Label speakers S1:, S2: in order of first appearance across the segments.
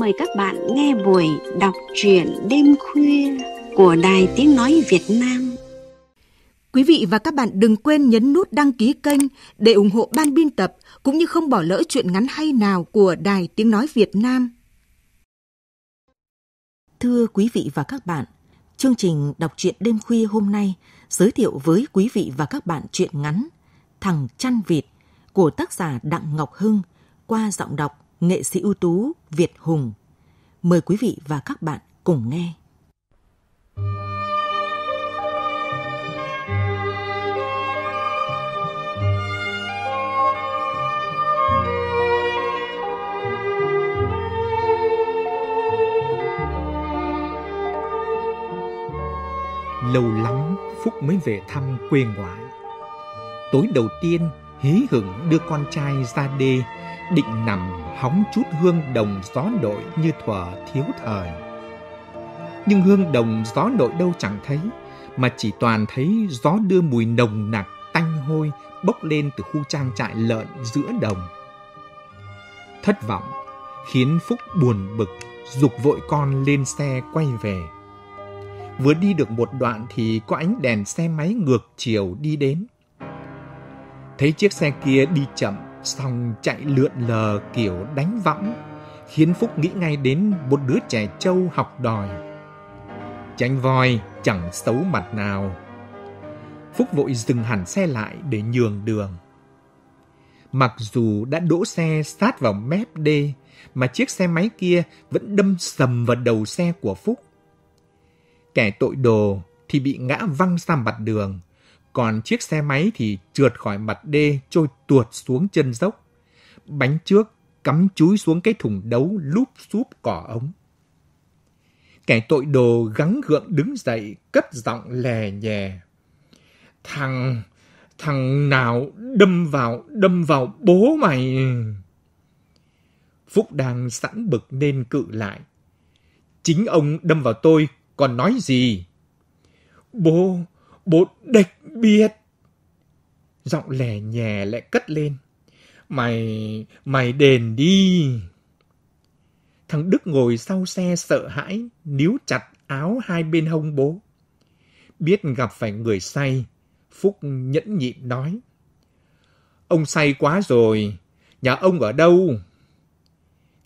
S1: mời các bạn nghe buổi đọc truyện đêm khuya của Đài Tiếng Nói Việt Nam. Quý vị và các bạn đừng quên nhấn nút đăng ký kênh để ủng hộ ban biên tập cũng như không bỏ lỡ chuyện ngắn hay nào của Đài Tiếng Nói Việt Nam. Thưa quý vị và các bạn, chương
S2: trình đọc truyện đêm khuya hôm nay giới thiệu với quý vị và các bạn chuyện ngắn Thằng Chăn Vịt của tác giả Đặng Ngọc Hưng qua giọng đọc nghệ sĩ ưu tú Việt Hùng. Mời quý vị và các bạn cùng nghe.
S3: lâu lắm Phúc mới về thăm quê ngoại. Tối đầu tiên, hí hửng đưa con trai ra đê định nằm hóng chút hương đồng gió nội như thuở thiếu thời nhưng hương đồng gió nội đâu chẳng thấy mà chỉ toàn thấy gió đưa mùi nồng nặc tanh hôi bốc lên từ khu trang trại lợn giữa đồng thất vọng khiến phúc buồn bực dục vội con lên xe quay về vừa đi được một đoạn thì có ánh đèn xe máy ngược chiều đi đến thấy chiếc xe kia đi chậm Xong chạy lượn lờ kiểu đánh võng Khiến Phúc nghĩ ngay đến một đứa trẻ trâu học đòi Chánh voi chẳng xấu mặt nào Phúc vội dừng hẳn xe lại để nhường đường Mặc dù đã đỗ xe sát vào mép đê Mà chiếc xe máy kia vẫn đâm sầm vào đầu xe của Phúc Kẻ tội đồ thì bị ngã văng sang mặt đường còn chiếc xe máy thì trượt khỏi mặt đê trôi tuột xuống chân dốc. Bánh trước cắm chúi xuống cái thùng đấu lúp xúp cỏ ống. Kẻ tội đồ gắng gượng đứng dậy, cất giọng lè nhè. Thằng, thằng nào đâm vào, đâm vào bố mày. Phúc đang sẵn bực nên cự lại. Chính ông đâm vào tôi, còn nói gì? Bố, bố địch biết. Giọng lẻ nhẹ lại cất lên. Mày, mày đền đi. Thằng Đức ngồi sau xe sợ hãi, níu chặt áo hai bên hông bố. Biết gặp phải người say, Phúc nhẫn nhịn nói. Ông say quá rồi, nhà ông ở đâu?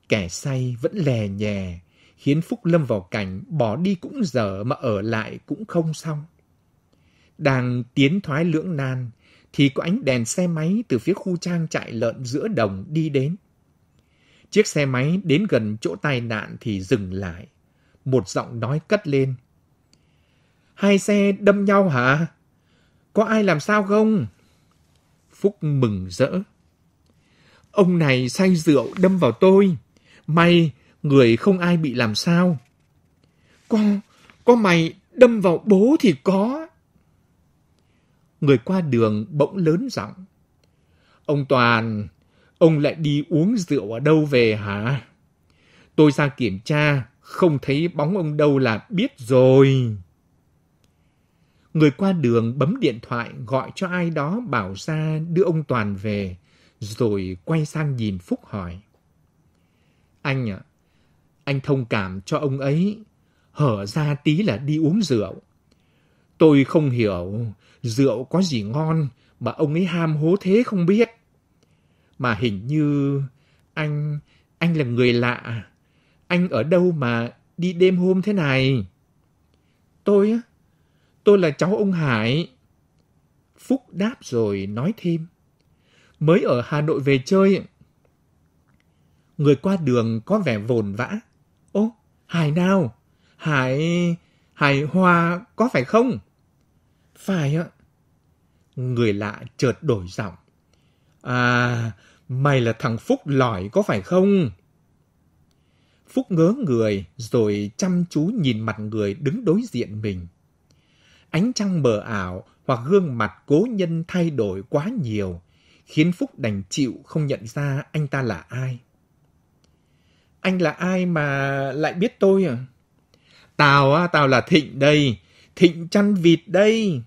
S3: Kẻ say vẫn lè nhè, khiến Phúc lâm vào cảnh bỏ đi cũng dở mà ở lại cũng không xong. Đang tiến thoái lưỡng nan, thì có ánh đèn xe máy từ phía khu trang trại lợn giữa đồng đi đến. Chiếc xe máy đến gần chỗ tai nạn thì dừng lại. Một giọng nói cất lên. Hai xe đâm nhau hả? Có ai làm sao không? Phúc mừng rỡ. Ông này say rượu đâm vào tôi. May, người không ai bị làm sao. Con, có mày đâm vào bố thì có người qua đường bỗng lớn giọng. Ông Toàn, ông lại đi uống rượu ở đâu về hả? Tôi ra kiểm tra, không thấy bóng ông đâu là biết rồi. Người qua đường bấm điện thoại gọi cho ai đó bảo ra đưa ông Toàn về, rồi quay sang nhìn Phúc hỏi. Anh ạ, anh thông cảm cho ông ấy, hở ra tí là đi uống rượu. Tôi không hiểu rượu có gì ngon mà ông ấy ham hố thế không biết. Mà hình như anh, anh là người lạ. Anh ở đâu mà đi đêm hôm thế này? Tôi á, tôi là cháu ông Hải. Phúc đáp rồi nói thêm. Mới ở Hà Nội về chơi. Người qua đường có vẻ vồn vã. Ô, Hải nào? Hải... Hải Hoa có phải không? Phải ạ người lạ chợt đổi giọng. À, mày là thằng Phúc lỏi có phải không? Phúc ngớ người rồi chăm chú nhìn mặt người đứng đối diện mình. Ánh trăng mờ ảo hoặc gương mặt cố nhân thay đổi quá nhiều, khiến Phúc đành chịu không nhận ra anh ta là ai. Anh là ai mà lại biết tôi à? Tao á, tao là Thịnh đây, Thịnh chăn vịt đây.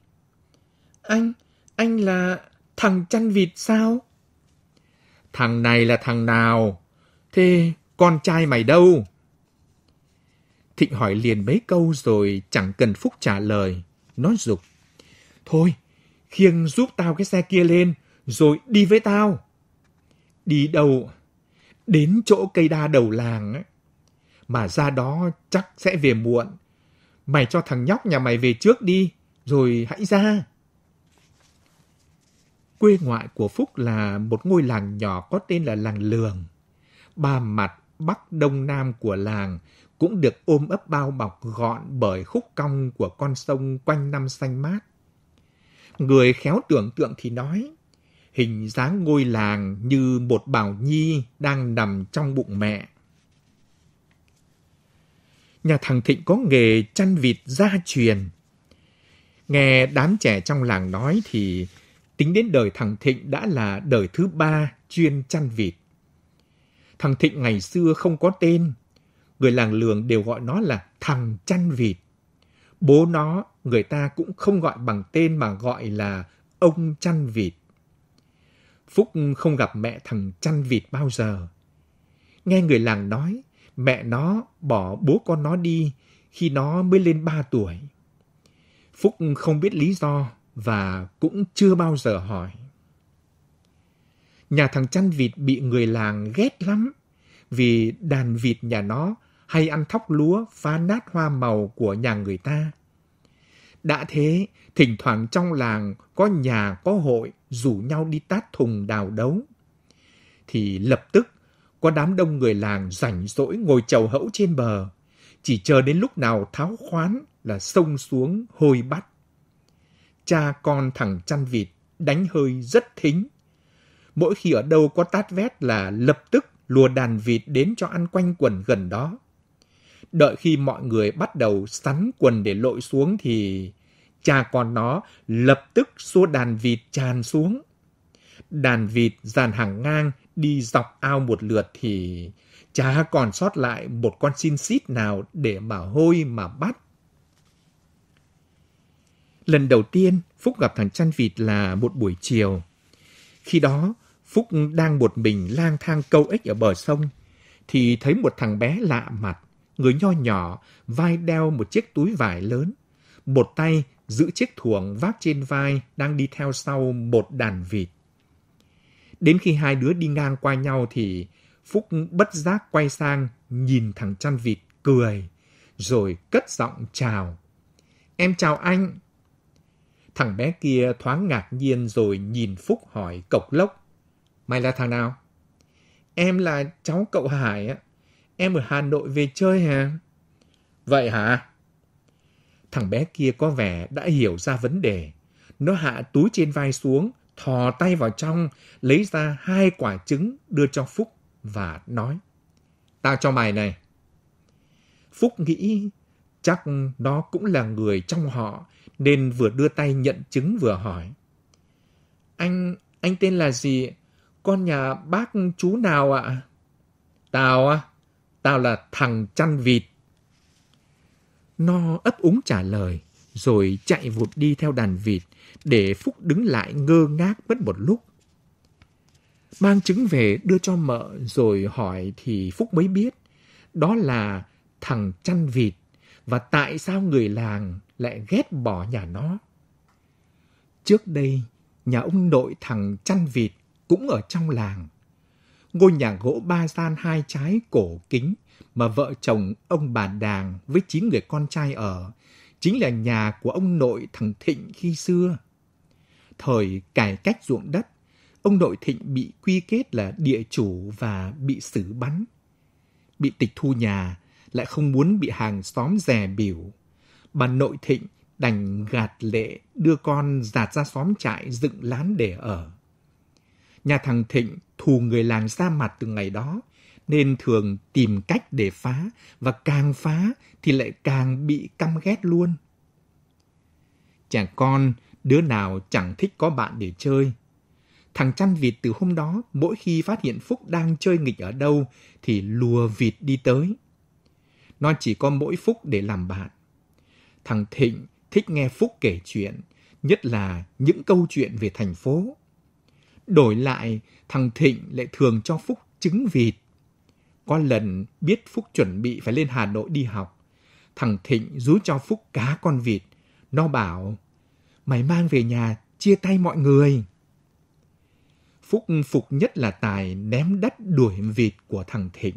S3: Anh, anh là thằng chăn vịt sao? Thằng này là thằng nào? Thế con trai mày đâu? Thịnh hỏi liền mấy câu rồi chẳng cần Phúc trả lời. Nó dục. Thôi, khiêng giúp tao cái xe kia lên, rồi đi với tao. Đi đâu? Đến chỗ cây đa đầu làng ấy. Mà ra đó chắc sẽ về muộn. Mày cho thằng nhóc nhà mày về trước đi, rồi hãy ra. Quê ngoại của Phúc là một ngôi làng nhỏ có tên là làng Lường. Ba mặt bắc đông nam của làng cũng được ôm ấp bao bọc gọn bởi khúc cong của con sông quanh năm xanh mát. Người khéo tưởng tượng thì nói, hình dáng ngôi làng như một bảo nhi đang nằm trong bụng mẹ. Nhà thằng Thịnh có nghề chăn vịt gia truyền. Nghe đám trẻ trong làng nói thì Tính đến đời thằng Thịnh đã là đời thứ ba chuyên chăn vịt. Thằng Thịnh ngày xưa không có tên. Người làng lường đều gọi nó là thằng chăn vịt. Bố nó người ta cũng không gọi bằng tên mà gọi là ông chăn vịt. Phúc không gặp mẹ thằng chăn vịt bao giờ. Nghe người làng nói, mẹ nó bỏ bố con nó đi khi nó mới lên ba tuổi. Phúc không biết lý do, và cũng chưa bao giờ hỏi. Nhà thằng chăn vịt bị người làng ghét lắm vì đàn vịt nhà nó hay ăn thóc lúa phá nát hoa màu của nhà người ta. Đã thế, thỉnh thoảng trong làng có nhà có hội rủ nhau đi tát thùng đào đấu. Thì lập tức có đám đông người làng rảnh rỗi ngồi chầu hẫu trên bờ, chỉ chờ đến lúc nào tháo khoán là sông xuống hôi bắt cha con thằng chăn vịt đánh hơi rất thính. Mỗi khi ở đâu có tát vét là lập tức lùa đàn vịt đến cho ăn quanh quần gần đó. Đợi khi mọi người bắt đầu sắn quần để lội xuống thì cha con nó lập tức xua đàn vịt tràn xuống. Đàn vịt dàn hàng ngang đi dọc ao một lượt thì chả còn sót lại một con xin xít nào để mà hôi mà bắt. Lần đầu tiên, Phúc gặp thằng chăn vịt là một buổi chiều. Khi đó, Phúc đang một mình lang thang câu ếch ở bờ sông, thì thấy một thằng bé lạ mặt, người nho nhỏ, vai đeo một chiếc túi vải lớn. Một tay giữ chiếc thuồng vác trên vai đang đi theo sau một đàn vịt. Đến khi hai đứa đi ngang qua nhau thì Phúc bất giác quay sang nhìn thằng chăn vịt cười, rồi cất giọng chào. Em chào anh, Thằng bé kia thoáng ngạc nhiên rồi nhìn Phúc hỏi cộc lốc. Mày là thằng nào? Em là cháu cậu Hải á Em ở Hà Nội về chơi hả Vậy hả? Thằng bé kia có vẻ đã hiểu ra vấn đề. Nó hạ túi trên vai xuống, thò tay vào trong, lấy ra hai quả trứng đưa cho Phúc và nói. Tao cho mày này. Phúc nghĩ chắc nó cũng là người trong họ nên vừa đưa tay nhận chứng vừa hỏi. Anh, anh tên là gì? Con nhà bác chú nào ạ? À? Tao á, tao là thằng chăn vịt. No ấp úng trả lời, rồi chạy vụt đi theo đàn vịt, để Phúc đứng lại ngơ ngác mất một lúc. Mang chứng về đưa cho mợ rồi hỏi thì Phúc mới biết, đó là thằng chăn vịt và tại sao người làng lại ghét bỏ nhà nó. Trước đây, nhà ông nội thằng chăn vịt cũng ở trong làng. Ngôi nhà gỗ ba gian hai trái cổ kính mà vợ chồng ông bà Đàng với chín người con trai ở chính là nhà của ông nội thằng Thịnh khi xưa. Thời cải cách ruộng đất, ông nội Thịnh bị quy kết là địa chủ và bị xử bắn. Bị tịch thu nhà, lại không muốn bị hàng xóm dè biểu bà nội thịnh đành gạt lệ đưa con dạt ra xóm trại dựng lán để ở. Nhà thằng Thịnh thù người làng ra mặt từ ngày đó, nên thường tìm cách để phá, và càng phá thì lại càng bị căm ghét luôn. chàng con, đứa nào chẳng thích có bạn để chơi. Thằng chăn vịt từ hôm đó, mỗi khi phát hiện Phúc đang chơi nghịch ở đâu, thì lùa vịt đi tới. Nó chỉ có mỗi Phúc để làm bạn Thằng Thịnh thích nghe Phúc kể chuyện, nhất là những câu chuyện về thành phố. Đổi lại, thằng Thịnh lại thường cho Phúc trứng vịt. Có lần biết Phúc chuẩn bị phải lên Hà Nội đi học, thằng Thịnh rú cho Phúc cá con vịt. Nó bảo, mày mang về nhà chia tay mọi người. Phúc phục nhất là tài ném đất đuổi vịt của thằng Thịnh.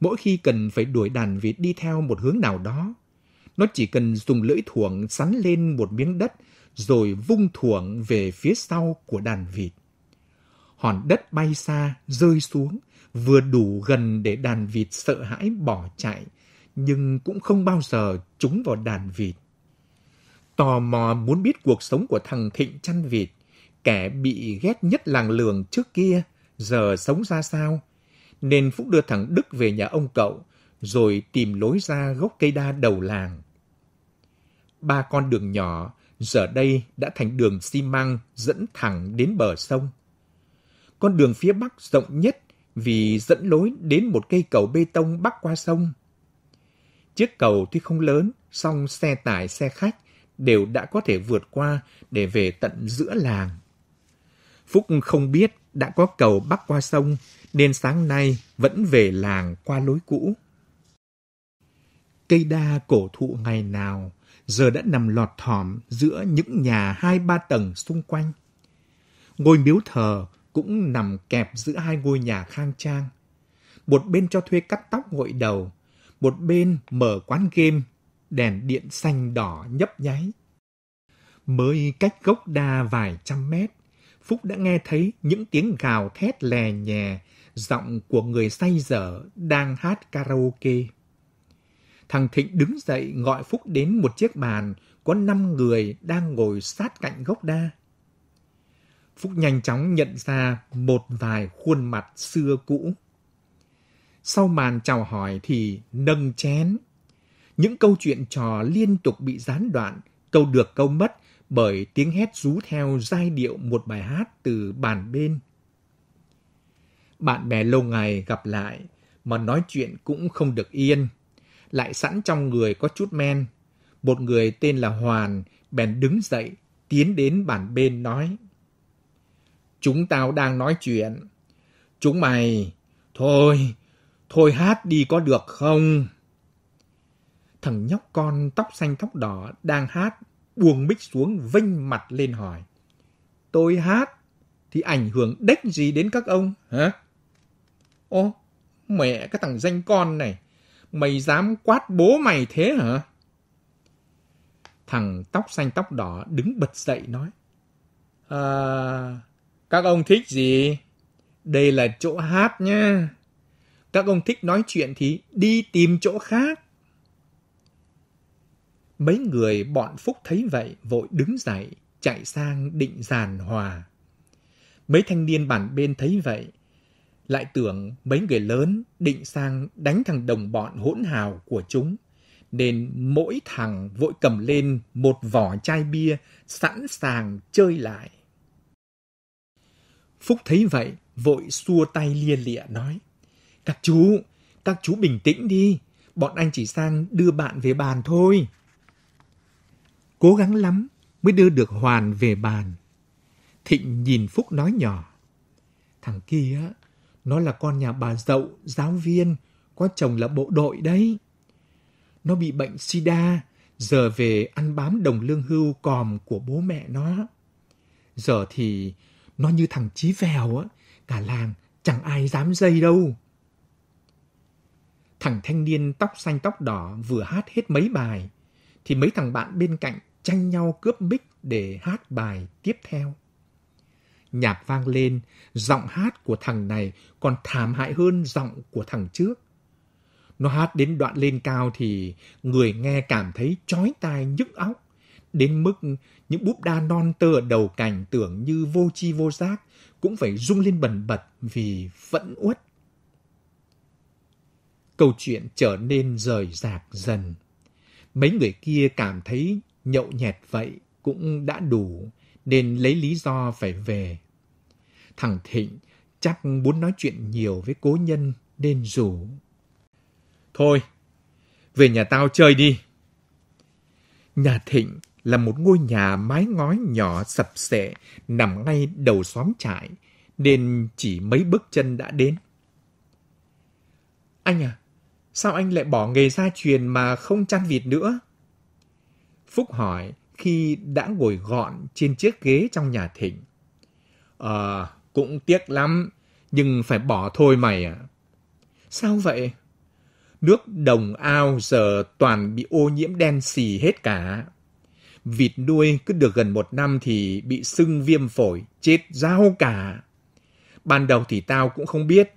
S3: Mỗi khi cần phải đuổi đàn vịt đi theo một hướng nào đó, nó chỉ cần dùng lưỡi thuổng sắn lên một miếng đất rồi vung thuổng về phía sau của đàn vịt. Hòn đất bay xa, rơi xuống, vừa đủ gần để đàn vịt sợ hãi bỏ chạy, nhưng cũng không bao giờ trúng vào đàn vịt. Tò mò muốn biết cuộc sống của thằng Thịnh chăn vịt, kẻ bị ghét nhất làng lường trước kia, giờ sống ra sao, nên Phúc đưa thằng Đức về nhà ông cậu, rồi tìm lối ra gốc cây đa đầu làng ba con đường nhỏ giờ đây đã thành đường xi măng dẫn thẳng đến bờ sông. Con đường phía bắc rộng nhất vì dẫn lối đến một cây cầu bê tông bắc qua sông. Chiếc cầu tuy không lớn, song xe tải, xe khách đều đã có thể vượt qua để về tận giữa làng. Phúc không biết đã có cầu bắc qua sông nên sáng nay vẫn về làng qua lối cũ. Cây đa cổ thụ ngày nào giờ đã nằm lọt thỏm giữa những nhà hai ba tầng xung quanh. Ngôi miếu thờ cũng nằm kẹp giữa hai ngôi nhà khang trang. Một bên cho thuê cắt tóc gội đầu, một bên mở quán game, đèn điện xanh đỏ nhấp nháy. Mới cách gốc đa vài trăm mét, Phúc đã nghe thấy những tiếng gào thét lè nhè, giọng của người say dở đang hát karaoke. Thằng Thịnh đứng dậy gọi Phúc đến một chiếc bàn, có năm người đang ngồi sát cạnh gốc đa. Phúc nhanh chóng nhận ra một vài khuôn mặt xưa cũ. Sau màn chào hỏi thì nâng chén. Những câu chuyện trò liên tục bị gián đoạn, câu được câu mất bởi tiếng hét rú theo giai điệu một bài hát từ bàn bên. Bạn bè lâu ngày gặp lại mà nói chuyện cũng không được yên lại sẵn trong người có chút men. Một người tên là Hoàn bèn đứng dậy, tiến đến bàn bên nói. Chúng tao đang nói chuyện. Chúng mày, thôi, thôi hát đi có được không? Thằng nhóc con tóc xanh tóc đỏ đang hát, buông bích xuống vênh mặt lên hỏi. Tôi hát thì ảnh hưởng đếch gì đến các ông hả? Ô, mẹ cái thằng danh con này mày dám quát bố mày thế hả? Thằng tóc xanh tóc đỏ đứng bật dậy nói. À, các ông thích gì? Đây là chỗ hát nha. Các ông thích nói chuyện thì đi tìm chỗ khác. Mấy người bọn Phúc thấy vậy vội đứng dậy, chạy sang định giàn hòa. Mấy thanh niên bản bên thấy vậy, lại tưởng mấy người lớn định sang đánh thằng đồng bọn hỗn hào của chúng, nên mỗi thằng vội cầm lên một vỏ chai bia sẵn sàng chơi lại. Phúc thấy vậy, vội xua tay lia lịa nói, Các chú, các chú bình tĩnh đi, bọn anh chỉ sang đưa bạn về bàn thôi. Cố gắng lắm mới đưa được Hoàn về bàn. Thịnh nhìn Phúc nói nhỏ, thằng kia nó là con nhà bà dậu, giáo viên, có chồng là bộ đội đấy. Nó bị bệnh sida, giờ về ăn bám đồng lương hưu còm của bố mẹ nó. Giờ thì nó như thằng Chí Vèo á, cả làng chẳng ai dám dây đâu. Thằng thanh niên tóc xanh tóc đỏ vừa hát hết mấy bài, thì mấy thằng bạn bên cạnh tranh nhau cướp mic để hát bài tiếp theo nhạc vang lên, giọng hát của thằng này còn thảm hại hơn giọng của thằng trước. Nó hát đến đoạn lên cao thì người nghe cảm thấy chói tai nhức óc, đến mức những búp đa non tơ ở đầu cành tưởng như vô chi vô giác cũng phải rung lên bần bật vì phẫn uất. Câu chuyện trở nên rời rạc dần. Mấy người kia cảm thấy nhậu nhẹt vậy cũng đã đủ nên lấy lý do phải về. Thằng Thịnh chắc muốn nói chuyện nhiều với cố nhân nên rủ. Thôi, về nhà tao chơi đi. Nhà Thịnh là một ngôi nhà mái ngói nhỏ sập sệ nằm ngay đầu xóm trại nên chỉ mấy bước chân đã đến. Anh à, sao anh lại bỏ nghề gia truyền mà không chăn vịt nữa? Phúc hỏi khi đã ngồi gọn trên chiếc ghế trong nhà thịnh. Ờ, cũng tiếc lắm, nhưng phải bỏ thôi mày à. Sao vậy? Nước đồng ao giờ toàn bị ô nhiễm đen xì hết cả. Vịt nuôi cứ được gần một năm thì bị sưng viêm phổi, chết rau cả. Ban đầu thì tao cũng không biết.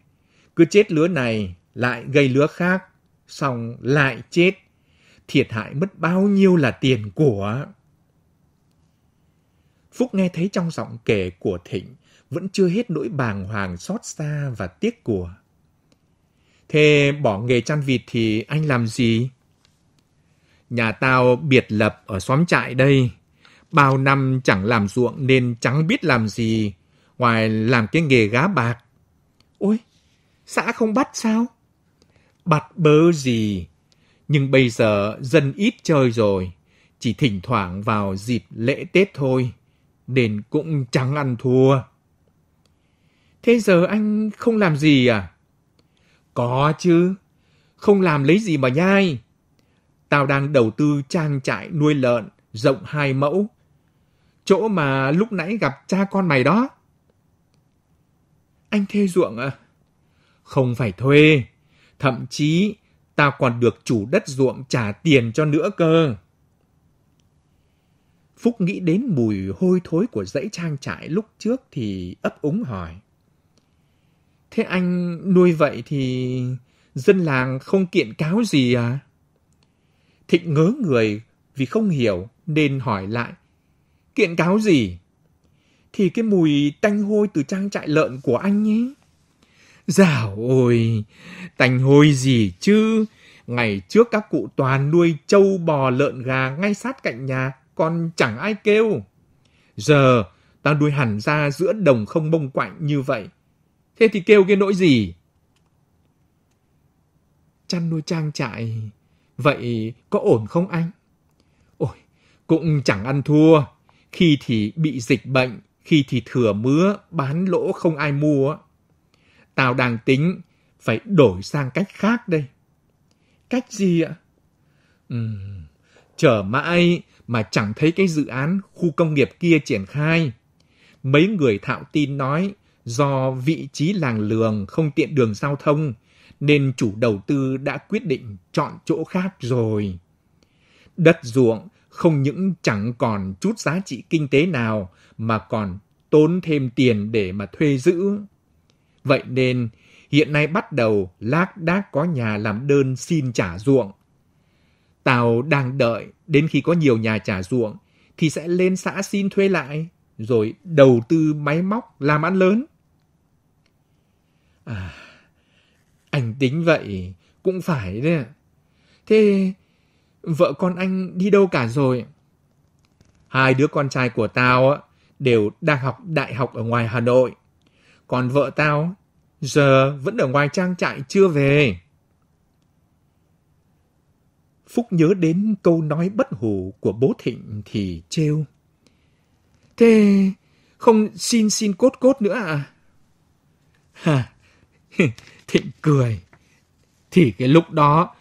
S3: Cứ chết lứa này, lại gây lứa khác, xong lại chết. Thiệt hại mất bao nhiêu là tiền của... Phúc nghe thấy trong giọng kể của Thịnh vẫn chưa hết nỗi bàng hoàng xót xa và tiếc của. Thế bỏ nghề chăn vịt thì anh làm gì? Nhà tao biệt lập ở xóm trại đây. Bao năm chẳng làm ruộng nên chẳng biết làm gì, ngoài làm cái nghề gá bạc. Ôi, xã không bắt sao? Bắt bớ gì? Nhưng bây giờ dân ít chơi rồi, chỉ thỉnh thoảng vào dịp lễ Tết thôi nên cũng chẳng ăn thua. Thế giờ anh không làm gì à? Có chứ, không làm lấy gì mà nhai. Tao đang đầu tư trang trại nuôi lợn rộng hai mẫu. Chỗ mà lúc nãy gặp cha con mày đó. Anh thuê ruộng à? Không phải thuê, thậm chí tao còn được chủ đất ruộng trả tiền cho nữa cơ. Phúc nghĩ đến mùi hôi thối của dãy trang trại lúc trước thì ấp úng hỏi. Thế anh nuôi vậy thì dân làng không kiện cáo gì à? Thịnh ngớ người vì không hiểu nên hỏi lại. Kiện cáo gì? Thì cái mùi tanh hôi từ trang trại lợn của anh nhé. Dạo ôi, tanh hôi gì chứ? Ngày trước các cụ toàn nuôi trâu bò lợn gà ngay sát cạnh nhà còn chẳng ai kêu. Giờ tao đuôi hẳn ra giữa đồng không bông quạnh như vậy. Thế thì kêu cái nỗi gì? Chăn nuôi trang trại, vậy có ổn không anh? Ôi, cũng chẳng ăn thua. Khi thì bị dịch bệnh, khi thì thừa mứa, bán lỗ không ai mua. Tao đang tính phải đổi sang cách khác đây. Cách gì ạ? Ừm, chờ mãi mà chẳng thấy cái dự án khu công nghiệp kia triển khai. Mấy người thạo tin nói do vị trí làng lường không tiện đường giao thông nên chủ đầu tư đã quyết định chọn chỗ khác rồi. Đất ruộng không những chẳng còn chút giá trị kinh tế nào mà còn tốn thêm tiền để mà thuê giữ. Vậy nên hiện nay bắt đầu lác đác có nhà làm đơn xin trả ruộng Tao đang đợi đến khi có nhiều nhà trả ruộng thì sẽ lên xã xin thuê lại rồi đầu tư máy móc làm ăn lớn. À, anh tính vậy cũng phải đấy Thế vợ con anh đi đâu cả rồi? Hai đứa con trai của tao đều đang học đại học ở ngoài Hà Nội. Còn vợ tao giờ vẫn ở ngoài trang trại chưa về. Phúc nhớ đến câu nói bất hủ của bố Thịnh thì trêu. Thế không xin xin cốt cốt nữa à? Hà, Thịnh cười. Thì cái lúc đó,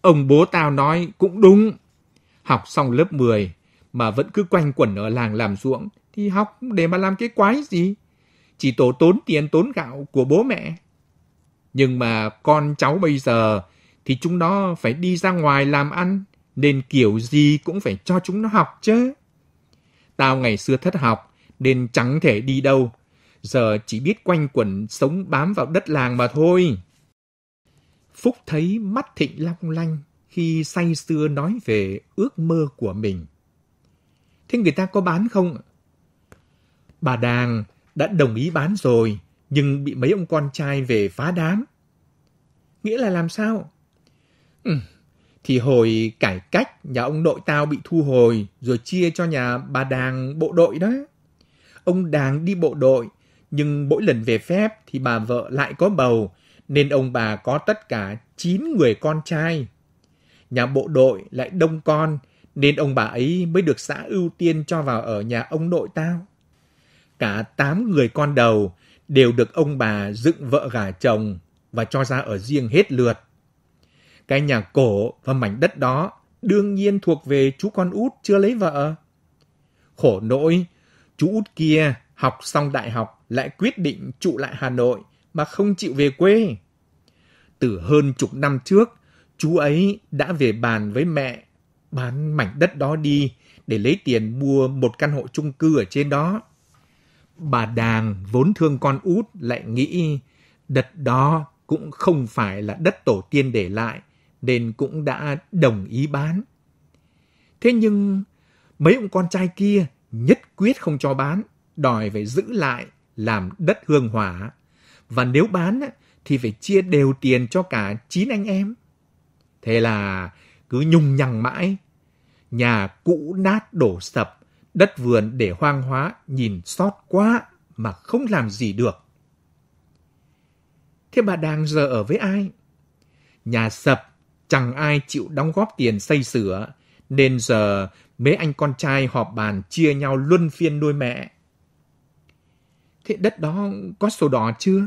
S3: ông bố tao nói cũng đúng. Học xong lớp 10 mà vẫn cứ quanh quẩn ở làng làm ruộng thì học để mà làm cái quái gì? Chỉ tổ tốn tiền tốn gạo của bố mẹ. Nhưng mà con cháu bây giờ thì chúng nó phải đi ra ngoài làm ăn, nên kiểu gì cũng phải cho chúng nó học chứ. Tao ngày xưa thất học, nên chẳng thể đi đâu. Giờ chỉ biết quanh quẩn sống bám vào đất làng mà thôi. Phúc thấy mắt Thịnh long lanh khi say sưa nói về ước mơ của mình. Thế người ta có bán không? Bà Đàng đã đồng ý bán rồi, nhưng bị mấy ông con trai về phá đám. Nghĩa là làm sao? Ừ. Thì hồi cải cách, nhà ông nội tao bị thu hồi rồi chia cho nhà bà Đàng bộ đội đó. Ông Đàng đi bộ đội, nhưng mỗi lần về phép thì bà vợ lại có bầu, nên ông bà có tất cả 9 người con trai. Nhà bộ đội lại đông con, nên ông bà ấy mới được xã ưu tiên cho vào ở nhà ông nội tao. Cả 8 người con đầu đều được ông bà dựng vợ gả chồng và cho ra ở riêng hết lượt. Cái nhà cổ và mảnh đất đó đương nhiên thuộc về chú con út chưa lấy vợ. Khổ nỗi, chú út kia học xong đại học lại quyết định trụ lại Hà Nội mà không chịu về quê. Từ hơn chục năm trước, chú ấy đã về bàn với mẹ bán mảnh đất đó đi để lấy tiền mua một căn hộ chung cư ở trên đó. Bà Đàng vốn thương con út lại nghĩ đất đó cũng không phải là đất tổ tiên để lại – nên cũng đã đồng ý bán. Thế nhưng mấy ông con trai kia nhất quyết không cho bán, đòi phải giữ lại làm đất hương hỏa. Và nếu bán thì phải chia đều tiền cho cả chín anh em. Thế là cứ nhung nhằng mãi. Nhà cũ nát đổ sập, đất vườn để hoang hóa, nhìn xót quá mà không làm gì được. Thế bà đang giờ ở với ai? Nhà sập chẳng ai chịu đóng góp tiền xây sửa, nên giờ mấy anh con trai họp bàn chia nhau luân phiên nuôi mẹ. Thế đất đó có sổ đỏ chưa?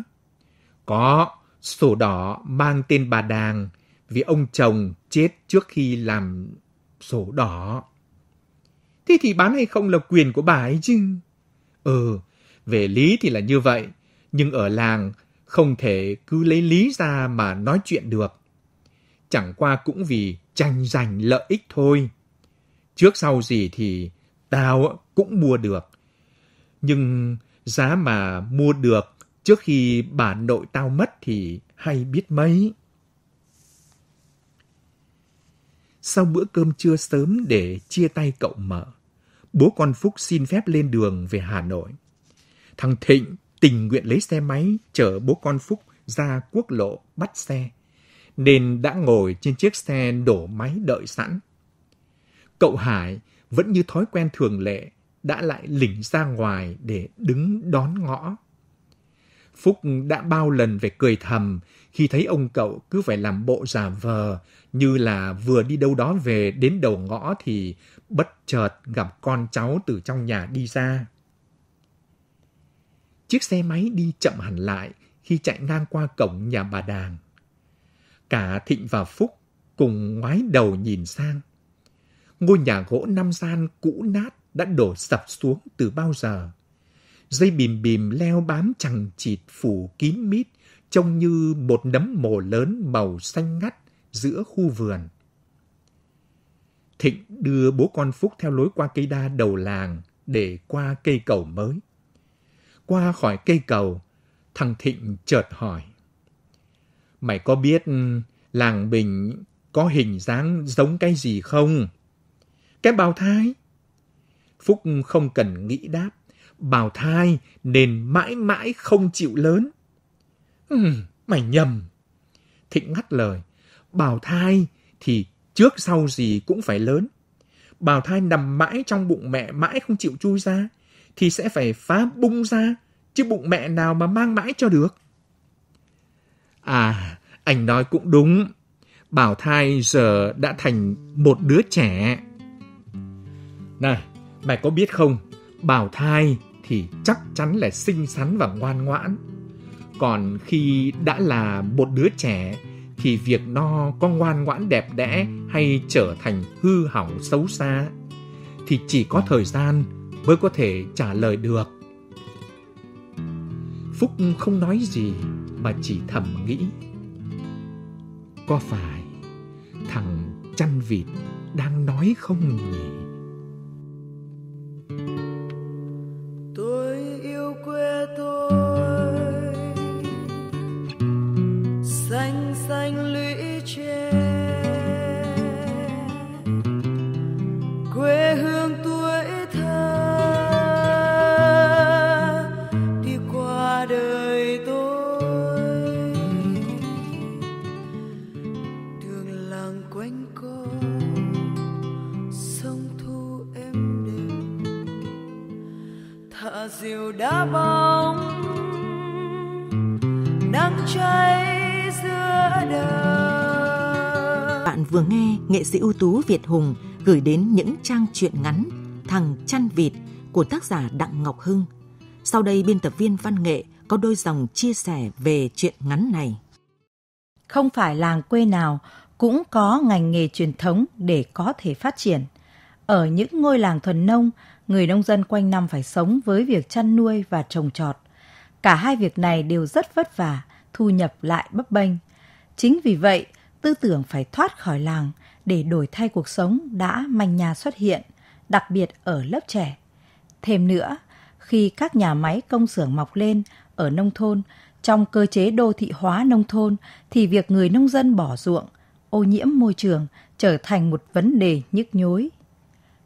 S3: Có, sổ đỏ mang tên bà Đàng vì ông chồng chết trước khi làm sổ đỏ. Thế thì bán hay không là quyền của bà ấy chứ. Ừ, về lý thì là như vậy, nhưng ở làng không thể cứ lấy lý ra mà nói chuyện được chẳng qua cũng vì tranh giành lợi ích thôi. Trước sau gì thì tao cũng mua được. Nhưng giá mà mua được trước khi bà nội tao mất thì hay biết mấy. Sau bữa cơm trưa sớm để chia tay cậu mở, bố con Phúc xin phép lên đường về Hà Nội. Thằng Thịnh tình nguyện lấy xe máy chở bố con Phúc ra quốc lộ bắt xe nên đã ngồi trên chiếc xe đổ máy đợi sẵn. Cậu Hải vẫn như thói quen thường lệ đã lại lỉnh ra ngoài để đứng đón ngõ. Phúc đã bao lần phải cười thầm khi thấy ông cậu cứ phải làm bộ giả vờ như là vừa đi đâu đó về đến đầu ngõ thì bất chợt gặp con cháu từ trong nhà đi ra. Chiếc xe máy đi chậm hẳn lại khi chạy ngang qua cổng nhà bà Đàng. Cả Thịnh và Phúc cùng ngoái đầu nhìn sang. Ngôi nhà gỗ năm gian cũ nát đã đổ sập xuống từ bao giờ. Dây bìm bìm leo bám chẳng chịt phủ kín mít, trông như một nấm mồ lớn màu xanh ngắt giữa khu vườn. Thịnh đưa bố con Phúc theo lối qua cây đa đầu làng để qua cây cầu mới. Qua khỏi cây cầu, thằng Thịnh chợt hỏi. Mày có biết ừ, làng Bình có hình dáng giống cái gì không? Cái bào thai. Phúc không cần nghĩ đáp. Bào thai nên mãi mãi không chịu lớn. Ừ, mày nhầm. Thịnh ngắt lời. Bào thai thì trước sau gì cũng phải lớn. Bào thai nằm mãi trong bụng mẹ mãi không chịu chui ra thì sẽ phải phá bung ra chứ bụng mẹ nào mà mang mãi cho được. À, anh nói cũng đúng. Bảo thai giờ đã thành một đứa trẻ. Này, mày có biết không? Bảo thai thì chắc chắn là xinh xắn và ngoan ngoãn. Còn khi đã là một đứa trẻ thì việc no có ngoan ngoãn đẹp đẽ hay trở thành hư hỏng xấu xa thì chỉ có thời gian mới có thể trả lời được. Phúc không nói gì, mà chỉ thầm nghĩ có phải thằng chăn vịt đang nói không nhỉ
S4: bóng nắng cháy giữa đời
S2: bạn vừa nghe nghệ sĩ ưu tú Việt Hùng gửi đến những trang truyện ngắn Thằng chăn vịt của tác giả Đặng Ngọc Hưng. Sau đây biên tập viên Văn Nghệ có đôi dòng chia sẻ về truyện ngắn này.
S5: Không phải làng quê nào cũng có ngành nghề truyền thống để có thể phát triển. Ở những ngôi làng thuần nông, người nông dân quanh năm phải sống với việc chăn nuôi và trồng trọt. Cả hai việc này đều rất vất vả, thu nhập lại bấp bênh. Chính vì vậy, tư tưởng phải thoát khỏi làng để đổi thay cuộc sống đã manh nhà xuất hiện, đặc biệt ở lớp trẻ. Thêm nữa, khi các nhà máy công xưởng mọc lên ở nông thôn, trong cơ chế đô thị hóa nông thôn thì việc người nông dân bỏ ruộng, ô nhiễm môi trường trở thành một vấn đề nhức nhối.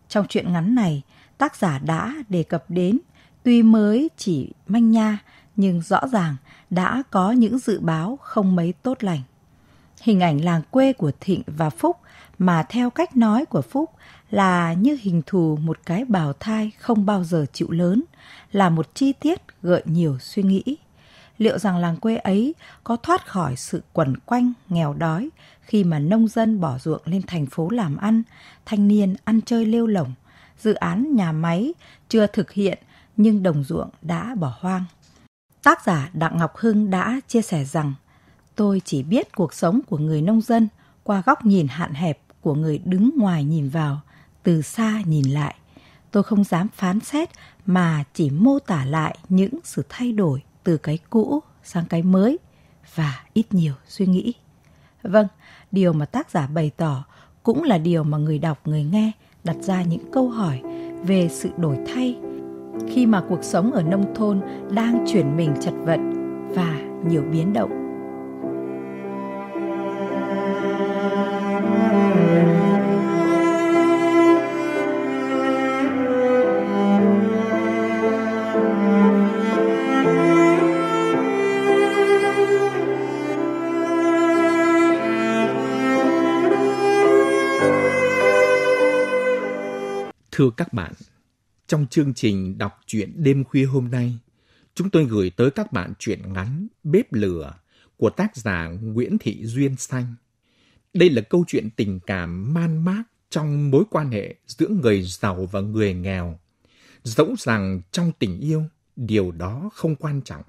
S5: Trong chuyện ngắn này, tác giả đã đề cập đến, tuy mới chỉ manh nha nhưng rõ ràng đã có những dự báo không mấy tốt lành. Hình ảnh làng quê của Thịnh và Phúc mà theo cách nói của Phúc là như hình thù một cái bào thai không bao giờ chịu lớn, là một chi tiết gợi nhiều suy nghĩ. Liệu rằng làng quê ấy có thoát khỏi sự quẩn quanh, nghèo đói khi mà nông dân bỏ ruộng lên thành phố làm ăn, thanh niên ăn chơi lêu lỏng, dự án nhà máy chưa thực hiện nhưng đồng ruộng đã bỏ hoang. Tác giả Đặng Ngọc Hưng đã chia sẻ rằng Tôi chỉ biết cuộc sống của người nông dân qua góc nhìn hạn hẹp của người đứng ngoài nhìn vào, từ xa nhìn lại. Tôi không dám phán xét mà chỉ mô tả lại những sự thay đổi từ cái cũ sang cái mới và ít nhiều suy nghĩ. Vâng, điều mà tác giả bày tỏ cũng là điều mà người đọc người nghe đặt ra những câu hỏi về sự đổi thay khi mà cuộc sống ở nông thôn đang chuyển mình chật vật và nhiều biến động
S3: Thưa các bạn, trong chương trình đọc truyện đêm khuya hôm nay, chúng tôi gửi tới các bạn truyện ngắn Bếp lửa của tác giả Nguyễn Thị Duyên Xanh. Đây là câu chuyện tình cảm man mác trong mối quan hệ giữa người giàu và người nghèo. Dẫu rằng trong tình yêu, điều đó không quan trọng.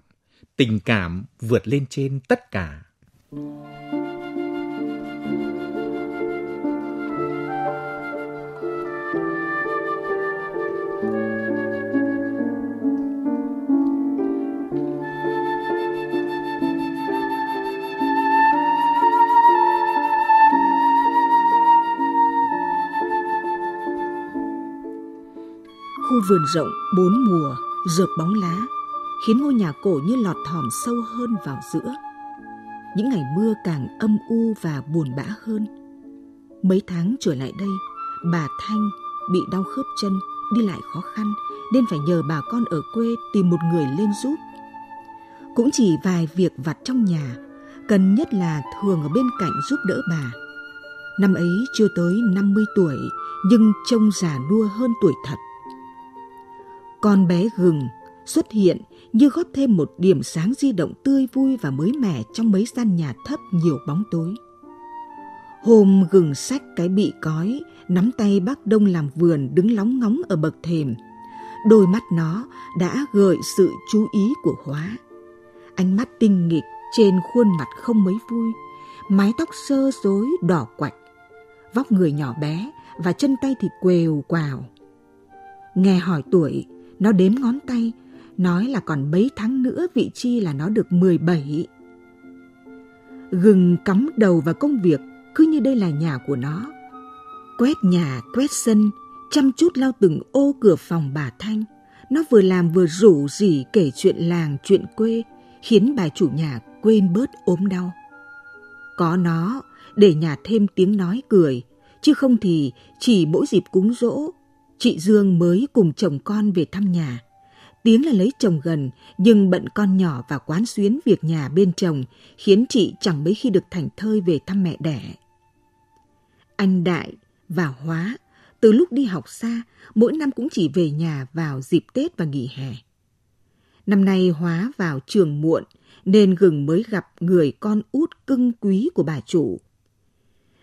S3: Tình cảm vượt lên trên tất cả. Thank you.
S1: khu vườn rộng bốn mùa rợp bóng lá khiến ngôi nhà cổ như lọt thỏm sâu hơn vào giữa những ngày mưa càng âm u và buồn bã hơn mấy tháng trở lại đây bà thanh bị đau khớp chân đi lại khó khăn nên phải nhờ bà con ở quê tìm một người lên giúp cũng chỉ vài việc vặt trong nhà cần nhất là thường ở bên cạnh giúp đỡ bà năm ấy chưa tới 50 tuổi nhưng trông già đua hơn tuổi thật con bé gừng xuất hiện như góp thêm một điểm sáng di động tươi vui và mới mẻ trong mấy gian nhà thấp nhiều bóng tối. Hôm gừng sách cái bị cói, nắm tay bác Đông làm vườn đứng lóng ngóng ở bậc thềm. Đôi mắt nó đã gợi sự chú ý của Hóa. Ánh mắt tinh nghịch trên khuôn mặt không mấy vui, mái tóc sơ rối đỏ quạch, vóc người nhỏ bé và chân tay thì quều quào. Nghe hỏi tuổi, nó đếm ngón tay, nói là còn mấy tháng nữa vị chi là nó được 17. Gừng cắm đầu vào công việc cứ như đây là nhà của nó. Quét nhà, quét sân, chăm chút lau từng ô cửa phòng bà Thanh. Nó vừa làm vừa rủ rỉ kể chuyện làng, chuyện quê, khiến bà chủ nhà quên bớt ốm đau. Có nó, để nhà thêm tiếng nói cười, chứ không thì chỉ mỗi dịp cúng dỗ chị Dương mới cùng chồng con về thăm nhà. Tiếng là lấy chồng gần, nhưng bận con nhỏ và quán xuyến việc nhà bên chồng, khiến chị chẳng mấy khi được thành thơi về thăm mẹ đẻ. Anh Đại và Hóa, từ lúc đi học xa, mỗi năm cũng chỉ về nhà vào dịp Tết và nghỉ hè. Năm nay Hóa vào trường muộn, nên gừng mới gặp người con út cưng quý của bà chủ.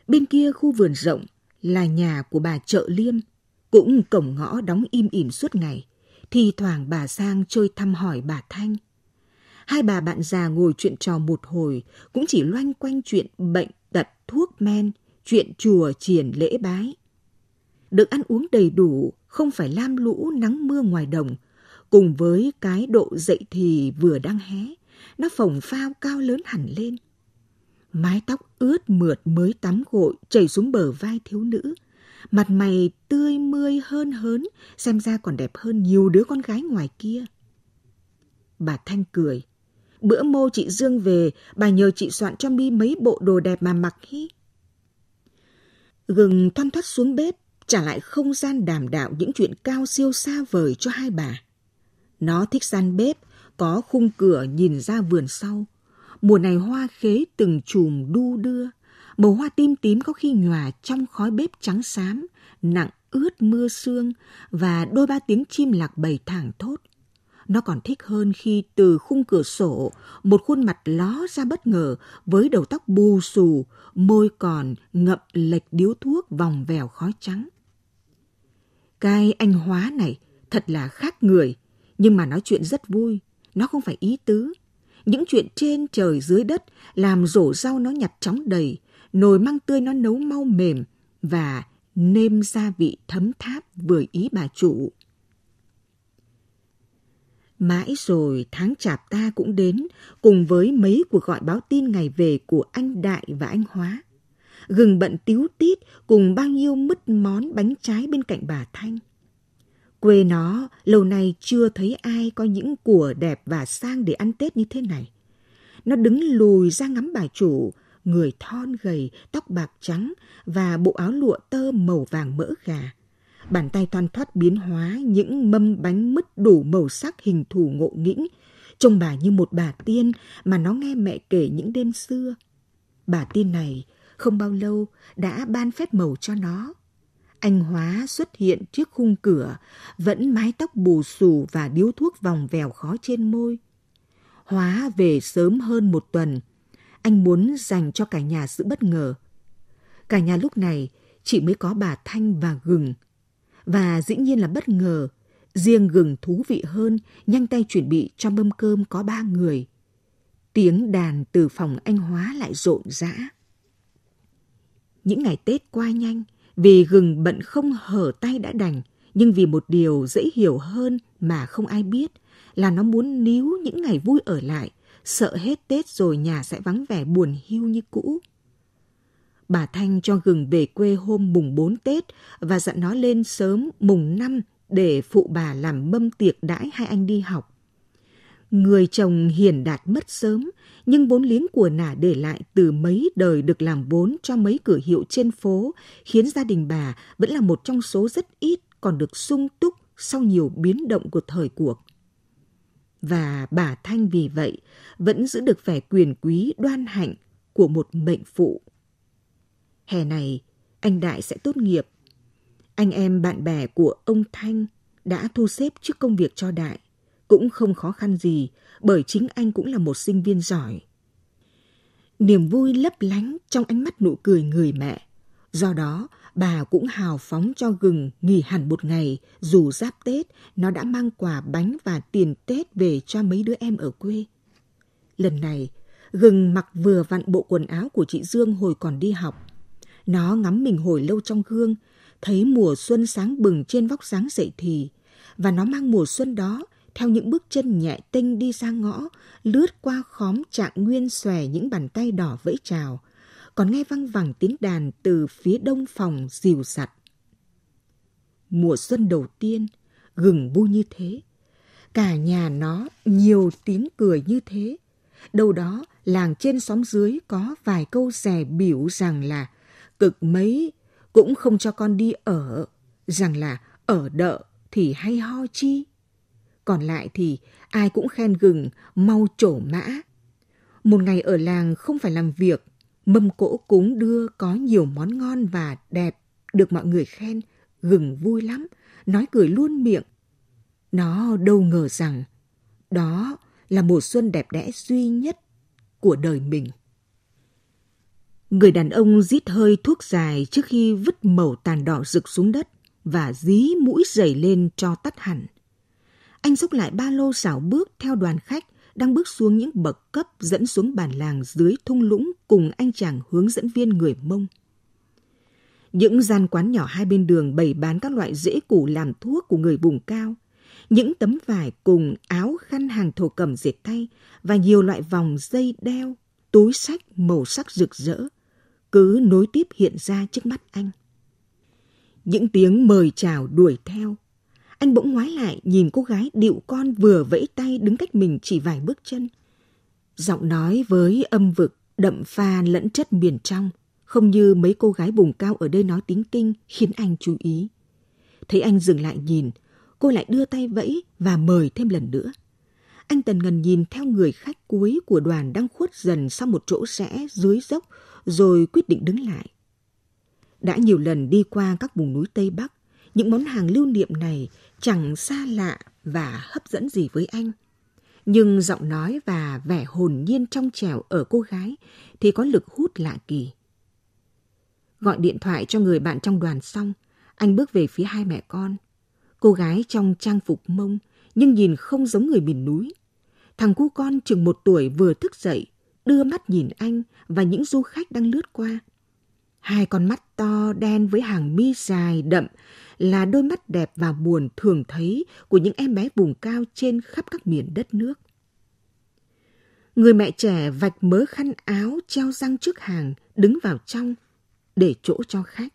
S1: Bên kia khu vườn rộng là nhà của bà chợ Liêm, cũng cổng ngõ đóng im ỉm suốt ngày, thì thoảng bà Sang chơi thăm hỏi bà Thanh. Hai bà bạn già ngồi chuyện trò một hồi, cũng chỉ loanh quanh chuyện bệnh, tật, thuốc men, chuyện chùa triển lễ bái. Được ăn uống đầy đủ, không phải lam lũ nắng mưa ngoài đồng, cùng với cái độ dậy thì vừa đang hé, nó phồng phao cao lớn hẳn lên. Mái tóc ướt mượt mới tắm gội chảy xuống bờ vai thiếu nữ, mặt mày tươi mươi hơn hớn, xem ra còn đẹp hơn nhiều đứa con gái ngoài kia. Bà Thanh cười. Bữa mô chị Dương về, bà nhờ chị soạn cho mi mấy bộ đồ đẹp mà mặc hi. Gừng thoăn thoắt xuống bếp, trả lại không gian đàm đạo những chuyện cao siêu xa vời cho hai bà. Nó thích gian bếp, có khung cửa nhìn ra vườn sau. Mùa này hoa khế từng chùm đu đưa Màu hoa tim tím có khi nhòa trong khói bếp trắng xám, nặng ướt mưa sương và đôi ba tiếng chim lạc bầy thảng thốt. Nó còn thích hơn khi từ khung cửa sổ, một khuôn mặt ló ra bất ngờ với đầu tóc bù xù, môi còn ngậm lệch điếu thuốc vòng vèo khói trắng. Cái anh hóa này thật là khác người, nhưng mà nói chuyện rất vui, nó không phải ý tứ. Những chuyện trên trời dưới đất làm rổ rau nó nhặt chóng đầy, nồi măng tươi nó nấu mau mềm và nêm gia vị thấm tháp vừa ý bà chủ. Mãi rồi tháng chạp ta cũng đến cùng với mấy cuộc gọi báo tin ngày về của anh Đại và anh Hóa. Gừng bận tíu tít cùng bao nhiêu mứt món bánh trái bên cạnh bà Thanh. Quê nó lâu nay chưa thấy ai có những của đẹp và sang để ăn Tết như thế này. Nó đứng lùi ra ngắm bà chủ, người thon gầy, tóc bạc trắng và bộ áo lụa tơ màu vàng mỡ gà. Bàn tay thoăn thoát biến hóa những mâm bánh mứt đủ màu sắc hình thù ngộ nghĩnh, trông bà như một bà tiên mà nó nghe mẹ kể những đêm xưa. Bà tiên này không bao lâu đã ban phép màu cho nó. Anh Hóa xuất hiện trước khung cửa, vẫn mái tóc bù xù và điếu thuốc vòng vèo khó trên môi. Hóa về sớm hơn một tuần, anh muốn dành cho cả nhà sự bất ngờ. Cả nhà lúc này chỉ mới có bà Thanh và Gừng. Và dĩ nhiên là bất ngờ, riêng Gừng thú vị hơn, nhanh tay chuẩn bị cho mâm cơm có ba người. Tiếng đàn từ phòng anh Hóa lại rộn rã. Những ngày Tết qua nhanh, vì Gừng bận không hở tay đã đành, nhưng vì một điều dễ hiểu hơn mà không ai biết là nó muốn níu những ngày vui ở lại sợ hết Tết rồi nhà sẽ vắng vẻ buồn hiu như cũ. Bà Thanh cho gừng về quê hôm mùng 4 Tết và dặn nó lên sớm mùng 5 để phụ bà làm mâm tiệc đãi hai anh đi học. Người chồng hiền đạt mất sớm, nhưng vốn liếng của nả để lại từ mấy đời được làm vốn cho mấy cửa hiệu trên phố, khiến gia đình bà vẫn là một trong số rất ít còn được sung túc sau nhiều biến động của thời cuộc. Và bà Thanh vì vậy vẫn giữ được vẻ quyền quý đoan hạnh của một mệnh phụ. Hè này, anh Đại sẽ tốt nghiệp. Anh em bạn bè của ông Thanh đã thu xếp trước công việc cho Đại. Cũng không khó khăn gì bởi chính anh cũng là một sinh viên giỏi. Niềm vui lấp lánh trong ánh mắt nụ cười người mẹ. Do đó, bà cũng hào phóng cho gừng nghỉ hẳn một ngày, dù giáp Tết, nó đã mang quà bánh và tiền Tết về cho mấy đứa em ở quê. Lần này, gừng mặc vừa vặn bộ quần áo của chị Dương hồi còn đi học. Nó ngắm mình hồi lâu trong gương, thấy mùa xuân sáng bừng trên vóc dáng dậy thì, và nó mang mùa xuân đó theo những bước chân nhẹ tinh đi ra ngõ, lướt qua khóm trạng nguyên xòe những bàn tay đỏ vẫy chào – còn nghe văng vẳng tiếng đàn từ phía đông phòng dìu sặt. Mùa xuân đầu tiên, gừng bu như thế. Cả nhà nó nhiều tiếng cười như thế. Đâu đó, làng trên xóm dưới có vài câu rẻ biểu rằng là cực mấy cũng không cho con đi ở, rằng là ở đợ thì hay ho chi. Còn lại thì ai cũng khen gừng mau trổ mã. Một ngày ở làng không phải làm việc Mâm cỗ cúng đưa có nhiều món ngon và đẹp, được mọi người khen, gừng vui lắm, nói cười luôn miệng. Nó đâu ngờ rằng đó là mùa xuân đẹp đẽ duy nhất của đời mình. Người đàn ông rít hơi thuốc dài trước khi vứt màu tàn đỏ rực xuống đất và dí mũi dày lên cho tắt hẳn. Anh xúc lại ba lô xảo bước theo đoàn khách – đang bước xuống những bậc cấp dẫn xuống bản làng dưới thung lũng cùng anh chàng hướng dẫn viên người Mông. Những gian quán nhỏ hai bên đường bày bán các loại rễ củ làm thuốc của người vùng cao, những tấm vải cùng áo khăn hàng thổ cầm dệt tay và nhiều loại vòng dây đeo, túi sách màu sắc rực rỡ, cứ nối tiếp hiện ra trước mắt anh. Những tiếng mời chào đuổi theo, anh bỗng ngoái lại nhìn cô gái điệu con vừa vẫy tay đứng cách mình chỉ vài bước chân. Giọng nói với âm vực đậm pha lẫn chất miền trong, không như mấy cô gái bùng cao ở đây nói tiếng kinh khiến anh chú ý. Thấy anh dừng lại nhìn, cô lại đưa tay vẫy và mời thêm lần nữa. Anh tần ngần nhìn theo người khách cuối của đoàn đang khuất dần sau một chỗ rẽ dưới dốc rồi quyết định đứng lại. Đã nhiều lần đi qua các vùng núi Tây Bắc, những món hàng lưu niệm này chẳng xa lạ và hấp dẫn gì với anh. Nhưng giọng nói và vẻ hồn nhiên trong trẻo ở cô gái thì có lực hút lạ kỳ. Gọi điện thoại cho người bạn trong đoàn xong, anh bước về phía hai mẹ con. Cô gái trong trang phục mông nhưng nhìn không giống người miền núi. Thằng cu con chừng một tuổi vừa thức dậy, đưa mắt nhìn anh và những du khách đang lướt qua. Hai con mắt to đen với hàng mi dài đậm là đôi mắt đẹp và buồn thường thấy của những em bé vùng cao trên khắp các miền đất nước. Người mẹ trẻ vạch mớ khăn áo treo răng trước hàng đứng vào trong để chỗ cho khách.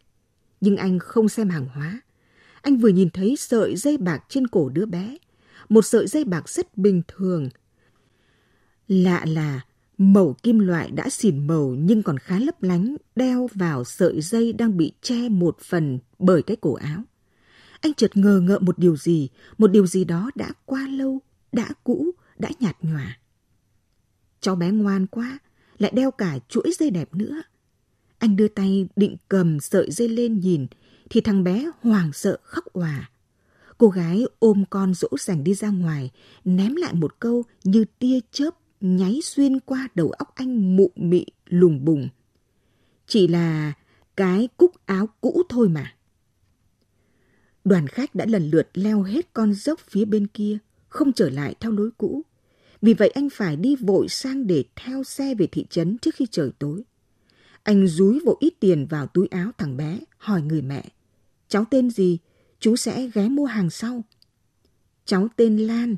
S1: Nhưng anh không xem hàng hóa. Anh vừa nhìn thấy sợi dây bạc trên cổ đứa bé. Một sợi dây bạc rất bình thường. Lạ là Mẩu kim loại đã xỉn màu nhưng còn khá lấp lánh, đeo vào sợi dây đang bị che một phần bởi cái cổ áo. Anh chợt ngờ ngợ một điều gì, một điều gì đó đã qua lâu, đã cũ, đã nhạt nhòa. Cháu bé ngoan quá, lại đeo cả chuỗi dây đẹp nữa. Anh đưa tay định cầm sợi dây lên nhìn, thì thằng bé hoảng sợ khóc hòa. Cô gái ôm con dỗ dành đi ra ngoài, ném lại một câu như tia chớp nháy xuyên qua đầu óc anh mụ mị lùng bùng. Chỉ là cái cúc áo cũ thôi mà. Đoàn khách đã lần lượt leo hết con dốc phía bên kia, không trở lại theo lối cũ. Vì vậy anh phải đi vội sang để theo xe về thị trấn trước khi trời tối. Anh rúi vội ít tiền vào túi áo thằng bé, hỏi người mẹ. Cháu tên gì? Chú sẽ ghé mua hàng sau. Cháu tên Lan.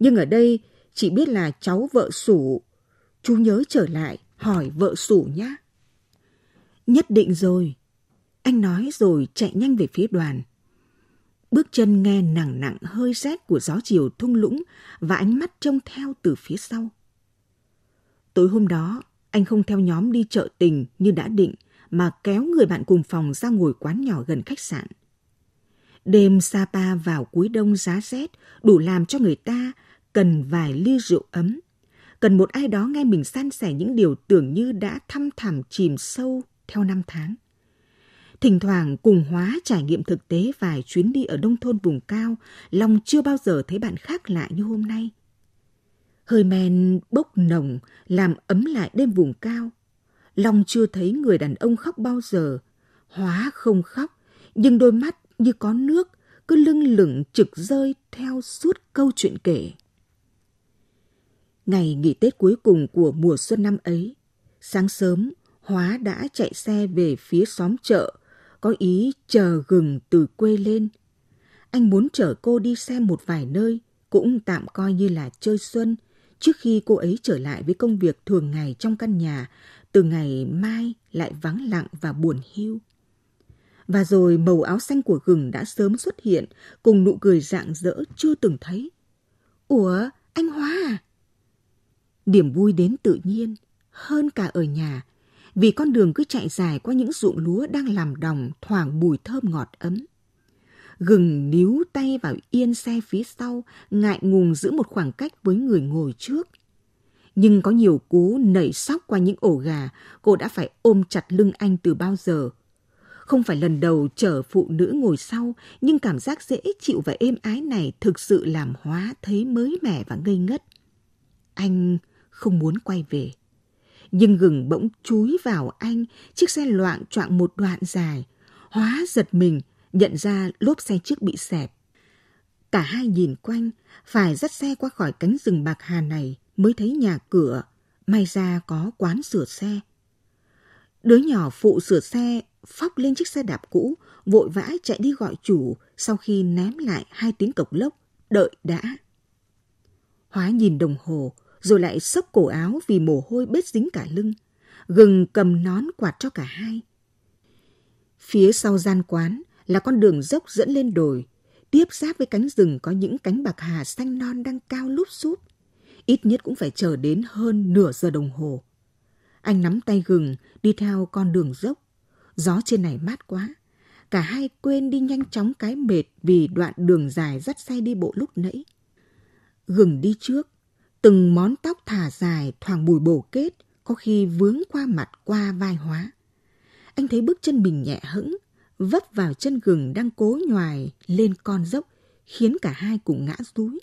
S1: Nhưng ở đây chỉ biết là cháu vợ sủ. Chú nhớ trở lại, hỏi vợ sủ nhá Nhất định rồi. Anh nói rồi chạy nhanh về phía đoàn. Bước chân nghe nặng nặng hơi rét của gió chiều thung lũng và ánh mắt trông theo từ phía sau. Tối hôm đó, anh không theo nhóm đi chợ tình như đã định mà kéo người bạn cùng phòng ra ngồi quán nhỏ gần khách sạn. Đêm Sapa vào cuối đông giá rét đủ làm cho người ta cần vài ly rượu ấm, cần một ai đó nghe mình san sẻ những điều tưởng như đã thăm thẳm chìm sâu theo năm tháng. Thỉnh thoảng cùng hóa trải nghiệm thực tế vài chuyến đi ở nông thôn vùng cao, long chưa bao giờ thấy bạn khác lạ như hôm nay. Hơi men bốc nồng làm ấm lại đêm vùng cao. Long chưa thấy người đàn ông khóc bao giờ. Hóa không khóc, nhưng đôi mắt như có nước cứ lưng lửng trực rơi theo suốt câu chuyện kể. Ngày nghỉ Tết cuối cùng của mùa xuân năm ấy, sáng sớm, Hóa đã chạy xe về phía xóm chợ, có ý chờ gừng từ quê lên. Anh muốn chở cô đi xem một vài nơi, cũng tạm coi như là chơi xuân, trước khi cô ấy trở lại với công việc thường ngày trong căn nhà, từ ngày mai lại vắng lặng và buồn hiu. Và rồi màu áo xanh của gừng đã sớm xuất hiện, cùng nụ cười rạng rỡ chưa từng thấy. Ủa, anh Hóa à? Niềm vui đến tự nhiên, hơn cả ở nhà, vì con đường cứ chạy dài qua những ruộng lúa đang làm đồng thoảng mùi thơm ngọt ấm. Gừng níu tay vào yên xe phía sau, ngại ngùng giữ một khoảng cách với người ngồi trước. Nhưng có nhiều cú nảy sóc qua những ổ gà, cô đã phải ôm chặt lưng anh từ bao giờ. Không phải lần đầu chở phụ nữ ngồi sau, nhưng cảm giác dễ chịu và êm ái này thực sự làm hóa thấy mới mẻ và ngây ngất. Anh không muốn quay về. Nhưng gừng bỗng chúi vào anh, chiếc xe loạn choạng một đoạn dài. Hóa giật mình, nhận ra lốp xe trước bị xẹp. Cả hai nhìn quanh, phải dắt xe qua khỏi cánh rừng bạc hà này mới thấy nhà cửa, may ra có quán sửa xe. Đứa nhỏ phụ sửa xe phóc lên chiếc xe đạp cũ, vội vã chạy đi gọi chủ sau khi ném lại hai tiếng cộc lốc, đợi đã. Hóa nhìn đồng hồ, rồi lại xốc cổ áo vì mồ hôi bết dính cả lưng. Gừng cầm nón quạt cho cả hai. Phía sau gian quán là con đường dốc dẫn lên đồi, tiếp giáp với cánh rừng có những cánh bạc hà xanh non đang cao lúp xúp. Ít nhất cũng phải chờ đến hơn nửa giờ đồng hồ. Anh nắm tay gừng đi theo con đường dốc. Gió trên này mát quá. Cả hai quên đi nhanh chóng cái mệt vì đoạn đường dài dắt say đi bộ lúc nãy. Gừng đi trước, Từng món tóc thả dài thoảng bùi bổ kết, có khi vướng qua mặt qua vai hóa. Anh thấy bước chân mình nhẹ hững, vấp vào chân gừng đang cố nhoài lên con dốc, khiến cả hai cùng ngã rúi.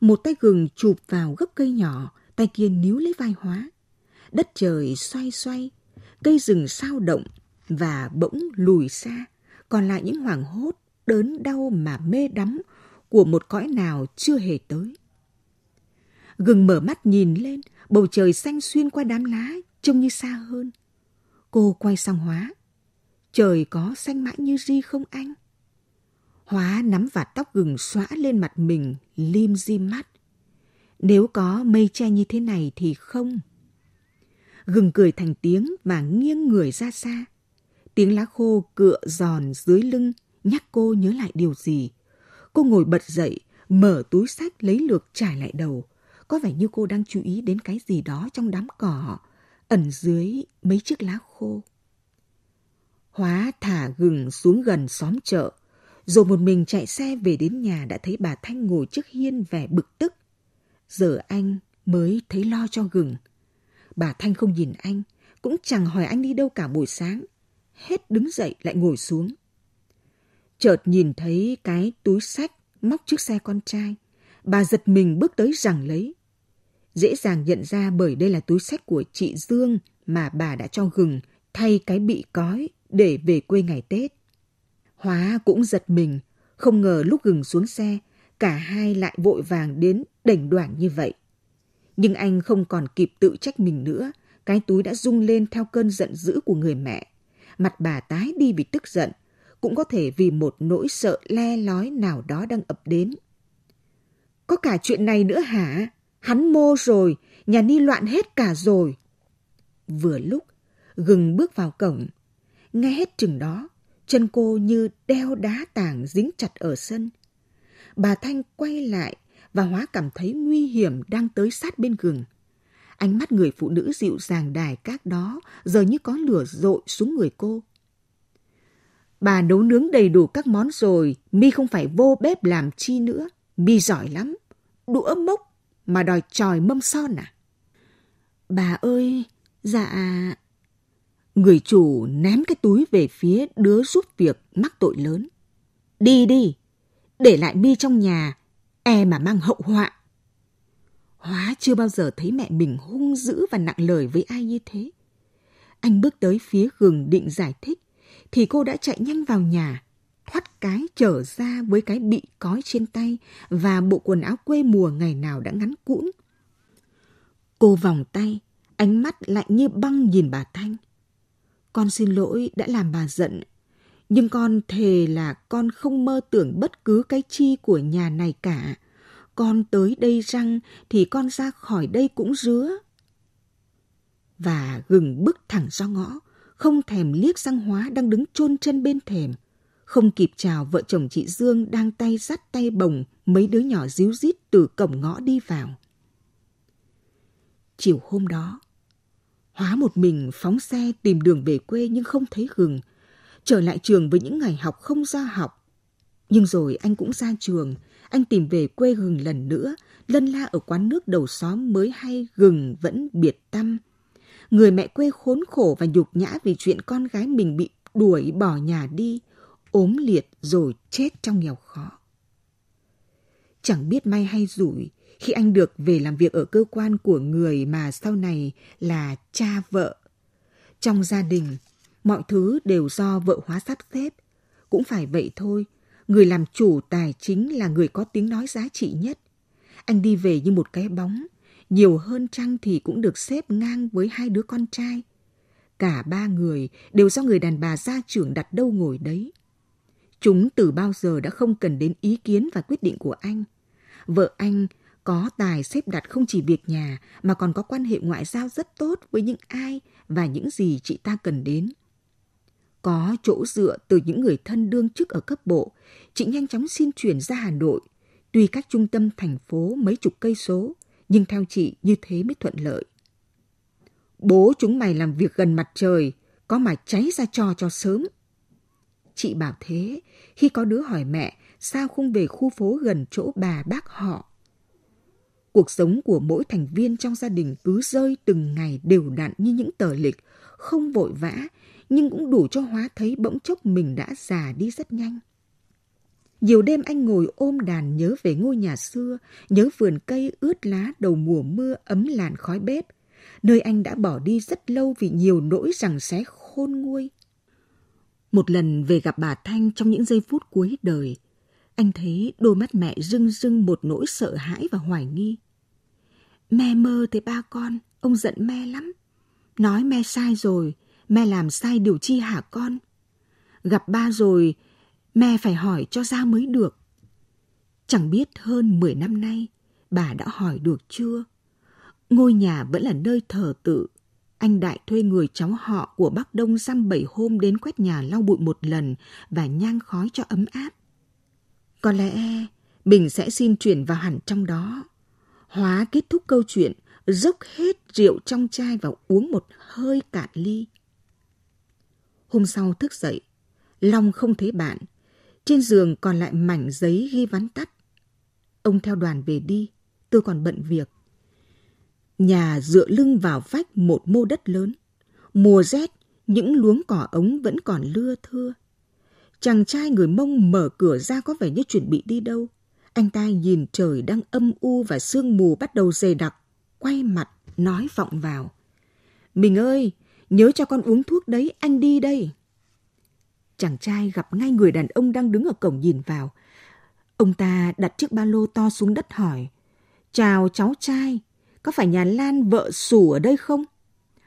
S1: Một tay gừng chụp vào gốc cây nhỏ, tay kia níu lấy vai hóa. Đất trời xoay xoay, cây rừng sao động và bỗng lùi xa, còn lại những hoảng hốt, đớn đau mà mê đắm của một cõi nào chưa hề tới. Gừng mở mắt nhìn lên, bầu trời xanh xuyên qua đám lá, trông như xa hơn. Cô quay sang Hóa. Trời có xanh mãi như ri không anh? Hóa nắm vạt tóc gừng xóa lên mặt mình, lim di mắt. Nếu có mây che như thế này thì không. Gừng cười thành tiếng và nghiêng người ra xa. Tiếng lá khô cựa giòn dưới lưng nhắc cô nhớ lại điều gì. Cô ngồi bật dậy, mở túi sách lấy lược trải lại đầu có vẻ như cô đang chú ý đến cái gì đó trong đám cỏ, ẩn dưới mấy chiếc lá khô. Hóa thả gừng xuống gần xóm chợ, rồi một mình chạy xe về đến nhà đã thấy bà Thanh ngồi trước hiên vẻ bực tức. Giờ anh mới thấy lo cho gừng. Bà Thanh không nhìn anh, cũng chẳng hỏi anh đi đâu cả buổi sáng. Hết đứng dậy lại ngồi xuống. Chợt nhìn thấy cái túi sách móc trước xe con trai. Bà giật mình bước tới rằng lấy dễ dàng nhận ra bởi đây là túi sách của chị Dương mà bà đã cho gừng thay cái bị cói để về quê ngày Tết. Hóa cũng giật mình, không ngờ lúc gừng xuống xe, cả hai lại vội vàng đến đỉnh đoạn như vậy. Nhưng anh không còn kịp tự trách mình nữa, cái túi đã rung lên theo cơn giận dữ của người mẹ. Mặt bà tái đi vì tức giận, cũng có thể vì một nỗi sợ le lói nào đó đang ập đến. Có cả chuyện này nữa hả? Hắn mô rồi, nhà ni loạn hết cả rồi. Vừa lúc, gừng bước vào cổng. Nghe hết chừng đó, chân cô như đeo đá tảng dính chặt ở sân. Bà Thanh quay lại và hóa cảm thấy nguy hiểm đang tới sát bên gừng. Ánh mắt người phụ nữ dịu dàng đài các đó giờ như có lửa rội xuống người cô. Bà nấu nướng đầy đủ các món rồi, mi không phải vô bếp làm chi nữa, mi giỏi lắm. Đũa mốc mà đòi tròi mâm son à? Bà ơi, dạ... Người chủ ném cái túi về phía đứa giúp việc mắc tội lớn. Đi đi, để lại mi trong nhà, e mà mang hậu họa. Hóa chưa bao giờ thấy mẹ mình hung dữ và nặng lời với ai như thế. Anh bước tới phía gừng định giải thích, thì cô đã chạy nhanh vào nhà, thoát cái trở ra với cái bị cói trên tay và bộ quần áo quê mùa ngày nào đã ngắn cũn. Cô vòng tay, ánh mắt lạnh như băng nhìn bà Thanh. Con xin lỗi đã làm bà giận, nhưng con thề là con không mơ tưởng bất cứ cái chi của nhà này cả. Con tới đây răng thì con ra khỏi đây cũng rứa. Và gừng bước thẳng ra ngõ, không thèm liếc sang hóa đang đứng chôn chân bên thềm không kịp chào vợ chồng chị Dương đang tay dắt tay bồng mấy đứa nhỏ díu dít từ cổng ngõ đi vào. Chiều hôm đó, Hóa một mình phóng xe tìm đường về quê nhưng không thấy gừng. Trở lại trường với những ngày học không ra học. Nhưng rồi anh cũng ra trường, anh tìm về quê gừng lần nữa, lân la ở quán nước đầu xóm mới hay gừng vẫn biệt tâm. Người mẹ quê khốn khổ và nhục nhã vì chuyện con gái mình bị đuổi bỏ nhà đi, ốm liệt rồi chết trong nghèo khó. Chẳng biết may hay rủi khi anh được về làm việc ở cơ quan của người mà sau này là cha vợ. Trong gia đình, mọi thứ đều do vợ hóa sắp xếp. Cũng phải vậy thôi, người làm chủ tài chính là người có tiếng nói giá trị nhất. Anh đi về như một cái bóng, nhiều hơn trăng thì cũng được xếp ngang với hai đứa con trai. Cả ba người đều do người đàn bà gia trưởng đặt đâu ngồi đấy. Chúng từ bao giờ đã không cần đến ý kiến và quyết định của anh. Vợ anh có tài xếp đặt không chỉ việc nhà mà còn có quan hệ ngoại giao rất tốt với những ai và những gì chị ta cần đến. Có chỗ dựa từ những người thân đương chức ở cấp bộ, chị nhanh chóng xin chuyển ra Hà Nội. Tuy các trung tâm thành phố mấy chục cây số, nhưng theo chị như thế mới thuận lợi. Bố chúng mày làm việc gần mặt trời, có mà cháy ra trò cho sớm. Chị bảo thế, khi có đứa hỏi mẹ sao không về khu phố gần chỗ bà bác họ. Cuộc sống của mỗi thành viên trong gia đình cứ rơi từng ngày đều đặn như những tờ lịch, không vội vã, nhưng cũng đủ cho hóa thấy bỗng chốc mình đã già đi rất nhanh. Nhiều đêm anh ngồi ôm đàn nhớ về ngôi nhà xưa, nhớ vườn cây ướt lá đầu mùa mưa ấm làn khói bếp, nơi anh đã bỏ đi rất lâu vì nhiều nỗi rằng sẽ khôn nguôi. Một lần về gặp bà Thanh trong những giây phút cuối đời, anh thấy đôi mắt mẹ rưng rưng một nỗi sợ hãi và hoài nghi. Mẹ mơ thấy ba con, ông giận mẹ lắm. Nói mẹ sai rồi, mẹ làm sai điều chi hả con? Gặp ba rồi, mẹ phải hỏi cho ra mới được. Chẳng biết hơn 10 năm nay, bà đã hỏi được chưa? Ngôi nhà vẫn là nơi thờ tự anh Đại thuê người cháu họ của Bắc Đông dăm bảy hôm đến quét nhà lau bụi một lần và nhang khói cho ấm áp. Có lẽ Bình sẽ xin chuyển vào hẳn trong đó. Hóa kết thúc câu chuyện, dốc hết rượu trong chai và uống một hơi cạn ly. Hôm sau thức dậy, Long không thấy bạn. Trên giường còn lại mảnh giấy ghi vắn tắt. Ông theo đoàn về đi, tôi còn bận việc. Nhà dựa lưng vào vách một mô đất lớn. Mùa rét, những luống cỏ ống vẫn còn lưa thưa. Chàng trai người Mông mở cửa ra có vẻ như chuẩn bị đi đâu. Anh ta nhìn trời đang âm u và sương mù bắt đầu dày đặc, quay mặt, nói vọng vào. Mình ơi, nhớ cho con uống thuốc đấy, anh đi đây. Chàng trai gặp ngay người đàn ông đang đứng ở cổng nhìn vào. Ông ta đặt chiếc ba lô to xuống đất hỏi. Chào cháu trai, có phải nhà Lan vợ sủ ở đây không?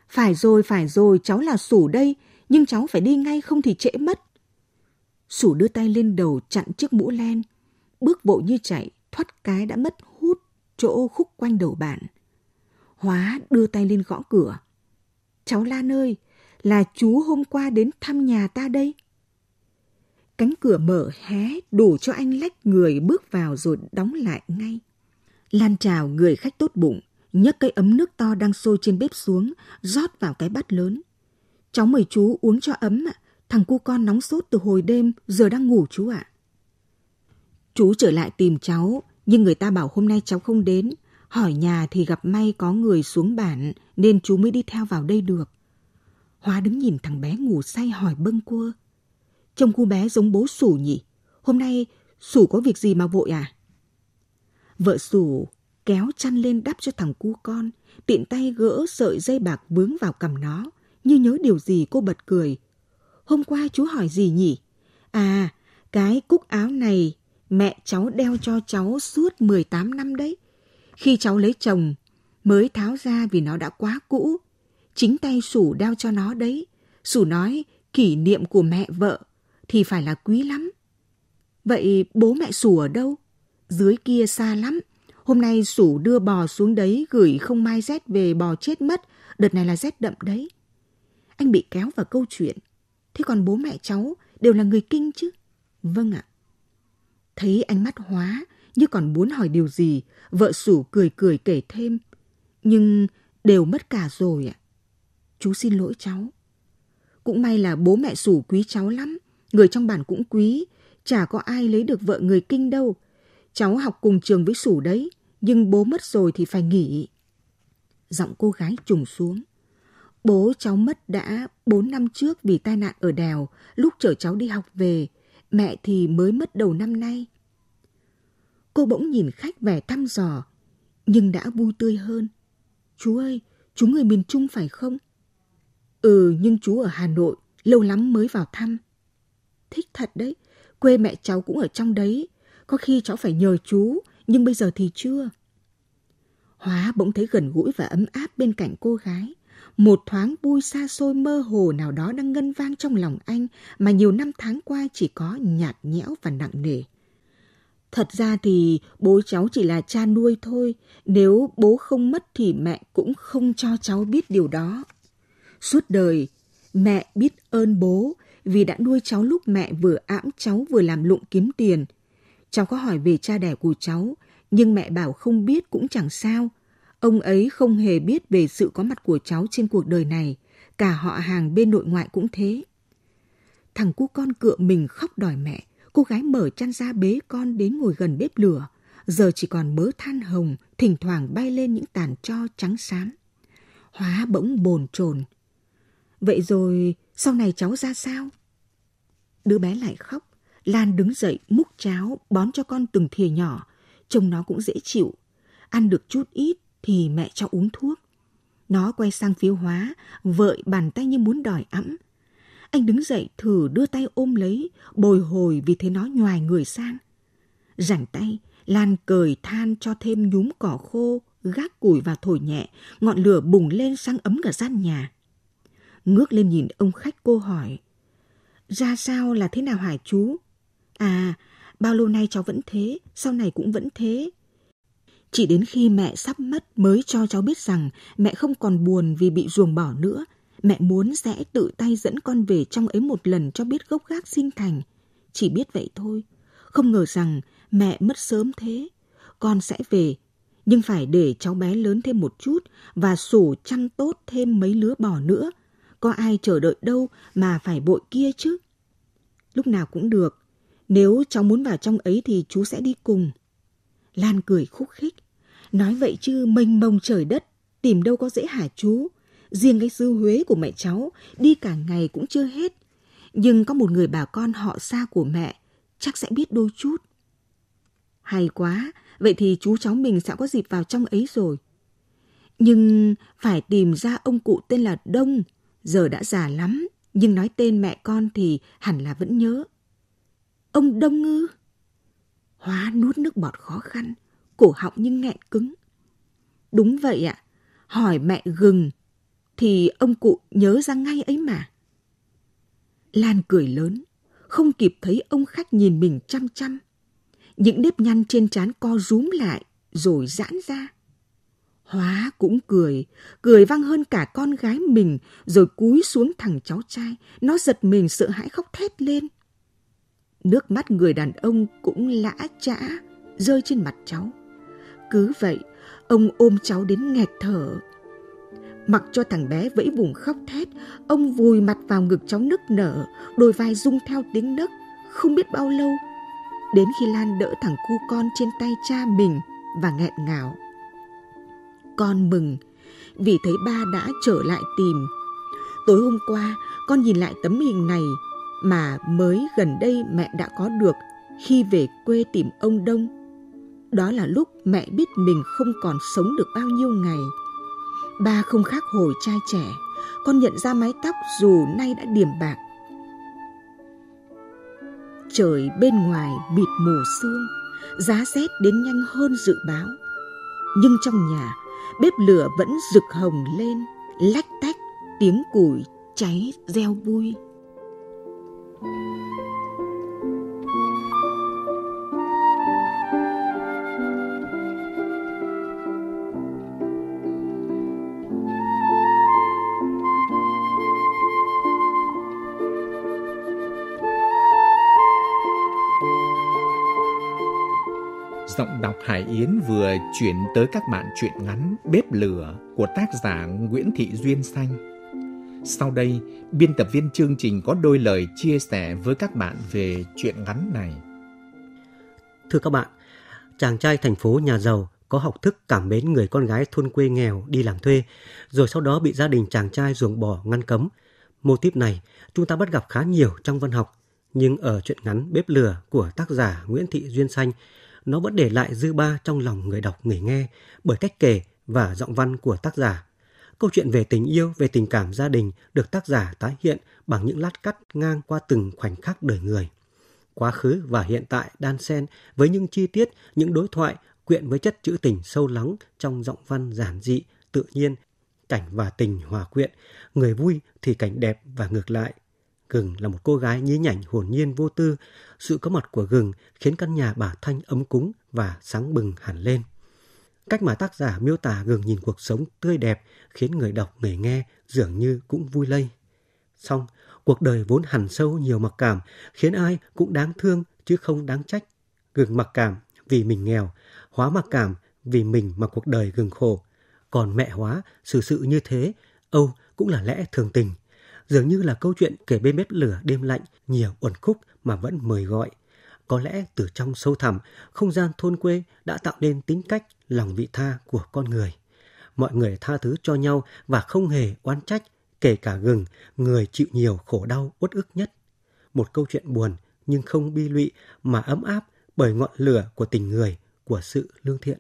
S1: Phải rồi, phải rồi, cháu là sủ đây, nhưng cháu phải đi ngay không thì trễ mất. Sủ đưa tay lên đầu chặn chiếc mũ len, bước vội như chạy, thoát cái đã mất hút chỗ khúc quanh đầu bạn. Hóa đưa tay lên gõ cửa. Cháu Lan ơi, là chú hôm qua đến thăm nhà ta đây. Cánh cửa mở hé đủ cho anh lách người bước vào rồi đóng lại ngay. Lan chào người khách tốt bụng, nhấc cái ấm nước to đang sôi trên bếp xuống, rót vào cái bát lớn. Cháu mời chú uống cho ấm ạ, thằng cu con nóng sốt từ hồi đêm, giờ đang ngủ chú ạ. À. Chú trở lại tìm cháu, nhưng người ta bảo hôm nay cháu không đến, hỏi nhà thì gặp may có người xuống bản nên chú mới đi theo vào đây được. Hóa đứng nhìn thằng bé ngủ say hỏi bâng quơ Trông cu bé giống bố Sủ nhỉ? Hôm nay Sủ có việc gì mà vội à? Vợ Sủ kéo chăn lên đắp cho thằng cu con, tiện tay gỡ sợi dây bạc vướng vào cầm nó, như nhớ điều gì cô bật cười. Hôm qua chú hỏi gì nhỉ? À, cái cúc áo này mẹ cháu đeo cho cháu suốt 18 năm đấy. Khi cháu lấy chồng, mới tháo ra vì nó đã quá cũ. Chính tay sủ đeo cho nó đấy. Sủ nói kỷ niệm của mẹ vợ thì phải là quý lắm. Vậy bố mẹ sủ ở đâu? Dưới kia xa lắm, Hôm nay sủ đưa bò xuống đấy gửi không mai rét về bò chết mất, đợt này là rét đậm đấy. Anh bị kéo vào câu chuyện. Thế còn bố mẹ cháu đều là người kinh chứ? Vâng ạ. Thấy ánh mắt hóa, như còn muốn hỏi điều gì, vợ sủ cười cười kể thêm. Nhưng đều mất cả rồi ạ. Chú xin lỗi cháu. Cũng may là bố mẹ sủ quý cháu lắm, người trong bản cũng quý, chả có ai lấy được vợ người kinh đâu cháu học cùng trường với Sủ đấy, nhưng bố mất rồi thì phải nghỉ. Giọng cô gái trùng xuống. Bố cháu mất đã 4 năm trước vì tai nạn ở đèo, lúc chở cháu đi học về, mẹ thì mới mất đầu năm nay. Cô bỗng nhìn khách vẻ thăm dò, nhưng đã vui tươi hơn. Chú ơi, chú người miền Trung phải không? Ừ, nhưng chú ở Hà Nội, lâu lắm mới vào thăm. Thích thật đấy, quê mẹ cháu cũng ở trong đấy, có khi cháu phải nhờ chú, nhưng bây giờ thì chưa. Hóa bỗng thấy gần gũi và ấm áp bên cạnh cô gái, một thoáng vui xa xôi mơ hồ nào đó đang ngân vang trong lòng anh mà nhiều năm tháng qua chỉ có nhạt nhẽo và nặng nề. Thật ra thì bố cháu chỉ là cha nuôi thôi, nếu bố không mất thì mẹ cũng không cho cháu biết điều đó. Suốt đời, mẹ biết ơn bố vì đã nuôi cháu lúc mẹ vừa ẵm cháu vừa làm lụng kiếm tiền – Cháu có hỏi về cha đẻ của cháu, nhưng mẹ bảo không biết cũng chẳng sao. Ông ấy không hề biết về sự có mặt của cháu trên cuộc đời này, cả họ hàng bên nội ngoại cũng thế. Thằng cu con cựa mình khóc đòi mẹ, cô gái mở chăn ra bế con đến ngồi gần bếp lửa, giờ chỉ còn mớ than hồng thỉnh thoảng bay lên những tàn cho trắng xám. Hóa bỗng bồn chồn. Vậy rồi sau này cháu ra sao? Đứa bé lại khóc, Lan đứng dậy múc cháo bón cho con từng thìa nhỏ, trông nó cũng dễ chịu. Ăn được chút ít thì mẹ cho uống thuốc. Nó quay sang phía hóa, vợi bàn tay như muốn đòi ẵm. Anh đứng dậy thử đưa tay ôm lấy, bồi hồi vì thế nó nhoài người sang. Rảnh tay, Lan cười than cho thêm nhúm cỏ khô, gác củi và thổi nhẹ, ngọn lửa bùng lên sáng ấm cả gian nhà. Ngước lên nhìn ông khách cô hỏi, ra sao là thế nào hả chú? À, bao lâu nay cháu vẫn thế, sau này cũng vẫn thế. Chỉ đến khi mẹ sắp mất mới cho cháu biết rằng mẹ không còn buồn vì bị ruồng bỏ nữa. Mẹ muốn sẽ tự tay dẫn con về trong ấy một lần cho biết gốc gác sinh thành. Chỉ biết vậy thôi. Không ngờ rằng mẹ mất sớm thế. Con sẽ về, nhưng phải để cháu bé lớn thêm một chút và sổ chăn tốt thêm mấy lứa bò nữa. Có ai chờ đợi đâu mà phải bội kia chứ. Lúc nào cũng được, nếu cháu muốn vào trong ấy thì chú sẽ đi cùng. Lan cười khúc khích. Nói vậy chứ mênh mông trời đất, tìm đâu có dễ hả chú. Riêng cái sư Huế của mẹ cháu, đi cả ngày cũng chưa hết. Nhưng có một người bà con họ xa của mẹ, chắc sẽ biết đôi chút. Hay quá, vậy thì chú cháu mình sẽ có dịp vào trong ấy rồi. Nhưng phải tìm ra ông cụ tên là Đông, giờ đã già lắm, nhưng nói tên mẹ con thì hẳn là vẫn nhớ. Ông Đông ngư. Hóa nuốt nước bọt khó khăn, cổ họng như nghẹn cứng. Đúng vậy ạ, à, hỏi mẹ gừng thì ông cụ nhớ ra ngay ấy mà. Lan cười lớn, không kịp thấy ông khách nhìn mình chăm chăm. Những nếp nhăn trên trán co rúm lại rồi giãn ra. Hóa cũng cười, cười vang hơn cả con gái mình rồi cúi xuống thằng cháu trai. Nó giật mình sợ hãi khóc thét lên. Nước mắt người đàn ông cũng lã chã, rơi trên mặt cháu. Cứ vậy, ông ôm cháu đến nghẹt thở. Mặc cho thằng bé vẫy vùng khóc thét, ông vùi mặt vào ngực cháu nức nở, đôi vai rung theo tiếng nấc, không biết bao lâu. Đến khi Lan đỡ thằng cu con trên tay cha mình và nghẹn ngào. Con mừng, vì thấy ba đã trở lại tìm. Tối hôm qua, con nhìn lại tấm hình này mà mới gần đây mẹ đã có được khi về quê tìm ông Đông. Đó là lúc mẹ biết mình không còn sống được bao nhiêu ngày. Ba không khác hồi trai trẻ, con nhận ra mái tóc dù nay đã điểm bạc. Trời bên ngoài bịt mù sương, giá rét đến nhanh hơn dự báo. Nhưng trong nhà, bếp lửa vẫn rực hồng lên, lách tách tiếng củi cháy reo vui
S3: giọng đọc Hải Yến vừa chuyển tới các bạn truyện ngắn Bếp lửa của tác giả Nguyễn Thị Duyên Xanh. Sau đây, biên tập viên chương trình có đôi lời
S6: chia sẻ với các bạn về chuyện ngắn này. Thưa các bạn, chàng trai thành phố nhà giàu có học thức cảm mến người con gái thôn quê nghèo đi làm thuê, rồi sau đó bị gia đình chàng trai ruồng bỏ ngăn cấm. Mô típ này chúng ta bắt gặp khá nhiều trong văn học, nhưng ở chuyện ngắn Bếp lửa của tác giả Nguyễn Thị Duyên Xanh, nó vẫn để lại dư ba trong lòng người đọc người nghe bởi cách kể và giọng văn của tác giả Câu chuyện về tình yêu, về tình cảm gia đình được tác giả tái hiện bằng những lát cắt ngang qua từng khoảnh khắc đời người. Quá khứ và hiện tại đan xen với những chi tiết, những đối thoại quyện với chất trữ tình sâu lắng trong giọng văn giản dị, tự nhiên, cảnh và tình hòa quyện, người vui thì cảnh đẹp và ngược lại. Gừng là một cô gái nhí nhảnh hồn nhiên vô tư, sự có mặt của Gừng khiến căn nhà bà Thanh ấm cúng và sáng bừng hẳn lên. Cách mà tác giả miêu tả gừng nhìn cuộc sống tươi đẹp khiến người đọc, người nghe dường như cũng vui lây. song cuộc đời vốn hẳn sâu nhiều mặc cảm khiến ai cũng đáng thương chứ không đáng trách. Gừng mặc cảm vì mình nghèo, hóa mặc cảm vì mình mà cuộc đời gừng khổ. Còn mẹ hóa, xử sự, sự như thế, âu cũng là lẽ thường tình. Dường như là câu chuyện kể bên bếp lửa đêm lạnh, nhiều uẩn khúc mà vẫn mời gọi – có lẽ từ trong sâu thẳm, không gian thôn quê đã tạo nên tính cách, lòng vị tha của con người. Mọi người tha thứ cho nhau và không hề oán trách, kể cả gừng, người chịu nhiều khổ đau uất ức nhất. Một câu chuyện buồn nhưng không bi lụy mà ấm áp bởi ngọn lửa của tình người, của sự lương thiện.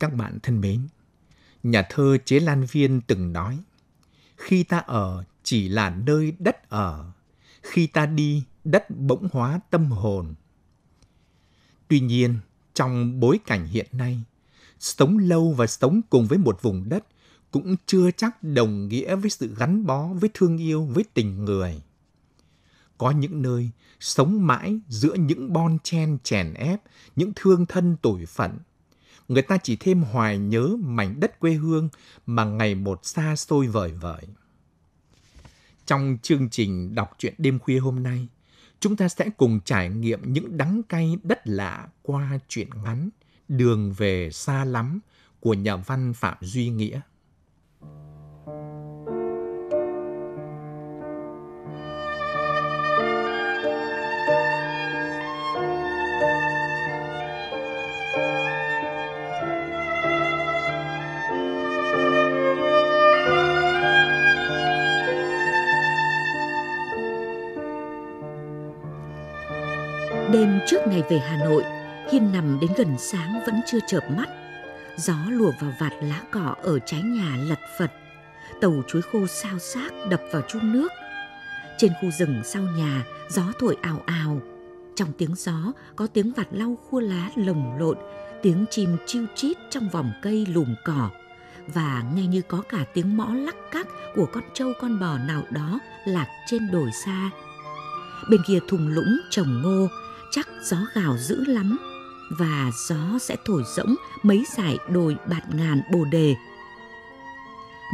S3: Các bạn thân mến, nhà thơ Chế Lan Viên từng nói, khi ta ở chỉ là nơi đất ở. Khi ta đi, đất bỗng hóa tâm hồn. Tuy nhiên, trong bối cảnh hiện nay, sống lâu và sống cùng với một vùng đất cũng chưa chắc đồng nghĩa với sự gắn bó với thương yêu với tình người có những nơi sống mãi giữa những bon chen chèn ép những thương thân tủi phận người ta chỉ thêm hoài nhớ mảnh đất quê hương mà ngày một xa xôi vời vợi trong chương trình đọc truyện đêm khuya hôm nay, chúng ta sẽ cùng trải nghiệm những đắng cay đất lạ qua truyện ngắn Đường về xa lắm của nhà văn Phạm Duy Nghĩa.
S7: Đêm trước ngày về Hà Nội, Hiên nằm đến gần sáng vẫn chưa chợp mắt. Gió lùa vào vạt lá cỏ ở trái nhà lật phật. Tàu chuối khô sao xác đập vào chung nước. Trên khu rừng sau nhà, gió thổi ào ào. Trong tiếng gió có tiếng vạt lau khua lá lồng lộn, tiếng chim chiêu chít trong vòng cây lùm cỏ và nghe như có cả tiếng mõ lắc cắc của con trâu con bò nào đó lạc trên đồi xa. Bên kia thùng lũng trồng ngô, chắc gió gào dữ lắm và gió sẽ thổi rỗng mấy dải đồi bạt ngàn bồ đề.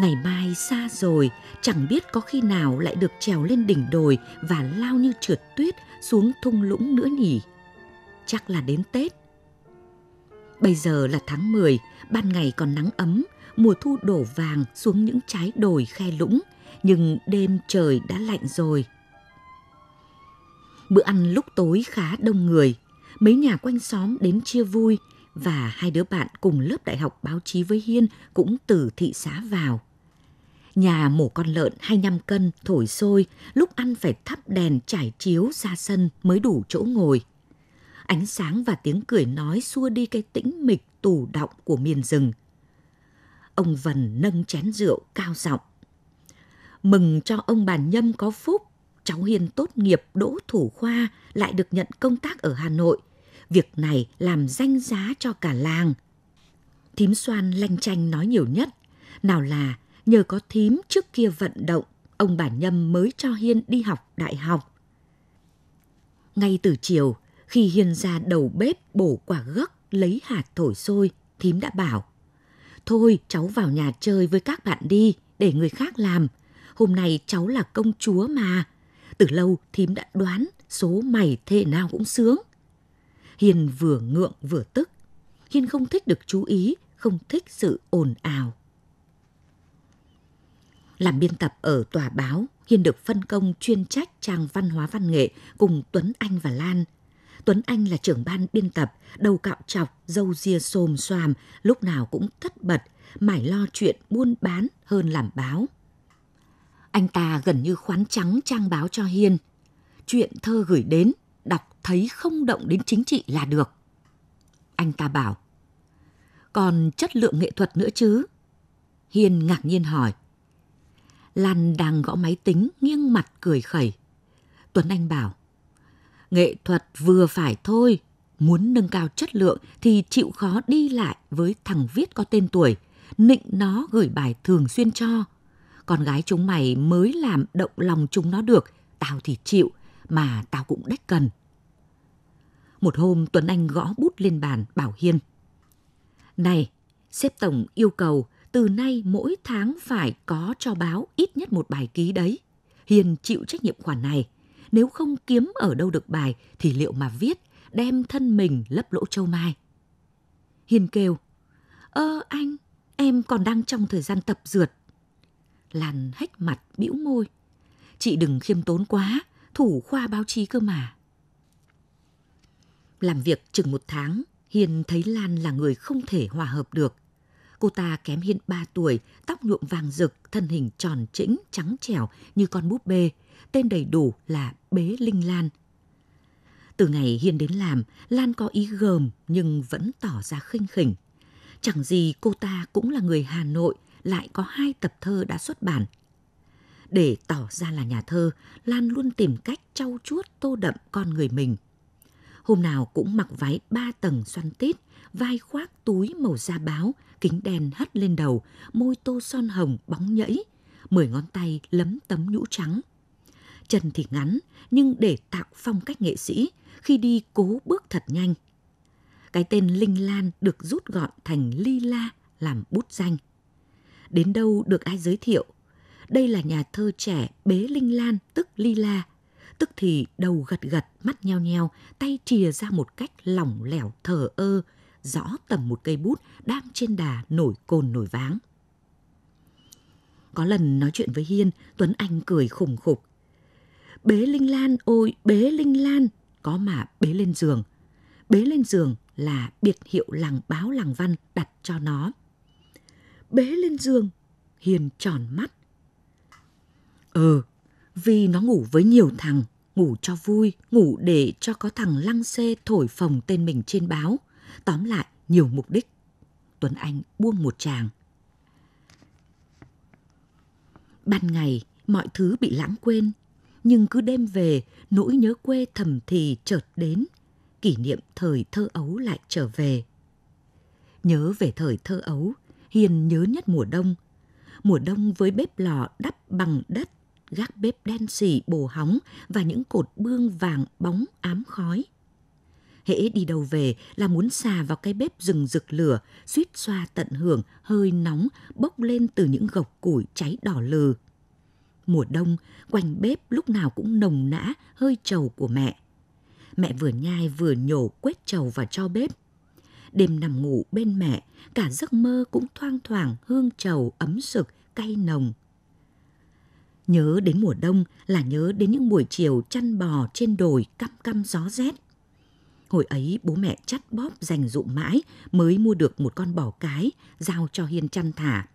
S7: Ngày mai xa rồi, chẳng biết có khi nào lại được trèo lên đỉnh đồi và lao như trượt tuyết xuống thung lũng nữa nhỉ. Chắc là đến Tết. Bây giờ là tháng 10, ban ngày còn nắng ấm, mùa thu đổ vàng xuống những trái đồi khe lũng, nhưng đêm trời đã lạnh rồi. Bữa ăn lúc tối khá đông người, mấy nhà quanh xóm đến chia vui và hai đứa bạn cùng lớp đại học báo chí với Hiên cũng từ thị xã vào. Nhà mổ con lợn 25 cân thổi sôi, lúc ăn phải thắp đèn trải chiếu ra sân mới đủ chỗ ngồi. Ánh sáng và tiếng cười nói xua đi cái tĩnh mịch tù động của miền rừng. Ông Vân nâng chén rượu cao giọng. Mừng cho ông bà Nhâm có phúc, cháu Hiền tốt nghiệp đỗ thủ khoa lại được nhận công tác ở Hà Nội. Việc này làm danh giá cho cả làng. Thím Soan lanh chanh nói nhiều nhất. Nào là nhờ có thím trước kia vận động, ông bà Nhâm mới cho Hiên đi học đại học. Ngay từ chiều, khi Hiên ra đầu bếp bổ quả gấc lấy hạt thổi sôi, thím đã bảo. Thôi cháu vào nhà chơi với các bạn đi, để người khác làm. Hôm nay cháu là công chúa mà, từ lâu thím đã đoán số mày thế nào cũng sướng. Hiền vừa ngượng vừa tức. hiền không thích được chú ý, không thích sự ồn ào. Làm biên tập ở tòa báo, hiền được phân công chuyên trách trang văn hóa văn nghệ cùng Tuấn Anh và Lan. Tuấn Anh là trưởng ban biên tập, đầu cạo chọc, dâu ria xồm xoàm, lúc nào cũng thất bật, mải lo chuyện buôn bán hơn làm báo. Anh ta gần như khoán trắng trang báo cho Hiên. Chuyện thơ gửi đến, đọc thấy không động đến chính trị là được. Anh ta bảo, còn chất lượng nghệ thuật nữa chứ? Hiên ngạc nhiên hỏi. Lan đang gõ máy tính nghiêng mặt cười khẩy. Tuấn Anh bảo, nghệ thuật vừa phải thôi, muốn nâng cao chất lượng thì chịu khó đi lại với thằng viết có tên tuổi, nịnh nó gửi bài thường xuyên cho con gái chúng mày mới làm động lòng chúng nó được, tao thì chịu, mà tao cũng đách cần. Một hôm Tuấn Anh gõ bút lên bàn bảo Hiên. Này, sếp tổng yêu cầu từ nay mỗi tháng phải có cho báo ít nhất một bài ký đấy. Hiền chịu trách nhiệm khoản này. Nếu không kiếm ở đâu được bài thì liệu mà viết, đem thân mình lấp lỗ châu mai. Hiền kêu, ơ anh, em còn đang trong thời gian tập dượt, Lan hách mặt bĩu môi. Chị đừng khiêm tốn quá, thủ khoa báo chí cơ mà. Làm việc chừng một tháng, Hiền thấy Lan là người không thể hòa hợp được. Cô ta kém Hiền 3 tuổi, tóc nhuộm vàng rực, thân hình tròn trĩnh, trắng trẻo như con búp bê. Tên đầy đủ là Bế Linh Lan. Từ ngày Hiền đến làm, Lan có ý gờm nhưng vẫn tỏ ra khinh khỉnh. Chẳng gì cô ta cũng là người Hà Nội, lại có hai tập thơ đã xuất bản. Để tỏ ra là nhà thơ, Lan luôn tìm cách trau chuốt tô đậm con người mình. Hôm nào cũng mặc váy ba tầng xoăn tít, vai khoác túi màu da báo, kính đen hất lên đầu, môi tô son hồng bóng nhẫy, mười ngón tay lấm tấm nhũ trắng. Chân thì ngắn, nhưng để tạo phong cách nghệ sĩ, khi đi cố bước thật nhanh. Cái tên Linh Lan được rút gọn thành Ly La làm bút danh đến đâu được ai giới thiệu. Đây là nhà thơ trẻ Bế Linh Lan, tức Lila, tức thì đầu gật gật, mắt nheo nheo, tay chìa ra một cách lỏng lẻo thờ ơ, rõ tầm một cây bút đang trên đà nổi cồn nổi váng. Có lần nói chuyện với Hiên, Tuấn Anh cười khủng khục. Bế Linh Lan ôi, bế Linh Lan, có mà bế lên giường. Bế lên giường là biệt hiệu làng báo làng văn đặt cho nó bế lên giường. Hiền tròn mắt. ờ vì nó ngủ với nhiều thằng, ngủ cho vui, ngủ để cho có thằng lăng xê thổi phồng tên mình trên báo. Tóm lại, nhiều mục đích. Tuấn Anh buông một tràng. Ban ngày, mọi thứ bị lãng quên. Nhưng cứ đêm về, nỗi nhớ quê thầm thì chợt đến. Kỷ niệm thời thơ ấu lại trở về. Nhớ về thời thơ ấu, hiền nhớ nhất mùa đông. Mùa đông với bếp lò đắp bằng đất, gác bếp đen xỉ bồ hóng và những cột bương vàng bóng ám khói. Hễ đi đâu về là muốn xà vào cái bếp rừng rực lửa, suýt xoa tận hưởng hơi nóng bốc lên từ những gộc củi cháy đỏ lừ. Mùa đông, quanh bếp lúc nào cũng nồng nã hơi trầu của mẹ. Mẹ vừa nhai vừa nhổ quét trầu vào cho bếp Đêm nằm ngủ bên mẹ, cả giấc mơ cũng thoang thoảng hương trầu ấm sực, cay nồng. Nhớ đến mùa đông là nhớ đến những buổi chiều chăn bò trên đồi căm căm gió rét. Hồi ấy bố mẹ chắt bóp dành dụm mãi mới mua được một con bò cái, giao cho Hiên chăn thả.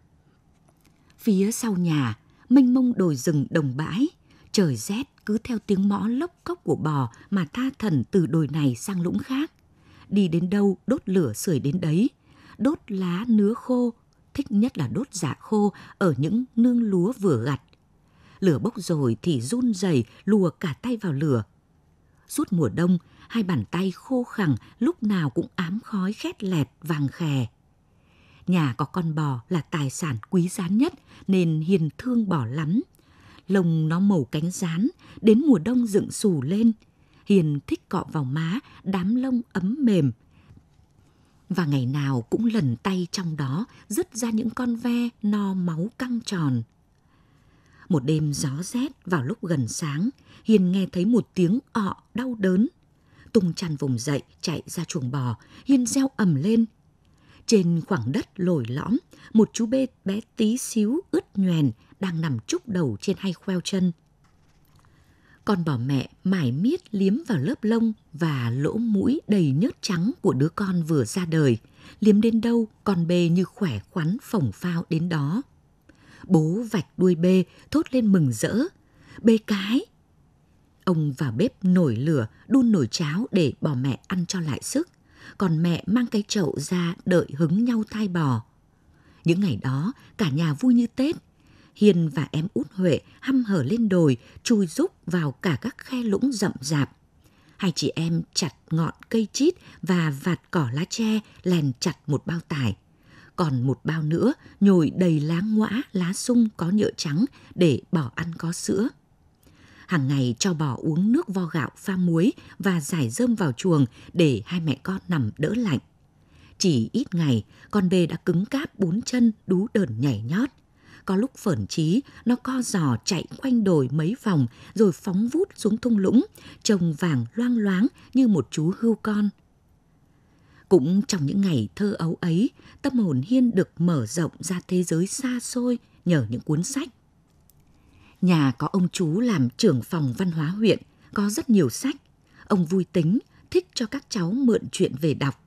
S7: Phía sau nhà, mênh mông đồi rừng đồng bãi, trời rét cứ theo tiếng mõ lốc cốc của bò mà tha thần từ đồi này sang lũng khác đi đến đâu đốt lửa sưởi đến đấy. Đốt lá nứa khô, thích nhất là đốt dạ khô ở những nương lúa vừa gặt. Lửa bốc rồi thì run rẩy lùa cả tay vào lửa. Suốt mùa đông, hai bàn tay khô khẳng lúc nào cũng ám khói khét lẹt vàng khè. Nhà có con bò là tài sản quý giá nhất nên hiền thương bò lắm. Lồng nó màu cánh rán, đến mùa đông dựng xù lên – Hiền thích cọ vào má, đám lông ấm mềm. Và ngày nào cũng lần tay trong đó, rứt ra những con ve no máu căng tròn. Một đêm gió rét vào lúc gần sáng, Hiền nghe thấy một tiếng ọ đau đớn. Tung chăn vùng dậy, chạy ra chuồng bò, Hiền reo ầm lên. Trên khoảng đất lồi lõm, một chú bê bé tí xíu ướt nhoèn đang nằm chúc đầu trên hai khoeo chân – con bỏ mẹ mải miết liếm vào lớp lông và lỗ mũi đầy nhớt trắng của đứa con vừa ra đời. Liếm đến đâu, con bê như khỏe khoắn phồng phao đến đó. Bố vạch đuôi bê, thốt lên mừng rỡ. Bê cái! Ông vào bếp nổi lửa, đun nổi cháo để bỏ mẹ ăn cho lại sức. Còn mẹ mang cái chậu ra đợi hứng nhau thai bò. Những ngày đó, cả nhà vui như Tết Hiền và em út Huệ hăm hở lên đồi, chui rúc vào cả các khe lũng rậm rạp. Hai chị em chặt ngọn cây chít và vạt cỏ lá tre lèn chặt một bao tải. Còn một bao nữa nhồi đầy lá ngõa, lá sung có nhựa trắng để bỏ ăn có sữa. Hàng ngày cho bò uống nước vo gạo pha muối và giải rơm vào chuồng để hai mẹ con nằm đỡ lạnh. Chỉ ít ngày, con bê đã cứng cáp bốn chân, đú đờn nhảy nhót có lúc phởn trí, nó co giò chạy quanh đồi mấy vòng rồi phóng vút xuống thung lũng, trông vàng loang loáng như một chú hươu con. Cũng trong những ngày thơ ấu ấy, tâm hồn Hiên được mở rộng ra thế giới xa xôi nhờ những cuốn sách. Nhà có ông chú làm trưởng phòng văn hóa huyện, có rất nhiều sách. Ông vui tính, thích cho các cháu mượn chuyện về đọc.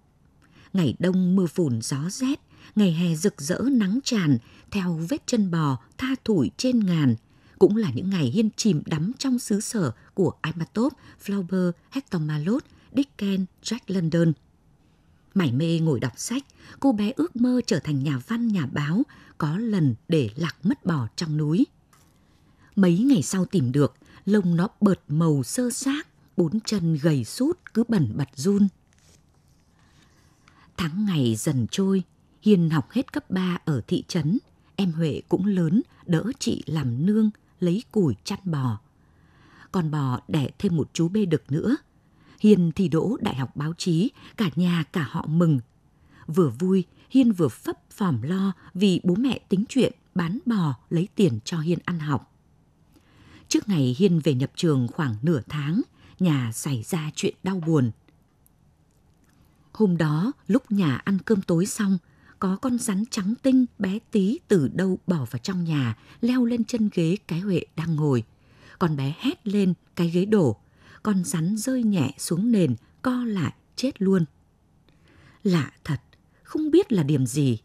S7: Ngày đông mưa phùn gió rét, ngày hè rực rỡ nắng tràn theo vết chân bò tha thủi trên ngàn, cũng là những ngày Hiên chìm đắm trong xứ sở của Imatop, Flaubert, Hector Malot, Dickens, Jack London. Mải mê ngồi đọc sách, cô bé ước mơ trở thành nhà văn nhà báo, có lần để lạc mất bò trong núi. Mấy ngày sau tìm được, lông nó bợt màu sơ xác, bốn chân gầy sút cứ bẩn bật run. Tháng ngày dần trôi, Hiền học hết cấp 3 ở thị trấn, em Huệ cũng lớn, đỡ chị làm nương, lấy củi chăn bò. Còn bò đẻ thêm một chú bê đực nữa. Hiền thì đỗ đại học báo chí, cả nhà cả họ mừng. Vừa vui, Hiên vừa phấp phòm lo vì bố mẹ tính chuyện bán bò lấy tiền cho Hiên ăn học. Trước ngày Hiên về nhập trường khoảng nửa tháng, nhà xảy ra chuyện đau buồn. Hôm đó, lúc nhà ăn cơm tối xong, có con rắn trắng tinh bé tí từ đâu bỏ vào trong nhà, leo lên chân ghế cái Huệ đang ngồi. Con bé hét lên, cái ghế đổ. Con rắn rơi nhẹ xuống nền, co lại, chết luôn. Lạ thật, không biết là điểm gì.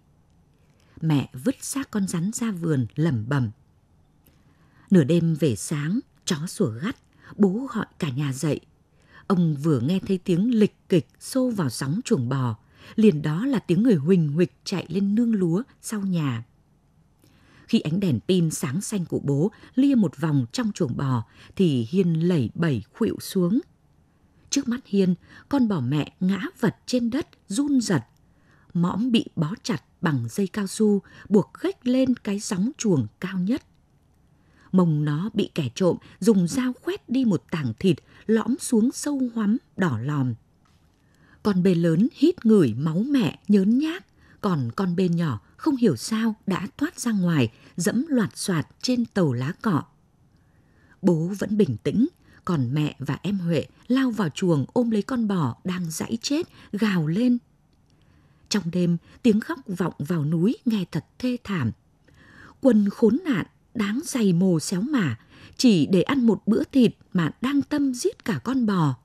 S7: Mẹ vứt xác con rắn ra vườn lẩm bẩm. Nửa đêm về sáng, chó sủa gắt, bố gọi cả nhà dậy. Ông vừa nghe thấy tiếng lịch kịch xô vào sóng chuồng bò, liền đó là tiếng người huỳnh huỵch chạy lên nương lúa sau nhà. Khi ánh đèn pin sáng xanh của bố lia một vòng trong chuồng bò thì Hiên lẩy bẩy khuỵu xuống. Trước mắt Hiên, con bò mẹ ngã vật trên đất run giật. Mõm bị bó chặt bằng dây cao su buộc gách lên cái sóng chuồng cao nhất. Mông nó bị kẻ trộm dùng dao khoét đi một tảng thịt lõm xuống sâu hoắm đỏ lòm con bê lớn hít ngửi máu mẹ nhớn nhác, còn con bê nhỏ không hiểu sao đã thoát ra ngoài, dẫm loạt xoạt trên tàu lá cọ. Bố vẫn bình tĩnh, còn mẹ và em Huệ lao vào chuồng ôm lấy con bò đang dãy chết, gào lên. Trong đêm, tiếng khóc vọng vào núi nghe thật thê thảm. Quân khốn nạn, đáng dày mồ xéo mả, chỉ để ăn một bữa thịt mà đang tâm giết cả con bò.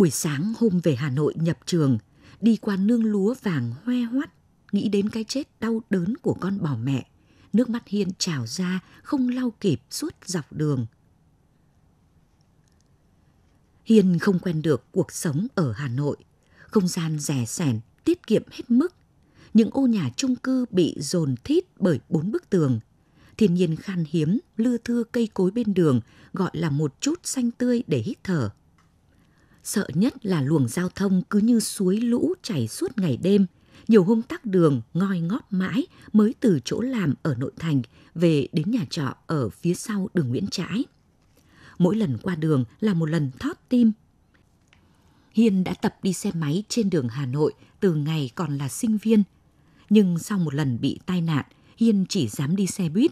S7: Buổi sáng hôm về Hà Nội nhập trường, đi qua nương lúa vàng hoe hoắt, nghĩ đến cái chết đau đớn của con bỏ mẹ. Nước mắt Hiên trào ra, không lau kịp suốt dọc đường. Hiên không quen được cuộc sống ở Hà Nội. Không gian rẻ sẻn, tiết kiệm hết mức. Những ô nhà chung cư bị dồn thít bởi bốn bức tường. Thiên nhiên khan hiếm, lưa thưa cây cối bên đường, gọi là một chút xanh tươi để hít thở. Sợ nhất là luồng giao thông cứ như suối lũ chảy suốt ngày đêm. Nhiều hôm tắc đường, ngoi ngóp mãi mới từ chỗ làm ở nội thành về đến nhà trọ ở phía sau đường Nguyễn Trãi. Mỗi lần qua đường là một lần thót tim. Hiên đã tập đi xe máy trên đường Hà Nội từ ngày còn là sinh viên. Nhưng sau một lần bị tai nạn, Hiên chỉ dám đi xe buýt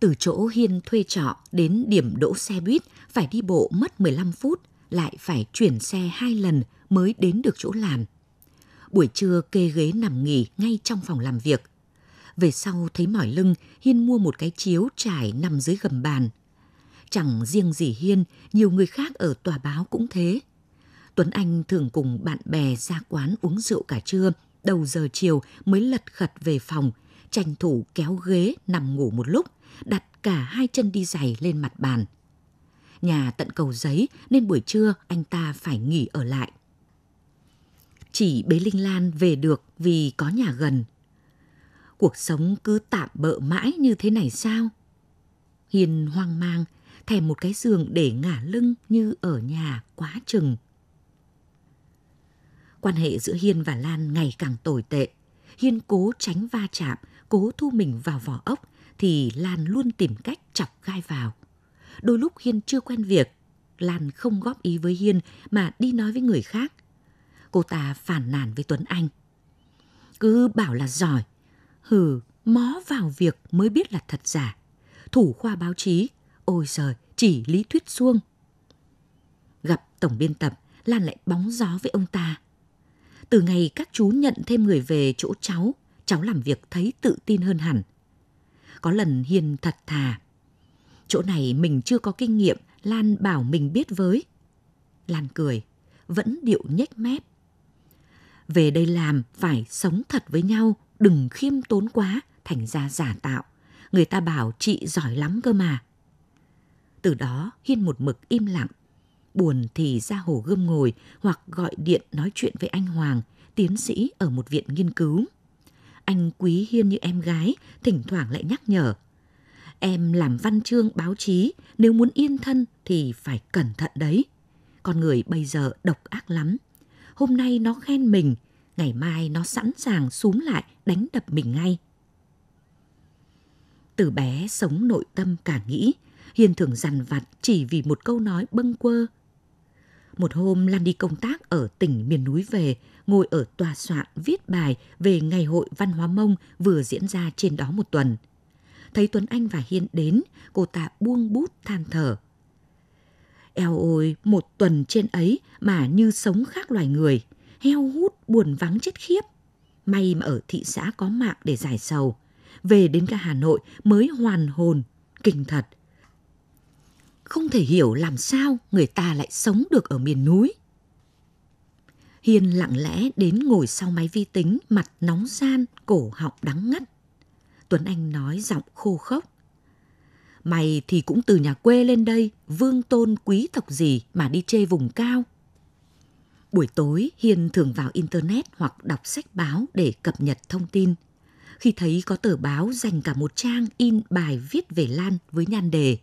S7: từ chỗ Hiên thuê trọ đến điểm đỗ xe buýt phải đi bộ mất 15 phút, lại phải chuyển xe hai lần mới đến được chỗ làm. Buổi trưa kê ghế nằm nghỉ ngay trong phòng làm việc. Về sau thấy mỏi lưng, Hiên mua một cái chiếu trải nằm dưới gầm bàn. Chẳng riêng gì Hiên, nhiều người khác ở tòa báo cũng thế. Tuấn Anh thường cùng bạn bè ra quán uống rượu cả trưa, đầu giờ chiều mới lật khật về phòng, tranh thủ kéo ghế nằm ngủ một lúc, đặt cả hai chân đi giày lên mặt bàn nhà tận cầu giấy nên buổi trưa anh ta phải nghỉ ở lại. Chỉ bế Linh Lan về được vì có nhà gần. Cuộc sống cứ tạm bợ mãi như thế này sao? Hiền hoang mang, thèm một cái giường để ngả lưng như ở nhà quá chừng. Quan hệ giữa Hiên và Lan ngày càng tồi tệ. Hiên cố tránh va chạm, cố thu mình vào vỏ ốc thì Lan luôn tìm cách chọc gai vào đôi lúc Hiên chưa quen việc, Lan không góp ý với Hiên mà đi nói với người khác. Cô ta phản nàn với Tuấn Anh. Cứ bảo là giỏi, hừ, mó vào việc mới biết là thật giả. Thủ khoa báo chí, ôi giời, chỉ lý thuyết xuông. Gặp tổng biên tập, Lan lại bóng gió với ông ta. Từ ngày các chú nhận thêm người về chỗ cháu, cháu làm việc thấy tự tin hơn hẳn. Có lần Hiền thật thà, Chỗ này mình chưa có kinh nghiệm, Lan bảo mình biết với. Lan cười, vẫn điệu nhếch mép. Về đây làm phải sống thật với nhau, đừng khiêm tốn quá, thành ra giả tạo. Người ta bảo chị giỏi lắm cơ mà. Từ đó Hiên một mực im lặng. Buồn thì ra hồ gươm ngồi hoặc gọi điện nói chuyện với anh Hoàng, tiến sĩ ở một viện nghiên cứu. Anh quý Hiên như em gái, thỉnh thoảng lại nhắc nhở – Em làm văn chương báo chí, nếu muốn yên thân thì phải cẩn thận đấy. Con người bây giờ độc ác lắm. Hôm nay nó khen mình, ngày mai nó sẵn sàng súm lại đánh đập mình ngay. Từ bé sống nội tâm cả nghĩ, Hiền thường dằn vặt chỉ vì một câu nói bâng quơ. Một hôm Lan đi công tác ở tỉnh miền núi về, ngồi ở tòa soạn viết bài về ngày hội văn hóa mông vừa diễn ra trên đó một tuần – Thấy Tuấn Anh và Hiên đến, cô ta buông bút than thở. Eo ôi, một tuần trên ấy mà như sống khác loài người, heo hút buồn vắng chết khiếp. May mà ở thị xã có mạng để giải sầu. Về đến cả Hà Nội mới hoàn hồn, kinh thật. Không thể hiểu làm sao người ta lại sống được ở miền núi. Hiền lặng lẽ đến ngồi sau máy vi tính, mặt nóng gian, cổ họng đắng ngắt. Tuấn Anh nói giọng khô khốc. Mày thì cũng từ nhà quê lên đây, vương tôn quý tộc gì mà đi chê vùng cao. Buổi tối, Hiền thường vào Internet hoặc đọc sách báo để cập nhật thông tin. Khi thấy có tờ báo dành cả một trang in bài viết về Lan với nhan đề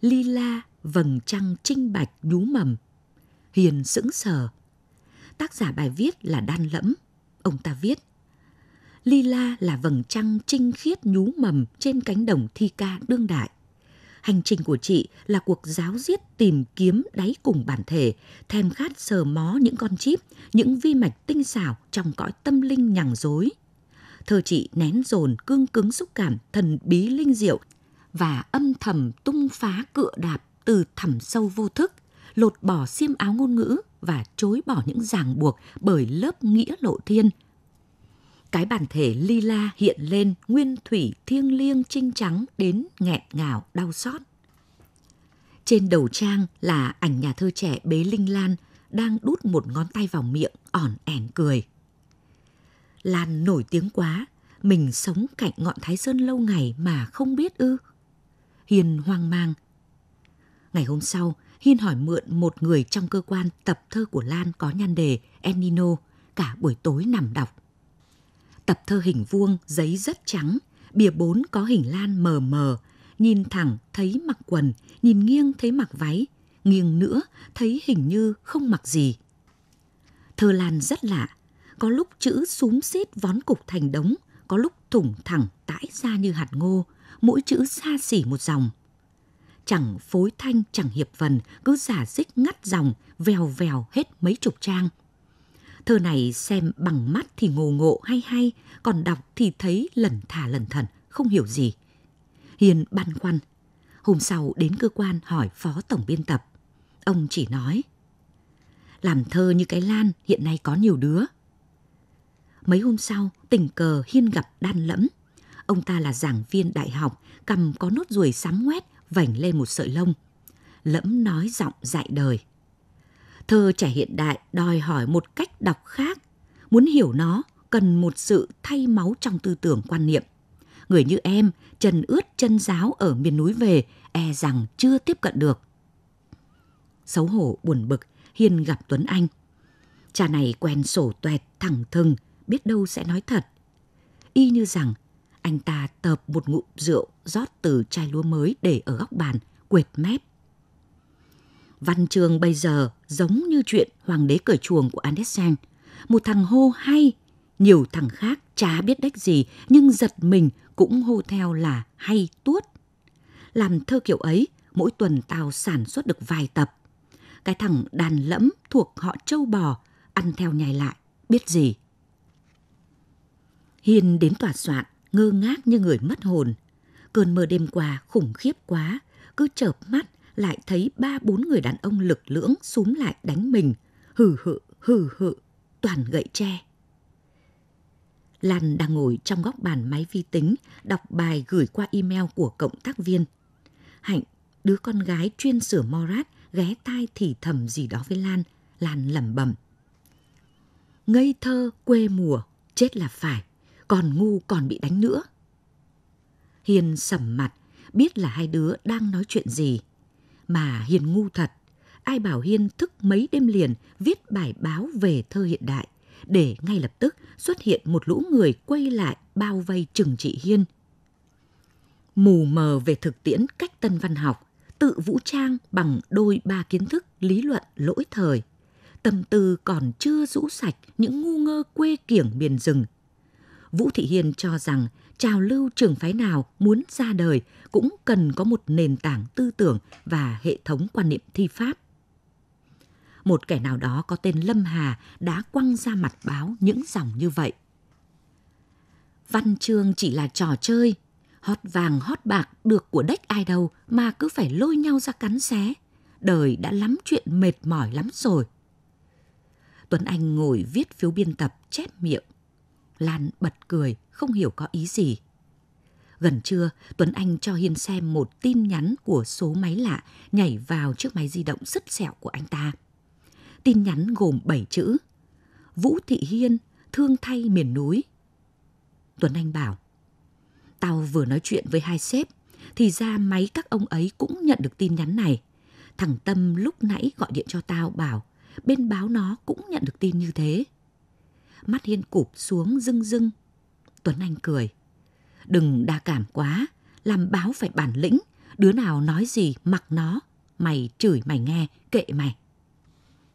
S7: Lila vầng trăng trinh bạch nhú mầm. Hiền sững sờ. Tác giả bài viết là Đan Lẫm. Ông ta viết – Lila là vầng trăng trinh khiết nhú mầm trên cánh đồng thi ca đương đại. Hành trình của chị là cuộc giáo diết tìm kiếm đáy cùng bản thể, thèm khát sờ mó những con chip, những vi mạch tinh xảo trong cõi tâm linh nhằng dối. Thơ chị nén dồn cương cứng xúc cảm thần bí linh diệu và âm thầm tung phá cựa đạp từ thẳm sâu vô thức, lột bỏ xiêm áo ngôn ngữ và chối bỏ những ràng buộc bởi lớp nghĩa lộ thiên – cái bản thể lila hiện lên nguyên thủy thiêng liêng trinh trắng đến nghẹn ngào đau xót. Trên đầu trang là ảnh nhà thơ trẻ Bế Linh Lan đang đút một ngón tay vào miệng ỏn ẻn cười. Lan nổi tiếng quá, mình sống cạnh ngọn Thái Sơn lâu ngày mà không biết ư. Hiền hoang mang. Ngày hôm sau, Hiên hỏi mượn một người trong cơ quan tập thơ của Lan có nhan đề Enino cả buổi tối nằm đọc. Tập thơ hình vuông, giấy rất trắng, bìa bốn có hình lan mờ mờ, nhìn thẳng thấy mặc quần, nhìn nghiêng thấy mặc váy, nghiêng nữa thấy hình như không mặc gì. Thơ lan rất lạ, có lúc chữ xúm xít vón cục thành đống, có lúc thủng thẳng tãi ra như hạt ngô, mỗi chữ xa xỉ một dòng. Chẳng phối thanh chẳng hiệp vần, cứ giả dích ngắt dòng, vèo vèo hết mấy chục trang – Thơ này xem bằng mắt thì ngồ ngộ hay hay, còn đọc thì thấy lẩn thả lẩn thần, không hiểu gì. Hiền băn khoăn. Hôm sau đến cơ quan hỏi phó tổng biên tập. Ông chỉ nói. Làm thơ như cái lan hiện nay có nhiều đứa. Mấy hôm sau, tình cờ Hiên gặp Đan Lẫm. Ông ta là giảng viên đại học, cầm có nốt ruồi sám ngoét, vảnh lên một sợi lông. Lẫm nói giọng dạy đời. Thơ trẻ hiện đại đòi hỏi một cách đọc khác. Muốn hiểu nó, cần một sự thay máu trong tư tưởng quan niệm. Người như em, trần ướt chân giáo ở miền núi về, e rằng chưa tiếp cận được. Xấu hổ buồn bực, Hiền gặp Tuấn Anh. Cha này quen sổ tuẹt, thẳng thừng, biết đâu sẽ nói thật. Y như rằng, anh ta tợp một ngụm rượu rót từ chai lúa mới để ở góc bàn, quệt mép Văn chương bây giờ giống như chuyện hoàng đế cởi chuồng của Andersen. Một thằng hô hay, nhiều thằng khác chả biết đách gì nhưng giật mình cũng hô theo là hay tuốt. Làm thơ kiểu ấy, mỗi tuần tao sản xuất được vài tập. Cái thằng đàn lẫm thuộc họ trâu bò, ăn theo nhai lại, biết gì. Hiền đến tòa soạn, ngơ ngác như người mất hồn. Cơn mơ đêm qua khủng khiếp quá, cứ chợp mắt lại thấy ba bốn người đàn ông lực lưỡng xúm lại đánh mình, hừ hự, hừ hự, toàn gậy tre. Lan đang ngồi trong góc bàn máy vi tính, đọc bài gửi qua email của cộng tác viên. Hạnh, đứa con gái chuyên sửa morat, ghé tai thì thầm gì đó với Lan, Lan lẩm bẩm. Ngây thơ quê mùa, chết là phải, còn ngu còn bị đánh nữa. Hiền sầm mặt, biết là hai đứa đang nói chuyện gì mà Hiền ngu thật. Ai bảo Hiên thức mấy đêm liền viết bài báo về thơ hiện đại, để ngay lập tức xuất hiện một lũ người quay lại bao vây trừng trị Hiên. Mù mờ về thực tiễn cách tân văn học, tự vũ trang bằng đôi ba kiến thức lý luận lỗi thời. Tâm tư còn chưa rũ sạch những ngu ngơ quê kiểng miền rừng. Vũ Thị Hiền cho rằng trào lưu trường phái nào muốn ra đời cũng cần có một nền tảng tư tưởng và hệ thống quan niệm thi pháp. Một kẻ nào đó có tên Lâm Hà đã quăng ra mặt báo những dòng như vậy. Văn chương chỉ là trò chơi, hót vàng hót bạc được của đếch ai đâu mà cứ phải lôi nhau ra cắn xé. Đời đã lắm chuyện mệt mỏi lắm rồi. Tuấn Anh ngồi viết phiếu biên tập chép miệng. Lan bật cười, không hiểu có ý gì. Gần trưa, Tuấn Anh cho Hiên xem một tin nhắn của số máy lạ nhảy vào chiếc máy di động sứt sẹo của anh ta. Tin nhắn gồm 7 chữ. Vũ Thị Hiên, thương thay miền núi. Tuấn Anh bảo, tao vừa nói chuyện với hai sếp, thì ra máy các ông ấy cũng nhận được tin nhắn này. Thằng Tâm lúc nãy gọi điện cho tao bảo, bên báo nó cũng nhận được tin như thế. Mắt Hiên cụp xuống rưng rưng Tuấn Anh cười. Đừng đa cảm quá, làm báo phải bản lĩnh, đứa nào nói gì mặc nó, mày chửi mày nghe, kệ mày.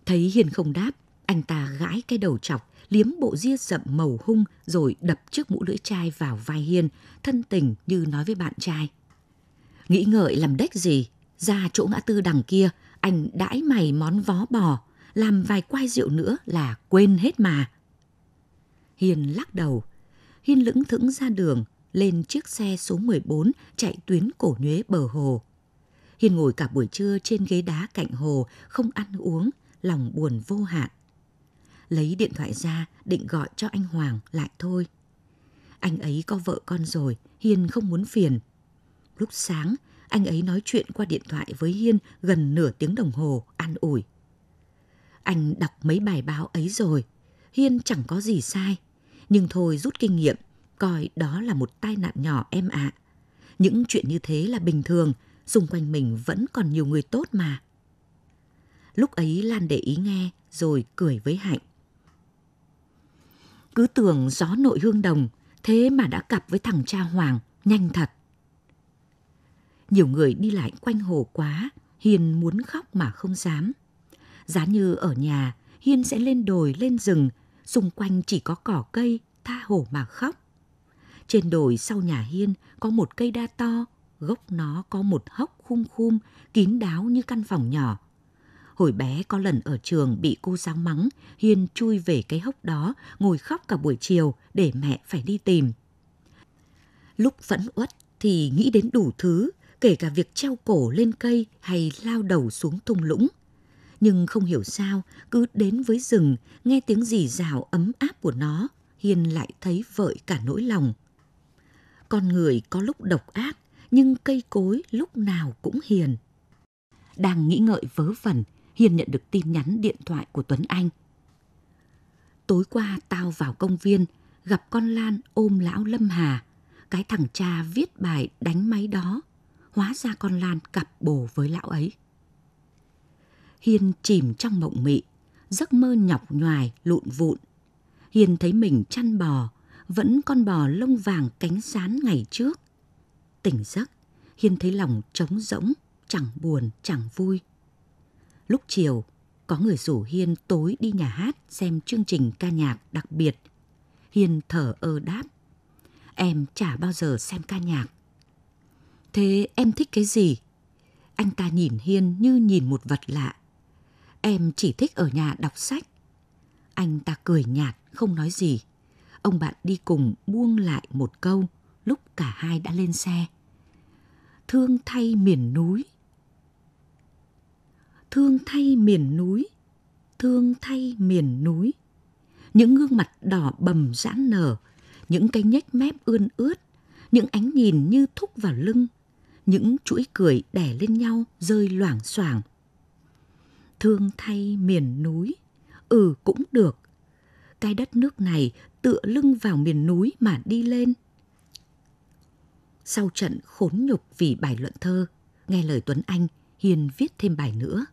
S7: Thấy Hiền không đáp, anh ta gãi cái đầu chọc, liếm bộ ria rậm màu hung rồi đập chiếc mũ lưỡi chai vào vai Hiền, thân tình như nói với bạn trai. Nghĩ ngợi làm đếch gì, ra chỗ ngã tư đằng kia, anh đãi mày món vó bò, làm vài quai rượu nữa là quên hết mà. Hiền lắc đầu, Hiên lững thững ra đường, lên chiếc xe số 14 chạy tuyến cổ nhuế bờ hồ. Hiên ngồi cả buổi trưa trên ghế đá cạnh hồ, không ăn uống, lòng buồn vô hạn. Lấy điện thoại ra, định gọi cho anh Hoàng lại thôi. Anh ấy có vợ con rồi, Hiên không muốn phiền. Lúc sáng, anh ấy nói chuyện qua điện thoại với Hiên gần nửa tiếng đồng hồ, an ủi. Anh đọc mấy bài báo ấy rồi, Hiên chẳng có gì sai nhưng thôi rút kinh nghiệm, coi đó là một tai nạn nhỏ em ạ. À. Những chuyện như thế là bình thường, xung quanh mình vẫn còn nhiều người tốt mà. Lúc ấy Lan để ý nghe rồi cười với Hạnh. Cứ tưởng gió nội hương đồng, thế mà đã cặp với thằng cha Hoàng, nhanh thật. Nhiều người đi lại quanh hồ quá, Hiền muốn khóc mà không dám. Giá như ở nhà, Hiên sẽ lên đồi, lên rừng xung quanh chỉ có cỏ cây, tha hồ mà khóc. Trên đồi sau nhà hiên có một cây đa to, gốc nó có một hốc khung khum, kín đáo như căn phòng nhỏ. Hồi bé có lần ở trường bị cô giáo mắng, Hiên chui về cái hốc đó, ngồi khóc cả buổi chiều để mẹ phải đi tìm. Lúc phẫn uất thì nghĩ đến đủ thứ, kể cả việc treo cổ lên cây hay lao đầu xuống thung lũng – nhưng không hiểu sao cứ đến với rừng nghe tiếng rì rào ấm áp của nó hiền lại thấy vợi cả nỗi lòng con người có lúc độc ác nhưng cây cối lúc nào cũng hiền đang nghĩ ngợi vớ vẩn hiền nhận được tin nhắn điện thoại của tuấn anh tối qua tao vào công viên gặp con lan ôm lão lâm hà cái thằng cha viết bài đánh máy đó hóa ra con lan cặp bồ với lão ấy Hiền chìm trong mộng mị, giấc mơ nhọc nhoài lụn vụn. Hiền thấy mình chăn bò, vẫn con bò lông vàng cánh sán ngày trước. Tỉnh giấc, Hiền thấy lòng trống rỗng, chẳng buồn, chẳng vui. Lúc chiều, có người rủ Hiên tối đi nhà hát xem chương trình ca nhạc đặc biệt. Hiên thở ơ đáp. Em chả bao giờ xem ca nhạc. Thế em thích cái gì? Anh ta nhìn Hiên như nhìn một vật lạ em chỉ thích ở nhà đọc sách. Anh ta cười nhạt, không nói gì. Ông bạn đi cùng buông lại một câu lúc cả hai đã lên xe. Thương thay miền núi. Thương thay miền núi. Thương thay miền núi. Những gương mặt đỏ bầm giãn nở, những cái nhếch mép ươn ướt, những ánh nhìn như thúc vào lưng, những chuỗi cười đè lên nhau rơi loảng xoảng Thương thay miền núi, ừ cũng được. Cái đất nước này tựa lưng vào miền núi mà đi lên. Sau trận khốn nhục vì bài luận thơ, nghe lời Tuấn Anh, Hiền viết thêm bài nữa.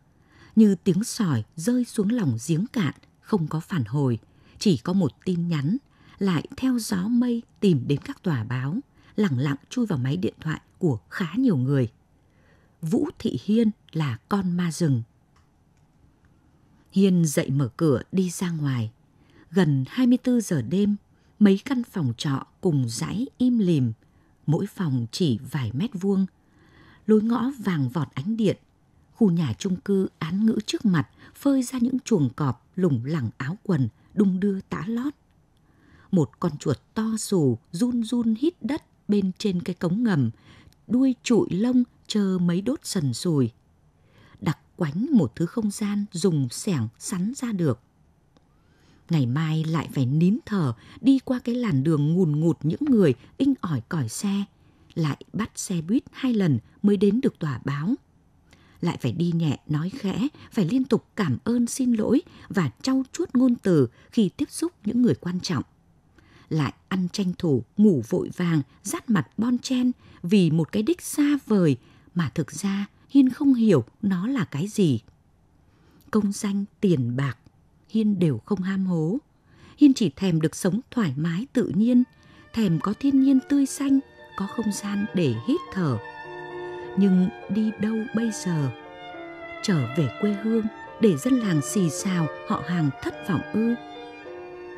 S7: Như tiếng sỏi rơi xuống lòng giếng cạn, không có phản hồi, chỉ có một tin nhắn, lại theo gió mây tìm đến các tòa báo, lẳng lặng chui vào máy điện thoại của khá nhiều người. Vũ Thị Hiên là con ma rừng, Hiên dậy mở cửa đi ra ngoài. Gần 24 giờ đêm, mấy căn phòng trọ cùng dãy im lìm, mỗi phòng chỉ vài mét vuông. Lối ngõ vàng vọt ánh điện, khu nhà chung cư án ngữ trước mặt phơi ra những chuồng cọp lủng lẳng áo quần, đung đưa tã lót. Một con chuột to sù run run hít đất bên trên cái cống ngầm, đuôi trụi lông chờ mấy đốt sần sùi quánh một thứ không gian dùng sẻng sắn ra được. Ngày mai lại phải nín thở đi qua cái làn đường ngùn ngụt những người inh ỏi còi xe, lại bắt xe buýt hai lần mới đến được tòa báo. Lại phải đi nhẹ nói khẽ, phải liên tục cảm ơn xin lỗi và trau chuốt ngôn từ khi tiếp xúc những người quan trọng lại ăn tranh thủ, ngủ vội vàng, rát mặt bon chen vì một cái đích xa vời mà thực ra Hiên không hiểu nó là cái gì. Công danh, tiền bạc, Hiên đều không ham hố. Hiên chỉ thèm được sống thoải mái tự nhiên, thèm có thiên nhiên tươi xanh, có không gian để hít thở. Nhưng đi đâu bây giờ? Trở về quê hương để dân làng xì xào họ hàng thất vọng ư.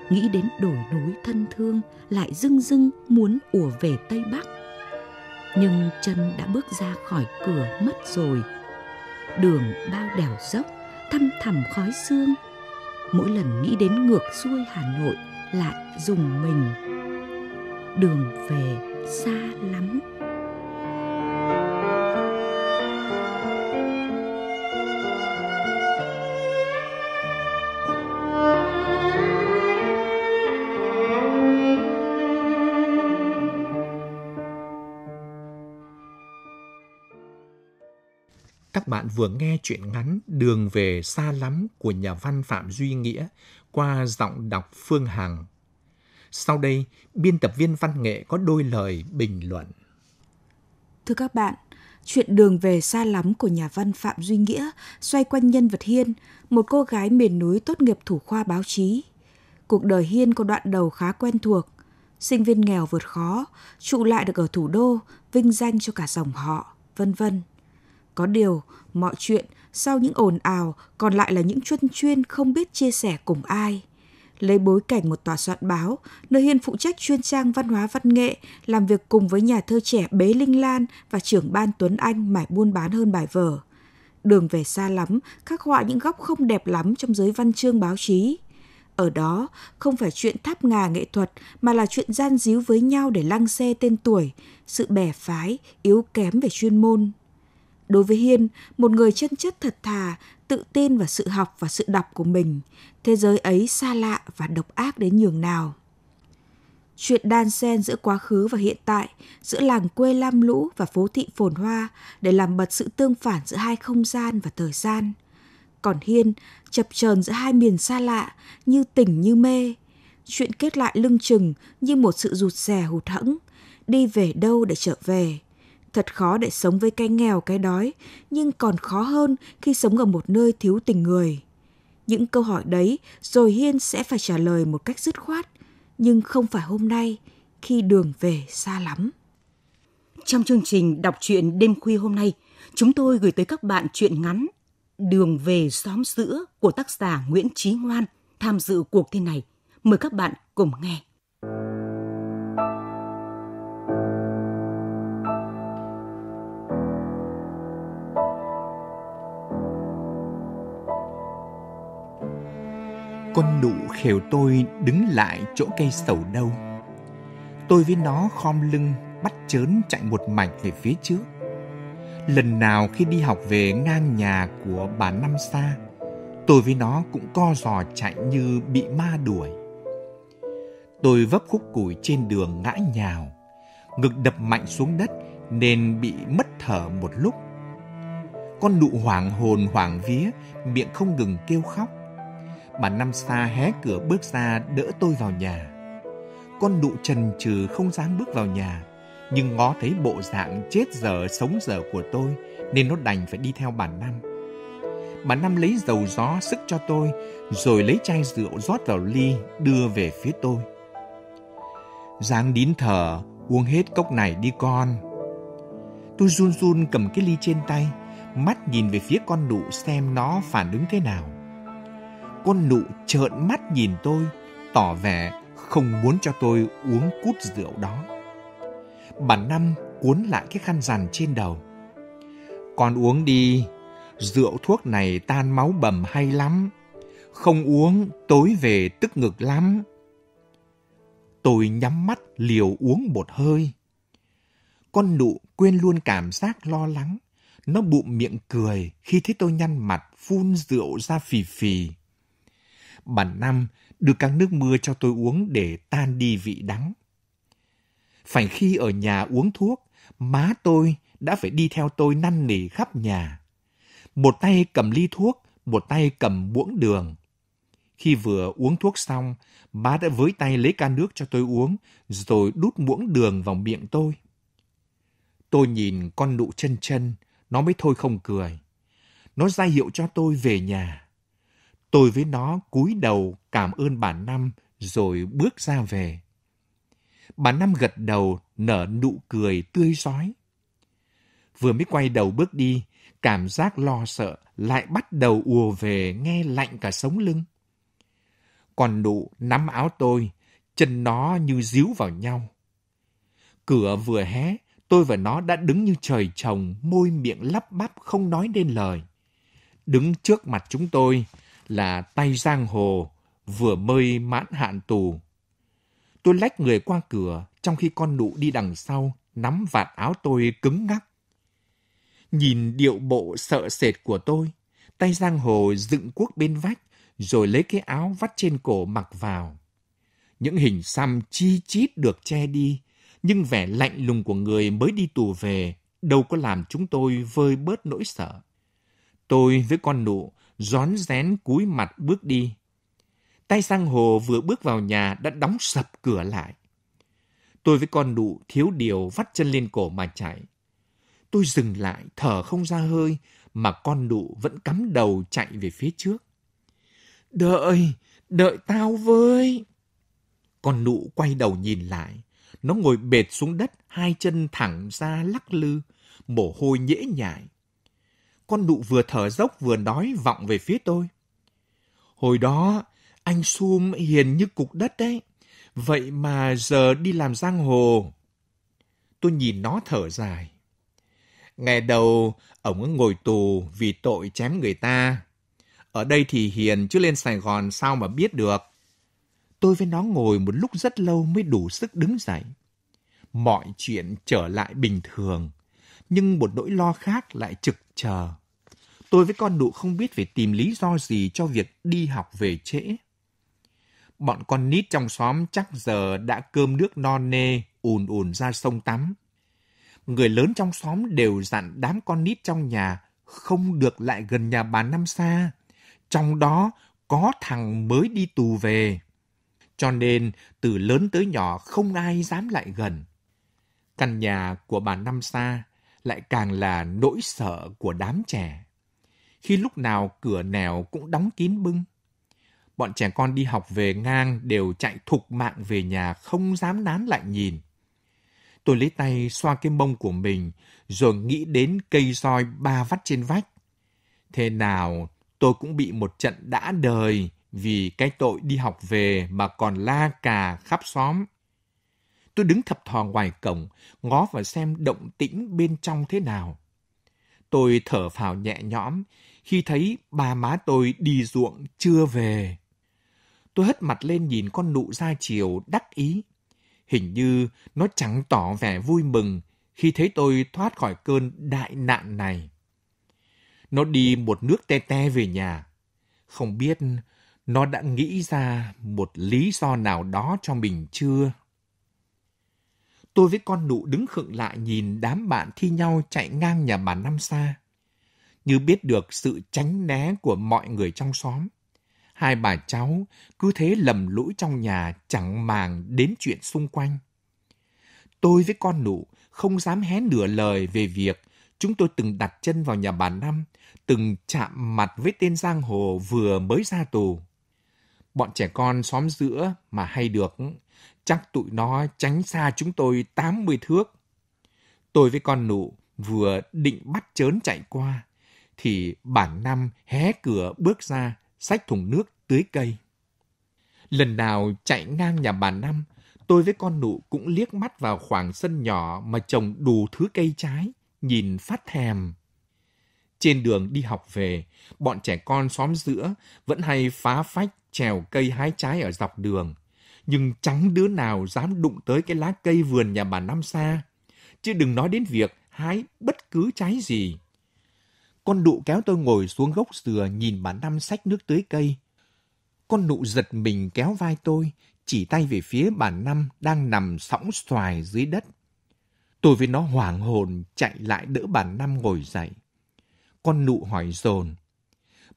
S7: Nghĩ đến đổi núi thân thương lại dưng dưng muốn ùa về Tây Bắc nhưng chân đã bước ra khỏi cửa mất rồi đường bao đèo dốc thăm thẳm khói sương mỗi lần nghĩ đến ngược xuôi hà nội
S8: lại dùng mình đường về xa lắm
S3: bạn vừa nghe chuyện ngắn Đường về xa lắm của nhà văn Phạm Duy Nghĩa qua giọng đọc Phương Hằng. Sau đây, biên tập viên văn nghệ có đôi lời bình luận.
S9: Thưa các bạn, chuyện Đường về xa lắm của nhà văn Phạm Duy Nghĩa xoay quanh nhân vật Hiên, một cô gái miền núi tốt nghiệp thủ khoa báo chí. Cuộc đời Hiên có đoạn đầu khá quen thuộc. Sinh viên nghèo vượt khó, trụ lại được ở thủ đô, vinh danh cho cả dòng họ, vân vân. Có điều, mọi chuyện sau những ồn ào còn lại là những chuân chuyên không biết chia sẻ cùng ai. Lấy bối cảnh một tòa soạn báo, nơi Hiên phụ trách chuyên trang văn hóa văn nghệ, làm việc cùng với nhà thơ trẻ Bế Linh Lan và trưởng ban Tuấn Anh mải buôn bán hơn bài vở. Đường về xa lắm, khắc họa những góc không đẹp lắm trong giới văn chương báo chí. Ở đó, không phải chuyện tháp ngà nghệ thuật mà là chuyện gian díu với nhau để lăng xe tên tuổi, sự bè phái, yếu kém về chuyên môn Đối với Hiên, một người chân chất thật thà, tự tin vào sự học và sự đọc của mình, thế giới ấy xa lạ và độc ác đến nhường nào. Chuyện đan xen giữa quá khứ và hiện tại, giữa làng quê lam lũ và phố thị phồn hoa để làm bật sự tương phản giữa hai không gian và thời gian. Còn Hiên, chập chờn giữa hai miền xa lạ, như tỉnh như mê. Chuyện kết lại lưng chừng như một sự rụt rè hụt hẫng, đi về đâu để trở về – Thật khó để sống với cái nghèo cái đói, nhưng còn khó hơn khi sống ở một nơi thiếu tình người. Những câu hỏi đấy rồi Hiên sẽ phải trả lời một cách dứt khoát, nhưng không phải hôm nay khi đường về xa lắm. Trong chương
S8: trình đọc truyện đêm khuya hôm nay, chúng tôi gửi tới các bạn truyện ngắn Đường về xóm sữa của tác giả Nguyễn Trí Ngoan tham dự cuộc thi này. Mời các bạn cùng nghe.
S3: Con lũ khều tôi đứng lại chỗ cây sầu đâu. Tôi với nó khom lưng, bắt chớn chạy một mạch về phía trước. Lần nào khi đi học về ngang nhà của bà Năm Sa, tôi với nó cũng co giò chạy như bị ma đuổi. Tôi vấp khúc củi trên đường ngã nhào, ngực đập mạnh xuống đất nên bị mất thở một lúc. Con nụ hoảng hồn hoảng vía, miệng không ngừng kêu khóc bà Năm xa hé cửa bước ra đỡ tôi vào nhà. Con đụ trần trừ không dám bước vào nhà, nhưng ngó thấy bộ dạng chết dở sống dở của tôi nên nó đành phải đi theo bà Năm. Bà Năm lấy dầu gió sức cho tôi, rồi lấy chai rượu rót vào ly đưa về phía tôi. Giáng đín thở, uống hết cốc này đi con. Tôi run run cầm cái ly trên tay, mắt nhìn về phía con đụ xem nó phản ứng thế nào con nụ trợn mắt nhìn tôi, tỏ vẻ không muốn cho tôi uống cút rượu đó. Bà Năm cuốn lại cái khăn rằn trên đầu. Con uống đi, rượu thuốc này tan máu bầm hay lắm. Không uống, tối về tức ngực lắm. Tôi nhắm mắt liều uống một hơi. Con nụ quên luôn cảm giác lo lắng. Nó bụm miệng cười khi thấy tôi nhăn mặt phun rượu ra phì phì bản năm đưa các nước mưa cho tôi uống để tan đi vị đắng. Phải khi ở nhà uống thuốc, má tôi đã phải đi theo tôi năn nỉ khắp nhà. Một tay cầm ly thuốc, một tay cầm muỗng đường. Khi vừa uống thuốc xong, má đã với tay lấy can nước cho tôi uống, rồi đút muỗng đường vào miệng tôi. Tôi nhìn con nụ chân chân, nó mới thôi không cười. Nó ra hiệu cho tôi về nhà. Tôi với nó cúi đầu cảm ơn bà Năm rồi bước ra về. Bà Năm gật đầu nở nụ cười tươi rói. Vừa mới quay đầu bước đi, cảm giác lo sợ lại bắt đầu ùa về nghe lạnh cả sống lưng. Còn nụ nắm áo tôi, chân nó như díu vào nhau. Cửa vừa hé, tôi và nó đã đứng như trời trồng, môi miệng lắp bắp không nói nên lời. Đứng trước mặt chúng tôi là tay giang hồ, vừa mới mãn hạn tù. Tôi lách người qua cửa trong khi con nụ đi đằng sau nắm vạt áo tôi cứng ngắc. Nhìn điệu bộ sợ sệt của tôi, tay giang hồ dựng cuốc bên vách rồi lấy cái áo vắt trên cổ mặc vào. Những hình xăm chi chít được che đi, nhưng vẻ lạnh lùng của người mới đi tù về đâu có làm chúng tôi vơi bớt nỗi sợ. Tôi với con nụ rón rén cúi mặt bước đi. Tay sang hồ vừa bước vào nhà đã đóng sập cửa lại. Tôi với con nụ thiếu điều vắt chân lên cổ mà chạy. Tôi dừng lại, thở không ra hơi, mà con nụ vẫn cắm đầu chạy về phía trước. Đợi, đợi tao với. Con nụ quay đầu nhìn lại. Nó ngồi bệt xuống đất, hai chân thẳng ra lắc lư, mồ hôi nhễ nhại con đụ vừa thở dốc vừa nói vọng về phía tôi. Hồi đó, anh Sum hiền như cục đất đấy. Vậy mà giờ đi làm giang hồ. Tôi nhìn nó thở dài. Ngày đầu, ổng ngồi tù vì tội chém người ta. Ở đây thì hiền chứ lên Sài Gòn sao mà biết được. Tôi với nó ngồi một lúc rất lâu mới đủ sức đứng dậy. Mọi chuyện trở lại bình thường, nhưng một nỗi lo khác lại trực chờ. Tôi với con nụ không biết phải tìm lý do gì cho việc đi học về trễ. Bọn con nít trong xóm chắc giờ đã cơm nước non nê, ùn ùn ra sông tắm. Người lớn trong xóm đều dặn đám con nít trong nhà không được lại gần nhà bà Năm Sa. Trong đó có thằng mới đi tù về. Cho nên từ lớn tới nhỏ không ai dám lại gần. Căn nhà của bà Năm Sa lại càng là nỗi sợ của đám trẻ khi lúc nào cửa nẻo cũng đóng kín bưng. Bọn trẻ con đi học về ngang đều chạy thục mạng về nhà không dám nán lại nhìn. Tôi lấy tay xoa cái mông của mình rồi nghĩ đến cây roi ba vắt trên vách. Thế nào tôi cũng bị một trận đã đời vì cái tội đi học về mà còn la cà khắp xóm. Tôi đứng thập thò ngoài cổng, ngó và xem động tĩnh bên trong thế nào. Tôi thở phào nhẹ nhõm khi thấy bà má tôi đi ruộng chưa về. Tôi hất mặt lên nhìn con nụ ra chiều đắc ý. Hình như nó chẳng tỏ vẻ vui mừng khi thấy tôi thoát khỏi cơn đại nạn này. Nó đi một nước te te về nhà. Không biết nó đã nghĩ ra một lý do nào đó cho mình chưa? Tôi với con nụ đứng khựng lại nhìn đám bạn thi nhau chạy ngang nhà bà Năm Sa như biết được sự tránh né của mọi người trong xóm. Hai bà cháu cứ thế lầm lũi trong nhà chẳng màng đến chuyện xung quanh. Tôi với con nụ không dám hé nửa lời về việc chúng tôi từng đặt chân vào nhà bà Năm, từng chạm mặt với tên giang hồ vừa mới ra tù. Bọn trẻ con xóm giữa mà hay được, chắc tụi nó tránh xa chúng tôi 80 thước. Tôi với con nụ vừa định bắt chớn chạy qua, thì bản năm hé cửa bước ra, xách thùng nước tưới cây. Lần nào chạy ngang nhà bà Năm, tôi với con nụ cũng liếc mắt vào khoảng sân nhỏ mà trồng đủ thứ cây trái, nhìn phát thèm. Trên đường đi học về, bọn trẻ con xóm giữa vẫn hay phá phách trèo cây hái trái ở dọc đường. Nhưng chẳng đứa nào dám đụng tới cái lá cây vườn nhà bà Năm xa. Chứ đừng nói đến việc hái bất cứ trái gì. Con nụ kéo tôi ngồi xuống gốc dừa nhìn bà Năm sách nước tưới cây. Con nụ giật mình kéo vai tôi, chỉ tay về phía bà Năm đang nằm sõng xoài dưới đất. Tôi với nó hoảng hồn chạy lại đỡ bà Năm ngồi dậy. Con nụ hỏi dồn.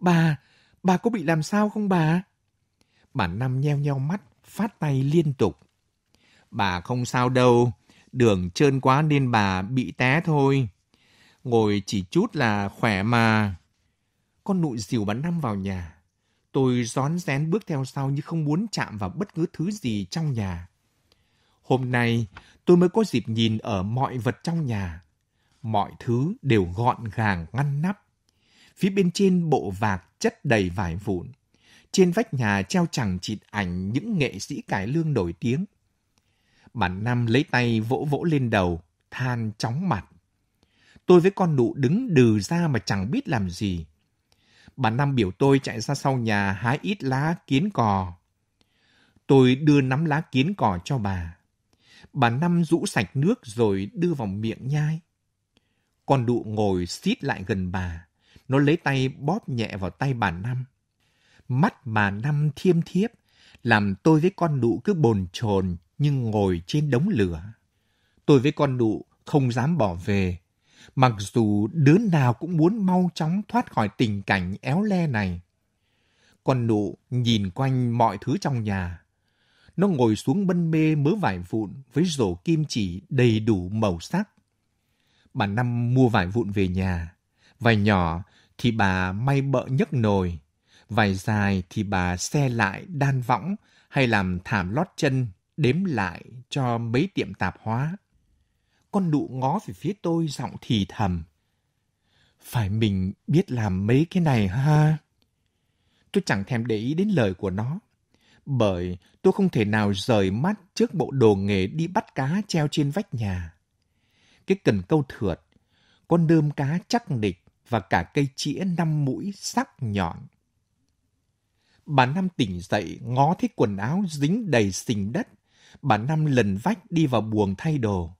S3: Bà, bà có bị làm sao không bà? Bà Năm nheo nheo mắt, phát tay liên tục. Bà không sao đâu, đường trơn quá nên bà bị té thôi. Ngồi chỉ chút là khỏe mà. Con nụ dìu bà năm vào nhà. Tôi rón rén bước theo sau như không muốn chạm vào bất cứ thứ gì trong nhà. Hôm nay, tôi mới có dịp nhìn ở mọi vật trong nhà. Mọi thứ đều gọn gàng ngăn nắp. Phía bên trên bộ vạc chất đầy vải vụn. Trên vách nhà treo chẳng chịt ảnh những nghệ sĩ cải lương nổi tiếng. Bà năm lấy tay vỗ vỗ lên đầu, than chóng mặt tôi với con nụ đứng đừ ra mà chẳng biết làm gì. Bà Năm biểu tôi chạy ra sau nhà hái ít lá kiến cò. Tôi đưa nắm lá kiến cò cho bà. Bà Năm rũ sạch nước rồi đưa vào miệng nhai. Con đụ ngồi xít lại gần bà. Nó lấy tay bóp nhẹ vào tay bà Năm. Mắt bà Năm thiêm thiếp, làm tôi với con đụ cứ bồn chồn nhưng ngồi trên đống lửa. Tôi với con đụ không dám bỏ về, mặc dù đứa nào cũng muốn mau chóng thoát khỏi tình cảnh éo le này. Con nụ nhìn quanh mọi thứ trong nhà. Nó ngồi xuống bân mê mớ vải vụn với rổ kim chỉ đầy đủ màu sắc. Bà Năm mua vải vụn về nhà. Vải nhỏ thì bà may bợ nhấc nồi. Vải dài thì bà xe lại đan võng hay làm thảm lót chân đếm lại cho mấy tiệm tạp hóa con nụ ngó về phía tôi giọng thì thầm. Phải mình biết làm mấy cái này ha? Tôi chẳng thèm để ý đến lời của nó, bởi tôi không thể nào rời mắt trước bộ đồ nghề đi bắt cá treo trên vách nhà. Cái cần câu thượt, con đơm cá chắc địch và cả cây chĩa năm mũi sắc nhọn. Bà Năm tỉnh dậy ngó thấy quần áo dính đầy sình đất. Bà Năm lần vách đi vào buồng thay đồ.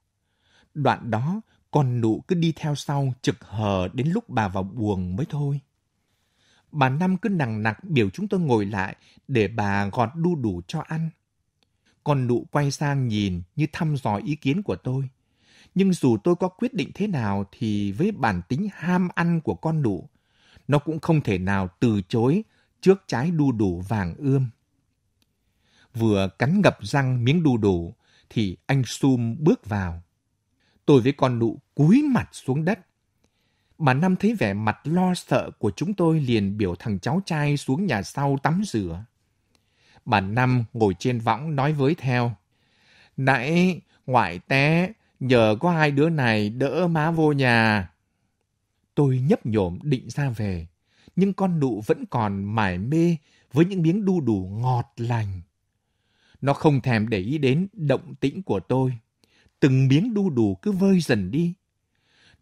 S3: Đoạn đó, con nụ cứ đi theo sau trực hờ đến lúc bà vào buồng mới thôi. Bà Năm cứ nặng nặc biểu chúng tôi ngồi lại để bà gọt đu đủ cho ăn. Con nụ quay sang nhìn như thăm dò ý kiến của tôi. Nhưng dù tôi có quyết định thế nào thì với bản tính ham ăn của con nụ, nó cũng không thể nào từ chối trước trái đu đủ vàng ươm. Vừa cắn ngập răng miếng đu đủ thì anh Sum bước vào tôi với con nụ cúi mặt xuống đất. Bà Năm thấy vẻ mặt lo sợ của chúng tôi liền biểu thằng cháu trai xuống nhà sau tắm rửa. Bà Năm ngồi trên võng nói với theo. Nãy ngoại té, nhờ có hai đứa này đỡ má vô nhà. Tôi nhấp nhổm định ra về, nhưng con nụ vẫn còn mải mê với những miếng đu đủ ngọt lành. Nó không thèm để ý đến động tĩnh của tôi từng miếng đu đủ cứ vơi dần đi.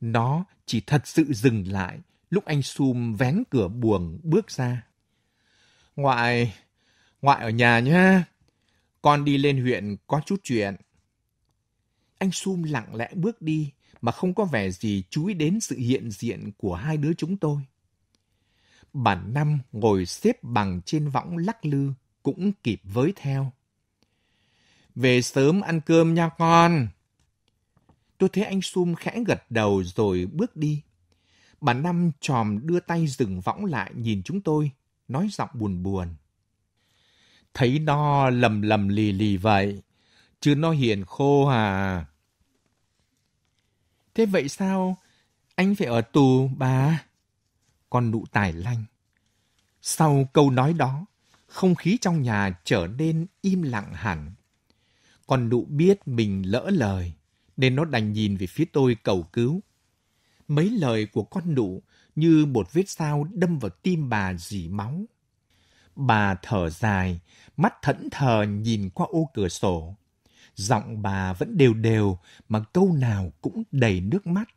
S3: Nó chỉ thật sự dừng lại lúc anh Sum vén cửa buồng bước ra. Ngoại, ngoại ở nhà nhá. Con đi lên huyện có chút chuyện. Anh Sum lặng lẽ bước đi mà không có vẻ gì chú ý đến sự hiện diện của hai đứa chúng tôi. Bản năm ngồi xếp bằng trên võng lắc lư cũng kịp với theo. Về sớm ăn cơm nha con. Tôi thấy anh Sum khẽ gật đầu rồi bước đi. Bà Năm tròm đưa tay dừng võng lại nhìn chúng tôi, nói giọng buồn buồn. Thấy nó lầm lầm lì lì vậy, chứ nó hiền khô à. Thế vậy sao? Anh phải ở tù, bà. Con nụ tài lanh. Sau câu nói đó, không khí trong nhà trở nên im lặng hẳn. Con nụ biết mình lỡ lời nên nó đành nhìn về phía tôi cầu cứu. Mấy lời của con nụ như một vết sao đâm vào tim bà dì máu. Bà thở dài, mắt thẫn thờ nhìn qua ô cửa sổ. Giọng bà vẫn đều đều mà câu nào cũng đầy nước mắt.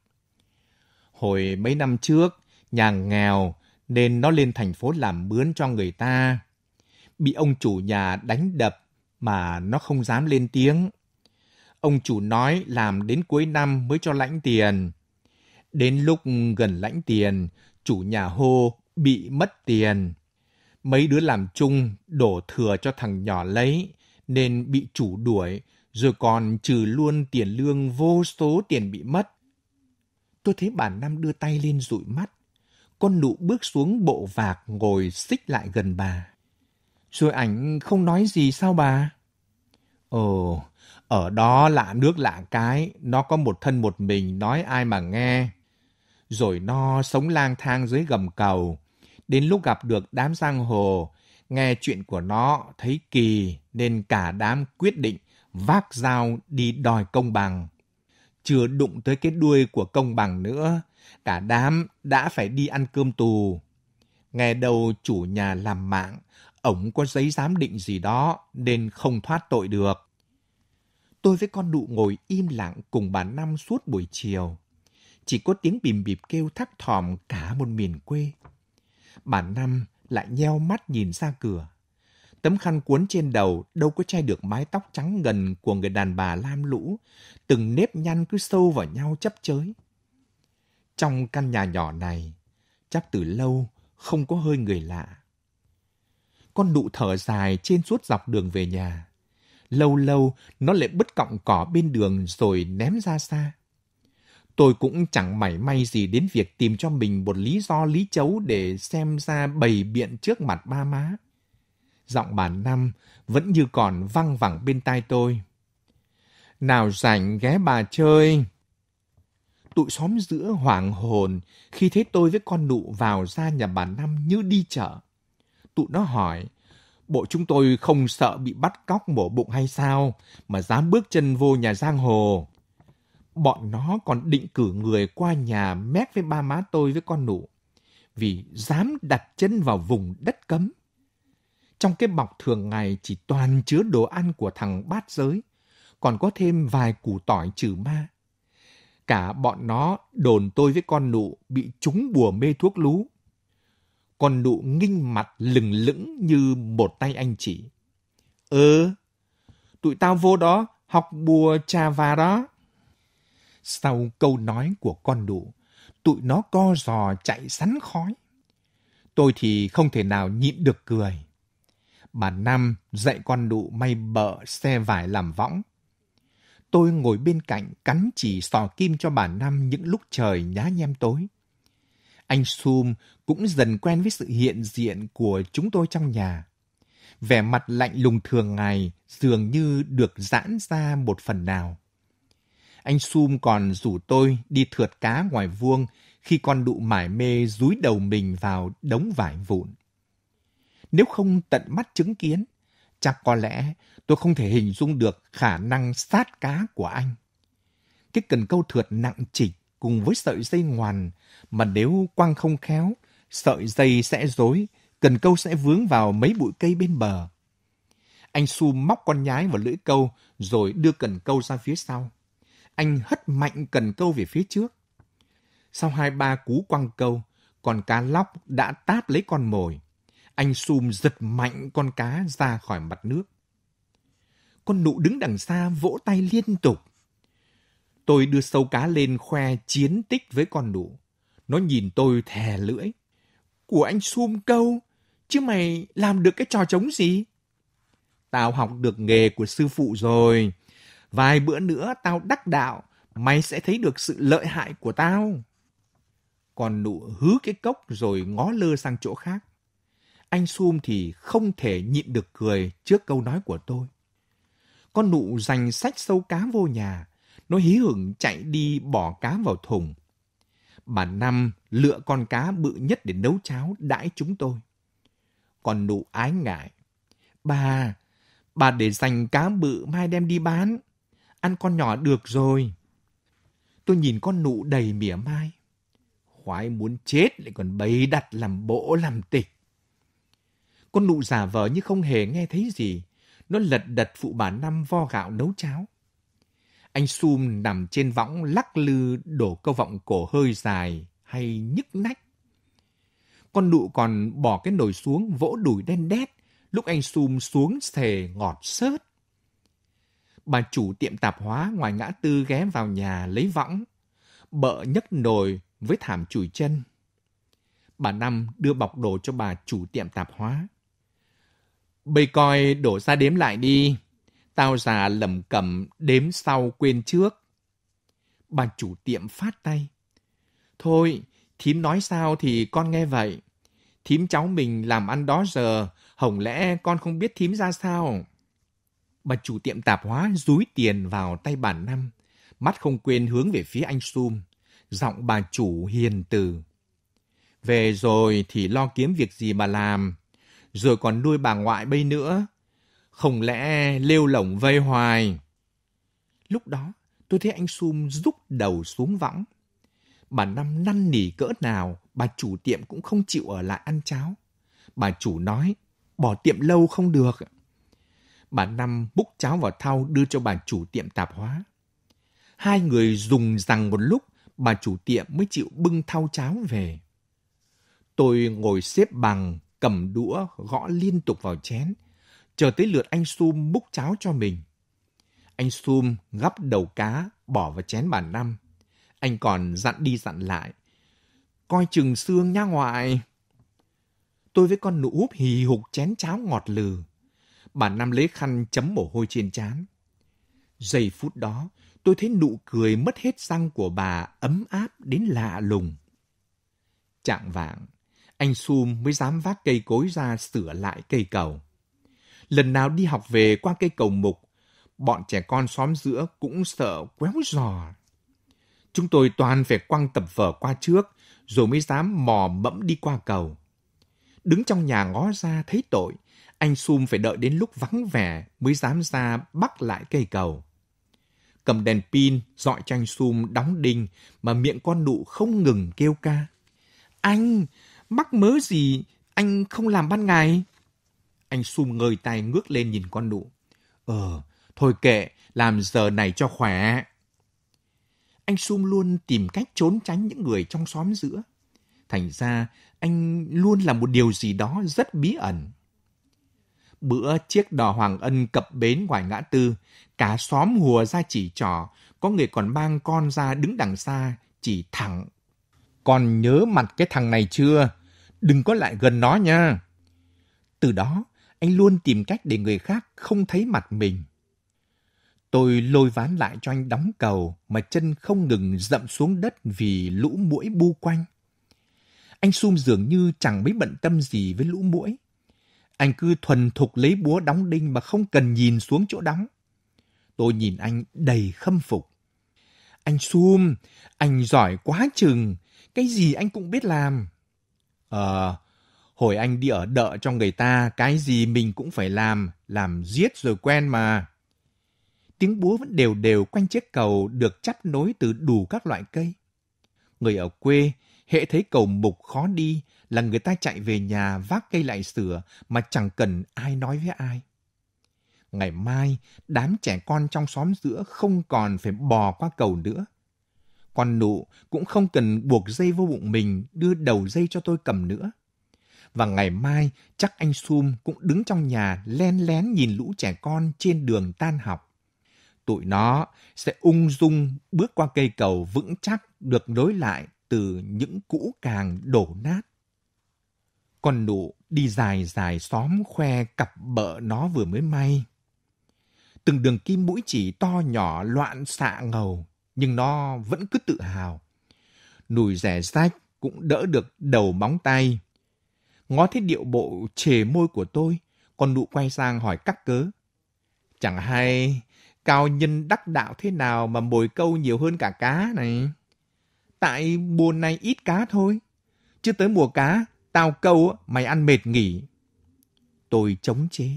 S3: Hồi mấy năm trước, nhà nghèo nên nó lên thành phố làm mướn cho người ta. Bị ông chủ nhà đánh đập mà nó không dám lên tiếng Ông chủ nói làm đến cuối năm mới cho lãnh tiền. Đến lúc gần lãnh tiền, chủ nhà hô bị mất tiền. Mấy đứa làm chung đổ thừa cho thằng nhỏ lấy, nên bị chủ đuổi, rồi còn trừ luôn tiền lương vô số tiền bị mất. Tôi thấy bà Năm đưa tay lên dụi mắt. Con nụ bước xuống bộ vạc ngồi xích lại gần bà. Rồi ảnh không nói gì sao bà? Ồ, ở đó lạ nước lạ cái, nó có một thân một mình nói ai mà nghe. Rồi nó sống lang thang dưới gầm cầu. Đến lúc gặp được đám giang hồ, nghe chuyện của nó thấy kỳ nên cả đám quyết định vác dao đi đòi công bằng. Chưa đụng tới cái đuôi của công bằng nữa, cả đám đã phải đi ăn cơm tù. Nghe đầu chủ nhà làm mạng, ổng có giấy giám định gì đó nên không thoát tội được. Tôi với con nụ ngồi im lặng cùng bà Năm suốt buổi chiều. Chỉ có tiếng bìm bịp kêu thắc thòm cả một miền quê. Bà Năm lại nheo mắt nhìn ra cửa. Tấm khăn cuốn trên đầu đâu có che được mái tóc trắng ngần của người đàn bà lam lũ, từng nếp nhăn cứ sâu vào nhau chấp chới. Trong căn nhà nhỏ này, chắc từ lâu không có hơi người lạ. Con nụ thở dài trên suốt dọc đường về nhà lâu lâu nó lại bứt cọng cỏ bên đường rồi ném ra xa. Tôi cũng chẳng mảy may gì đến việc tìm cho mình một lý do lý chấu để xem ra bày biện trước mặt ba má. Giọng bà Năm vẫn như còn văng vẳng bên tai tôi. Nào rảnh ghé bà chơi. Tụi xóm giữa hoảng hồn khi thấy tôi với con nụ vào ra nhà bà Năm như đi chợ. Tụi nó hỏi, bộ chúng tôi không sợ bị bắt cóc mổ bụng hay sao mà dám bước chân vô nhà giang hồ. Bọn nó còn định cử người qua nhà mép với ba má tôi với con nụ vì dám đặt chân vào vùng đất cấm. Trong cái bọc thường ngày chỉ toàn chứa đồ ăn của thằng bát giới, còn có thêm vài củ tỏi trừ ma. Cả bọn nó đồn tôi với con nụ bị trúng bùa mê thuốc lú, con nụ nghinh mặt lừng lững như một tay anh chỉ. Ừ, tụi tao vô đó, học bùa trà và đó. Sau câu nói của con đủ, tụi nó co giò chạy sắn khói. Tôi thì không thể nào nhịn được cười. Bà Năm dạy con đụ may bợ xe vải làm võng. Tôi ngồi bên cạnh cắn chỉ sò kim cho bà Năm những lúc trời nhá nhem tối. Anh Sum cũng dần quen với sự hiện diện của chúng tôi trong nhà. Vẻ mặt lạnh lùng thường ngày dường như được giãn ra một phần nào. Anh Sum còn rủ tôi đi thượt cá ngoài vuông khi con đụ mải mê dúi đầu mình vào đống vải vụn. Nếu không tận mắt chứng kiến, chắc có lẽ tôi không thể hình dung được khả năng sát cá của anh. Cái cần câu thượt nặng trịch cùng với sợi dây ngoằn, mà nếu quăng không khéo, sợi dây sẽ rối, cần câu sẽ vướng vào mấy bụi cây bên bờ. Anh Su móc con nhái vào lưỡi câu rồi đưa cần câu ra phía sau. Anh hất mạnh cần câu về phía trước. Sau hai ba cú quăng câu, con cá lóc đã táp lấy con mồi. Anh Sum giật mạnh con cá ra khỏi mặt nước. Con nụ đứng đằng xa vỗ tay liên tục. Tôi đưa sâu cá lên khoe chiến tích với con nụ Nó nhìn tôi thè lưỡi. Của anh sum câu, chứ mày làm được cái trò trống gì? Tao học được nghề của sư phụ rồi. Vài bữa nữa tao đắc đạo, mày sẽ thấy được sự lợi hại của tao. Còn nụ hứ cái cốc rồi ngó lơ sang chỗ khác. Anh Sum thì không thể nhịn được cười trước câu nói của tôi. Con nụ dành sách sâu cá vô nhà, nó hí hửng chạy đi bỏ cá vào thùng. Bà Năm lựa con cá bự nhất để nấu cháo đãi chúng tôi. Còn nụ ái ngại. Bà, bà để dành cá bự mai đem đi bán. Ăn con nhỏ được rồi. Tôi nhìn con nụ đầy mỉa mai. Khoái muốn chết lại còn bày đặt làm bộ làm tịch. Con nụ giả vờ như không hề nghe thấy gì. Nó lật đật phụ bà Năm vo gạo nấu cháo. Anh Sum nằm trên võng lắc lư đổ câu vọng cổ hơi dài hay nhức nách. Con nụ còn bỏ cái nồi xuống vỗ đùi đen đét lúc anh Sum xuống thề ngọt sớt. Bà chủ tiệm tạp hóa ngoài ngã tư ghé vào nhà lấy võng. Bợ nhấc nồi với thảm chùi chân. Bà Năm đưa bọc đồ cho bà chủ tiệm tạp hóa. Bây coi đổ ra đếm lại đi. Tao già lầm cầm đếm sau quên trước. Bà chủ tiệm phát tay. Thôi, thím nói sao thì con nghe vậy. Thím cháu mình làm ăn đó giờ, hổng lẽ con không biết thím ra sao? Bà chủ tiệm tạp hóa rúi tiền vào tay bà Năm, mắt không quên hướng về phía anh Sum, giọng bà chủ hiền từ. Về rồi thì lo kiếm việc gì mà làm, rồi còn nuôi bà ngoại bây nữa, không lẽ lêu lỏng vây hoài. Lúc đó, tôi thấy anh Sum rút đầu xuống võng. Bà Năm năn nỉ cỡ nào, bà chủ tiệm cũng không chịu ở lại ăn cháo. Bà chủ nói, bỏ tiệm lâu không được. Bà Năm búc cháo vào thau đưa cho bà chủ tiệm tạp hóa. Hai người dùng rằng một lúc, bà chủ tiệm mới chịu bưng thau cháo về. Tôi ngồi xếp bằng, cầm đũa, gõ liên tục vào chén – chờ tới lượt anh Sum múc cháo cho mình. Anh Sum gắp đầu cá, bỏ vào chén bà Năm. Anh còn dặn đi dặn lại. Coi chừng xương nha ngoại. Tôi với con nụ úp hì hục chén cháo ngọt lừ. Bà Năm lấy khăn chấm mồ hôi trên trán. Giây phút đó, tôi thấy nụ cười mất hết răng của bà ấm áp đến lạ lùng. Chạng vạng, anh Sum mới dám vác cây cối ra sửa lại cây cầu. Lần nào đi học về qua cây cầu mục, bọn trẻ con xóm giữa cũng sợ quéo giò. Chúng tôi toàn phải quăng tập vở qua trước, rồi mới dám mò mẫm đi qua cầu. Đứng trong nhà ngó ra thấy tội, anh Sum phải đợi đến lúc vắng vẻ mới dám ra bắt lại cây cầu. Cầm đèn pin, dọi cho anh Sum đóng đinh mà miệng con nụ không ngừng kêu ca. Anh, mắc mớ gì anh không làm ban ngày? anh Sum ngơi tay ngước lên nhìn con nụ. Ờ, thôi kệ, làm giờ này cho khỏe. Anh Sum luôn tìm cách trốn tránh những người trong xóm giữa. Thành ra, anh luôn là một điều gì đó rất bí ẩn. Bữa chiếc đò Hoàng Ân cập bến ngoài ngã tư, cả xóm hùa ra chỉ trỏ, có người còn mang con ra đứng đằng xa, chỉ thẳng. Còn nhớ mặt cái thằng này chưa? Đừng có lại gần nó nha. Từ đó, anh luôn tìm cách để người khác không thấy mặt mình. Tôi lôi ván lại cho anh đóng cầu mà chân không ngừng dậm xuống đất vì lũ muỗi bu quanh. Anh Sum dường như chẳng mấy bận tâm gì với lũ muỗi. Anh cứ thuần thục lấy búa đóng đinh mà không cần nhìn xuống chỗ đóng. Tôi nhìn anh đầy khâm phục. Anh Sum, anh giỏi quá chừng, cái gì anh cũng biết làm. Ờ, à, Hồi anh đi ở đợ cho người ta, cái gì mình cũng phải làm, làm giết rồi quen mà. Tiếng búa vẫn đều đều quanh chiếc cầu được chắp nối từ đủ các loại cây. Người ở quê, hệ thấy cầu mục khó đi là người ta chạy về nhà vác cây lại sửa mà chẳng cần ai nói với ai. Ngày mai, đám trẻ con trong xóm giữa không còn phải bò qua cầu nữa. Con nụ cũng không cần buộc dây vô bụng mình đưa đầu dây cho tôi cầm nữa và ngày mai chắc anh Sum cũng đứng trong nhà len lén nhìn lũ trẻ con trên đường tan học. Tụi nó sẽ ung dung bước qua cây cầu vững chắc được nối lại từ những cũ càng đổ nát. Con nụ đi dài dài xóm khoe cặp bợ nó vừa mới may. Từng đường kim mũi chỉ to nhỏ loạn xạ ngầu, nhưng nó vẫn cứ tự hào. Nùi rẻ rách cũng đỡ được đầu móng tay ngó thấy điệu bộ chề môi của tôi, con nụ quay sang hỏi cắt cớ. Chẳng hay, cao nhân đắc đạo thế nào mà mồi câu nhiều hơn cả cá này. Tại mùa này ít cá thôi. Chứ tới mùa cá, tao câu mày ăn mệt nghỉ. Tôi chống chế.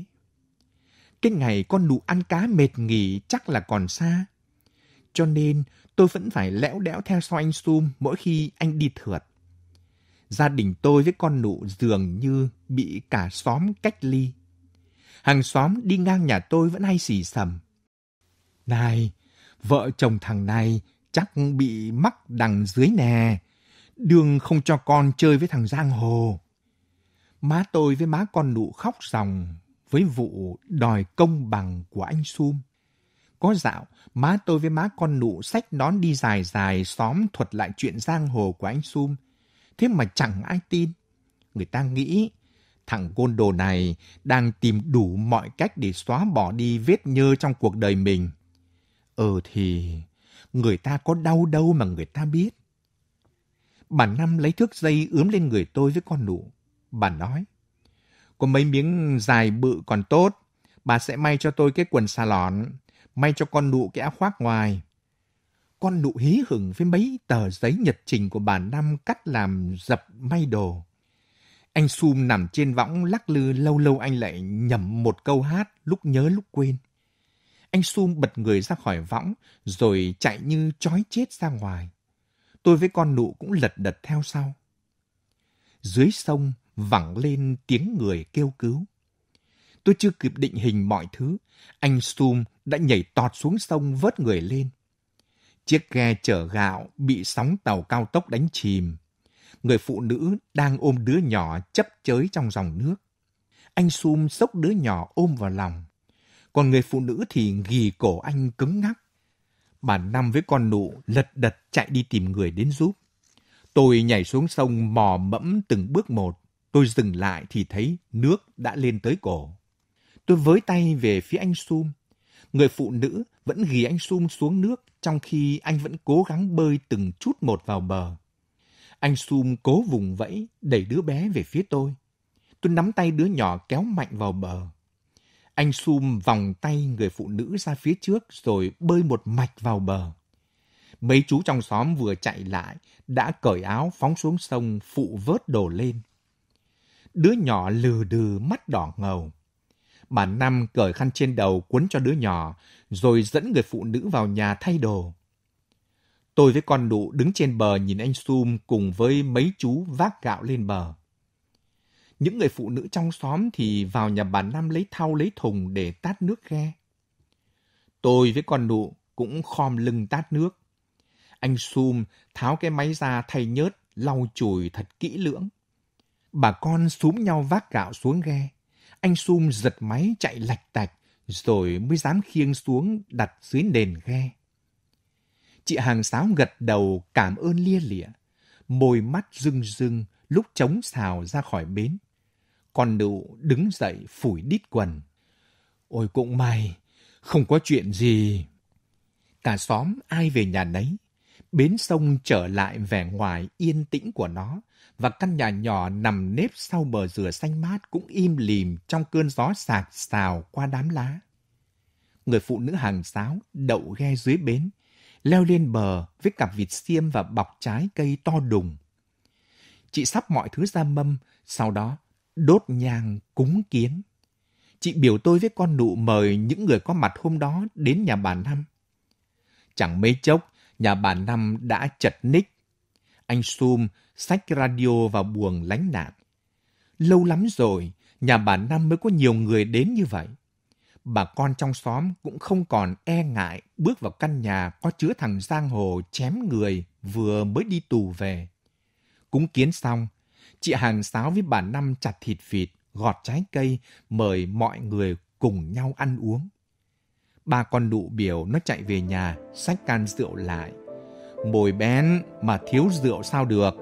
S3: Cái ngày con nụ ăn cá mệt nghỉ chắc là còn xa. Cho nên tôi vẫn phải lẽo đẽo theo sau anh Sum mỗi khi anh đi thượt gia đình tôi với con nụ dường như bị cả xóm cách ly. Hàng xóm đi ngang nhà tôi vẫn hay xì sầm. Này, vợ chồng thằng này chắc bị mắc đằng dưới nè. Đường không cho con chơi với thằng Giang Hồ. Má tôi với má con nụ khóc ròng với vụ đòi công bằng của anh Sum. Có dạo, má tôi với má con nụ sách nón đi dài dài xóm thuật lại chuyện giang hồ của anh Sum – Thế mà chẳng ai tin. Người ta nghĩ thằng côn đồ này đang tìm đủ mọi cách để xóa bỏ đi vết nhơ trong cuộc đời mình. Ờ thì người ta có đau đâu mà người ta biết. Bà Năm lấy thước dây ướm lên người tôi với con nụ. Bà nói, có mấy miếng dài bự còn tốt, bà sẽ may cho tôi cái quần xà lọn, may cho con nụ cái áo khoác ngoài con nụ hí hửng với mấy tờ giấy nhật trình của bà Năm cắt làm dập may đồ. Anh Sum nằm trên võng lắc lư lâu lâu anh lại nhầm một câu hát lúc nhớ lúc quên. Anh Sum bật người ra khỏi võng rồi chạy như chói chết ra ngoài. Tôi với con nụ cũng lật đật theo sau. Dưới sông vẳng lên tiếng người kêu cứu. Tôi chưa kịp định hình mọi thứ, anh Sum đã nhảy tọt xuống sông vớt người lên. Chiếc ghe chở gạo bị sóng tàu cao tốc đánh chìm. Người phụ nữ đang ôm đứa nhỏ chấp chới trong dòng nước. Anh Sum xốc đứa nhỏ ôm vào lòng. Còn người phụ nữ thì ghì cổ anh cứng ngắc. Bà Năm với con nụ lật đật chạy đi tìm người đến giúp. Tôi nhảy xuống sông mò mẫm từng bước một. Tôi dừng lại thì thấy nước đã lên tới cổ. Tôi với tay về phía anh Sum người phụ nữ vẫn ghì anh Sum xuống nước trong khi anh vẫn cố gắng bơi từng chút một vào bờ. Anh Sum cố vùng vẫy đẩy đứa bé về phía tôi. Tôi nắm tay đứa nhỏ kéo mạnh vào bờ. Anh Sum vòng tay người phụ nữ ra phía trước rồi bơi một mạch vào bờ. Mấy chú trong xóm vừa chạy lại đã cởi áo phóng xuống sông phụ vớt đồ lên. Đứa nhỏ lừ đừ mắt đỏ ngầu bà Năm cởi khăn trên đầu cuốn cho đứa nhỏ, rồi dẫn người phụ nữ vào nhà thay đồ. Tôi với con đụ đứng trên bờ nhìn anh Sum cùng với mấy chú vác gạo lên bờ. Những người phụ nữ trong xóm thì vào nhà bà Năm lấy thau lấy thùng để tát nước ghe. Tôi với con đụ cũng khom lưng tát nước. Anh Sum tháo cái máy ra thay nhớt, lau chùi thật kỹ lưỡng. Bà con xúm nhau vác gạo xuống ghe. Anh Sum giật máy chạy lạch tạch, rồi mới dám khiêng xuống đặt dưới nền ghe. Chị hàng sáo gật đầu cảm ơn lia lịa, môi mắt rưng rưng lúc chống xào ra khỏi bến. Còn nụ đứng dậy phủi đít quần. Ôi cũng may, không có chuyện gì. Cả xóm ai về nhà nấy, bến sông trở lại vẻ ngoài yên tĩnh của nó và căn nhà nhỏ nằm nếp sau bờ dừa xanh mát cũng im lìm trong cơn gió sạc xào qua đám lá. Người phụ nữ hàng xáo đậu ghe dưới bến, leo lên bờ với cặp vịt xiêm và bọc trái cây to đùng. Chị sắp mọi thứ ra mâm, sau đó đốt nhang cúng kiến. Chị biểu tôi với con nụ mời những người có mặt hôm đó đến nhà bà Năm. Chẳng mấy chốc, nhà bà Năm đã chật ních. Anh Sum sách radio vào buồng lánh nạn. Lâu lắm rồi, nhà bà Năm mới có nhiều người đến như vậy. Bà con trong xóm cũng không còn e ngại bước vào căn nhà có chứa thằng Giang Hồ chém người vừa mới đi tù về. Cúng kiến xong, chị hàng sáo với bà Năm chặt thịt vịt, gọt trái cây, mời mọi người cùng nhau ăn uống. Ba con nụ biểu nó chạy về nhà, xách can rượu lại. Mồi bén mà thiếu rượu sao được,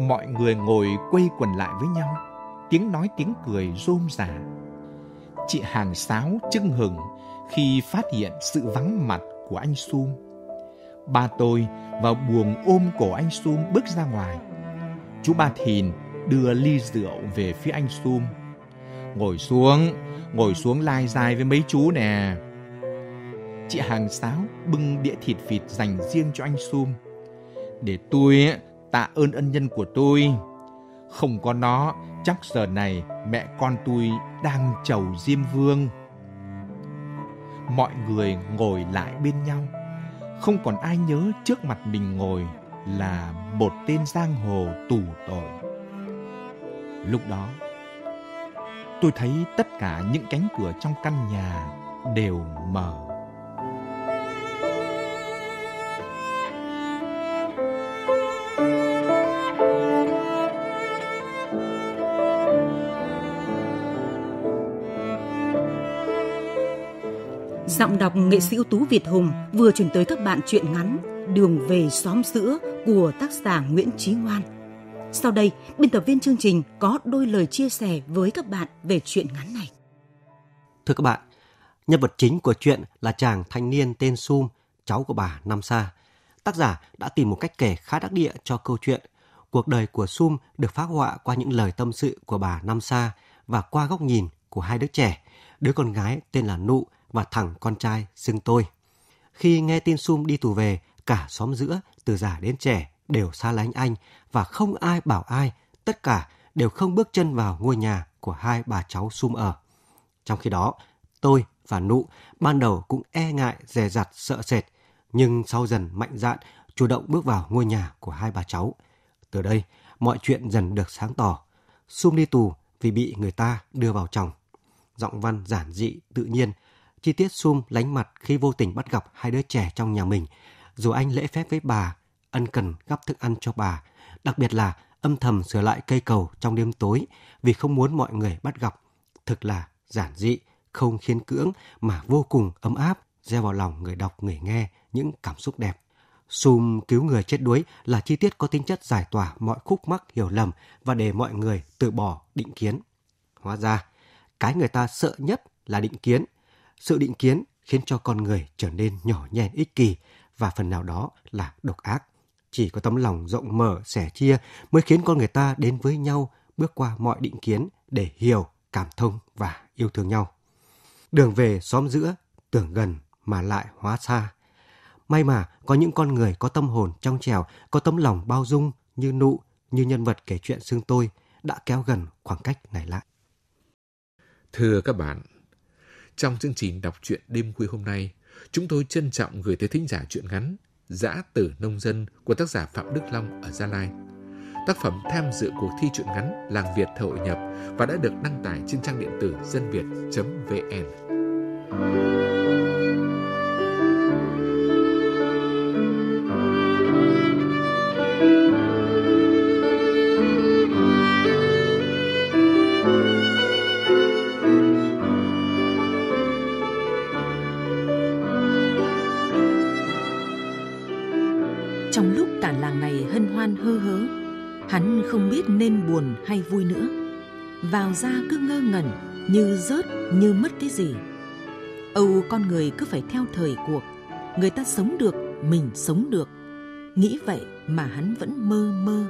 S3: mọi người ngồi quây quần lại với nhau tiếng nói tiếng cười rôm rả chị hàng sáo chưng hừng khi phát hiện sự vắng mặt của anh sum ba tôi vào buồng ôm cổ anh sum bước ra ngoài chú ba thìn đưa ly rượu về phía anh sum ngồi xuống ngồi xuống lai dài với mấy chú nè chị hàng sáo bưng đĩa thịt vịt dành riêng cho anh sum để tôi tạ ơn ân nhân của tôi. Không có nó, chắc giờ này mẹ con tôi đang chầu Diêm Vương. Mọi người ngồi lại bên nhau. Không còn ai nhớ trước mặt mình ngồi là một tên giang hồ tù tội. Lúc đó, tôi thấy tất cả những cánh cửa trong căn nhà đều mở
S1: Giọng đọc
S8: nghệ sĩ ưu tú Việt Hùng vừa chuyển tới các bạn truyện ngắn Đường về xóm sữa của tác giả Nguyễn Chí Ngoan. Sau đây, biên tập viên chương trình có đôi lời chia sẻ
S1: với các bạn về truyện ngắn này.
S6: Thưa các bạn, nhân vật chính của truyện là chàng thanh niên tên Sum, cháu của bà Nam Sa. Tác giả đã tìm một cách kể khá đắc địa cho câu chuyện. Cuộc đời của Sum được phát họa qua những lời tâm sự của bà Nam Sa và qua góc nhìn của hai đứa trẻ, đứa con gái tên là Nụ và thằng con trai xưng tôi. Khi nghe tin Sum đi tù về, cả xóm giữa, từ già đến trẻ đều xa lánh anh và không ai bảo ai, tất cả đều không bước chân vào ngôi nhà của hai bà cháu Sum ở. Trong khi đó, tôi và Nụ ban đầu cũng e ngại, dè dặt, sợ sệt, nhưng sau dần mạnh dạn, chủ động bước vào ngôi nhà của hai bà cháu. Từ đây, mọi chuyện dần được sáng tỏ. Sum đi tù vì bị người ta đưa vào chồng. Giọng văn giản dị, tự nhiên, Chi tiết Sum lánh mặt khi vô tình bắt gặp hai đứa trẻ trong nhà mình, dù anh lễ phép với bà, ân cần gắp thức ăn cho bà, đặc biệt là âm thầm sửa lại cây cầu trong đêm tối vì không muốn mọi người bắt gặp. Thực là giản dị, không khiến cưỡng mà vô cùng ấm áp, gieo vào lòng người đọc người nghe những cảm xúc đẹp. Sum cứu người chết đuối là chi tiết có tính chất giải tỏa mọi khúc mắc hiểu lầm và để mọi người từ bỏ định kiến. Hóa ra, cái người ta sợ nhất là định kiến, sự định kiến khiến cho con người trở nên nhỏ nhen ích kỷ và phần nào đó là độc ác. Chỉ có tấm lòng rộng mở, sẻ chia mới khiến con người ta đến với nhau, bước qua mọi định kiến để hiểu, cảm thông và yêu thương nhau. Đường về xóm giữa, tưởng gần mà lại hóa xa. May mà có những con người có tâm hồn trong trèo, có tấm lòng bao dung như nụ, như nhân vật kể chuyện xương tôi đã kéo gần khoảng cách này lại.
S3: Thưa các bạn, trong chương trình đọc truyện đêm khuya hôm nay, chúng tôi trân trọng gửi tới thính giả truyện ngắn Giã tử nông dân của tác giả Phạm Đức Long ở Gia Lai. Tác phẩm tham dự cuộc thi truyện ngắn Làng Việt thời hội nhập và đã được đăng tải trên trang điện tử dân việt.vn. Thank you.
S2: Hắn không biết nên buồn hay vui nữa. Vào ra cứ ngơ ngẩn, như rớt, như mất cái gì. Âu con người cứ phải theo thời cuộc. Người ta sống được, mình sống được. Nghĩ vậy mà hắn vẫn mơ mơ.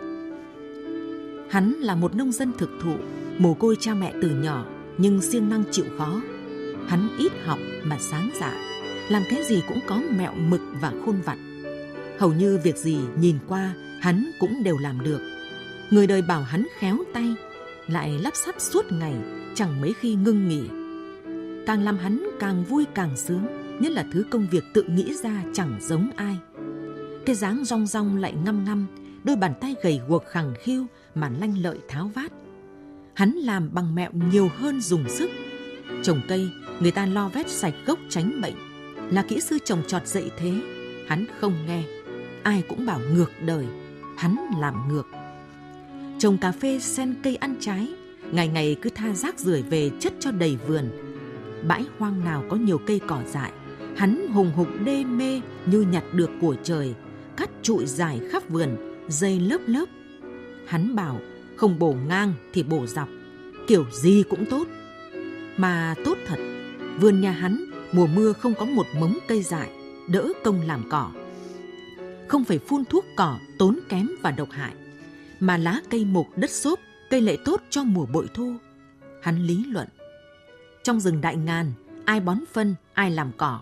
S2: Hắn là một nông dân thực thụ, mồ côi cha mẹ từ nhỏ nhưng siêng năng chịu khó. Hắn ít học mà sáng dạ, làm cái gì cũng có mẹo mực và khôn vặt. Hầu như việc gì nhìn qua hắn cũng đều làm được. Người đời bảo hắn khéo tay, lại lắp sắp suốt ngày, chẳng mấy khi ngưng nghỉ. Càng làm hắn càng vui càng sướng, nhất là thứ công việc tự nghĩ ra chẳng giống ai. Cái dáng rong rong lại ngăm ngăm, đôi bàn tay gầy guộc khẳng khiu mà lanh lợi tháo vát. Hắn làm bằng mẹo nhiều hơn dùng sức. Trồng cây, người ta lo vét sạch gốc tránh bệnh. Là kỹ sư trồng trọt dạy thế, hắn không nghe. Ai cũng bảo ngược đời, hắn làm ngược trồng cà phê sen cây ăn trái, ngày ngày cứ tha rác rưởi về chất cho đầy vườn. Bãi hoang nào có nhiều cây cỏ dại, hắn hùng hục đê mê như nhặt được của trời, cắt trụi dài khắp vườn, dây lớp lớp. Hắn bảo không bổ ngang thì bổ dọc, kiểu gì cũng tốt. Mà tốt thật, vườn nhà hắn mùa mưa không có một mống cây dại, đỡ công làm cỏ. Không phải phun thuốc cỏ tốn kém và độc hại mà lá cây mục đất xốp, cây lệ tốt cho mùa bội thu. Hắn lý luận. Trong rừng đại ngàn, ai bón phân, ai làm cỏ.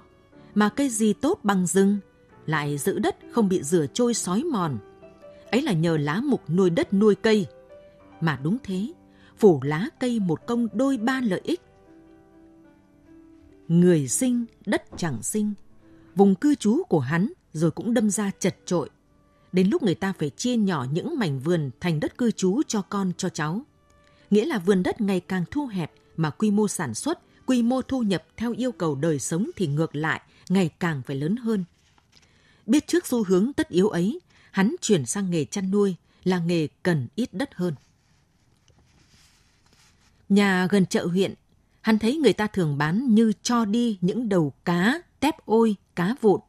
S2: Mà cây gì tốt bằng rừng, lại giữ đất không bị rửa trôi sói mòn. Ấy là nhờ lá mục nuôi đất nuôi cây. Mà đúng thế, phủ lá cây một công đôi ba lợi ích. Người sinh, đất chẳng sinh. Vùng cư trú của hắn rồi cũng đâm ra chật trội đến lúc người ta phải chia nhỏ những mảnh vườn thành đất cư trú cho con cho cháu. Nghĩa là vườn đất ngày càng thu hẹp mà quy mô sản xuất, quy mô thu nhập theo yêu cầu đời sống thì ngược lại, ngày càng phải lớn hơn. Biết trước xu hướng tất yếu ấy, hắn chuyển sang nghề chăn nuôi là nghề cần ít đất hơn. Nhà gần chợ huyện, hắn thấy người ta thường bán như cho đi những đầu cá, tép ôi, cá vụn.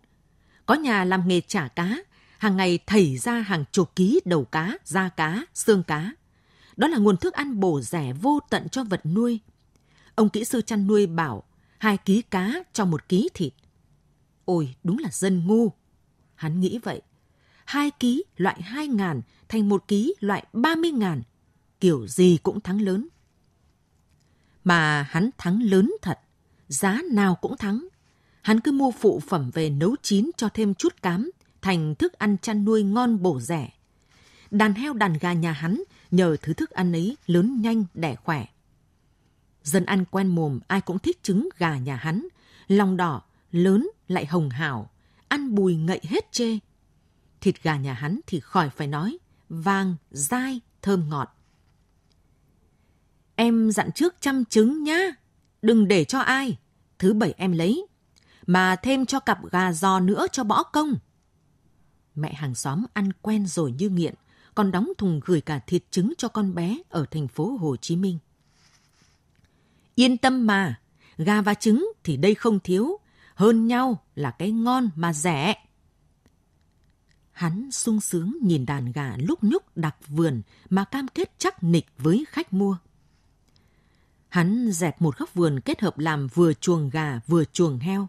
S2: Có nhà làm nghề trả cá, hàng ngày thảy ra hàng chục ký đầu cá, da cá, xương cá. Đó là nguồn thức ăn bổ rẻ vô tận cho vật nuôi. Ông kỹ sư chăn nuôi bảo hai ký cá cho một ký thịt. Ôi, đúng là dân ngu. Hắn nghĩ vậy. Hai ký loại hai ngàn thành một ký loại ba mươi ngàn. Kiểu gì cũng thắng lớn. Mà hắn thắng lớn thật. Giá nào cũng thắng. Hắn cứ mua phụ phẩm về nấu chín cho thêm chút cám thành thức ăn chăn nuôi ngon bổ rẻ. Đàn heo đàn gà nhà hắn nhờ thứ thức ăn ấy lớn nhanh đẻ khỏe. Dân ăn quen mồm ai cũng thích trứng gà nhà hắn, lòng đỏ, lớn lại hồng hào, ăn bùi ngậy hết chê. Thịt gà nhà hắn thì khỏi phải nói, vàng, dai, thơm ngọt. Em dặn trước chăm trứng nhá, đừng để cho ai. Thứ bảy em lấy, mà thêm cho cặp gà giò nữa cho bỏ công. Mẹ hàng xóm ăn quen rồi như nghiện, còn đóng thùng gửi cả thịt trứng cho con bé ở thành phố Hồ Chí Minh. Yên tâm mà, gà và trứng thì đây không thiếu, hơn nhau là cái ngon mà rẻ. Hắn sung sướng nhìn đàn gà lúc nhúc đặc vườn mà cam kết chắc nịch với khách mua. Hắn dẹp một góc vườn kết hợp làm vừa chuồng gà vừa chuồng heo.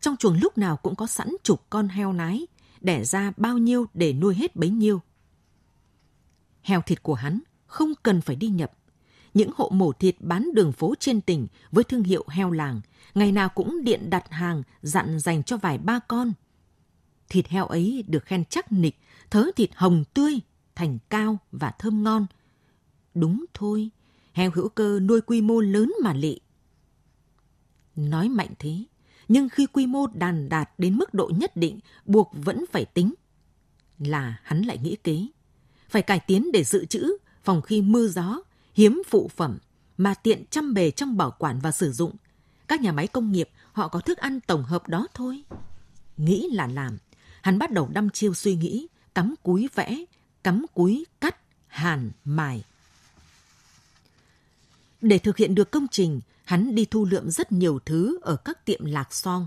S2: Trong chuồng lúc nào cũng có sẵn chục con heo nái, đẻ ra bao nhiêu để nuôi hết bấy nhiêu. Heo thịt của hắn không cần phải đi nhập. Những hộ mổ thịt bán đường phố trên tỉnh với thương hiệu heo làng, ngày nào cũng điện đặt hàng dặn dành cho vài ba con. Thịt heo ấy được khen chắc nịch, thớ thịt hồng tươi, thành cao và thơm ngon. Đúng thôi, heo hữu cơ nuôi quy mô lớn mà lị. Nói mạnh thế, nhưng khi quy mô đàn đạt đến mức độ nhất định, buộc vẫn phải tính. Là hắn lại nghĩ kế. Phải cải tiến để dự trữ, phòng khi mưa gió, hiếm phụ phẩm, mà tiện chăm bề trong bảo quản và sử dụng. Các nhà máy công nghiệp, họ có thức ăn tổng hợp đó thôi. Nghĩ là làm, hắn bắt đầu đâm chiêu suy nghĩ, cắm cúi vẽ, cắm cúi cắt, hàn, mài. Để thực hiện được công trình, hắn đi thu lượm rất nhiều thứ ở các tiệm lạc song.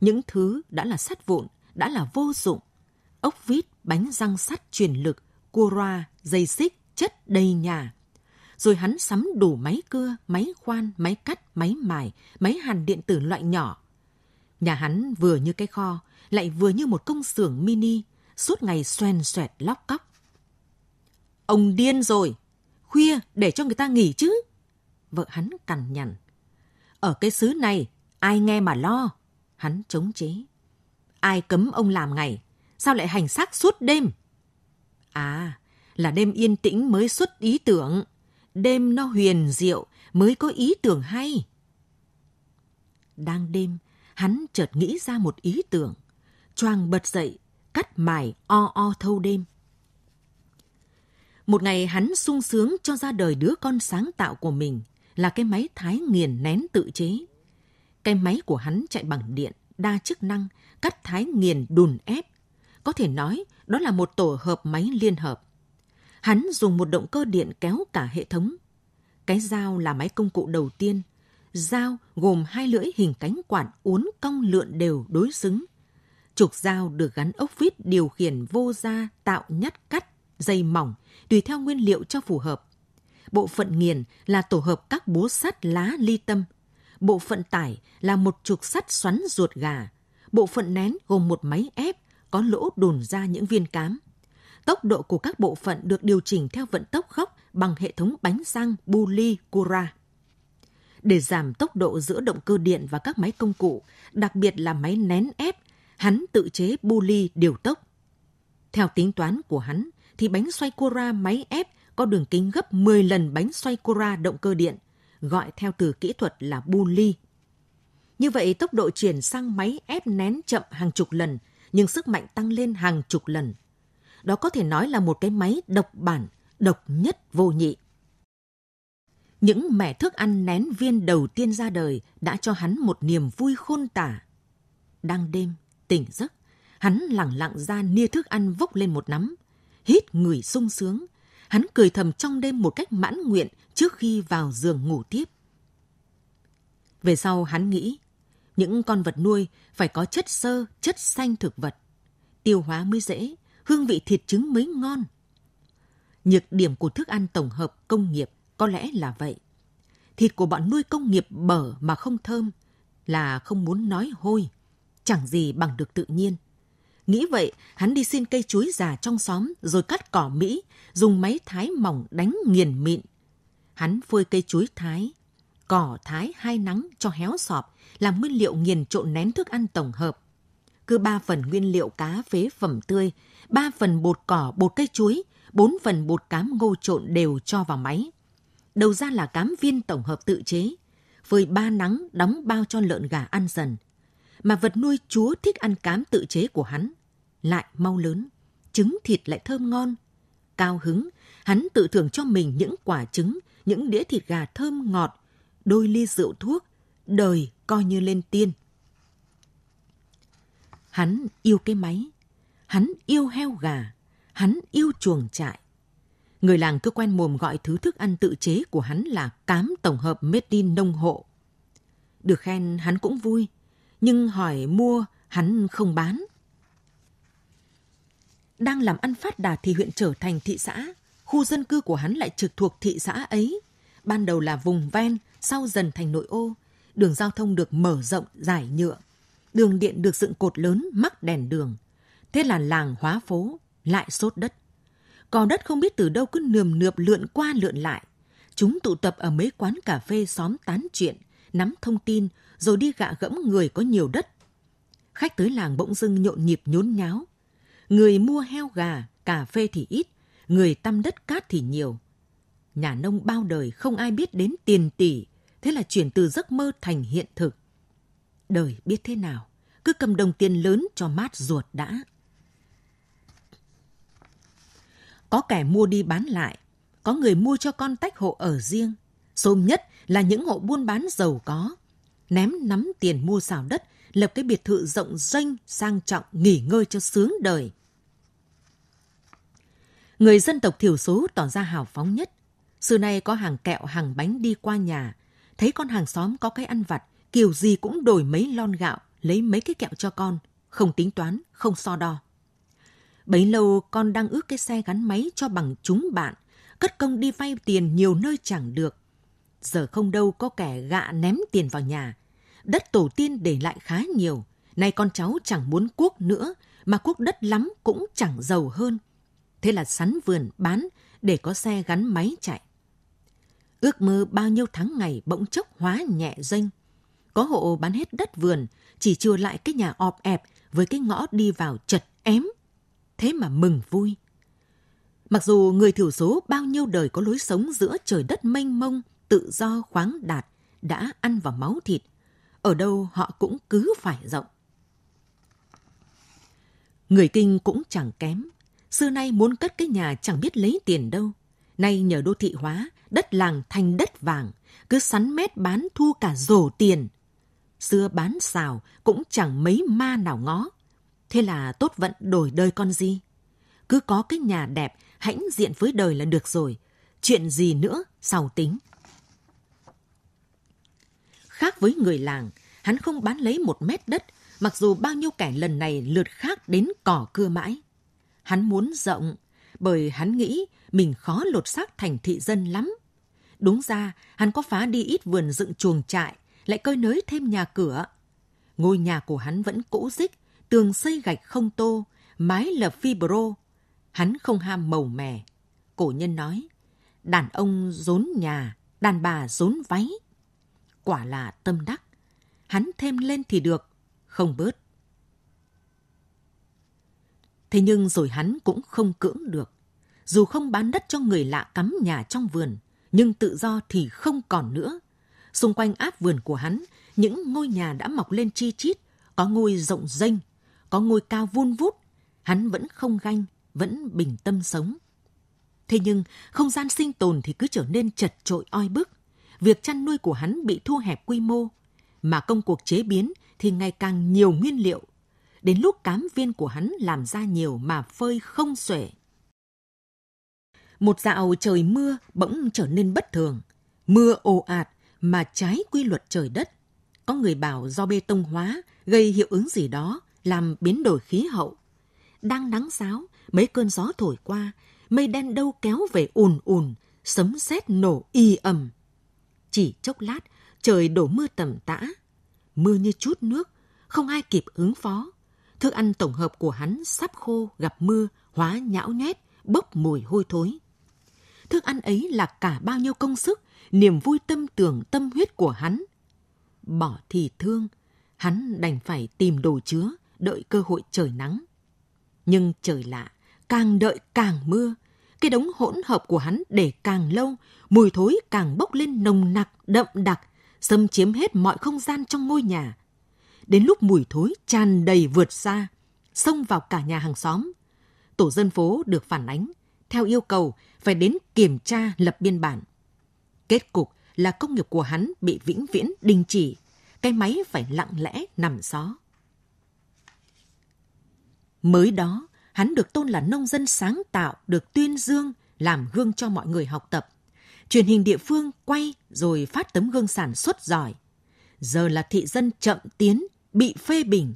S2: Những thứ đã là sắt vụn, đã là vô dụng. Ốc vít, bánh răng sắt truyền lực, cua roa, dây xích, chất đầy nhà. Rồi hắn sắm đủ máy cưa, máy khoan, máy cắt, máy mài, máy hàn điện tử loại nhỏ. Nhà hắn vừa như cái kho, lại vừa như một công xưởng mini, suốt ngày xoèn xoẹt lóc cóc. Ông điên rồi, khuya để cho người ta nghỉ chứ vợ hắn cằn nhằn. Ở cái xứ này, ai nghe mà lo, hắn chống chế. Ai cấm ông làm ngày, sao lại hành xác suốt đêm? À, là đêm yên tĩnh mới xuất ý tưởng, đêm nó huyền diệu mới có ý tưởng hay. Đang đêm, hắn chợt nghĩ ra một ý tưởng, choàng bật dậy, cắt mài o o thâu đêm. Một ngày hắn sung sướng cho ra đời đứa con sáng tạo của mình, là cái máy thái nghiền nén tự chế. Cái máy của hắn chạy bằng điện, đa chức năng, cắt thái nghiền đùn ép. Có thể nói đó là một tổ hợp máy liên hợp. Hắn dùng một động cơ điện kéo cả hệ thống. Cái dao là máy công cụ đầu tiên. Dao gồm hai lưỡi hình cánh quạt uốn cong lượn đều đối xứng. Trục dao được gắn ốc vít điều khiển vô da tạo nhát cắt, dây mỏng, tùy theo nguyên liệu cho phù hợp Bộ phận nghiền là tổ hợp các búa sắt lá ly tâm. Bộ phận tải là một trục sắt xoắn ruột gà. Bộ phận nén gồm một máy ép có lỗ đồn ra những viên cám. Tốc độ của các bộ phận được điều chỉnh theo vận tốc góc bằng hệ thống bánh răng Bully Cura. Để giảm tốc độ giữa động cơ điện và các máy công cụ, đặc biệt là máy nén ép, hắn tự chế Bully điều tốc. Theo tính toán của hắn, thì bánh xoay Cura máy ép có đường kính gấp 10 lần bánh xoay Cora động cơ điện, gọi theo từ kỹ thuật là bu Như vậy, tốc độ chuyển sang máy ép nén chậm hàng chục lần, nhưng sức mạnh tăng lên hàng chục lần. Đó có thể nói là một cái máy độc bản, độc nhất vô nhị. Những mẻ thức ăn nén viên đầu tiên ra đời đã cho hắn một niềm vui khôn tả. Đang đêm, tỉnh giấc, hắn lặng lặng ra nia thức ăn vốc lên một nắm, hít người sung sướng – hắn cười thầm trong đêm một cách mãn nguyện trước khi vào giường ngủ tiếp. Về sau hắn nghĩ, những con vật nuôi phải có chất sơ chất xanh thực vật. Tiêu hóa mới dễ, hương vị thịt trứng mới ngon. Nhược điểm của thức ăn tổng hợp công nghiệp có lẽ là vậy. Thịt của bọn nuôi công nghiệp bở mà không thơm là không muốn nói hôi, chẳng gì bằng được tự nhiên – Nghĩ vậy, hắn đi xin cây chuối già trong xóm rồi cắt cỏ Mỹ, dùng máy thái mỏng đánh nghiền mịn. Hắn phơi cây chuối thái, cỏ thái hai nắng cho héo sọp, làm nguyên liệu nghiền trộn nén thức ăn tổng hợp. Cứ ba phần nguyên liệu cá phế phẩm tươi, ba phần bột cỏ bột cây chuối, bốn phần bột cám ngô trộn đều cho vào máy. Đầu ra là cám viên tổng hợp tự chế, phơi ba nắng đóng bao cho lợn gà ăn dần. Mà vật nuôi chúa thích ăn cám tự chế của hắn lại mau lớn, trứng thịt lại thơm ngon. Cao hứng, hắn tự thưởng cho mình những quả trứng, những đĩa thịt gà thơm ngọt, đôi ly rượu thuốc, đời coi như lên tiên. Hắn yêu cái máy, hắn yêu heo gà, hắn yêu chuồng trại. Người làng cứ quen mồm gọi thứ thức ăn tự chế của hắn là cám tổng hợp medin nông hộ. Được khen hắn cũng vui, nhưng hỏi mua hắn không bán đang làm ăn phát đạt thì huyện trở thành thị xã. Khu dân cư của hắn lại trực thuộc thị xã ấy. Ban đầu là vùng ven, sau dần thành nội ô. Đường giao thông được mở rộng, giải nhựa. Đường điện được dựng cột lớn, mắc đèn đường. Thế là làng hóa phố, lại sốt đất. Cò đất không biết từ đâu cứ nườm nượp lượn qua lượn lại. Chúng tụ tập ở mấy quán cà phê xóm tán chuyện, nắm thông tin, rồi đi gạ gẫm người có nhiều đất. Khách tới làng bỗng dưng nhộn nhịp nhốn nháo, Người mua heo gà, cà phê thì ít, người tăm đất cát thì nhiều. Nhà nông bao đời không ai biết đến tiền tỷ, thế là chuyển từ giấc mơ thành hiện thực. Đời biết thế nào, cứ cầm đồng tiền lớn cho mát ruột đã. Có kẻ mua đi bán lại, có người mua cho con tách hộ ở riêng. Xôm nhất là những hộ buôn bán giàu có. Ném nắm tiền mua xào đất, lập cái biệt thự rộng rênh, sang trọng, nghỉ ngơi cho sướng đời người dân tộc thiểu số tỏ ra hào phóng nhất. Xưa nay có hàng kẹo, hàng bánh đi qua nhà, thấy con hàng xóm có cái ăn vặt, kiểu gì cũng đổi mấy lon gạo, lấy mấy cái kẹo cho con, không tính toán, không so đo. Bấy lâu con đang ước cái xe gắn máy cho bằng chúng bạn, cất công đi vay tiền nhiều nơi chẳng được. Giờ không đâu có kẻ gạ ném tiền vào nhà. Đất tổ tiên để lại khá nhiều, nay con cháu chẳng muốn cuốc nữa, mà cuốc đất lắm cũng chẳng giàu hơn thế là sắn vườn bán để có xe gắn máy chạy. Ước mơ bao nhiêu tháng ngày bỗng chốc hóa nhẹ danh. Có hộ bán hết đất vườn, chỉ chừa lại cái nhà ọp ẹp với cái ngõ đi vào chật ém. Thế mà mừng vui. Mặc dù người thiểu số bao nhiêu đời có lối sống giữa trời đất mênh mông, tự do khoáng đạt, đã ăn vào máu thịt, ở đâu họ cũng cứ phải rộng. Người Kinh cũng chẳng kém, xưa nay muốn cất cái nhà chẳng biết lấy tiền đâu. Nay nhờ đô thị hóa, đất làng thành đất vàng, cứ sắn mét bán thu cả rổ tiền. Xưa bán xào cũng chẳng mấy ma nào ngó. Thế là tốt vận đổi đời con gì. Cứ có cái nhà đẹp, hãnh diện với đời là được rồi. Chuyện gì nữa, sau tính. Khác với người làng, hắn không bán lấy một mét đất, mặc dù bao nhiêu kẻ lần này lượt khác đến cỏ cưa mãi. Hắn muốn rộng, bởi hắn nghĩ mình khó lột xác thành thị dân lắm. Đúng ra, hắn có phá đi ít vườn dựng chuồng trại, lại coi nới thêm nhà cửa. Ngôi nhà của hắn vẫn cũ dích, tường xây gạch không tô, mái là fibro. Hắn không ham màu mè. Cổ nhân nói, đàn ông rốn nhà, đàn bà rốn váy. Quả là tâm đắc. Hắn thêm lên thì được, không bớt. Thế nhưng rồi hắn cũng không cưỡng được. Dù không bán đất cho người lạ cắm nhà trong vườn, nhưng tự do thì không còn nữa. Xung quanh áp vườn của hắn, những ngôi nhà đã mọc lên chi chít, có ngôi rộng rênh, có ngôi cao vun vút. Hắn vẫn không ganh, vẫn bình tâm sống. Thế nhưng, không gian sinh tồn thì cứ trở nên chật trội oi bức. Việc chăn nuôi của hắn bị thu hẹp quy mô, mà công cuộc chế biến thì ngày càng nhiều nguyên liệu, đến lúc cám viên của hắn làm ra nhiều mà phơi không xuể. Một dạo trời mưa bỗng trở nên bất thường, mưa ồ ạt mà trái quy luật trời đất. Có người bảo do bê tông hóa gây hiệu ứng gì đó làm biến đổi khí hậu. Đang nắng sáo, mấy cơn gió thổi qua, mây đen đâu kéo về ùn ùn, sấm sét nổ y ầm. Chỉ chốc lát, trời đổ mưa tầm tã. Mưa như chút nước, không ai kịp ứng phó. Thức ăn tổng hợp của hắn sắp khô, gặp mưa, hóa nhão nhét, bốc mùi hôi thối. Thức ăn ấy là cả bao nhiêu công sức, niềm vui tâm tưởng tâm huyết của hắn. Bỏ thì thương, hắn đành phải tìm đồ chứa, đợi cơ hội trời nắng. Nhưng trời lạ, càng đợi càng mưa, cái đống hỗn hợp của hắn để càng lâu, mùi thối càng bốc lên nồng nặc, đậm đặc, xâm chiếm hết mọi không gian trong ngôi nhà đến lúc mùi thối tràn đầy vượt xa, xông vào cả nhà hàng xóm. Tổ dân phố được phản ánh, theo yêu cầu phải đến kiểm tra lập biên bản. Kết cục là công nghiệp của hắn bị vĩnh viễn đình chỉ, cái máy phải lặng lẽ nằm xó. Mới đó, hắn được tôn là nông dân sáng tạo, được tuyên dương, làm gương cho mọi người học tập. Truyền hình địa phương quay rồi phát tấm gương sản xuất giỏi. Giờ là thị dân chậm tiến, bị phê bình.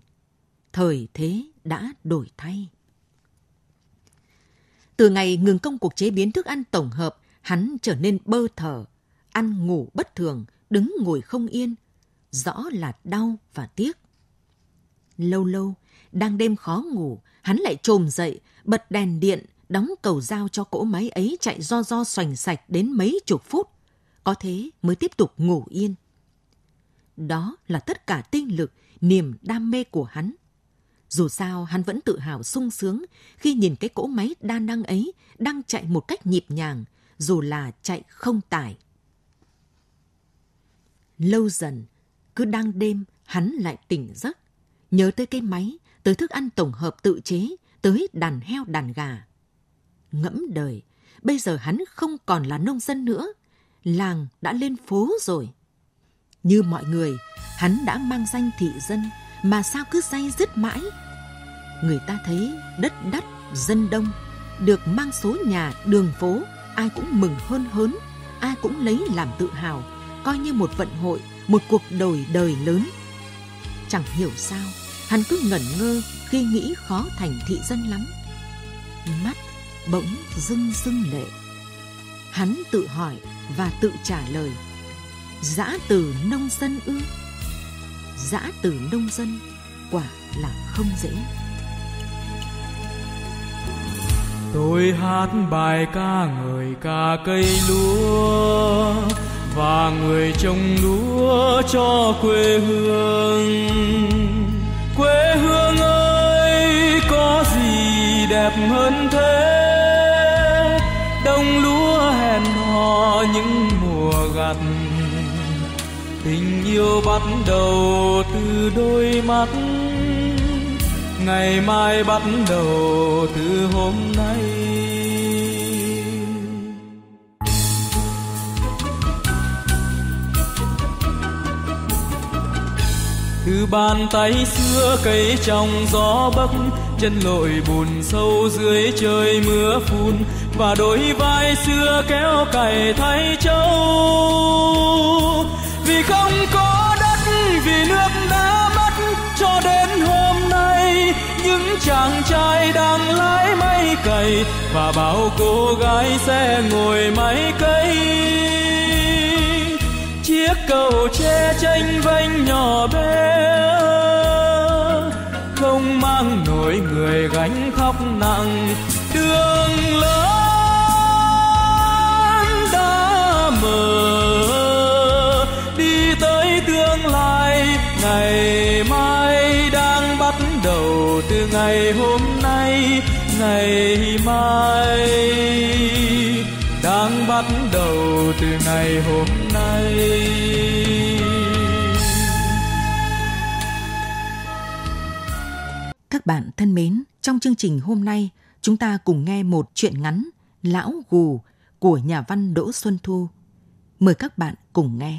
S2: Thời thế đã đổi thay. Từ ngày ngừng công cuộc chế biến thức ăn tổng hợp, hắn trở nên bơ thở, ăn ngủ bất thường, đứng ngồi không yên, rõ là đau và tiếc. Lâu lâu, đang đêm khó ngủ, hắn lại trồm dậy, bật đèn điện, đóng cầu dao cho cỗ máy ấy chạy do do xoành sạch đến mấy chục phút. Có thế mới tiếp tục ngủ yên. Đó là tất cả tinh lực niềm đam mê của hắn. Dù sao, hắn vẫn tự hào sung sướng khi nhìn cái cỗ máy đa năng ấy đang chạy một cách nhịp nhàng, dù là chạy không tải. Lâu dần, cứ đang đêm, hắn lại tỉnh giấc. Nhớ tới cái máy, tới thức ăn tổng hợp tự chế, tới đàn heo đàn gà. Ngẫm đời, bây giờ hắn không còn là nông dân nữa. Làng đã lên phố rồi. Như mọi người, hắn đã mang danh thị dân mà sao cứ say dứt mãi người ta thấy đất đắt dân đông được mang số nhà đường phố ai cũng mừng hơn hớn ai cũng lấy làm tự hào coi như một vận hội một cuộc đổi đời lớn chẳng hiểu sao hắn cứ ngẩn ngơ khi nghĩ khó thành thị dân lắm mắt bỗng rưng rưng lệ hắn tự hỏi và tự trả lời giã từ nông dân ư giã từ nông dân quả
S4: là không dễ tôi hát bài ca người ca cây lúa và người trồng lúa cho quê hương quê hương ơi có gì đẹp hơn thế đông lúa hẹn hò những mùa gặt tình yêu bắt đầu từ đôi mắt ngày mai bắt đầu từ hôm nay từ bàn tay xưa cây trong gió bấc chân lội bùn sâu dưới trời mưa phun và đôi vai xưa kéo cày thay châu vì không có vì nước đã mất cho đến hôm nay những chàng trai đang lái máy cày và bao cô gái sẽ ngồi máy cây chiếc cầu tre tranh vênh nhỏ bé không mang nổi người gánh thóc nặng đường lớn ngày hôm nay ngày mai đang bắt đầu từ ngày hôm nay
S2: các bạn thân mến trong chương trình hôm nay chúng ta cùng nghe một chuyện ngắn lão gù của nhà văn đỗ xuân thu mời các bạn cùng nghe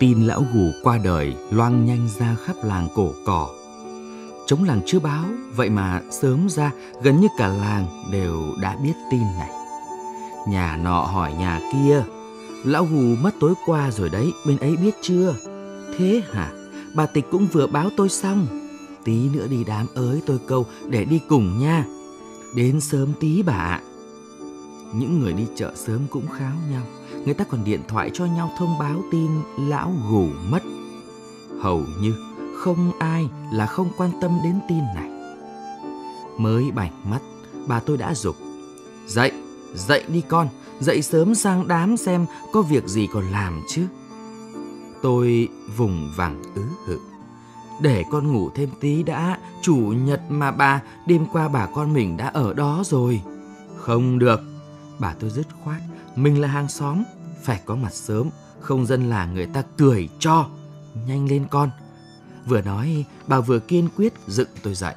S10: Tin lão gù qua đời loang nhanh ra khắp làng cổ cỏ. Chống làng chưa báo, vậy mà sớm ra gần như cả làng đều đã biết tin này. Nhà nọ hỏi nhà kia, lão gù mất tối qua rồi đấy, bên ấy biết chưa? Thế hả? Bà Tịch cũng vừa báo tôi xong. Tí nữa đi đám ới tôi câu để đi cùng nha. Đến sớm tí bà ạ. Những người đi chợ sớm cũng kháo nhau người ta còn điện thoại cho nhau thông báo tin lão gù mất. Hầu như không ai là không quan tâm đến tin này. Mới bảnh mắt, bà tôi đã dục Dậy, dậy đi con, dậy sớm sang đám xem có việc gì còn làm chứ. Tôi vùng vằng ứ hự. Để con ngủ thêm tí đã, chủ nhật mà bà, đêm qua bà con mình đã ở đó rồi. Không được, bà tôi dứt khoát. Mình là hàng xóm, phải có mặt sớm, không dân là người ta cười cho. Nhanh lên con. Vừa nói, bà vừa kiên quyết dựng tôi dậy.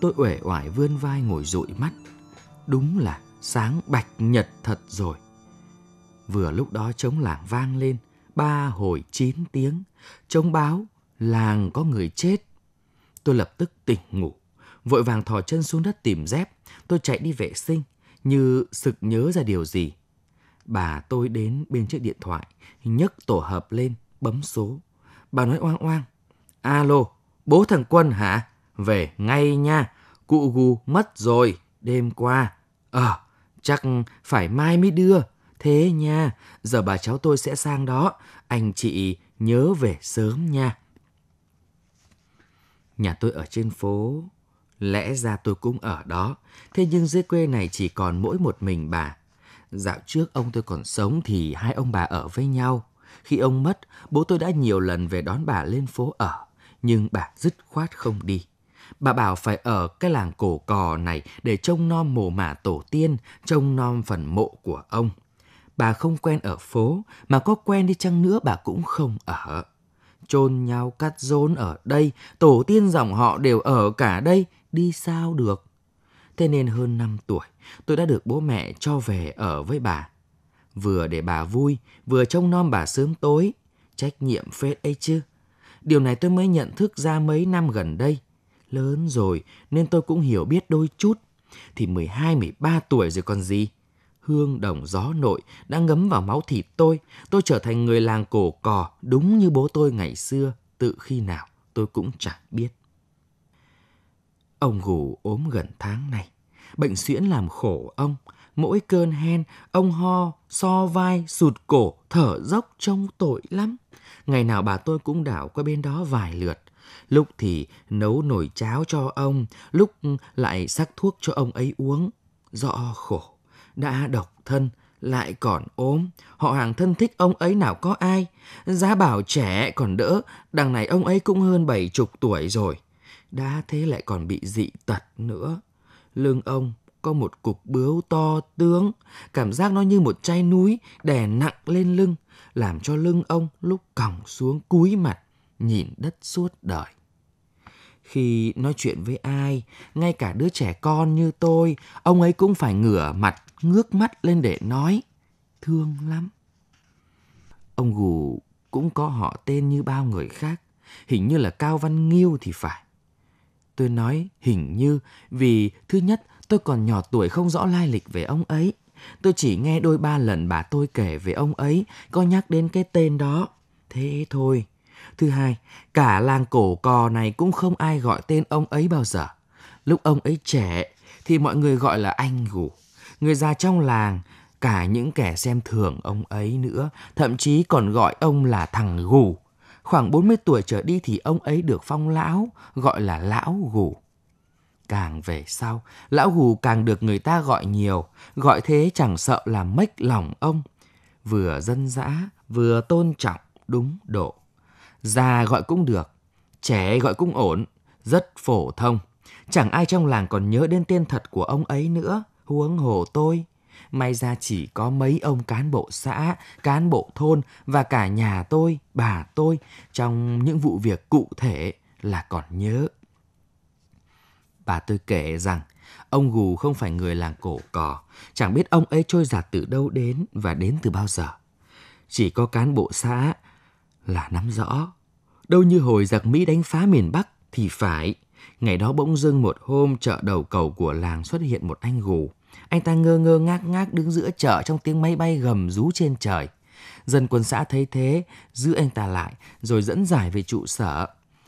S10: Tôi uể oải vươn vai ngồi dụi mắt. Đúng là sáng bạch nhật thật rồi. Vừa lúc đó trống làng vang lên, ba hồi chín tiếng. Trống báo, làng có người chết. Tôi lập tức tỉnh ngủ, vội vàng thò chân xuống đất tìm dép. Tôi chạy đi vệ sinh, như sực nhớ ra điều gì. Bà tôi đến bên chiếc điện thoại, nhấc tổ hợp lên, bấm số. Bà nói oang oang. Alo, bố thằng Quân hả? Về ngay nha, cụ gù mất rồi, đêm qua. Ờ, à, chắc phải mai mới đưa. Thế nha, giờ bà cháu tôi sẽ sang đó, anh chị nhớ về sớm nha. Nhà tôi ở trên phố, Lẽ ra tôi cũng ở đó, thế nhưng dưới quê này chỉ còn mỗi một mình bà. Dạo trước ông tôi còn sống thì hai ông bà ở với nhau. Khi ông mất, bố tôi đã nhiều lần về đón bà lên phố ở, nhưng bà dứt khoát không đi. Bà bảo phải ở cái làng cổ cò này để trông nom mồ mả tổ tiên, trông nom phần mộ của ông. Bà không quen ở phố, mà có quen đi chăng nữa bà cũng không ở chôn nhau cắt rốn ở đây, tổ tiên dòng họ đều ở cả đây, đi sao được. Thế nên hơn 5 tuổi, tôi đã được bố mẹ cho về ở với bà. Vừa để bà vui, vừa trông nom bà sớm tối. Trách nhiệm phết ấy chứ. Điều này tôi mới nhận thức ra mấy năm gần đây. Lớn rồi nên tôi cũng hiểu biết đôi chút. Thì 12, 13 tuổi rồi còn gì. Hương đồng gió nội đã ngấm vào máu thịt tôi. Tôi trở thành người làng cổ cò đúng như bố tôi ngày xưa. Tự khi nào tôi cũng chẳng biết. Ông ngủ ốm gần tháng nay. Bệnh xuyễn làm khổ ông. Mỗi cơn hen, ông ho, so vai, sụt cổ, thở dốc trông tội lắm. Ngày nào bà tôi cũng đảo qua bên đó vài lượt. Lúc thì nấu nồi cháo cho ông, lúc lại sắc thuốc cho ông ấy uống. rõ khổ, đã độc thân, lại còn ốm. Họ hàng thân thích ông ấy nào có ai. Giá bảo trẻ còn đỡ, đằng này ông ấy cũng hơn bảy chục tuổi rồi đã thế lại còn bị dị tật nữa. Lưng ông có một cục bướu to tướng, cảm giác nó như một chai núi đè nặng lên lưng, làm cho lưng ông lúc còng xuống cúi mặt, nhìn đất suốt đời. Khi nói chuyện với ai, ngay cả đứa trẻ con như tôi, ông ấy cũng phải ngửa mặt, ngước mắt lên để nói. Thương lắm. Ông Gù cũng có họ tên như bao người khác, hình như là Cao Văn Nghiêu thì phải. Tôi nói hình như vì thứ nhất tôi còn nhỏ tuổi không rõ lai lịch về ông ấy. Tôi chỉ nghe đôi ba lần bà tôi kể về ông ấy, có nhắc đến cái tên đó. Thế thôi. Thứ hai, cả làng cổ cò này cũng không ai gọi tên ông ấy bao giờ. Lúc ông ấy trẻ thì mọi người gọi là anh gù. Người già trong làng, cả những kẻ xem thường ông ấy nữa, thậm chí còn gọi ông là thằng gù Khoảng 40 tuổi trở đi thì ông ấy được phong lão, gọi là lão gù. Càng về sau, lão gù càng được người ta gọi nhiều, gọi thế chẳng sợ là mếch lòng ông. Vừa dân dã, vừa tôn trọng, đúng độ. Già gọi cũng được, trẻ gọi cũng ổn, rất phổ thông. Chẳng ai trong làng còn nhớ đến tên thật của ông ấy nữa, huống hồ tôi May ra chỉ có mấy ông cán bộ xã, cán bộ thôn và cả nhà tôi, bà tôi trong những vụ việc cụ thể là còn nhớ. Bà tôi kể rằng ông Gù không phải người làng cổ cò, chẳng biết ông ấy trôi giạt từ đâu đến và đến từ bao giờ. Chỉ có cán bộ xã là nắm rõ. Đâu như hồi giặc Mỹ đánh phá miền Bắc thì phải. Ngày đó bỗng dưng một hôm chợ đầu cầu của làng xuất hiện một anh gù. Anh ta ngơ ngơ ngác ngác đứng giữa chợ trong tiếng máy bay gầm rú trên trời. Dân quân xã thấy thế, giữ anh ta lại, rồi dẫn giải về trụ sở.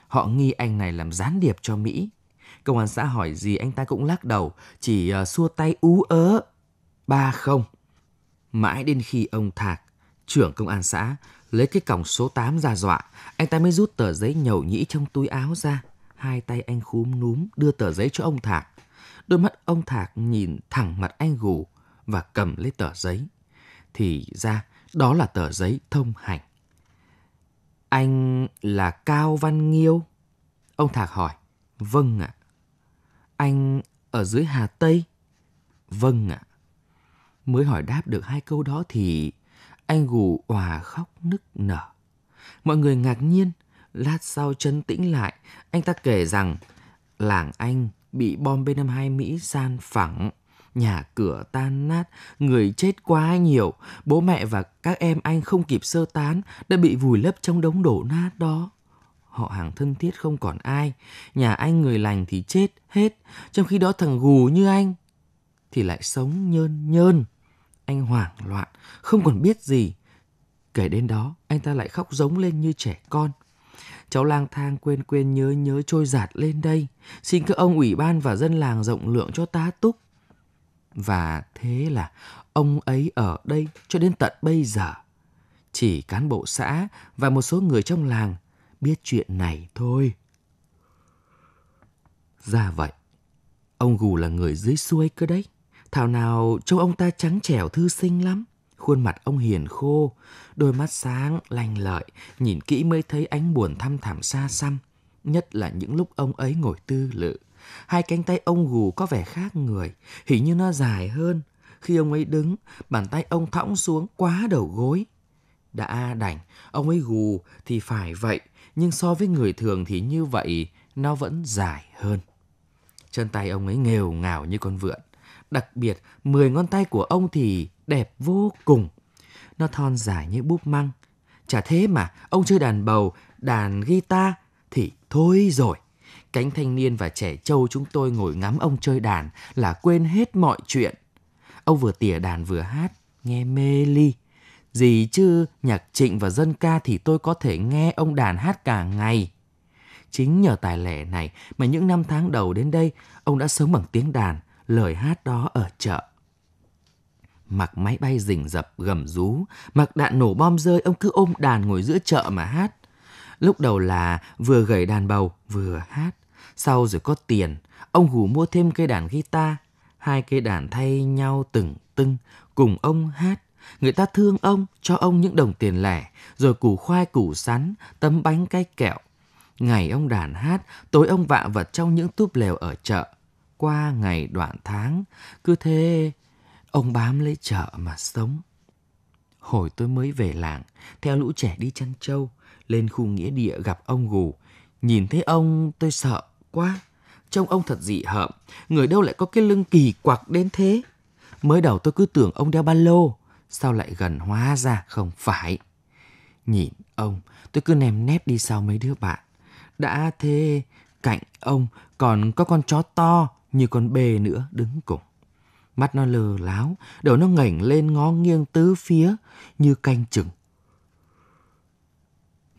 S10: Họ nghi anh này làm gián điệp cho Mỹ. Công an xã hỏi gì anh ta cũng lắc đầu, chỉ ờ, xua tay ú ớ. Ba không. Mãi đến khi ông Thạc, trưởng công an xã, lấy cái còng số 8 ra dọa, anh ta mới rút tờ giấy nhầu nhĩ trong túi áo ra. Hai tay anh khúm núm đưa tờ giấy cho ông Thạc. Đôi mắt ông Thạc nhìn thẳng mặt anh gù và cầm lấy tờ giấy. Thì ra đó là tờ giấy thông hành. Anh là Cao Văn Nghiêu? Ông Thạc hỏi. Vâng ạ. Anh ở dưới Hà Tây? Vâng ạ. Mới hỏi đáp được hai câu đó thì anh gù òa khóc nức nở. Mọi người ngạc nhiên, lát sau chấn tĩnh lại, anh ta kể rằng làng anh bị bom B-52 Mỹ san phẳng, nhà cửa tan nát, người chết quá nhiều, bố mẹ và các em anh không kịp sơ tán đã bị vùi lấp trong đống đổ nát đó. Họ hàng thân thiết không còn ai, nhà anh người lành thì chết hết, trong khi đó thằng gù như anh thì lại sống nhơn nhơn. Anh hoảng loạn, không còn biết gì. Kể đến đó, anh ta lại khóc giống lên như trẻ con, Cháu lang thang quên quên nhớ nhớ trôi giạt lên đây. Xin các ông ủy ban và dân làng rộng lượng cho tá túc. Và thế là ông ấy ở đây cho đến tận bây giờ. Chỉ cán bộ xã và một số người trong làng biết chuyện này thôi. Ra vậy, ông Gù là người dưới xuôi cơ đấy. Thảo nào trông ông ta trắng trẻo thư sinh lắm. Khuôn mặt ông hiền khô, đôi mắt sáng, lanh lợi, nhìn kỹ mới thấy ánh buồn thăm thảm xa xăm, nhất là những lúc ông ấy ngồi tư lự. Hai cánh tay ông gù có vẻ khác người, hình như nó dài hơn. Khi ông ấy đứng, bàn tay ông thõng xuống quá đầu gối. Đã đành, ông ấy gù thì phải vậy, nhưng so với người thường thì như vậy, nó vẫn dài hơn. Chân tay ông ấy nghều ngào như con vượn. Đặc biệt, 10 ngón tay của ông thì đẹp vô cùng. Nó thon dài như búp măng. Chả thế mà, ông chơi đàn bầu, đàn guitar thì thôi rồi. Cánh thanh niên và trẻ trâu chúng tôi ngồi ngắm ông chơi đàn là quên hết mọi chuyện. Ông vừa tỉa đàn vừa hát, nghe mê ly. Gì chứ, nhạc trịnh và dân ca thì tôi có thể nghe ông đàn hát cả ngày. Chính nhờ tài lẻ này mà những năm tháng đầu đến đây, ông đã sống bằng tiếng đàn, lời hát đó ở chợ. Mặc máy bay rình rập gầm rú, mặc đạn nổ bom rơi, ông cứ ôm đàn ngồi giữa chợ mà hát. Lúc đầu là vừa gầy đàn bầu, vừa hát. Sau rồi có tiền, ông Hù mua thêm cây đàn guitar. Hai cây đàn thay nhau từng tưng, cùng ông hát. Người ta thương ông, cho ông những đồng tiền lẻ, rồi củ khoai củ sắn, tấm bánh cái kẹo. Ngày ông đàn hát, tối ông vạ vật trong những túp lều ở chợ qua ngày đoạn tháng, cứ thế ông bám lấy chợ mà sống. Hồi tôi mới về làng, theo lũ trẻ đi chăn trâu, lên khu nghĩa địa gặp ông gù. Nhìn thấy ông tôi sợ quá, trông ông thật dị hợm, người đâu lại có cái lưng kỳ quặc đến thế. Mới đầu tôi cứ tưởng ông đeo ba lô, sao lại gần hóa ra không phải. Nhìn ông, tôi cứ nèm nép đi sau mấy đứa bạn. Đã thế, cạnh ông còn có con chó to như con bê nữa đứng cùng. Mắt nó lờ láo, đầu nó ngẩng lên ngó nghiêng tứ phía như canh chừng.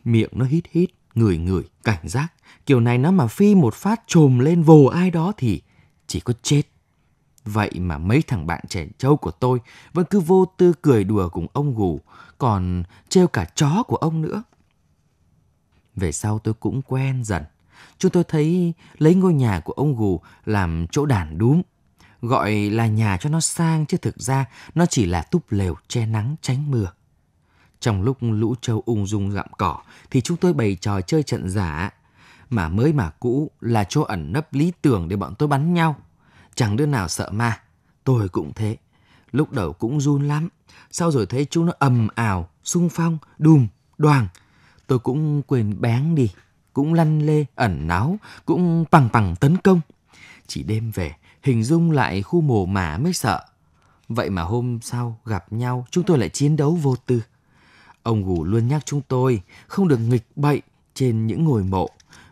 S10: Miệng nó hít hít, người người, cảnh giác. Kiểu này nó mà phi một phát trồm lên vồ ai đó thì chỉ có chết. Vậy mà mấy thằng bạn trẻ trâu của tôi vẫn cứ vô tư cười đùa cùng ông gù, còn trêu cả chó của ông nữa. Về sau tôi cũng quen dần chúng tôi thấy lấy ngôi nhà của ông Gù làm chỗ đàn đúm. Gọi là nhà cho nó sang chứ thực ra nó chỉ là túp lều che nắng tránh mưa. Trong lúc lũ trâu ung dung gặm cỏ thì chúng tôi bày trò chơi trận giả. Mà mới mà cũ là chỗ ẩn nấp lý tưởng để bọn tôi bắn nhau. Chẳng đứa nào sợ ma. Tôi cũng thế. Lúc đầu cũng run lắm. Sau rồi thấy chúng nó ầm ào, sung phong, đùm, đoàn. Tôi cũng quên bén đi cũng lăn lê ẩn náu cũng bằng bằng tấn công. Chỉ đêm về, hình dung lại khu mồ mả mới sợ. Vậy mà hôm sau gặp nhau, chúng tôi lại chiến đấu vô tư. Ông Gù luôn nhắc chúng tôi không được nghịch bậy trên những ngôi mộ.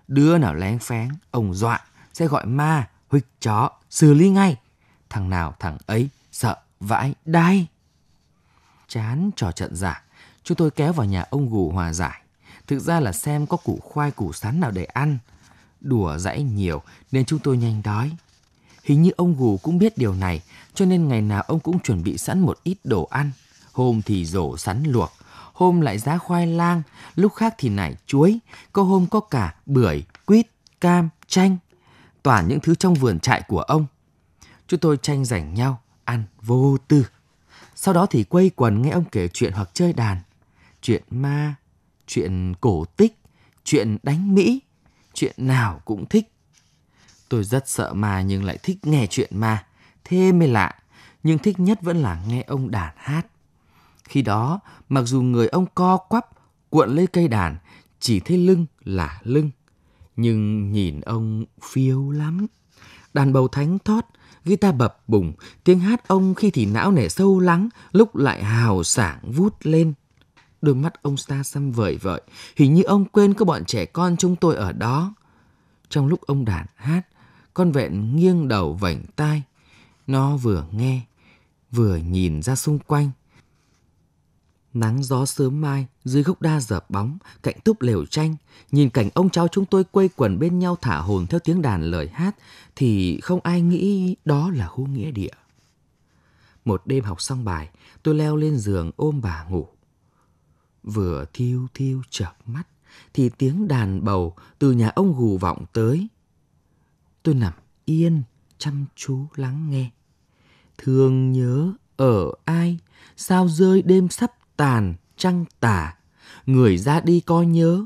S10: Đứa nào lén phén, ông dọa, sẽ gọi ma, huých chó, xử lý ngay. Thằng nào thằng ấy, sợ, vãi, đai. Chán trò trận giả, chúng tôi kéo vào nhà ông Gù hòa giải. Thực ra là xem có củ khoai củ sắn nào để ăn. Đùa dãi nhiều nên chúng tôi nhanh đói. Hình như ông Gù cũng biết điều này, cho nên ngày nào ông cũng chuẩn bị sẵn một ít đồ ăn. Hôm thì rổ sắn luộc, hôm lại giá khoai lang, lúc khác thì nải chuối, có hôm có cả bưởi, quýt, cam, chanh. Toàn những thứ trong vườn trại của ông. Chúng tôi tranh giành nhau, ăn vô tư. Sau đó thì quây quần nghe ông kể chuyện hoặc chơi đàn. Chuyện ma, chuyện cổ tích, chuyện đánh Mỹ, chuyện nào cũng thích. Tôi rất sợ ma nhưng lại thích nghe chuyện ma, thế mới lạ, nhưng thích nhất vẫn là nghe ông đàn hát. Khi đó, mặc dù người ông co quắp, cuộn lấy cây đàn, chỉ thấy lưng là lưng. Nhưng nhìn ông phiêu lắm. Đàn bầu thánh thót, guitar bập bùng, tiếng hát ông khi thì não nẻ sâu lắng, lúc lại hào sảng vút lên. Đôi mắt ông ta xăm vời vợi, hình như ông quên có bọn trẻ con chúng tôi ở đó. Trong lúc ông đàn hát, con vẹn nghiêng đầu vảnh tai. Nó vừa nghe, vừa nhìn ra xung quanh. Nắng gió sớm mai, dưới gốc đa dợp bóng, cạnh túp lều tranh, nhìn cảnh ông cháu chúng tôi quây quần bên nhau thả hồn theo tiếng đàn lời hát, thì không ai nghĩ đó là khu nghĩa địa. Một đêm học xong bài, tôi leo lên giường ôm bà ngủ vừa thiêu thiêu chợp mắt thì tiếng đàn bầu từ nhà ông gù vọng tới. Tôi nằm yên, chăm chú lắng nghe. Thương nhớ ở ai, sao rơi đêm sắp tàn, trăng tà người ra đi coi nhớ.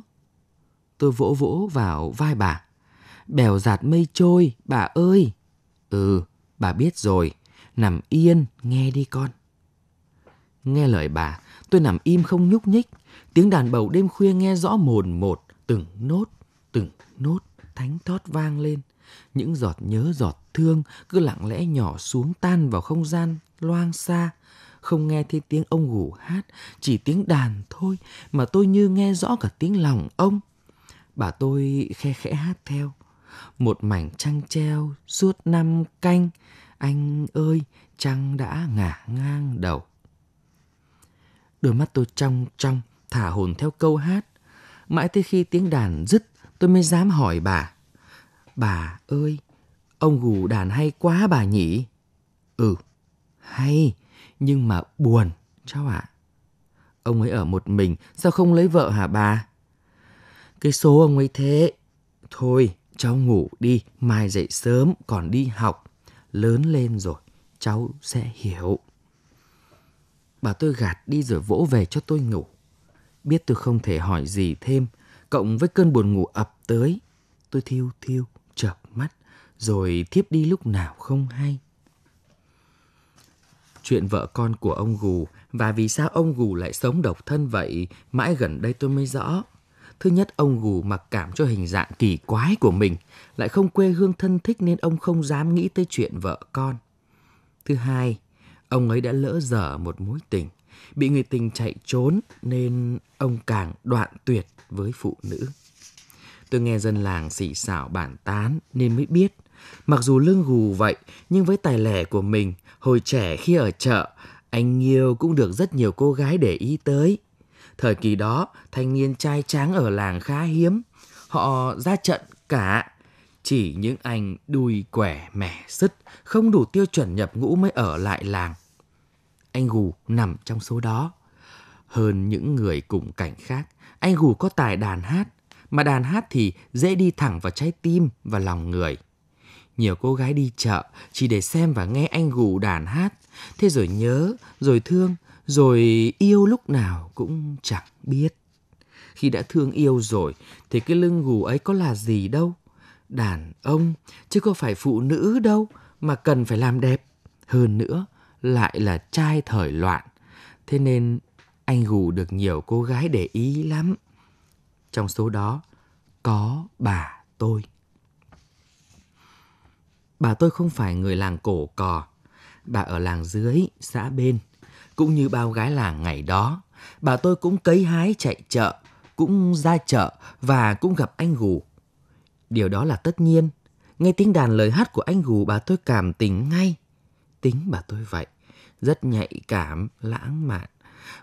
S10: Tôi vỗ vỗ vào vai bà. Bèo giạt mây trôi, bà ơi. Ừ, bà biết rồi, nằm yên, nghe đi con. Nghe lời bà, Tôi nằm im không nhúc nhích, tiếng đàn bầu đêm khuya nghe rõ mồn một, từng nốt, từng nốt thánh thót vang lên. Những giọt nhớ giọt thương cứ lặng lẽ nhỏ xuống tan vào không gian loang xa. Không nghe thấy tiếng ông ngủ hát, chỉ tiếng đàn thôi mà tôi như nghe rõ cả tiếng lòng ông. Bà tôi khe khẽ hát theo. Một mảnh trăng treo suốt năm canh, anh ơi trăng đã ngả ngang đầu Đôi mắt tôi trong trong, thả hồn theo câu hát. Mãi tới khi tiếng đàn dứt, tôi mới dám hỏi bà. Bà ơi, ông gù đàn hay quá bà nhỉ? Ừ, hay, nhưng mà buồn, cháu ạ. À? Ông ấy ở một mình, sao không lấy vợ hả bà? Cái số ông ấy thế. Thôi, cháu ngủ đi, mai dậy sớm còn đi học. Lớn lên rồi, cháu sẽ hiểu. Bà tôi gạt đi rồi vỗ về cho tôi ngủ. Biết tôi không thể hỏi gì thêm, cộng với cơn buồn ngủ ập tới, tôi thiêu thiêu, chợp mắt, rồi thiếp đi lúc nào không hay. Chuyện vợ con của ông Gù và vì sao ông Gù lại sống độc thân vậy, mãi gần đây tôi mới rõ. Thứ nhất, ông Gù mặc cảm cho hình dạng kỳ quái của mình, lại không quê hương thân thích nên ông không dám nghĩ tới chuyện vợ con. Thứ hai, Ông ấy đã lỡ dở một mối tình, bị người tình chạy trốn nên ông càng đoạn tuyệt với phụ nữ. Tôi nghe dân làng xỉ xảo bản tán nên mới biết, mặc dù lưng gù vậy nhưng với tài lẻ của mình, hồi trẻ khi ở chợ, anh Nghiêu cũng được rất nhiều cô gái để ý tới. Thời kỳ đó, thanh niên trai tráng ở làng khá hiếm, họ ra trận cả chỉ những anh đùi quẻ mẻ sứt không đủ tiêu chuẩn nhập ngũ mới ở lại làng anh Gù nằm trong số đó. Hơn những người cùng cảnh khác, anh Gù có tài đàn hát, mà đàn hát thì dễ đi thẳng vào trái tim và lòng người. Nhiều cô gái đi chợ chỉ để xem và nghe anh Gù đàn hát, thế rồi nhớ, rồi thương, rồi yêu lúc nào cũng chẳng biết. Khi đã thương yêu rồi thì cái lưng gù ấy có là gì đâu. Đàn ông chứ có phải phụ nữ đâu mà cần phải làm đẹp. Hơn nữa, lại là trai thời loạn, thế nên anh gù được nhiều cô gái để ý lắm. Trong số đó có bà tôi. Bà tôi không phải người làng cổ cò, bà ở làng dưới, xã bên, cũng như bao gái làng ngày đó. Bà tôi cũng cấy hái chạy chợ, cũng ra chợ và cũng gặp anh gù. Điều đó là tất nhiên. Nghe tiếng đàn lời hát của anh gù bà tôi cảm tình ngay tính bà tôi vậy rất nhạy cảm lãng mạn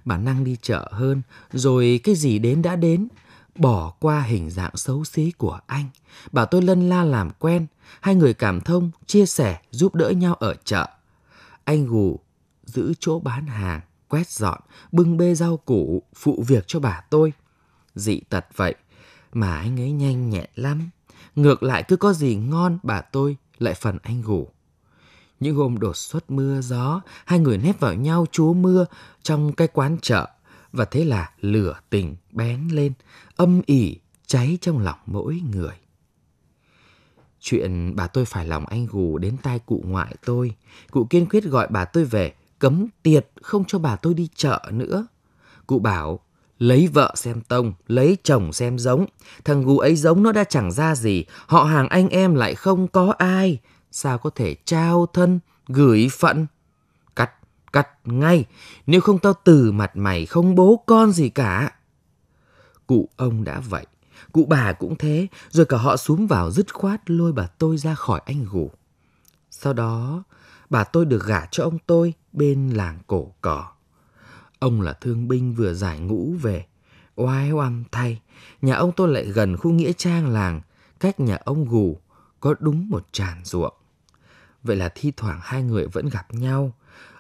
S10: bà năng đi chợ hơn rồi cái gì đến đã đến bỏ qua hình dạng xấu xí của anh bà tôi lân la làm quen hai người cảm thông chia sẻ giúp đỡ nhau ở chợ anh gù giữ chỗ bán hàng quét dọn bưng bê rau củ phụ việc cho bà tôi dị tật vậy mà anh ấy nhanh nhẹn lắm ngược lại cứ có gì ngon bà tôi lại phần anh gù những hôm đột xuất mưa gió, hai người nép vào nhau chúa mưa trong cái quán chợ. Và thế là lửa tình bén lên, âm ỉ cháy trong lòng mỗi người. Chuyện bà tôi phải lòng anh gù đến tai cụ ngoại tôi. Cụ kiên quyết gọi bà tôi về, cấm tiệt không cho bà tôi đi chợ nữa. Cụ bảo, lấy vợ xem tông, lấy chồng xem giống. Thằng gù ấy giống nó đã chẳng ra gì, họ hàng anh em lại không có ai sao có thể trao thân, gửi phận. Cắt, cắt ngay, nếu không tao từ mặt mày không bố con gì cả. Cụ ông đã vậy, cụ bà cũng thế, rồi cả họ xuống vào dứt khoát lôi bà tôi ra khỏi anh gù. Sau đó, bà tôi được gả cho ông tôi bên làng cổ cỏ. Ông là thương binh vừa giải ngũ về. Oai oăm thay, nhà ông tôi lại gần khu nghĩa trang làng, cách nhà ông gù có đúng một tràn ruộng. Vậy là thi thoảng hai người vẫn gặp nhau.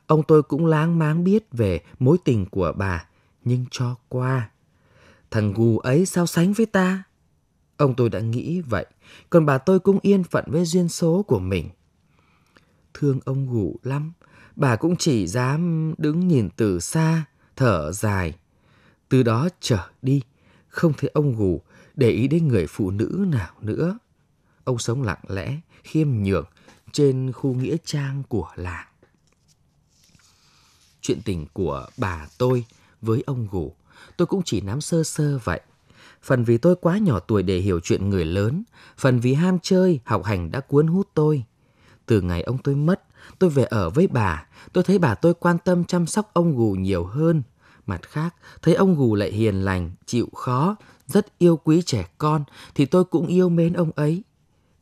S10: Ông tôi cũng láng máng biết về mối tình của bà, nhưng cho qua. Thằng gù ấy sao sánh với ta? Ông tôi đã nghĩ vậy, còn bà tôi cũng yên phận với duyên số của mình. Thương ông gù lắm, bà cũng chỉ dám đứng nhìn từ xa, thở dài. Từ đó trở đi, không thấy ông gù để ý đến người phụ nữ nào nữa. Ông sống lặng lẽ, khiêm nhường, trên khu nghĩa trang của làng. Chuyện tình của bà tôi với ông Gù, tôi cũng chỉ nắm sơ sơ vậy. Phần vì tôi quá nhỏ tuổi để hiểu chuyện người lớn, phần vì ham chơi, học hành đã cuốn hút tôi. Từ ngày ông tôi mất, tôi về ở với bà, tôi thấy bà tôi quan tâm chăm sóc ông Gù nhiều hơn. Mặt khác, thấy ông Gù lại hiền lành, chịu khó, rất yêu quý trẻ con thì tôi cũng yêu mến ông ấy,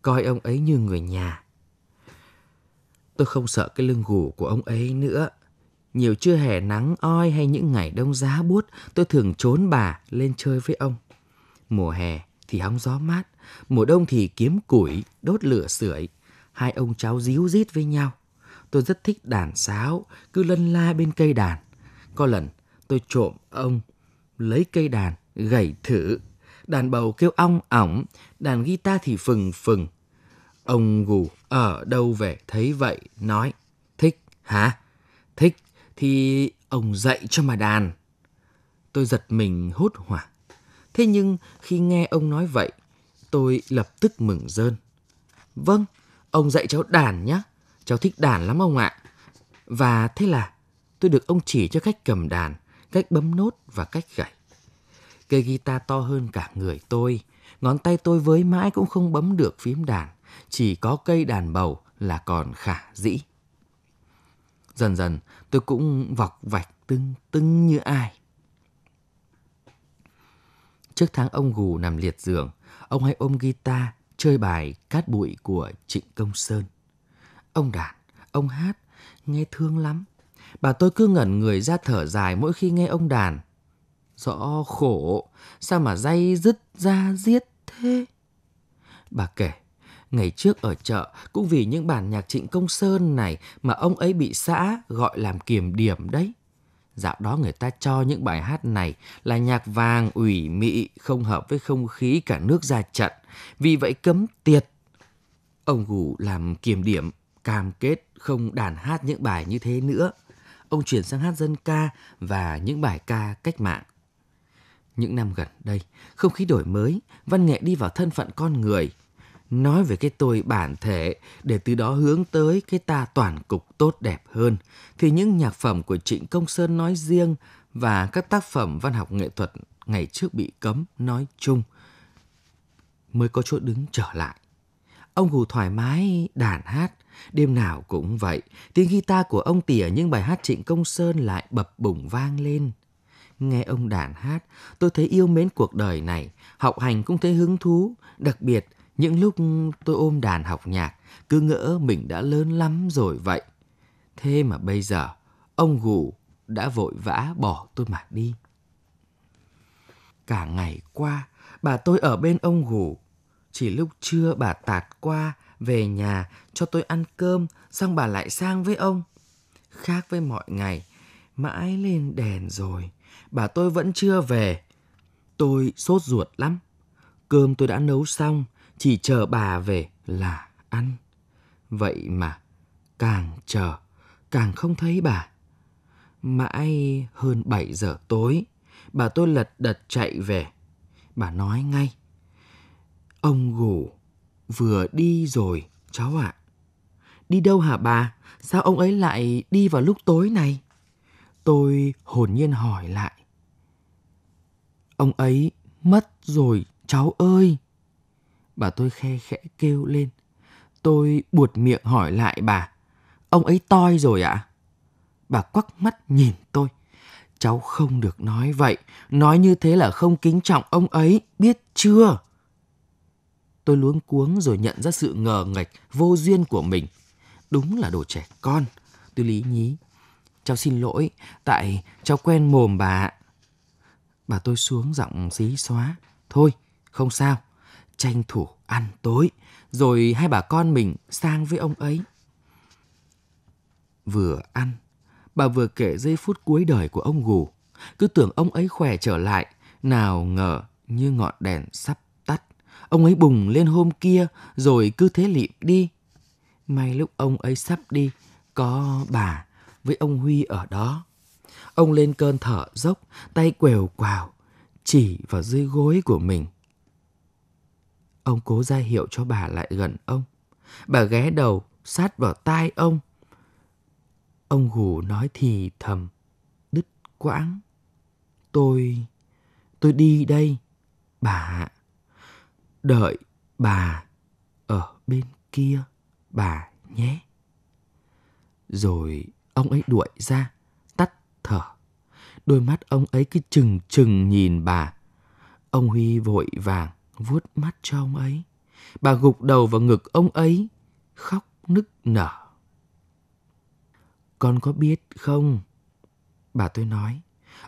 S10: coi ông ấy như người nhà. Tôi không sợ cái lưng gù của ông ấy nữa. Nhiều chưa hè nắng oi hay những ngày đông giá buốt, tôi thường trốn bà lên chơi với ông. Mùa hè thì hóng gió mát, mùa đông thì kiếm củi, đốt lửa sưởi. Hai ông cháu díu dít với nhau. Tôi rất thích đàn sáo, cứ lân la bên cây đàn. Có lần tôi trộm ông, lấy cây đàn, gảy thử. Đàn bầu kêu ong ỏng, đàn guitar thì phừng phừng. Ông gù ở đâu về thấy vậy, nói, thích hả? Thích thì ông dạy cho mà đàn. Tôi giật mình hốt hoảng. Thế nhưng khi nghe ông nói vậy, tôi lập tức mừng rơn. Vâng, ông dạy cháu đàn nhé. Cháu thích đàn lắm ông ạ. Và thế là tôi được ông chỉ cho cách cầm đàn, cách bấm nốt và cách gảy. Cây guitar to hơn cả người tôi, ngón tay tôi với mãi cũng không bấm được phím đàn chỉ có cây đàn bầu là còn khả dĩ. Dần dần tôi cũng vọc vạch tưng tưng như ai. Trước tháng ông gù nằm liệt giường, ông hay ôm guitar chơi bài Cát bụi của Trịnh Công Sơn. Ông đàn, ông hát, nghe thương lắm. Bà tôi cứ ngẩn người ra thở dài mỗi khi nghe ông đàn. Rõ khổ, sao mà dây dứt ra giết thế? Bà kể, Ngày trước ở chợ cũng vì những bản nhạc Trịnh Công Sơn này mà ông ấy bị xã gọi làm kiểm điểm đấy. Dạo đó người ta cho những bài hát này là nhạc vàng ủy mị không hợp với không khí cả nước ra trận. Vì vậy cấm tiệt. Ông Gù làm kiểm điểm, cam kết không đàn hát những bài như thế nữa. Ông chuyển sang hát dân ca và những bài ca cách mạng. Những năm gần đây, không khí đổi mới, văn nghệ đi vào thân phận con người – nói về cái tôi bản thể để từ đó hướng tới cái ta toàn cục tốt đẹp hơn thì những nhạc phẩm của Trịnh Công Sơn nói riêng và các tác phẩm văn học nghệ thuật ngày trước bị cấm nói chung mới có chỗ đứng trở lại. Ông Hù thoải mái đàn hát, đêm nào cũng vậy, tiếng guitar của ông tỉa những bài hát Trịnh Công Sơn lại bập bùng vang lên nghe ông đàn hát, tôi thấy yêu mến cuộc đời này, học hành cũng thấy hứng thú, đặc biệt những lúc tôi ôm đàn học nhạc, cứ ngỡ mình đã lớn lắm rồi vậy. Thế mà bây giờ, ông gù đã vội vã bỏ tôi mà đi. Cả ngày qua, bà tôi ở bên ông gù. Chỉ lúc trưa bà tạt qua, về nhà cho tôi ăn cơm, xong bà lại sang với ông. Khác với mọi ngày, mãi lên đèn rồi, bà tôi vẫn chưa về. Tôi sốt ruột lắm. Cơm tôi đã nấu xong, chỉ chờ bà về là ăn. Vậy mà càng chờ càng không thấy bà. Mãi hơn 7 giờ tối, bà tôi lật đật chạy về. Bà nói ngay. Ông ngủ vừa đi rồi cháu ạ. À. Đi đâu hả bà? Sao ông ấy lại đi vào lúc tối này? Tôi hồn nhiên hỏi lại. Ông ấy mất rồi cháu ơi. Bà tôi khe khẽ kêu lên. Tôi buột miệng hỏi lại bà. Ông ấy toi rồi ạ? À? Bà quắc mắt nhìn tôi. Cháu không được nói vậy. Nói như thế là không kính trọng ông ấy, biết chưa? Tôi luống cuống rồi nhận ra sự ngờ nghệch, vô duyên của mình. Đúng là đồ trẻ con. Tôi lý nhí. Cháu xin lỗi, tại cháu quen mồm bà. Bà tôi xuống giọng xí xóa. Thôi, không sao, tranh thủ ăn tối, rồi hai bà con mình sang với ông ấy. Vừa ăn, bà vừa kể giây phút cuối đời của ông Gù. Cứ tưởng ông ấy khỏe trở lại, nào ngờ như ngọn đèn sắp tắt. Ông ấy bùng lên hôm kia rồi cứ thế lịm đi. May lúc ông ấy sắp đi, có bà với ông Huy ở đó. Ông lên cơn thở dốc, tay quèo quào, chỉ vào dưới gối của mình. Ông cố ra hiệu cho bà lại gần ông. Bà ghé đầu sát vào tai ông. Ông gù nói thì thầm, đứt quãng. Tôi, tôi đi đây, bà Đợi bà ở bên kia, bà nhé. Rồi ông ấy đuổi ra, tắt thở. Đôi mắt ông ấy cứ chừng chừng nhìn bà. Ông Huy vội vàng vuốt mắt cho ông ấy. Bà gục đầu vào ngực ông ấy, khóc nức nở. Con có biết không? Bà tôi nói,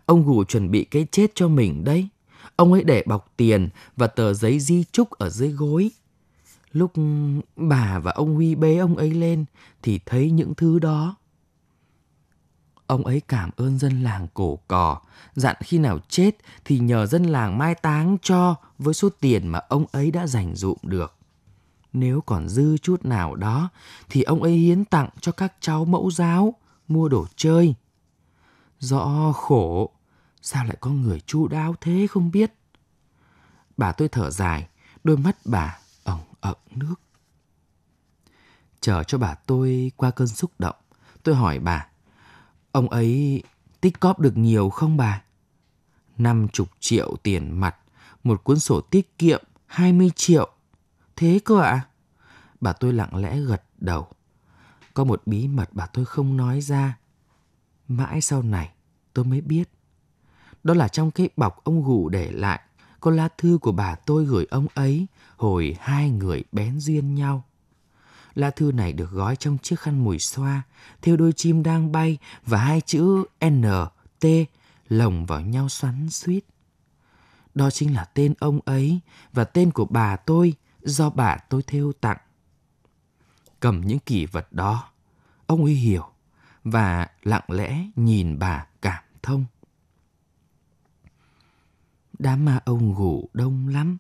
S10: ông gù chuẩn bị cái chết cho mình đấy. Ông ấy để bọc tiền và tờ giấy di trúc ở dưới gối. Lúc bà và ông Huy bế ông ấy lên thì thấy những thứ đó ông ấy cảm ơn dân làng cổ cò, dặn khi nào chết thì nhờ dân làng mai táng cho với số tiền mà ông ấy đã dành dụm được. Nếu còn dư chút nào đó thì ông ấy hiến tặng cho các cháu mẫu giáo, mua đồ chơi. rõ khổ, sao lại có người chu đáo thế không biết. Bà tôi thở dài, đôi mắt bà ẩn ẩn nước. Chờ cho bà tôi qua cơn xúc động, tôi hỏi bà Ông ấy tích cóp được nhiều không bà? 50 triệu tiền mặt, một cuốn sổ tiết kiệm 20 triệu. Thế cơ ạ? À? Bà tôi lặng lẽ gật đầu. Có một bí mật bà tôi không nói ra. Mãi sau này tôi mới biết. Đó là trong cái bọc ông gù để lại có lá thư của bà tôi gửi ông ấy hồi hai người bén duyên nhau lá thư này được gói trong chiếc khăn mùi xoa, theo đôi chim đang bay và hai chữ N, T lồng vào nhau xoắn suýt. Đó chính là tên ông ấy và tên của bà tôi do bà tôi theo tặng. Cầm những kỷ vật đó, ông ấy hiểu và lặng lẽ nhìn bà cảm thông. Đám ma ông ngủ đông lắm,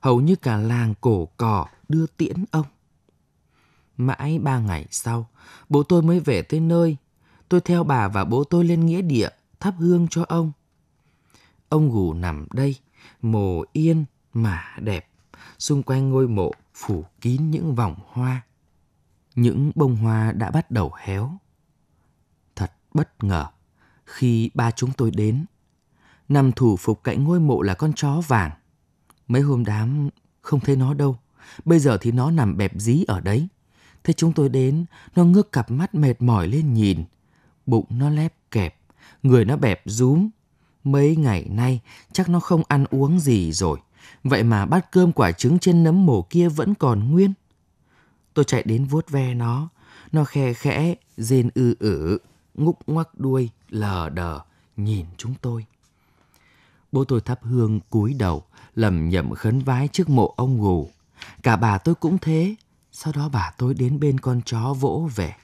S10: hầu như cả làng cổ cỏ đưa tiễn ông. Mãi ba ngày sau, bố tôi mới về tới nơi. Tôi theo bà và bố tôi lên nghĩa địa thắp hương cho ông. Ông gù nằm đây, mồ yên mà đẹp. Xung quanh ngôi mộ phủ kín những vòng hoa. Những bông hoa đã bắt đầu héo. Thật bất ngờ khi ba chúng tôi đến. Nằm thủ phục cạnh ngôi mộ là con chó vàng. Mấy hôm đám không thấy nó đâu. Bây giờ thì nó nằm bẹp dí ở đấy. Thấy chúng tôi đến, nó ngước cặp mắt mệt mỏi lên nhìn. Bụng nó lép kẹp, người nó bẹp rúm. Mấy ngày nay chắc nó không ăn uống gì rồi. Vậy mà bát cơm quả trứng trên nấm mồ kia vẫn còn nguyên. Tôi chạy đến vuốt ve nó. Nó khe khẽ, rên ư ử, ngúc ngoắc đuôi, lờ đờ, nhìn chúng tôi. Bố tôi thắp hương cúi đầu, lầm nhầm khấn vái trước mộ ông gù. Cả bà tôi cũng thế, sau đó bà tôi đến bên con chó vỗ về.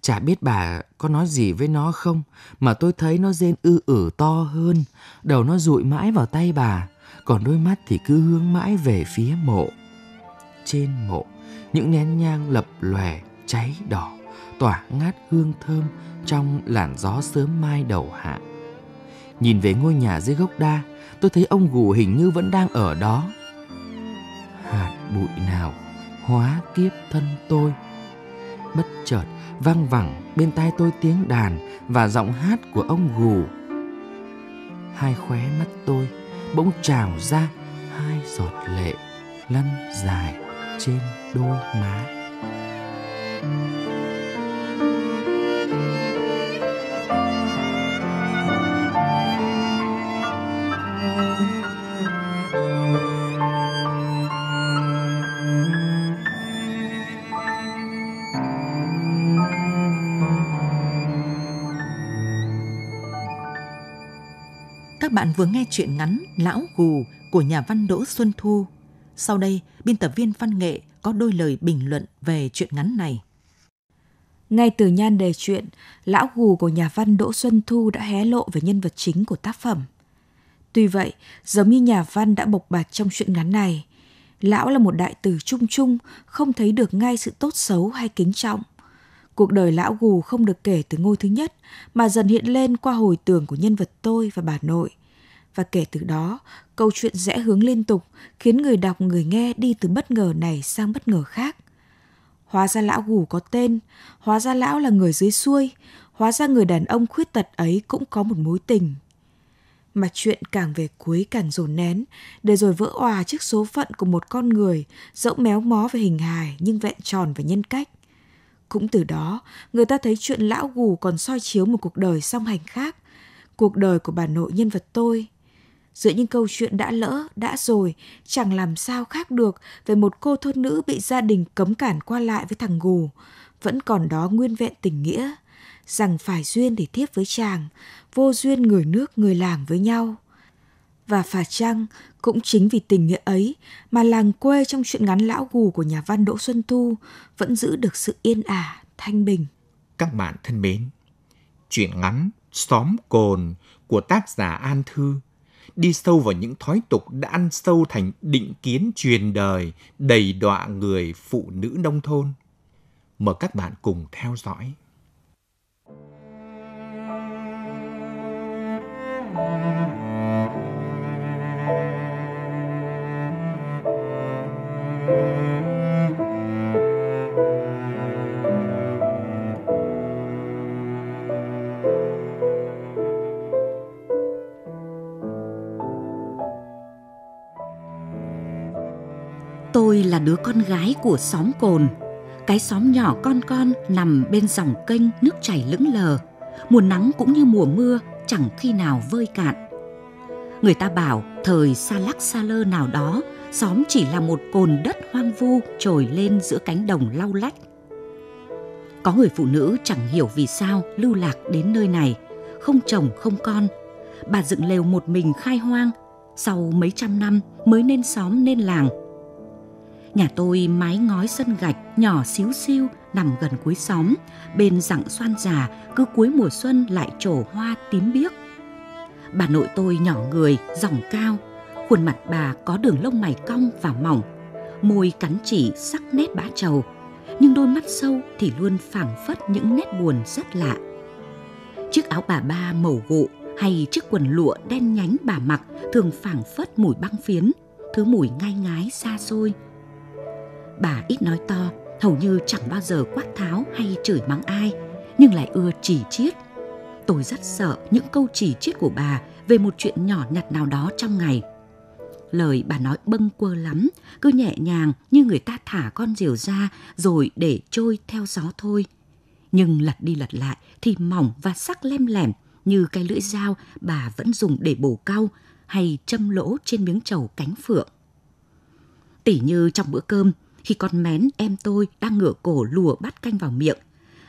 S10: Chả biết bà có nói gì với nó không Mà tôi thấy nó rên ư ử to hơn Đầu nó rụi mãi vào tay bà Còn đôi mắt thì cứ hướng mãi về phía mộ Trên mộ Những nén nhang lập lòe cháy đỏ Tỏa ngát hương thơm Trong làn gió sớm mai đầu hạ Nhìn về ngôi nhà dưới gốc đa Tôi thấy ông gù hình như vẫn đang ở đó Hạt bụi nào hóa kiếp thân tôi bất chợt vang vẳng bên tai tôi tiếng đàn và giọng hát của ông gù hai khóe mắt tôi bỗng trào ra hai giọt lệ lăn dài trên đôi má thank you
S2: Các bạn vừa nghe chuyện ngắn Lão Gù của nhà văn Đỗ Xuân Thu. Sau đây, biên tập viên văn nghệ có đôi lời bình luận về chuyện ngắn này. Ngay từ
S9: nhan đề chuyện, Lão Gù của nhà văn Đỗ Xuân Thu đã hé lộ về nhân vật chính của tác phẩm. Tuy vậy, giống như nhà văn đã bộc bạch trong chuyện ngắn này, Lão là một đại tử trung trung, không thấy được ngay sự tốt xấu hay kính trọng. Cuộc đời lão gù không được kể từ ngôi thứ nhất, mà dần hiện lên qua hồi tưởng của nhân vật tôi và bà nội – và kể từ đó câu chuyện rẽ hướng liên tục khiến người đọc người nghe đi từ bất ngờ này sang bất ngờ khác hóa ra lão gù có tên hóa ra lão là người dưới xuôi hóa ra người đàn ông khuyết tật ấy cũng có một mối tình mà chuyện càng về cuối càng dồn nén để rồi vỡ òa trước số phận của một con người dẫu méo mó về hình hài nhưng vẹn tròn về nhân cách cũng từ đó người ta thấy chuyện lão gù còn soi chiếu một cuộc đời song hành khác cuộc đời của bà nội nhân vật tôi giữa những câu chuyện đã lỡ, đã rồi, chẳng làm sao khác được về một cô thôn nữ bị gia đình cấm cản qua lại với thằng gù. Vẫn còn đó nguyên vẹn tình nghĩa, rằng phải duyên để tiếp với chàng, vô duyên người nước người làng với nhau. Và phải chăng cũng chính vì tình nghĩa ấy mà làng quê trong chuyện ngắn lão gù của nhà văn Đỗ Xuân Thu vẫn giữ được sự yên ả, thanh bình.
S3: Các bạn thân mến, chuyện ngắn Xóm Cồn của tác giả An Thư đi sâu vào những thói tục đã ăn sâu thành định kiến truyền đời đầy đọa người phụ nữ nông thôn. Mời các bạn cùng theo dõi. Thank you.
S7: Tôi là đứa con gái của xóm Cồn, cái xóm nhỏ con con nằm bên dòng kênh nước chảy lững lờ. Mùa nắng cũng như mùa mưa chẳng khi nào vơi cạn. Người ta bảo thời xa lắc xa lơ nào đó, xóm chỉ là một cồn đất hoang vu trồi lên giữa cánh đồng lau lách. Có người phụ nữ chẳng hiểu vì sao lưu lạc đến nơi này, không chồng không con. Bà dựng lều một mình khai hoang, sau mấy trăm năm mới nên xóm nên làng – Nhà tôi mái ngói sân gạch nhỏ xíu xiu nằm gần cuối xóm, bên rặng xoan già cứ cuối mùa xuân lại trổ hoa tím biếc. Bà nội tôi nhỏ người, dòng cao, khuôn mặt bà có đường lông mày cong và mỏng, môi cắn chỉ sắc nét bã trầu, nhưng đôi mắt sâu thì luôn phảng phất những nét buồn rất lạ. Chiếc áo bà ba màu gụ hay chiếc quần lụa đen nhánh bà mặc thường phảng phất mùi băng phiến, thứ mùi ngai ngái xa xôi, bà ít nói to, hầu như chẳng bao giờ quát tháo hay chửi mắng ai, nhưng lại ưa chỉ chiết. Tôi rất sợ những câu chỉ chiết của bà về một chuyện nhỏ nhặt nào đó trong ngày. Lời bà nói bâng quơ lắm, cứ nhẹ nhàng như người ta thả con diều ra rồi để trôi theo gió thôi. Nhưng lật đi lật lại thì mỏng và sắc lem lẻm như cái lưỡi dao bà vẫn dùng để bổ cau hay châm lỗ trên miếng trầu cánh phượng. Tỉ như trong bữa cơm, khi con mén em tôi đang ngửa cổ lùa bát canh vào miệng.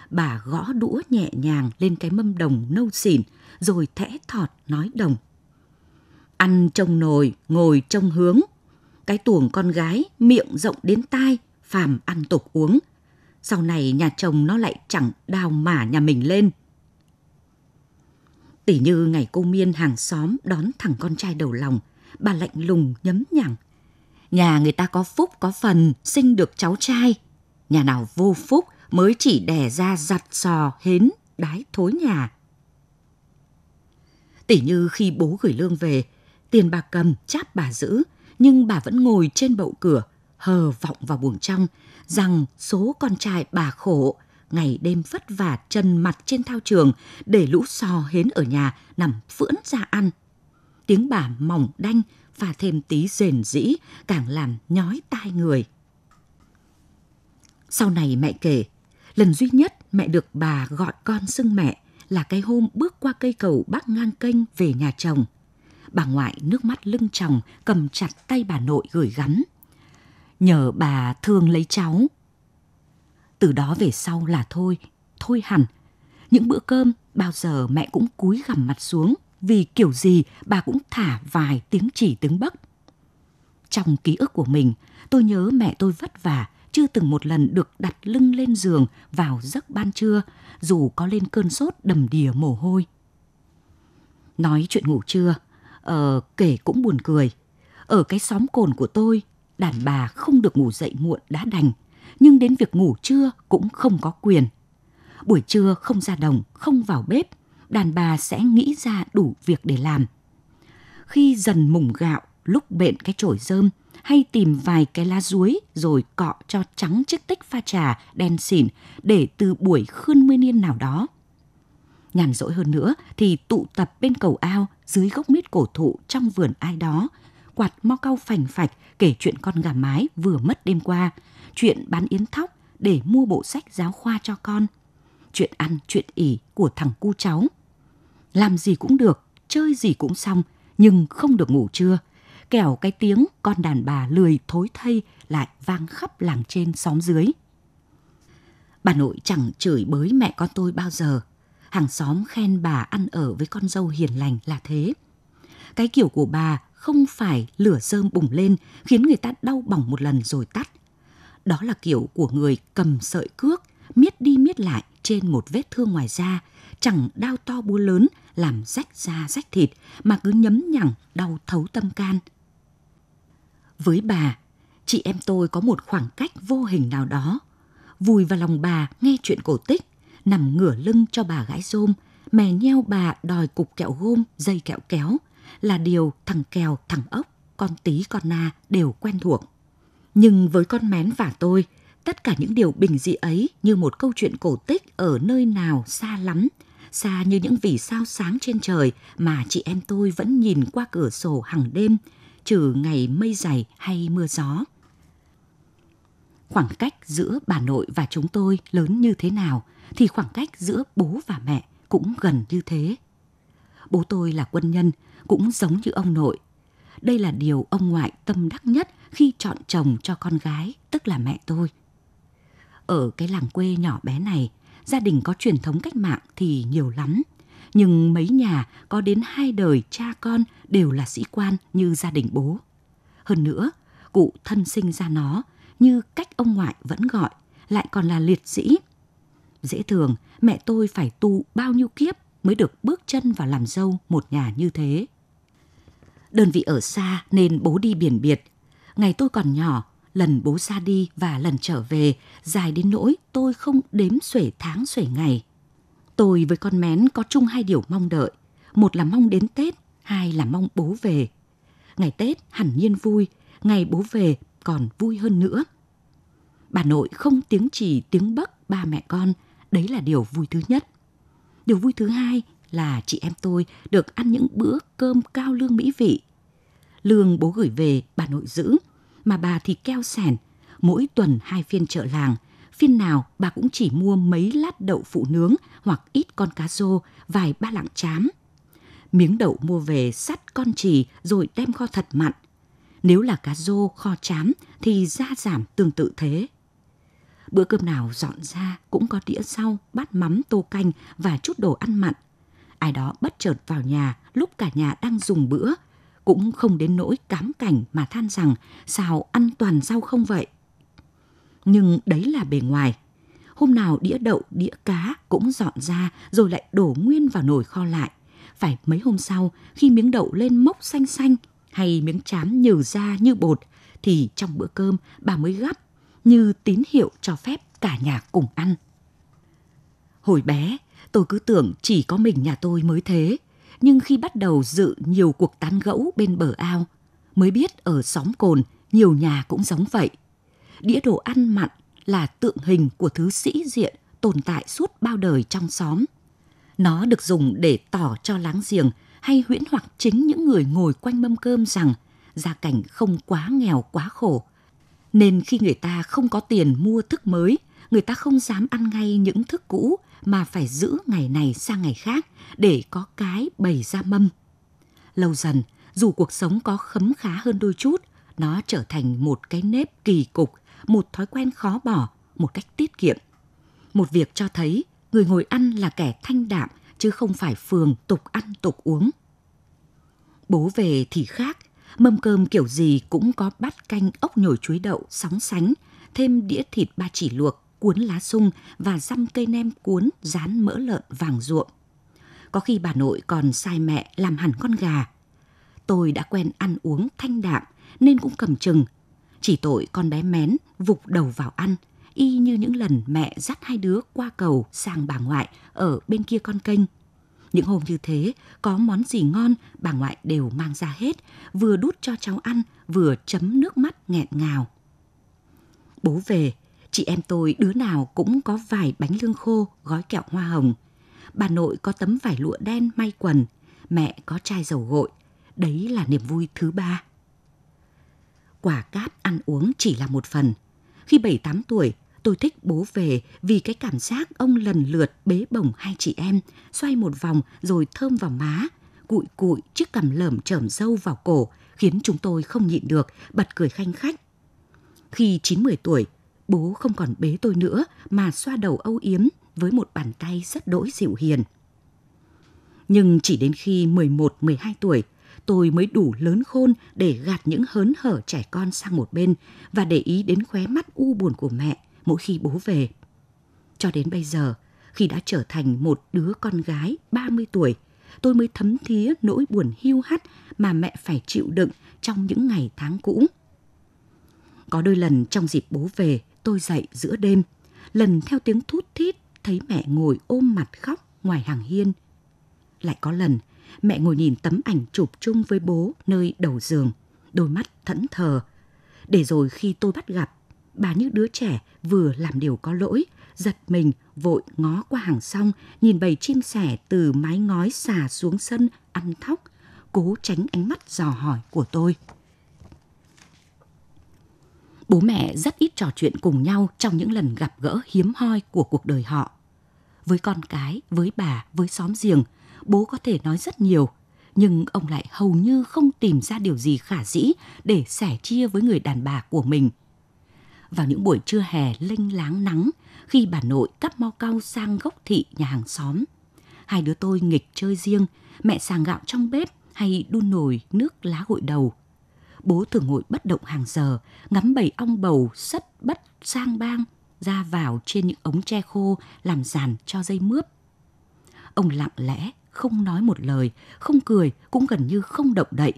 S7: Bà gõ đũa nhẹ nhàng lên cái mâm đồng nâu xỉn, rồi thẽ thọt nói đồng. Ăn trông nồi, ngồi trông hướng. Cái tuồng con gái, miệng rộng đến tai, phàm ăn tục uống. Sau này nhà chồng nó lại chẳng đào mả nhà mình lên. Tỉ như ngày cô Miên hàng xóm đón thằng con trai đầu lòng, bà lạnh lùng nhấm nhẳng nhà người ta có phúc có phần sinh được cháu trai, nhà nào vô phúc mới chỉ đẻ ra giặt sò hến đái thối nhà. Tỷ như khi bố gửi lương về, tiền bà cầm cháp bà giữ, nhưng bà vẫn ngồi trên bậu cửa, hờ vọng vào buồng trong rằng số con trai bà khổ, ngày đêm vất vả chân mặt trên thao trường để lũ sò hến ở nhà nằm phưỡn ra ăn. Tiếng bà mỏng đanh và thêm tí rền rĩ càng làm nhói tai người. Sau này mẹ kể, lần duy nhất mẹ được bà gọi con xưng mẹ là cái hôm bước qua cây cầu bắc ngang kênh về nhà chồng. Bà ngoại nước mắt lưng chồng cầm chặt tay bà nội gửi gắm. Nhờ bà thương lấy cháu. Từ đó về sau là thôi, thôi hẳn. Những bữa cơm bao giờ mẹ cũng cúi gằm mặt xuống, vì kiểu gì bà cũng thả vài tiếng chỉ tiếng bắc. Trong ký ức của mình, tôi nhớ mẹ tôi vất vả, chưa từng một lần được đặt lưng lên giường vào giấc ban trưa, dù có lên cơn sốt đầm đìa mồ hôi. Nói chuyện ngủ trưa, ờ, kể cũng buồn cười. Ở cái xóm cồn của tôi, đàn bà không được ngủ dậy muộn đã đành, nhưng đến việc ngủ trưa cũng không có quyền. Buổi trưa không ra đồng, không vào bếp – đàn bà sẽ nghĩ ra đủ việc để làm. Khi dần mùng gạo, lúc bện cái chổi rơm, hay tìm vài cái lá ruối rồi cọ cho trắng chiếc tích pha trà đen xỉn để từ buổi khươn mươi niên nào đó. Nhàn rỗi hơn nữa thì tụ tập bên cầu ao dưới gốc mít cổ thụ trong vườn ai đó, quạt mo cau phành phạch kể chuyện con gà mái vừa mất đêm qua, chuyện bán yến thóc để mua bộ sách giáo khoa cho con, chuyện ăn, chuyện ỉ của thằng cu cháu – làm gì cũng được, chơi gì cũng xong, nhưng không được ngủ trưa. Kẻo cái tiếng con đàn bà lười thối thây lại vang khắp làng trên xóm dưới. Bà nội chẳng chửi bới mẹ con tôi bao giờ. Hàng xóm khen bà ăn ở với con dâu hiền lành là thế. Cái kiểu của bà không phải lửa rơm bùng lên khiến người ta đau bỏng một lần rồi tắt. Đó là kiểu của người cầm sợi cước, miết đi miết lại trên một vết thương ngoài da, chẳng đau to búa lớn làm rách da rách thịt mà cứ nhấm nhằng đau thấu tâm can. Với bà, chị em tôi có một khoảng cách vô hình nào đó. Vùi vào lòng bà nghe chuyện cổ tích, nằm ngửa lưng cho bà gái rôm, mè nheo bà đòi cục kẹo gôm, dây kẹo kéo là điều thằng Kèo, thằng Ốc, con Tí, con Na đều quen thuộc. Nhưng với con Mén và tôi, tất cả những điều bình dị ấy như một câu chuyện cổ tích ở nơi nào xa lắm xa như những vì sao sáng trên trời mà chị em tôi vẫn nhìn qua cửa sổ hàng đêm, trừ ngày mây dày hay mưa gió. Khoảng cách giữa bà nội và chúng tôi lớn như thế nào thì khoảng cách giữa bố và mẹ cũng gần như thế. Bố tôi là quân nhân, cũng giống như ông nội. Đây là điều ông ngoại tâm đắc nhất khi chọn chồng cho con gái, tức là mẹ tôi. Ở cái làng quê nhỏ bé này, gia đình có truyền thống cách mạng thì nhiều lắm, nhưng mấy nhà có đến hai đời cha con đều là sĩ quan như gia đình bố. Hơn nữa, cụ thân sinh ra nó như cách ông ngoại vẫn gọi, lại còn là liệt sĩ. Dễ thường, mẹ tôi phải tu bao nhiêu kiếp mới được bước chân vào làm dâu một nhà như thế. Đơn vị ở xa nên bố đi biển biệt. Ngày tôi còn nhỏ, lần bố ra đi và lần trở về dài đến nỗi tôi không đếm xuể tháng xuể ngày. Tôi với con mén có chung hai điều mong đợi, một là mong đến Tết, hai là mong bố về. Ngày Tết hẳn nhiên vui, ngày bố về còn vui hơn nữa. Bà nội không tiếng chỉ tiếng bấc ba mẹ con, đấy là điều vui thứ nhất. Điều vui thứ hai là chị em tôi được ăn những bữa cơm cao lương mỹ vị. Lương bố gửi về bà nội giữ mà bà thì keo sẻn. Mỗi tuần hai phiên chợ làng, phiên nào bà cũng chỉ mua mấy lát đậu phụ nướng hoặc ít con cá rô, vài ba lạng chám. Miếng đậu mua về sắt con chỉ rồi đem kho thật mặn. Nếu là cá rô kho chám thì ra giảm tương tự thế. Bữa cơm nào dọn ra cũng có đĩa sau, bát mắm, tô canh và chút đồ ăn mặn. Ai đó bất chợt vào nhà lúc cả nhà đang dùng bữa cũng không đến nỗi cám cảnh mà than rằng sao ăn toàn rau không vậy. Nhưng đấy là bề ngoài. Hôm nào đĩa đậu, đĩa cá cũng dọn ra rồi lại đổ nguyên vào nồi kho lại. Phải mấy hôm sau khi miếng đậu lên mốc xanh xanh hay miếng chám nhừ ra như bột thì trong bữa cơm bà mới gắp như tín hiệu cho phép cả nhà cùng ăn. Hồi bé, tôi cứ tưởng chỉ có mình nhà tôi mới thế, nhưng khi bắt đầu dự nhiều cuộc tán gẫu bên bờ ao, mới biết ở xóm cồn nhiều nhà cũng giống vậy. Đĩa đồ ăn mặn là tượng hình của thứ sĩ diện tồn tại suốt bao đời trong xóm. Nó được dùng để tỏ cho láng giềng hay huyễn hoặc chính những người ngồi quanh mâm cơm rằng gia cảnh không quá nghèo quá khổ. Nên khi người ta không có tiền mua thức mới, người ta không dám ăn ngay những thức cũ mà phải giữ ngày này sang ngày khác để có cái bày ra mâm. Lâu dần, dù cuộc sống có khấm khá hơn đôi chút, nó trở thành một cái nếp kỳ cục, một thói quen khó bỏ, một cách tiết kiệm. Một việc cho thấy người ngồi ăn là kẻ thanh đạm chứ không phải phường tục ăn tục uống. Bố về thì khác, mâm cơm kiểu gì cũng có bát canh ốc nhồi chuối đậu sóng sánh, thêm đĩa thịt ba chỉ luộc, cuốn lá sung và dăm cây nem cuốn rán mỡ lợn vàng ruộng. Có khi bà nội còn sai mẹ làm hẳn con gà. Tôi đã quen ăn uống thanh đạm nên cũng cầm chừng. Chỉ tội con bé mén vục đầu vào ăn, y như những lần mẹ dắt hai đứa qua cầu sang bà ngoại ở bên kia con kênh. Những hôm như thế, có món gì ngon bà ngoại đều mang ra hết, vừa đút cho cháu ăn, vừa chấm nước mắt nghẹn ngào. Bố về, Chị em tôi đứa nào cũng có vài bánh lương khô, gói kẹo hoa hồng. Bà nội có tấm vải lụa đen may quần, mẹ có chai dầu gội. Đấy là niềm vui thứ ba. Quả cáp ăn uống chỉ là một phần. Khi bảy tám tuổi, tôi thích bố về vì cái cảm giác ông lần lượt bế bổng hai chị em, xoay một vòng rồi thơm vào má, cụi cụi chiếc cằm lởm chởm dâu vào cổ, khiến chúng tôi không nhịn được, bật cười khanh khách. Khi 9-10 tuổi, bố không còn bế tôi nữa mà xoa đầu âu yếm với một bàn tay rất đỗi dịu hiền. Nhưng chỉ đến khi 11-12 tuổi, tôi mới đủ lớn khôn để gạt những hớn hở trẻ con sang một bên và để ý đến khóe mắt u buồn của mẹ mỗi khi bố về. Cho đến bây giờ, khi đã trở thành một đứa con gái 30 tuổi, tôi mới thấm thía nỗi buồn hiu hắt mà mẹ phải chịu đựng trong những ngày tháng cũ. Có đôi lần trong dịp bố về, tôi dậy giữa đêm, lần theo tiếng thút thít thấy mẹ ngồi ôm mặt khóc ngoài hàng hiên. Lại có lần, mẹ ngồi nhìn tấm ảnh chụp chung với bố nơi đầu giường, đôi mắt thẫn thờ. Để rồi khi tôi bắt gặp, bà như đứa trẻ vừa làm điều có lỗi, giật mình vội ngó qua hàng xong nhìn bầy chim sẻ từ mái ngói xà xuống sân ăn thóc, cố tránh ánh mắt dò hỏi của tôi bố mẹ rất ít trò chuyện cùng nhau trong những lần gặp gỡ hiếm hoi của cuộc đời họ. Với con cái, với bà, với xóm giềng, bố có thể nói rất nhiều, nhưng ông lại hầu như không tìm ra điều gì khả dĩ để sẻ chia với người đàn bà của mình. Vào những buổi trưa hè lênh láng nắng, khi bà nội cắp mau cao sang gốc thị nhà hàng xóm, hai đứa tôi nghịch chơi riêng, mẹ sàng gạo trong bếp hay đun nồi nước lá gội đầu – bố thường ngồi bất động hàng giờ, ngắm bầy ong bầu sắt bất sang bang ra vào trên những ống tre khô làm giàn cho dây mướp. Ông lặng lẽ, không nói một lời, không cười, cũng gần như không động đậy.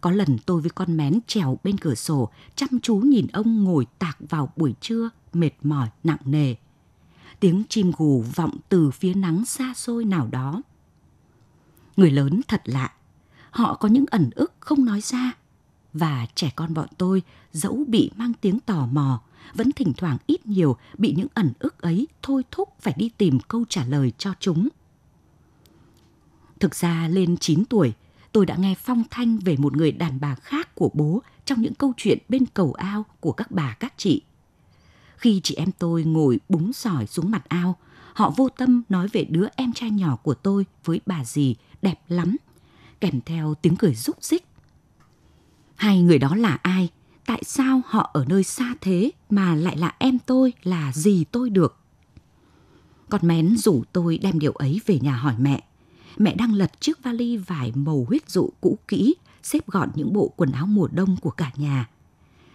S7: Có lần tôi với con mén trèo bên cửa sổ, chăm chú nhìn ông ngồi tạc vào buổi trưa, mệt mỏi, nặng nề. Tiếng chim gù vọng từ phía nắng xa xôi nào đó. Người lớn thật lạ, họ có những ẩn ức không nói ra và trẻ con bọn tôi dẫu bị mang tiếng tò mò vẫn thỉnh thoảng ít nhiều bị những ẩn ức ấy thôi thúc phải đi tìm câu trả lời cho chúng. Thực ra lên 9 tuổi, tôi đã nghe phong thanh về một người đàn bà khác của bố trong những câu chuyện bên cầu ao của các bà các chị. Khi chị em tôi ngồi búng sỏi xuống mặt ao, họ vô tâm nói về đứa em trai nhỏ của tôi với bà dì đẹp lắm, kèm theo tiếng cười rúc rích Hai người đó là ai? Tại sao họ ở nơi xa thế mà lại là em tôi, là gì tôi được? Con mén rủ tôi đem điều ấy về nhà hỏi mẹ. Mẹ đang lật chiếc vali vải màu huyết dụ cũ kỹ, xếp gọn những bộ quần áo mùa đông của cả nhà.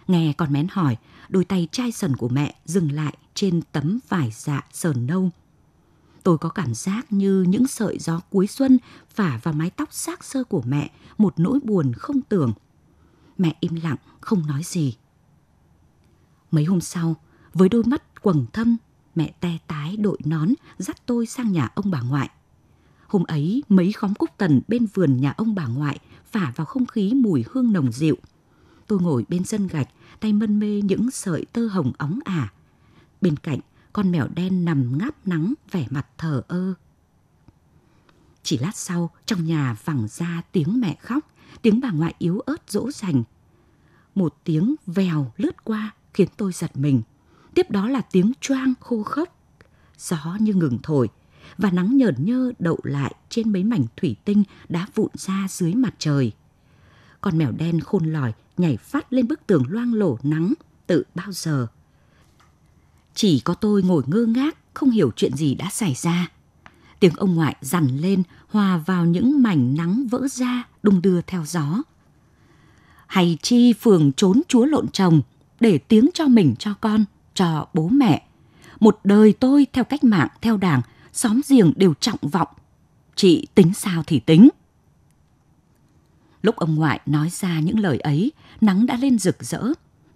S7: Nghe con mén hỏi, đôi tay chai sần của mẹ dừng lại trên tấm vải dạ sờn nâu. Tôi có cảm giác như những sợi gió cuối xuân phả vào mái tóc xác sơ của mẹ, một nỗi buồn không tưởng mẹ im lặng, không nói gì. Mấy hôm sau, với đôi mắt quầng thâm, mẹ te tái đội nón dắt tôi sang nhà ông bà ngoại. Hôm ấy, mấy khóm cúc tần bên vườn nhà ông bà ngoại phả vào không khí mùi hương nồng dịu. Tôi ngồi bên sân gạch, tay mân mê những sợi tơ hồng óng ả. Bên cạnh, con mèo đen nằm ngáp nắng vẻ mặt thờ ơ. Chỉ lát sau, trong nhà vẳng ra tiếng mẹ khóc tiếng bà ngoại yếu ớt dỗ dành. Một tiếng vèo lướt qua khiến tôi giật mình. Tiếp đó là tiếng choang khô khốc. Gió như ngừng thổi và nắng nhờn nhơ đậu lại trên mấy mảnh thủy tinh đã vụn ra dưới mặt trời. Con mèo đen khôn lỏi nhảy phát lên bức tường loang lổ nắng tự bao giờ. Chỉ có tôi ngồi ngơ ngác không hiểu chuyện gì đã xảy ra. Tiếng ông ngoại dằn lên, hòa vào những mảnh nắng vỡ ra, đung đưa theo gió. Hay chi phường trốn chúa lộn chồng, để tiếng cho mình, cho con, cho bố mẹ. Một đời tôi theo cách mạng, theo đảng, xóm giềng đều trọng vọng. Chị tính sao thì tính. Lúc ông ngoại nói ra những lời ấy, nắng đã lên rực rỡ.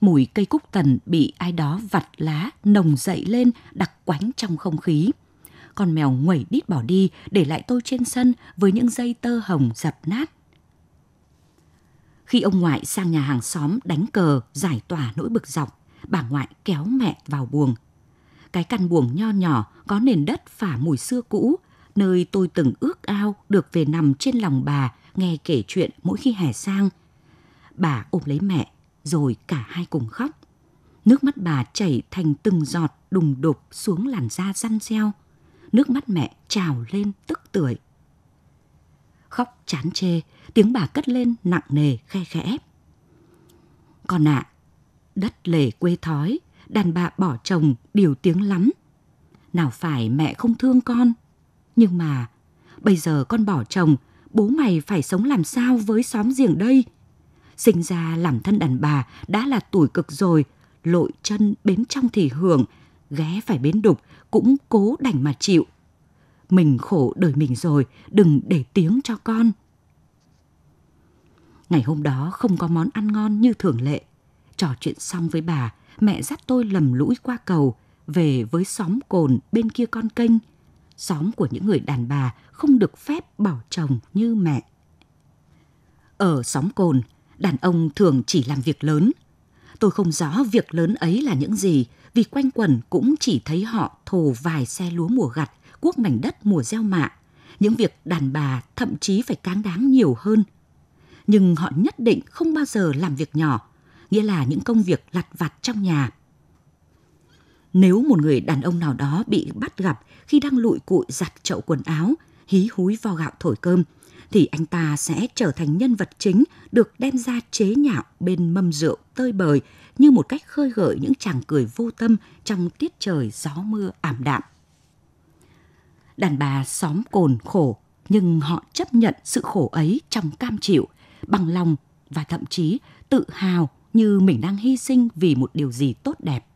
S7: Mùi cây cúc tần bị ai đó vặt lá, nồng dậy lên, đặc quánh trong không khí con mèo nguẩy đít bỏ đi để lại tôi trên sân với những dây tơ hồng dập nát. Khi ông ngoại sang nhà hàng xóm đánh cờ giải tỏa nỗi bực dọc, bà ngoại kéo mẹ vào buồng. Cái căn buồng nho nhỏ có nền đất phả mùi xưa cũ, nơi tôi từng ước ao được về nằm trên lòng bà nghe kể chuyện mỗi khi hè sang. Bà ôm lấy mẹ, rồi cả hai cùng khóc. Nước mắt bà chảy thành từng giọt đùng đục xuống làn da răn reo nước mắt mẹ trào lên tức tưởi. Khóc chán chê, tiếng bà cất lên nặng nề khe khẽ. Con ạ, à, đất lề quê thói, đàn bà bỏ chồng điều tiếng lắm. Nào phải mẹ không thương con, nhưng mà bây giờ con bỏ chồng, bố mày phải sống làm sao với xóm giềng đây? Sinh ra làm thân đàn bà đã là tuổi cực rồi, lội chân bếm trong thì hưởng, ghé phải bến đục cũng cố đành mà chịu. Mình khổ đời mình rồi, đừng để tiếng cho con. Ngày hôm đó không có món ăn ngon như thường lệ. Trò chuyện xong với bà, mẹ dắt tôi lầm lũi qua cầu, về với xóm cồn bên kia con kênh. Xóm của những người đàn bà không được phép bỏ chồng như mẹ. Ở xóm cồn, đàn ông thường chỉ làm việc lớn. Tôi không rõ việc lớn ấy là những gì, vì quanh quẩn cũng chỉ thấy họ thồ vài xe lúa mùa gặt, cuốc mảnh đất mùa gieo mạ, những việc đàn bà thậm chí phải cáng đáng nhiều hơn. Nhưng họ nhất định không bao giờ làm việc nhỏ, nghĩa là những công việc lặt vặt trong nhà. Nếu một người đàn ông nào đó bị bắt gặp khi đang lụi cụi giặt chậu quần áo, hí húi vo gạo thổi cơm – thì anh ta sẽ trở thành nhân vật chính được đem ra chế nhạo bên mâm rượu tơi bời như một cách khơi gợi những chàng cười vô tâm trong tiết trời gió mưa ảm đạm. Đàn bà xóm cồn khổ nhưng họ chấp nhận sự khổ ấy trong cam chịu, bằng lòng và thậm chí tự hào như mình đang hy sinh vì một điều gì tốt đẹp.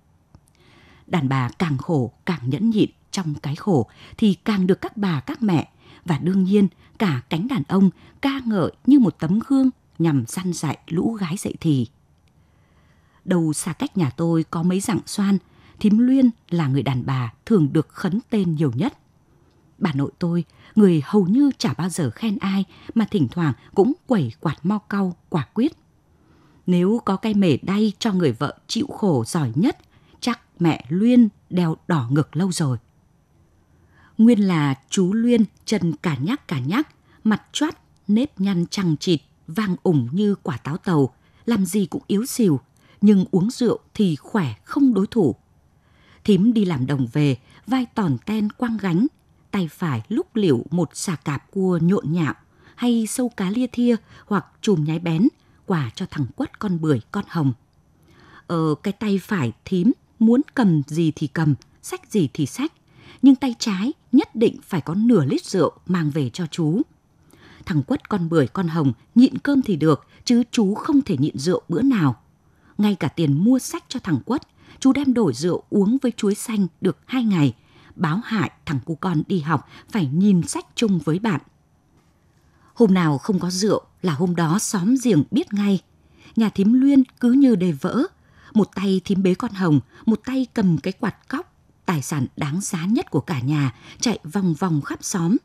S7: Đàn bà càng khổ càng nhẫn nhịn trong cái khổ thì càng được các bà các mẹ và đương nhiên cả cánh đàn ông ca ngợi như một tấm gương nhằm săn dạy lũ gái dậy thì. Đầu xa cách nhà tôi có mấy dạng xoan, thím Luyên là người đàn bà thường được khấn tên nhiều nhất. Bà nội tôi, người hầu như chả bao giờ khen ai mà thỉnh thoảng cũng quẩy quạt mo cau quả quyết. Nếu có cây mề đay cho người vợ chịu khổ giỏi nhất, chắc mẹ Luyên đeo đỏ ngực lâu rồi. Nguyên là chú Luyên chân cả nhắc cả nhắc, mặt choát, nếp nhăn chằng chịt, vang ủng như quả táo tàu, làm gì cũng yếu xìu, nhưng uống rượu thì khỏe không đối thủ. Thím đi làm đồng về, vai tòn ten quăng gánh, tay phải lúc liệu một xà cạp cua nhộn nhạo, hay sâu cá lia thia hoặc chùm nhái bén, quả cho thằng quất con bưởi con hồng. Ở ờ, cái tay phải thím muốn cầm gì thì cầm, sách gì thì sách, nhưng tay trái nhất định phải có nửa lít rượu mang về cho chú. Thằng Quất con bưởi con hồng nhịn cơm thì được, chứ chú không thể nhịn rượu bữa nào. Ngay cả tiền mua sách cho thằng Quất, chú đem đổi rượu uống với chuối xanh được hai ngày. Báo hại thằng cu con đi học phải nhìn sách chung với bạn. Hôm nào không có rượu là hôm đó xóm giềng biết ngay. Nhà thím Luyên cứ như đề vỡ, một tay thím bế con hồng, một tay cầm cái quạt cóc, tài sản đáng giá nhất của cả nhà, chạy vòng vòng khắp xóm.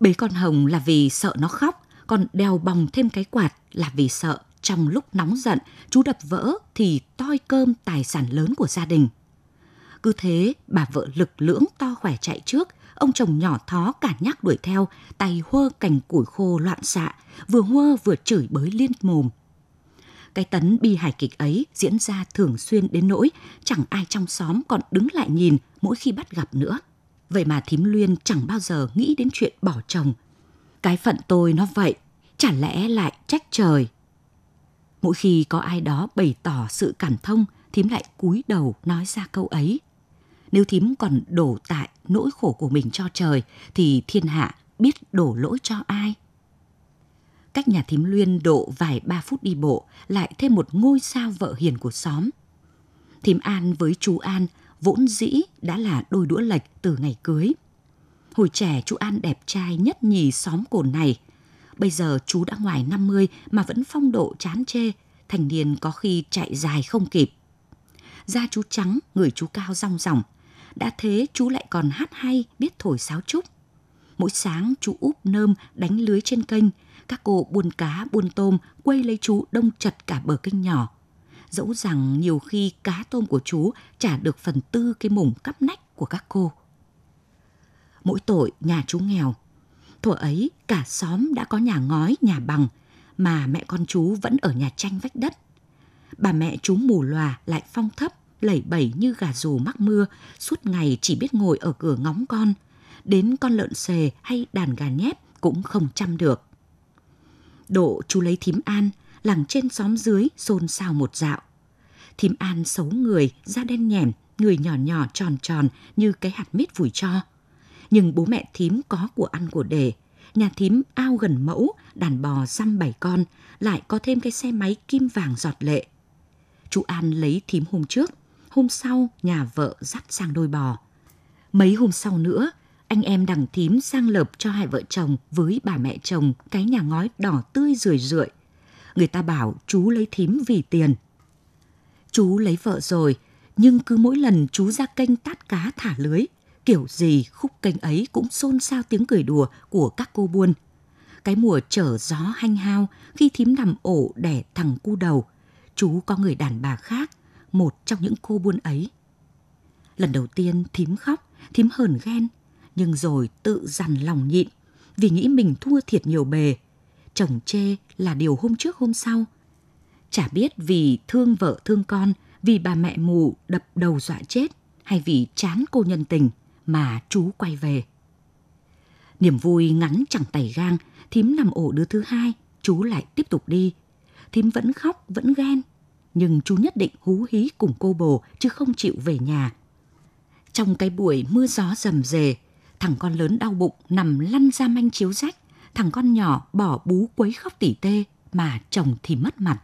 S7: Bế con Hồng là vì sợ nó khóc, còn đeo bòng thêm cái quạt là vì sợ trong lúc nóng giận, chú đập vỡ thì toi cơm tài sản lớn của gia đình. Cứ thế, bà vợ lực lưỡng to khỏe chạy trước, ông chồng nhỏ thó cả nhắc đuổi theo, tay hơ cành củi khô loạn xạ, vừa hơ vừa chửi bới liên mồm. Cái tấn bi hài kịch ấy diễn ra thường xuyên đến nỗi chẳng ai trong xóm còn đứng lại nhìn mỗi khi bắt gặp nữa. Vậy mà thím Luyên chẳng bao giờ nghĩ đến chuyện bỏ chồng. Cái phận tôi nó vậy, chả lẽ lại trách trời. Mỗi khi có ai đó bày tỏ sự cảm thông, thím lại cúi đầu nói ra câu ấy. Nếu thím còn đổ tại nỗi khổ của mình cho trời, thì thiên hạ biết đổ lỗi cho ai? cách nhà thím Luyên độ vài ba phút đi bộ, lại thêm một ngôi sao vợ hiền của xóm. Thím An với chú An vốn dĩ đã là đôi đũa lệch từ ngày cưới. Hồi trẻ chú An đẹp trai nhất nhì xóm cồn này. Bây giờ chú đã ngoài 50 mà vẫn phong độ chán chê, thành niên có khi chạy dài không kịp. Da chú trắng, người chú cao rong ròng. Đã thế chú lại còn hát hay, biết thổi sáo trúc. Mỗi sáng chú úp nơm đánh lưới trên kênh, các cô buôn cá, buôn tôm, quay lấy chú đông chật cả bờ kênh nhỏ. Dẫu rằng nhiều khi cá tôm của chú trả được phần tư cái mùng cắp nách của các cô. Mỗi tội nhà chú nghèo. Thuở ấy cả xóm đã có nhà ngói, nhà bằng mà mẹ con chú vẫn ở nhà tranh vách đất. Bà mẹ chú mù lòa lại phong thấp, lẩy bẩy như gà rù mắc mưa, suốt ngày chỉ biết ngồi ở cửa ngóng con. Đến con lợn xề hay đàn gà nhép cũng không chăm được. Độ chú lấy thím An, lẳng trên xóm dưới xôn xao một dạo. Thím An xấu người, da đen nhẻm, người nhỏ nhỏ tròn tròn như cái hạt mít vùi cho. Nhưng bố mẹ thím có của ăn của để, nhà thím ao gần mẫu, đàn bò dăm bảy con, lại có thêm cái xe máy kim vàng giọt lệ. Chú An lấy thím hôm trước, hôm sau nhà vợ dắt sang đôi bò. Mấy hôm sau nữa, anh em đằng thím sang lợp cho hai vợ chồng với bà mẹ chồng cái nhà ngói đỏ tươi rười rượi. Người ta bảo chú lấy thím vì tiền. Chú lấy vợ rồi, nhưng cứ mỗi lần chú ra kênh tát cá thả lưới, kiểu gì khúc kênh ấy cũng xôn xao tiếng cười đùa của các cô buôn. Cái mùa trở gió hanh hao khi thím nằm ổ đẻ thằng cu đầu, chú có người đàn bà khác, một trong những cô buôn ấy. Lần đầu tiên thím khóc, thím hờn ghen, nhưng rồi tự dằn lòng nhịn vì nghĩ mình thua thiệt nhiều bề. Chồng chê là điều hôm trước hôm sau. Chả biết vì thương vợ thương con, vì bà mẹ mù đập đầu dọa chết hay vì chán cô nhân tình mà chú quay về. Niềm vui ngắn chẳng tẩy gang, thím nằm ổ đứa thứ hai, chú lại tiếp tục đi. Thím vẫn khóc, vẫn ghen, nhưng chú nhất định hú hí cùng cô bồ chứ không chịu về nhà. Trong cái buổi mưa gió rầm rề, Thằng con lớn đau bụng nằm lăn ra manh chiếu rách, thằng con nhỏ bỏ bú quấy khóc tỉ tê mà chồng thì mất mặt.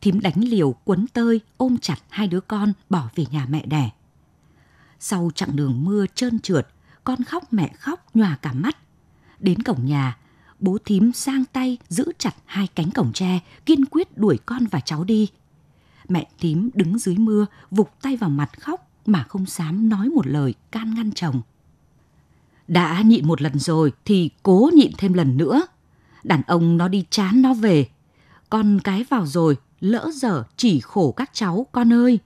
S7: Thím đánh liều quấn tơi ôm chặt hai đứa con bỏ về nhà mẹ đẻ. Sau chặng đường mưa trơn trượt, con khóc mẹ khóc nhòa cả mắt. Đến cổng nhà, bố thím sang tay giữ chặt hai cánh cổng tre, kiên quyết đuổi con và cháu đi. Mẹ thím đứng dưới mưa, vụt tay vào mặt khóc mà không dám nói một lời can ngăn chồng. Đã nhịn một lần rồi thì cố nhịn thêm lần nữa. Đàn ông nó đi chán nó về. Con cái vào rồi, lỡ dở chỉ khổ các cháu con ơi.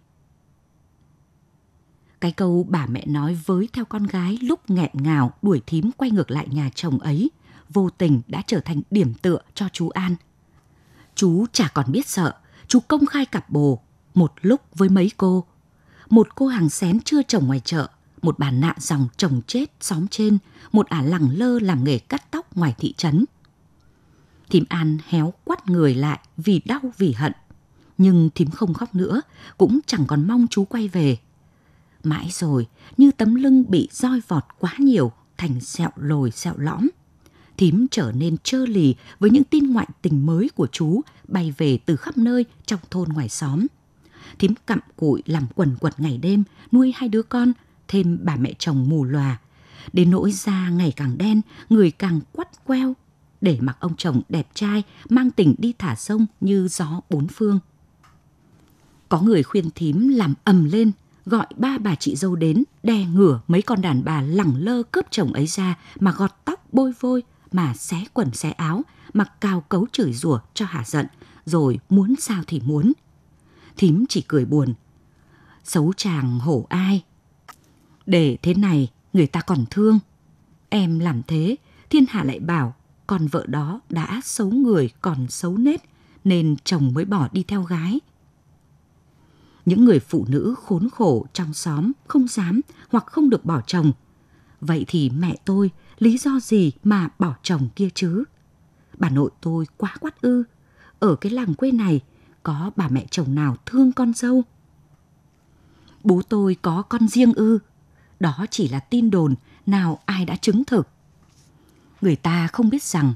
S7: Cái câu bà mẹ nói với theo con gái lúc nghẹn ngào đuổi thím quay ngược lại nhà chồng ấy, vô tình đã trở thành điểm tựa cho chú An. Chú chả còn biết sợ, chú công khai cặp bồ, một lúc với mấy cô. Một cô hàng xén chưa chồng ngoài chợ, một bà nạ dòng chồng chết xóm trên, một ả lẳng lơ làm nghề cắt tóc ngoài thị trấn. Thím An héo quắt người lại vì đau vì hận. Nhưng thím không khóc nữa, cũng chẳng còn mong chú quay về. Mãi rồi, như tấm lưng bị roi vọt quá nhiều, thành sẹo lồi sẹo lõm. Thím trở nên trơ lì với những tin ngoại tình mới của chú bay về từ khắp nơi trong thôn ngoài xóm. Thím cặm cụi làm quần quật ngày đêm, nuôi hai đứa con, thêm bà mẹ chồng mù lòa. Đến nỗi da ngày càng đen, người càng quắt queo, để mặc ông chồng đẹp trai, mang tình đi thả sông như gió bốn phương. Có người khuyên thím làm ầm lên, gọi ba bà chị dâu đến, đe ngửa mấy con đàn bà lẳng lơ cướp chồng ấy ra mà gọt tóc bôi vôi, mà xé quần xé áo, mặc cao cấu chửi rủa cho hả giận, rồi muốn sao thì muốn. Thím chỉ cười buồn. Xấu chàng hổ ai, để thế này, người ta còn thương. Em làm thế, thiên hạ lại bảo con vợ đó đã xấu người còn xấu nết nên chồng mới bỏ đi theo gái. Những người phụ nữ khốn khổ trong xóm không dám hoặc không được bỏ chồng. Vậy thì mẹ tôi lý do gì mà bỏ chồng kia chứ? Bà nội tôi quá quát ư. Ở cái làng quê này có bà mẹ chồng nào thương con dâu? Bố tôi có con riêng ư? đó chỉ là tin đồn, nào ai đã chứng thực. Người ta không biết rằng,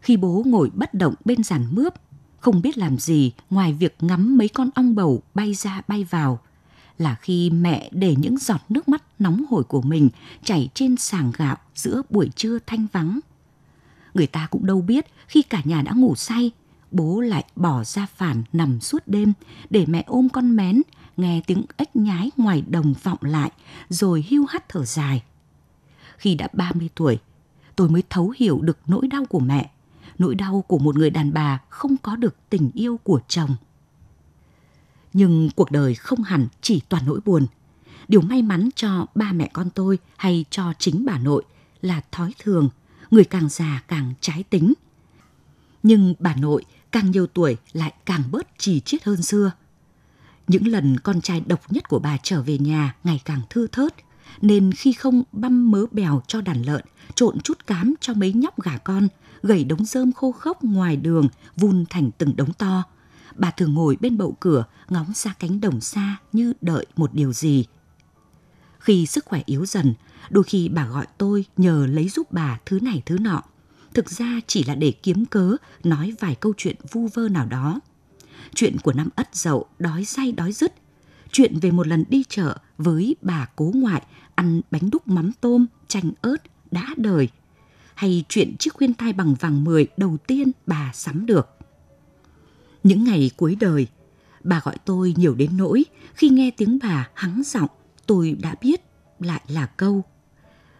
S7: khi bố ngồi bất động bên giàn mướp, không biết làm gì ngoài việc ngắm mấy con ong bầu bay ra bay vào, là khi mẹ để những giọt nước mắt nóng hổi của mình chảy trên sàng gạo giữa buổi trưa thanh vắng. Người ta cũng đâu biết khi cả nhà đã ngủ say, bố lại bỏ ra phản nằm suốt đêm để mẹ ôm con mén nghe tiếng ếch nhái ngoài đồng vọng lại, rồi hưu hắt thở dài. Khi đã 30 tuổi, tôi mới thấu hiểu được nỗi đau của mẹ, nỗi đau của một người đàn bà không có được tình yêu của chồng. Nhưng cuộc đời không hẳn chỉ toàn nỗi buồn. Điều may mắn cho ba mẹ con tôi hay cho chính bà nội là thói thường, người càng già càng trái tính. Nhưng bà nội càng nhiều tuổi lại càng bớt trì chiết hơn xưa – những lần con trai độc nhất của bà trở về nhà ngày càng thư thớt, nên khi không băm mớ bèo cho đàn lợn, trộn chút cám cho mấy nhóc gà con, gầy đống rơm khô khốc ngoài đường vun thành từng đống to. Bà thường ngồi bên bậu cửa, ngóng ra cánh đồng xa như đợi một điều gì. Khi sức khỏe yếu dần, đôi khi bà gọi tôi nhờ lấy giúp bà thứ này thứ nọ. Thực ra chỉ là để kiếm cớ nói vài câu chuyện vu vơ nào đó chuyện của năm ất dậu đói say đói dứt, chuyện về một lần đi chợ với bà cố ngoại ăn bánh đúc mắm tôm, chanh ớt, đã đời, hay chuyện chiếc khuyên tai bằng vàng mười đầu tiên bà sắm được. Những ngày cuối đời, bà gọi tôi nhiều đến nỗi khi nghe tiếng bà hắng giọng tôi đã biết lại là câu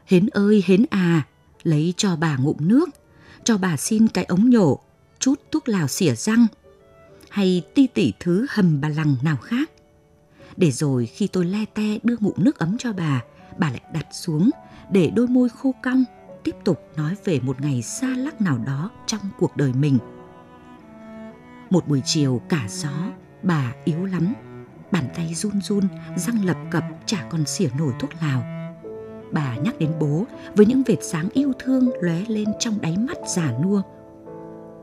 S7: Hến ơi hến à, lấy cho bà ngụm nước, cho bà xin cái ống nhổ, chút thuốc lào xỉa răng hay ti tỉ thứ hầm bà lằng nào khác. Để rồi khi tôi le te đưa ngụm nước ấm cho bà, bà lại đặt xuống để đôi môi khô cong tiếp tục nói về một ngày xa lắc nào đó trong cuộc đời mình. Một buổi chiều cả gió, bà yếu lắm, bàn tay run run, răng lập cập chả còn xỉa nổi thuốc lào. Bà nhắc đến bố với những vệt sáng yêu thương lóe lên trong đáy mắt già nua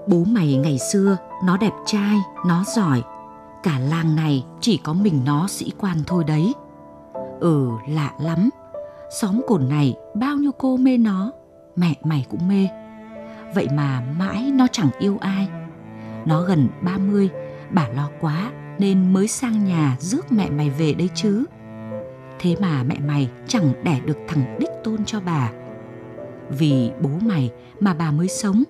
S7: Bố mày ngày xưa nó đẹp trai, nó giỏi. Cả làng này chỉ có mình nó sĩ quan thôi đấy. Ừ, lạ lắm. Xóm cồn này bao nhiêu cô mê nó, mẹ mày cũng mê. Vậy mà mãi nó chẳng yêu ai. Nó gần 30, bà lo quá nên mới sang nhà rước mẹ mày về đấy chứ. Thế mà mẹ mày chẳng đẻ được thằng đích tôn cho bà. Vì bố mày mà bà mới sống,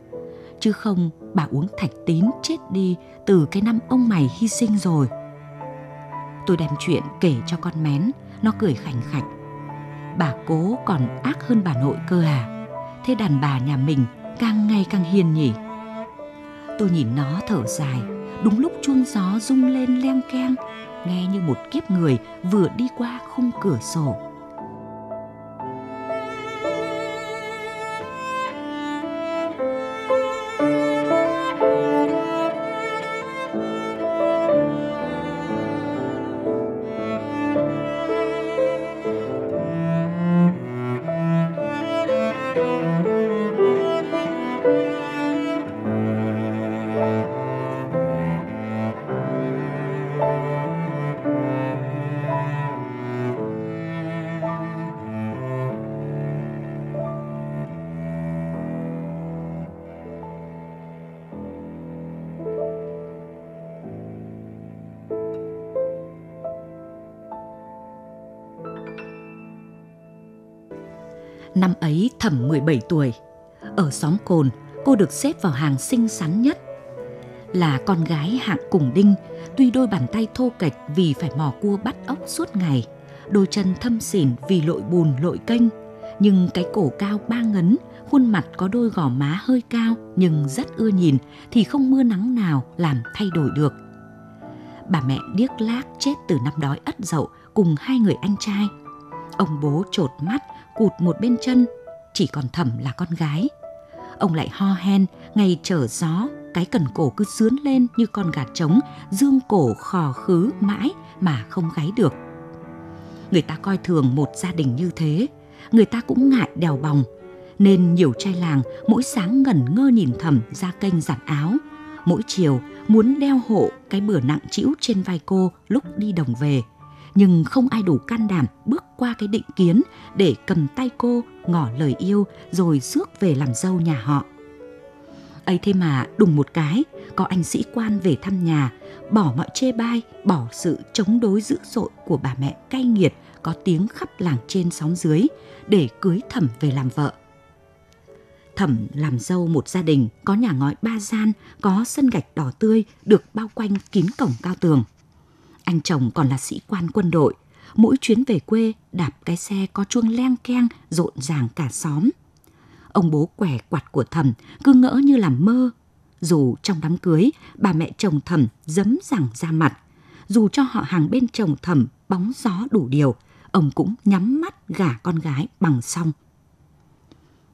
S7: chứ không bà uống thạch tín chết đi từ cái năm ông mày hy sinh rồi. Tôi đem chuyện kể cho con mén, nó cười khành khạch. Bà cố còn ác hơn bà nội cơ à, thế đàn bà nhà mình càng ngày càng hiền nhỉ. Tôi nhìn nó thở dài, đúng lúc chuông gió rung lên leng keng, nghe như một kiếp người vừa đi qua khung cửa sổ. Thẩm 17 tuổi. Ở xóm Cồn, cô được xếp vào hàng xinh xắn nhất. Là con gái hạng cùng đinh, tuy đôi bàn tay thô kệch vì phải mò cua bắt ốc suốt ngày, đôi chân thâm xỉn vì lội bùn lội kênh, nhưng cái cổ cao ba ngấn, khuôn mặt có đôi gò má hơi cao nhưng rất ưa nhìn thì không mưa nắng nào làm thay đổi được. Bà mẹ điếc lác chết từ năm đói ất dậu cùng hai người anh trai. Ông bố trột mắt, cụt một bên chân chỉ còn thẩm là con gái. Ông lại ho hen, ngày trở gió, cái cần cổ cứ sướn lên như con gà trống, dương cổ khò khứ mãi mà không gáy được. Người ta coi thường một gia đình như thế, người ta cũng ngại đèo bòng, nên nhiều trai làng mỗi sáng ngẩn ngơ nhìn thầm ra kênh giặt áo, mỗi chiều muốn đeo hộ cái bừa nặng trĩu trên vai cô lúc đi đồng về – nhưng không ai đủ can đảm bước qua cái định kiến để cầm tay cô ngỏ lời yêu rồi rước về làm dâu nhà họ. Ấy thế mà đùng một cái, có anh sĩ quan về thăm nhà, bỏ mọi chê bai, bỏ sự chống đối dữ dội của bà mẹ cay nghiệt có tiếng khắp làng trên sóng dưới để cưới thẩm về làm vợ. Thẩm làm dâu một gia đình có nhà ngói ba gian, có sân gạch đỏ tươi được bao quanh kín cổng cao tường. Anh chồng còn là sĩ quan quân đội, mỗi chuyến về quê đạp cái xe có chuông leng keng rộn ràng cả xóm. Ông bố quẻ quạt của thầm cứ ngỡ như là mơ. Dù trong đám cưới, bà mẹ chồng thầm dấm rằng ra mặt. Dù cho họ hàng bên chồng thầm bóng gió đủ điều, ông cũng nhắm mắt gả con gái bằng xong.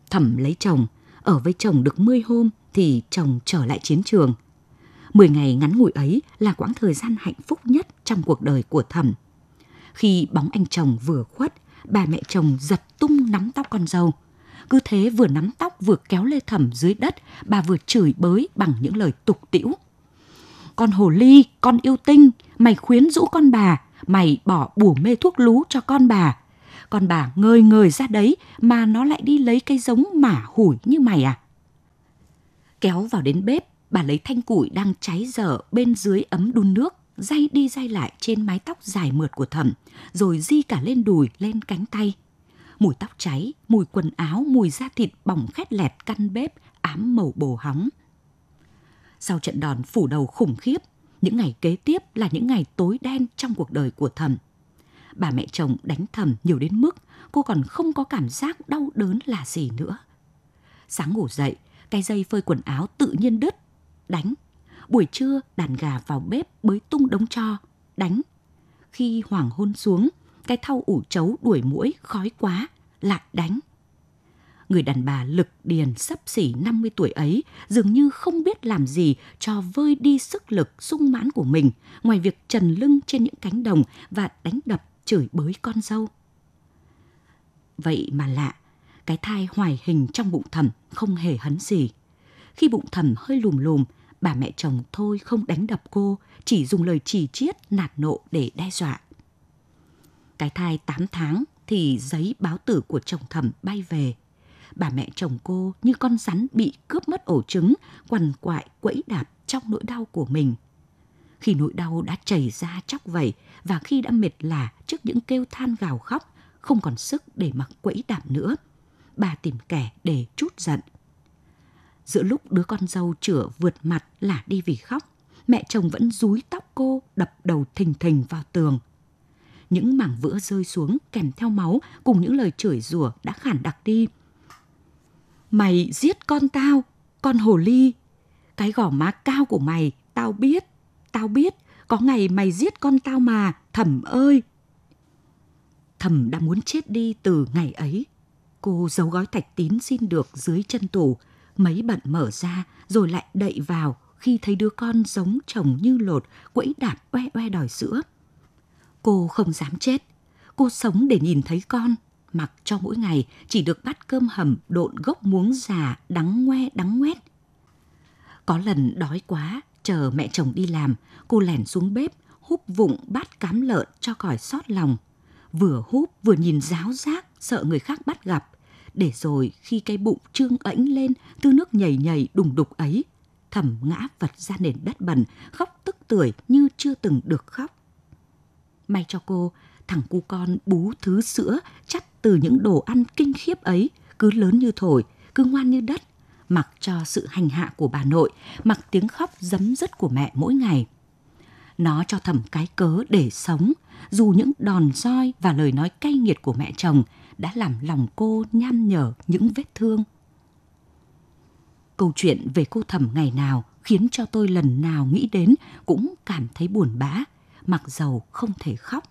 S7: Thẩm lấy chồng, ở với chồng được 10 hôm thì chồng trở lại chiến trường. 10 ngày ngắn ngủi ấy là quãng thời gian hạnh phúc nhất trong cuộc đời của Thẩm. Khi bóng anh chồng vừa khuất, bà mẹ chồng giật tung nắm tóc con dâu. Cứ thế vừa nắm tóc vừa kéo Lê Thẩm dưới đất, bà vừa chửi bới bằng những lời tục tĩu. Con hồ ly, con yêu tinh, mày khuyến rũ con bà, mày bỏ bùa mê thuốc lú cho con bà. Con bà ngơi ngời ra đấy mà nó lại đi lấy cây giống mả hủi như mày à. Kéo vào đến bếp, bà lấy thanh củi đang cháy dở bên dưới ấm đun nước, day đi day lại trên mái tóc dài mượt của thẩm, rồi di cả lên đùi, lên cánh tay. Mùi tóc cháy, mùi quần áo, mùi da thịt bỏng khét lẹt căn bếp, ám màu bồ hóng. Sau trận đòn phủ đầu khủng khiếp, những ngày kế tiếp là những ngày tối đen trong cuộc đời của thẩm. Bà mẹ chồng đánh thẩm nhiều đến mức cô còn không có cảm giác đau đớn là gì nữa. Sáng ngủ dậy, cái dây phơi quần áo tự nhiên đứt, đánh buổi trưa đàn gà vào bếp bới tung đống cho, đánh. Khi hoàng hôn xuống, cái thau ủ chấu đuổi mũi khói quá, lại đánh. Người đàn bà lực điền sắp xỉ 50 tuổi ấy dường như không biết làm gì cho vơi đi sức lực sung mãn của mình ngoài việc trần lưng trên những cánh đồng và đánh đập chửi bới con dâu. Vậy mà lạ, cái thai hoài hình trong bụng thầm không hề hấn gì. Khi bụng thầm hơi lùm lùm, bà mẹ chồng thôi không đánh đập cô, chỉ dùng lời chỉ chiết nạt nộ để đe dọa. Cái thai 8 tháng thì giấy báo tử của chồng thẩm bay về. Bà mẹ chồng cô như con rắn bị cướp mất ổ trứng, quằn quại quẫy đạp trong nỗi đau của mình. Khi nỗi đau đã chảy ra chóc vẩy và khi đã mệt lả trước những kêu than gào khóc, không còn sức để mặc quẫy đạp nữa, bà tìm kẻ để chút giận – giữa lúc đứa con dâu chửa vượt mặt là đi vì khóc, mẹ chồng vẫn rúi tóc cô, đập đầu thình thình vào tường. Những mảng vữa rơi xuống kèm theo máu cùng những lời chửi rủa đã khản đặc đi. Mày giết con tao, con hồ ly. Cái gò má cao của mày, tao biết, tao biết, có ngày mày giết con tao mà, thẩm ơi. Thẩm đã muốn chết đi từ ngày ấy. Cô giấu gói thạch tín xin được dưới chân tủ mấy bận mở ra rồi lại đậy vào khi thấy đứa con giống chồng như lột, quẫy đạp oe oe đòi sữa. Cô không dám chết, cô sống để nhìn thấy con, mặc cho mỗi ngày chỉ được bắt cơm hầm độn gốc muống già đắng ngoe đắng ngoét. Có lần đói quá, chờ mẹ chồng đi làm, cô lẻn xuống bếp, húp vụng bát cám lợn cho còi sót lòng. Vừa húp vừa nhìn ráo rác, sợ người khác bắt gặp để rồi khi cái bụng trương ẩnh lên từ nước nhảy nhảy đùng đục ấy, thầm ngã vật ra nền đất bẩn, khóc tức tưởi như chưa từng được khóc. May cho cô, thằng cu con bú thứ sữa chắc từ những đồ ăn kinh khiếp ấy, cứ lớn như thổi, cứ ngoan như đất, mặc cho sự hành hạ của bà nội, mặc tiếng khóc giấm dứt của mẹ mỗi ngày. Nó cho thầm cái cớ để sống, dù những đòn roi và lời nói cay nghiệt của mẹ chồng – đã làm lòng cô nham nhở những vết thương. Câu chuyện về cô thẩm ngày nào khiến cho tôi lần nào nghĩ đến cũng cảm thấy buồn bã, mặc dầu không thể khóc.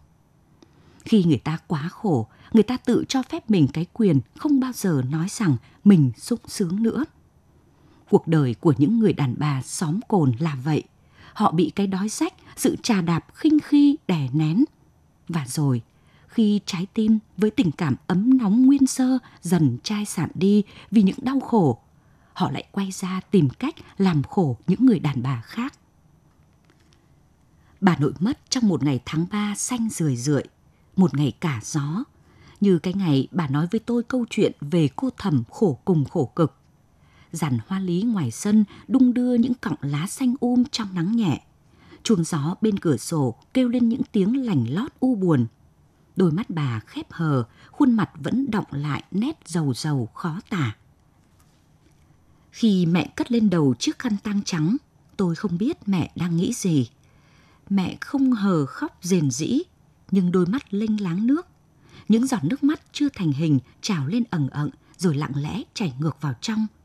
S7: Khi người ta quá khổ, người ta tự cho phép mình cái quyền không bao giờ nói rằng mình sung sướng nữa. Cuộc đời của những người đàn bà xóm cồn là vậy. Họ bị cái đói rách, sự trà đạp khinh khi đè nén. Và rồi khi trái tim với tình cảm ấm nóng nguyên sơ dần chai sạn đi vì những đau khổ, họ lại quay ra tìm cách làm khổ những người đàn bà khác. Bà nội mất trong một ngày tháng 3 xanh rười rượi, một ngày cả gió, như cái ngày bà nói với tôi câu chuyện về cô thẩm khổ cùng khổ cực. Giàn hoa lý ngoài sân đung đưa những cọng lá xanh um trong nắng nhẹ. chuồng gió bên cửa sổ kêu lên những tiếng lành lót u buồn – Đôi mắt bà khép hờ, khuôn mặt vẫn đọng lại nét dầu dầu khó tả. Khi mẹ cất lên đầu chiếc khăn tang trắng, tôi không biết mẹ đang nghĩ gì. Mẹ không hờ khóc rền rĩ, nhưng đôi mắt lênh láng nước. Những giọt nước mắt chưa thành hình trào lên ẩn ẩn rồi lặng lẽ chảy ngược vào trong –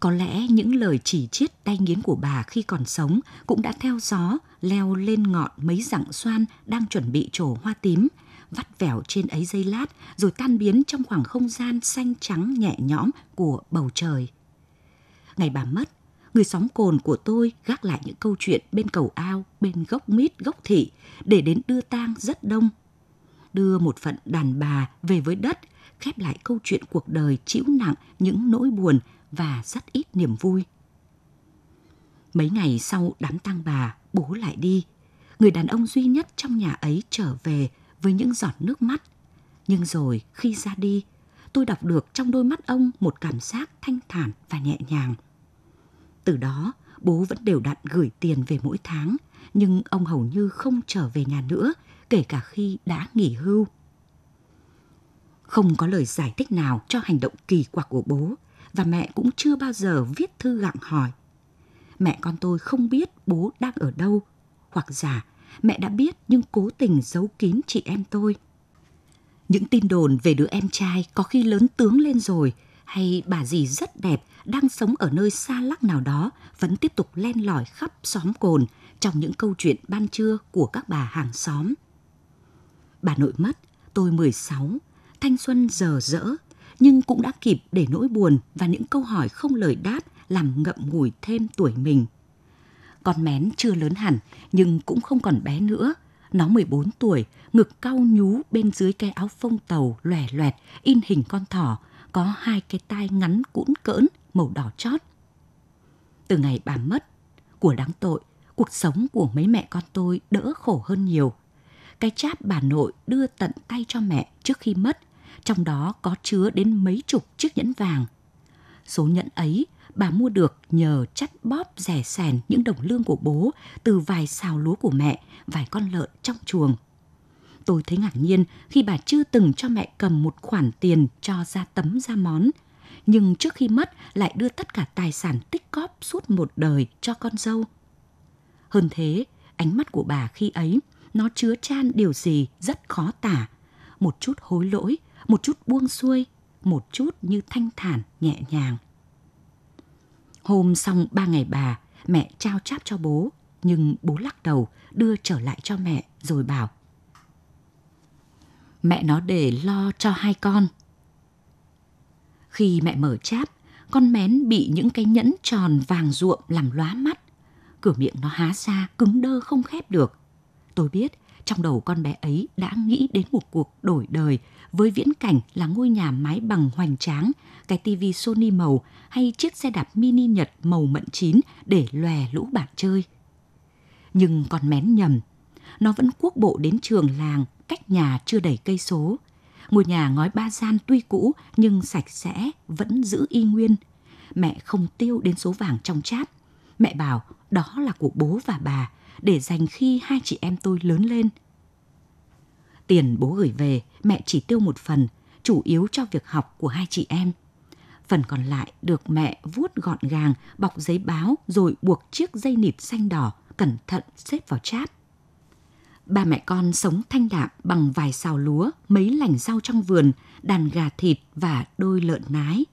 S7: có lẽ những lời chỉ chiết đay nghiến của bà khi còn sống cũng đã theo gió leo lên ngọn mấy rặng xoan đang chuẩn bị trổ hoa tím, vắt vẻo trên ấy dây lát rồi tan biến trong khoảng không gian xanh trắng nhẹ nhõm của bầu trời. Ngày bà mất, người sóng cồn của tôi gác lại những câu chuyện bên cầu ao, bên gốc mít, gốc thị để đến đưa tang rất đông. Đưa một phận đàn bà về với đất, khép lại câu chuyện cuộc đời chịu nặng những nỗi buồn và rất ít niềm vui. Mấy ngày sau đám tang bà, bố lại đi. Người đàn ông duy nhất trong nhà ấy trở về với những giọt nước mắt. Nhưng rồi khi ra đi, tôi đọc được trong đôi mắt ông một cảm giác thanh thản và nhẹ nhàng. Từ đó, bố vẫn đều đặn gửi tiền về mỗi tháng, nhưng ông hầu như không trở về nhà nữa, kể cả khi đã nghỉ hưu. Không có lời giải thích nào cho hành động kỳ quặc của bố, và mẹ cũng chưa bao giờ viết thư gặng hỏi. Mẹ con tôi không biết bố đang ở đâu, hoặc giả mẹ đã biết nhưng cố tình giấu kín chị em tôi. Những tin đồn về đứa em trai có khi lớn tướng lên rồi, hay bà dì rất đẹp đang sống ở nơi xa lắc nào đó vẫn tiếp tục len lỏi khắp xóm cồn trong những câu chuyện ban trưa của các bà hàng xóm. Bà nội mất, tôi 16, thanh xuân giờ dở, nhưng cũng đã kịp để nỗi buồn và những câu hỏi không lời đáp làm ngậm ngùi thêm tuổi mình. Con mén chưa lớn hẳn nhưng cũng không còn bé nữa. Nó 14 tuổi, ngực cao nhú bên dưới cái áo phông tàu lòe loẹt in hình con thỏ, có hai cái tai ngắn cũn cỡn màu đỏ chót. Từ ngày bà mất, của đáng tội, cuộc sống của mấy mẹ con tôi đỡ khổ hơn nhiều. Cái cháp bà nội đưa tận tay cho mẹ trước khi mất trong đó có chứa đến mấy chục chiếc nhẫn vàng. Số nhẫn ấy bà mua được nhờ chắt bóp rẻ sèn những đồng lương của bố từ vài xào lúa của mẹ, vài con lợn trong chuồng. Tôi thấy ngạc nhiên khi bà chưa từng cho mẹ cầm một khoản tiền cho ra tấm ra món, nhưng trước khi mất lại đưa tất cả tài sản tích cóp suốt một đời cho con dâu. Hơn thế, ánh mắt của bà khi ấy nó chứa chan điều gì rất khó tả, một chút hối lỗi, một chút buông xuôi, một chút như thanh thản, nhẹ nhàng. Hôm xong ba ngày bà, mẹ trao cháp cho bố, nhưng bố lắc đầu đưa trở lại cho mẹ rồi bảo. Mẹ nó để lo cho hai con. Khi mẹ mở cháp, con mén bị những cái nhẫn tròn vàng ruộm làm lóa mắt. Cửa miệng nó há ra, cứng đơ không khép được. Tôi biết, trong đầu con bé ấy đã nghĩ đến một cuộc đổi đời với viễn cảnh là ngôi nhà mái bằng hoành tráng, cái tivi Sony màu hay chiếc xe đạp mini Nhật màu mận chín để lòe lũ bạn chơi. Nhưng còn mén nhầm, nó vẫn quốc bộ đến trường làng cách nhà chưa đầy cây số. Ngôi nhà ngói ba gian tuy cũ nhưng sạch sẽ, vẫn giữ y nguyên. Mẹ không tiêu đến số vàng trong chát. Mẹ bảo đó là của bố và bà để dành khi hai chị em tôi lớn lên. Tiền bố gửi về mẹ chỉ tiêu một phần, chủ yếu cho việc học của hai chị em. Phần còn lại được mẹ vuốt gọn gàng, bọc giấy báo rồi buộc chiếc dây nịt xanh đỏ, cẩn thận xếp vào cháp. Ba mẹ con sống thanh đạm bằng vài xào lúa, mấy lành rau trong vườn, đàn gà thịt và đôi lợn nái.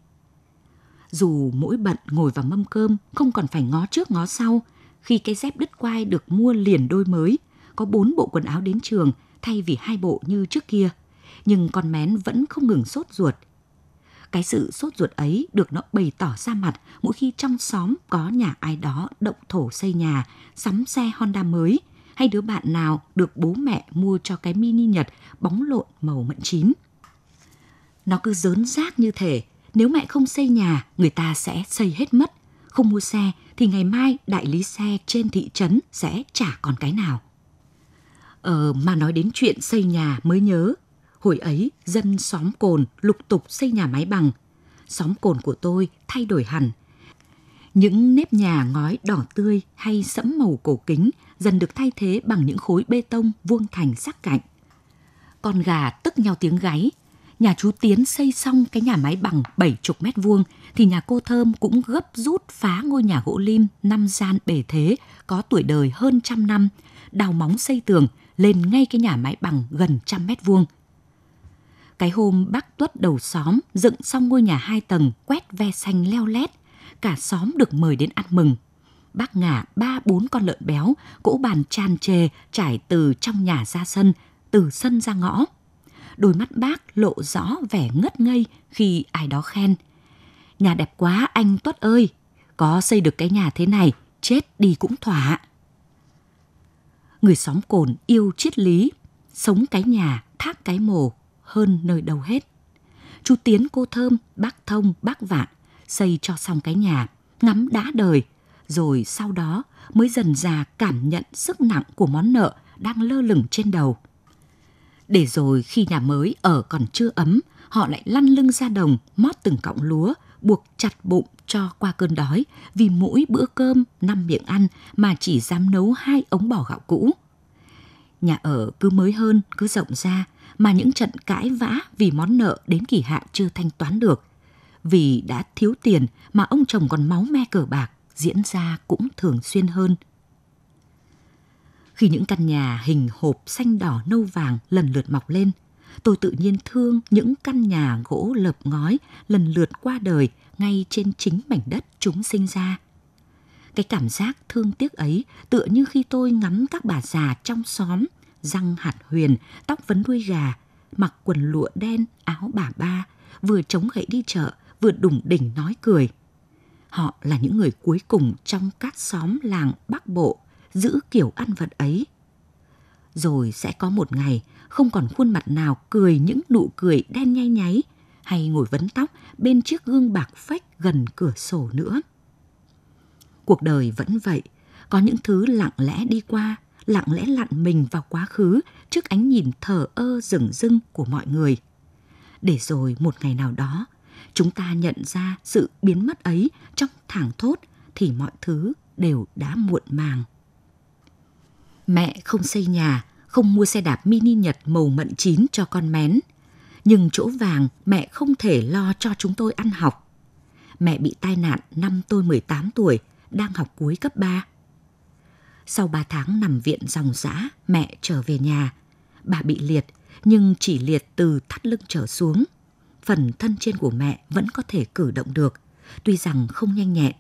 S7: Dù mỗi bận ngồi vào mâm cơm, không còn phải ngó trước ngó sau, khi cái dép đứt quai được mua liền đôi mới, có bốn bộ quần áo đến trường thay vì hai bộ như trước kia – nhưng con mén vẫn không ngừng sốt ruột. Cái sự sốt ruột ấy được nó bày tỏ ra mặt mỗi khi trong xóm có nhà ai đó động thổ xây nhà, sắm xe Honda mới, hay đứa bạn nào được bố mẹ mua cho cái mini Nhật bóng lộn màu mận chín. Nó cứ dớn rác như thể nếu mẹ không xây nhà, người ta sẽ xây hết mất. Không mua xe thì ngày mai đại lý xe trên thị trấn sẽ trả còn cái nào. Ờ mà nói đến chuyện xây nhà mới nhớ, Hồi ấy, dân xóm cồn lục tục xây nhà máy bằng. Xóm cồn của tôi thay đổi hẳn. Những nếp nhà ngói đỏ tươi hay sẫm màu cổ kính dần được thay thế bằng những khối bê tông vuông thành sắc cạnh. Con gà tức nhau tiếng gáy. Nhà chú Tiến xây xong cái nhà máy bằng 70 mét vuông thì nhà cô Thơm cũng gấp rút phá ngôi nhà gỗ lim năm gian bể thế có tuổi đời hơn trăm năm, đào móng xây tường lên ngay cái nhà máy bằng gần trăm mét vuông cái hôm bác tuất đầu xóm dựng xong ngôi nhà hai tầng quét ve xanh leo lét, cả xóm được mời đến ăn mừng. Bác ngả ba bốn con lợn béo, cỗ bàn tràn trề trải từ trong nhà ra sân, từ sân ra ngõ. Đôi mắt bác lộ rõ vẻ ngất ngây khi ai đó khen. Nhà đẹp quá anh Tuất ơi, có xây được cái nhà thế này, chết đi cũng thỏa. Người xóm cồn yêu triết lý, sống cái nhà, thác cái mồ, hơn nơi đâu hết. Chú Tiến, cô Thơm, bác Thông, bác Vạn xây cho xong cái nhà, ngắm đã đời, rồi sau đó mới dần già cảm nhận sức nặng của món nợ đang lơ lửng trên đầu. Để rồi khi nhà mới ở còn chưa ấm, họ lại lăn lưng ra đồng, mót từng cọng lúa, buộc chặt bụng cho qua cơn đói vì mỗi bữa cơm năm miệng ăn mà chỉ dám nấu hai ống bò gạo cũ. Nhà ở cứ mới hơn, cứ rộng ra, mà những trận cãi vã vì món nợ đến kỳ hạn chưa thanh toán được. Vì đã thiếu tiền mà ông chồng còn máu me cờ bạc diễn ra cũng thường xuyên hơn. Khi những căn nhà hình hộp xanh đỏ nâu vàng lần lượt mọc lên, tôi tự nhiên thương những căn nhà gỗ lợp ngói lần lượt qua đời ngay trên chính mảnh đất chúng sinh ra. Cái cảm giác thương tiếc ấy tựa như khi tôi ngắm các bà già trong xóm răng hạt huyền, tóc vấn đuôi gà, mặc quần lụa đen, áo bà ba, vừa chống gậy đi chợ, vừa đủng đỉnh nói cười. Họ là những người cuối cùng trong các xóm làng Bắc Bộ giữ kiểu ăn vật ấy. Rồi sẽ có một ngày không còn khuôn mặt nào cười những nụ cười đen nhay nháy hay ngồi vấn tóc bên chiếc gương bạc phách gần cửa sổ nữa. Cuộc đời vẫn vậy, có những thứ lặng lẽ đi qua lặng lẽ lặn mình vào quá khứ trước ánh nhìn thở ơ rừng rưng của mọi người. Để rồi một ngày nào đó, chúng ta nhận ra sự biến mất ấy trong thảng thốt thì mọi thứ đều đã muộn màng. Mẹ không xây nhà, không mua xe đạp mini Nhật màu mận chín cho con mén. Nhưng chỗ vàng mẹ không thể lo cho chúng tôi ăn học. Mẹ bị tai nạn năm tôi 18 tuổi, đang học cuối cấp 3. Sau 3 tháng nằm viện dòng dã, mẹ trở về nhà. Bà bị liệt, nhưng chỉ liệt từ thắt lưng trở xuống. Phần thân trên của mẹ vẫn có thể cử động được, tuy rằng không nhanh nhẹn.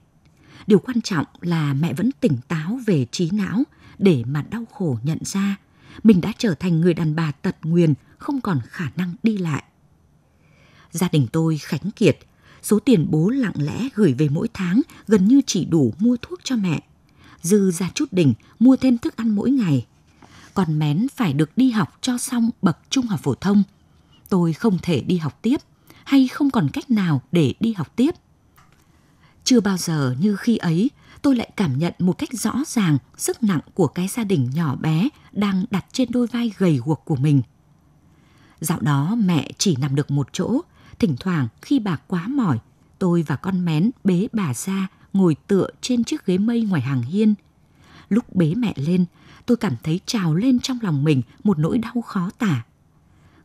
S7: Điều quan trọng là mẹ vẫn tỉnh táo về trí não để mà đau khổ nhận ra mình đã trở thành người đàn bà tật nguyền, không còn khả năng đi lại. Gia đình tôi khánh kiệt, số tiền bố lặng lẽ gửi về mỗi tháng gần như chỉ đủ mua thuốc cho mẹ dư ra chút đỉnh mua thêm thức ăn mỗi ngày. Còn mén phải được đi học cho xong bậc trung học phổ thông. Tôi không thể đi học tiếp hay không còn cách nào để đi học tiếp. Chưa bao giờ như khi ấy, tôi lại cảm nhận một cách rõ ràng sức nặng của cái gia đình nhỏ bé đang đặt trên đôi vai gầy guộc của mình. Dạo đó mẹ chỉ nằm được một chỗ, thỉnh thoảng khi bà quá mỏi, tôi và con mén bế bà ra ngồi tựa trên chiếc ghế mây ngoài hàng hiên. Lúc bế mẹ lên, tôi cảm thấy trào lên trong lòng mình một nỗi đau khó tả.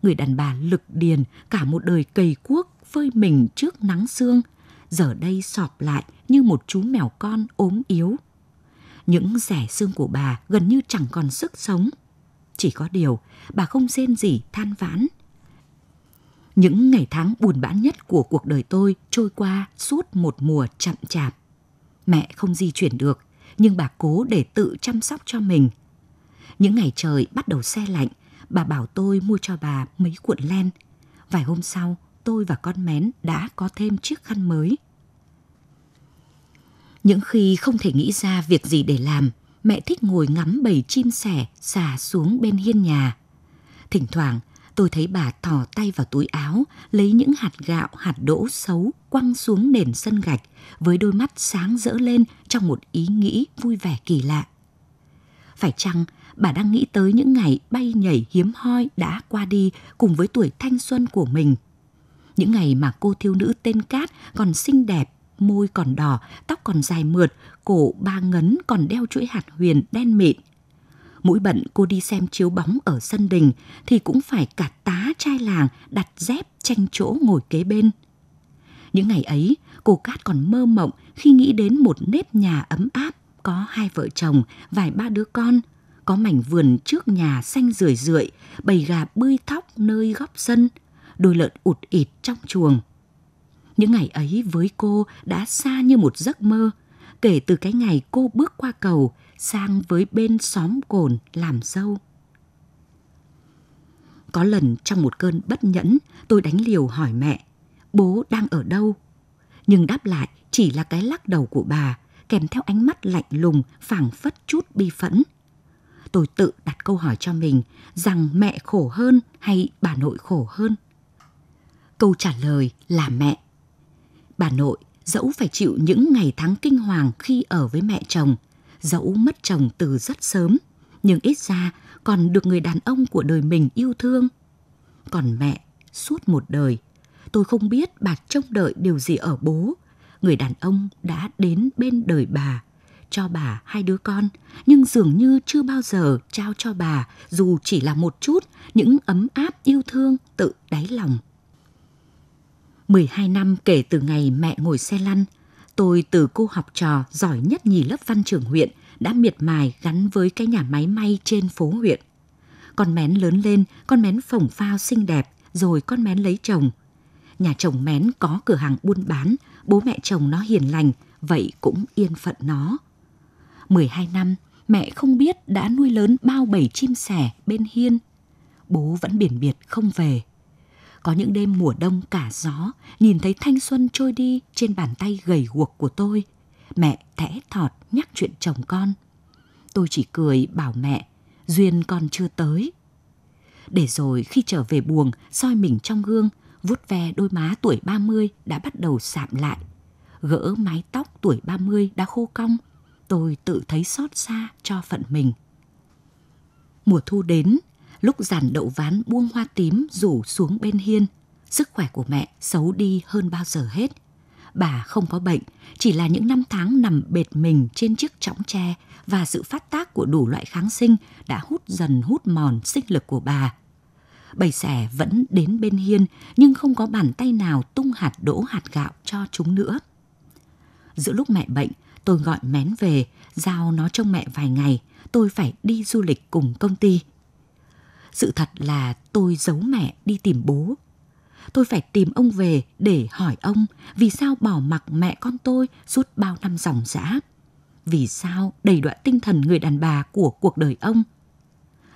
S7: Người đàn bà lực điền cả một đời cầy cuốc phơi mình trước nắng sương, giờ đây sọp lại như một chú mèo con ốm yếu. Những rẻ xương của bà gần như chẳng còn sức sống. Chỉ có điều, bà không rên gì than vãn. Những ngày tháng buồn bã nhất của cuộc đời tôi trôi qua suốt một mùa chậm chạp. Mẹ không di chuyển được, nhưng bà cố để tự chăm sóc cho mình. Những ngày trời bắt đầu xe lạnh, bà bảo tôi mua cho bà mấy cuộn len. Vài hôm sau, tôi và con mén đã có thêm chiếc khăn mới. Những khi không thể nghĩ ra việc gì để làm, mẹ thích ngồi ngắm bầy chim sẻ xà xuống bên hiên nhà. Thỉnh thoảng, tôi thấy bà thò tay vào túi áo, lấy những hạt gạo, hạt đỗ xấu quăng xuống nền sân gạch, với đôi mắt sáng rỡ lên trong một ý nghĩ vui vẻ kỳ lạ. Phải chăng bà đang nghĩ tới những ngày bay nhảy hiếm hoi đã qua đi cùng với tuổi thanh xuân của mình? Những ngày mà cô thiếu nữ tên Cát còn xinh đẹp, môi còn đỏ, tóc còn dài mượt, cổ ba ngấn còn đeo chuỗi hạt huyền đen mịn – mỗi bận cô đi xem chiếu bóng ở sân đình thì cũng phải cả tá trai làng đặt dép tranh chỗ ngồi kế bên. Những ngày ấy, cô Cát còn mơ mộng khi nghĩ đến một nếp nhà ấm áp, có hai vợ chồng, vài ba đứa con, có mảnh vườn trước nhà xanh rười rượi, bầy gà bươi thóc nơi góc sân, đôi lợn ụt ịt trong chuồng. Những ngày ấy với cô đã xa như một giấc mơ, kể từ cái ngày cô bước qua cầu sang với bên xóm cồn làm dâu. Có lần trong một cơn bất nhẫn, tôi đánh liều hỏi mẹ, bố đang ở đâu? Nhưng đáp lại chỉ là cái lắc đầu của bà, kèm theo ánh mắt lạnh lùng, phảng phất chút bi phẫn. Tôi tự đặt câu hỏi cho mình rằng mẹ khổ hơn hay bà nội khổ hơn? Câu trả lời là mẹ. Bà nội dẫu phải chịu những ngày tháng kinh hoàng khi ở với mẹ chồng – dẫu mất chồng từ rất sớm, nhưng ít ra còn được người đàn ông của đời mình yêu thương. Còn mẹ, suốt một đời, tôi không biết bà trông đợi điều gì ở bố. Người đàn ông đã đến bên đời bà, cho bà hai đứa con, nhưng dường như chưa bao giờ trao cho bà, dù chỉ là một chút, những ấm áp yêu thương tự đáy lòng. 12 năm kể từ ngày mẹ ngồi xe lăn, Tôi từ cô học trò giỏi nhất nhì lớp văn trường huyện đã miệt mài gắn với cái nhà máy may trên phố huyện. Con mén lớn lên, con mén phồng phao xinh đẹp, rồi con mén lấy chồng. Nhà chồng mén có cửa hàng buôn bán, bố mẹ chồng nó hiền lành, vậy cũng yên phận nó. 12 năm, mẹ không biết đã nuôi lớn bao bảy chim sẻ bên hiên. Bố vẫn biển biệt không về. Có những đêm mùa đông cả gió, nhìn thấy thanh xuân trôi đi trên bàn tay gầy guộc của tôi. Mẹ thẽ thọt nhắc chuyện chồng con. Tôi chỉ cười bảo mẹ, duyên con chưa tới. Để rồi khi trở về buồng, soi mình trong gương, vút ve đôi má tuổi 30 đã bắt đầu sạm lại. Gỡ mái tóc tuổi 30 đã khô cong, tôi tự thấy xót xa cho phận mình. Mùa thu đến, Lúc giàn đậu ván buông hoa tím rủ xuống bên hiên, sức khỏe của mẹ xấu đi hơn bao giờ hết. Bà không có bệnh, chỉ là những năm tháng nằm bệt mình trên chiếc chõng tre và sự phát tác của đủ loại kháng sinh đã hút dần hút mòn sinh lực của bà. Bầy xẻ vẫn đến bên hiên nhưng không có bàn tay nào tung hạt đỗ hạt gạo cho chúng nữa. Giữa lúc mẹ bệnh, tôi gọi mén về, giao nó trông mẹ vài ngày, tôi phải đi du lịch cùng công ty. Sự thật là tôi giấu mẹ đi tìm bố. Tôi phải tìm ông về để hỏi ông vì sao bỏ mặc mẹ con tôi suốt bao năm dòng dã. Vì sao đầy đoạn tinh thần người đàn bà của cuộc đời ông.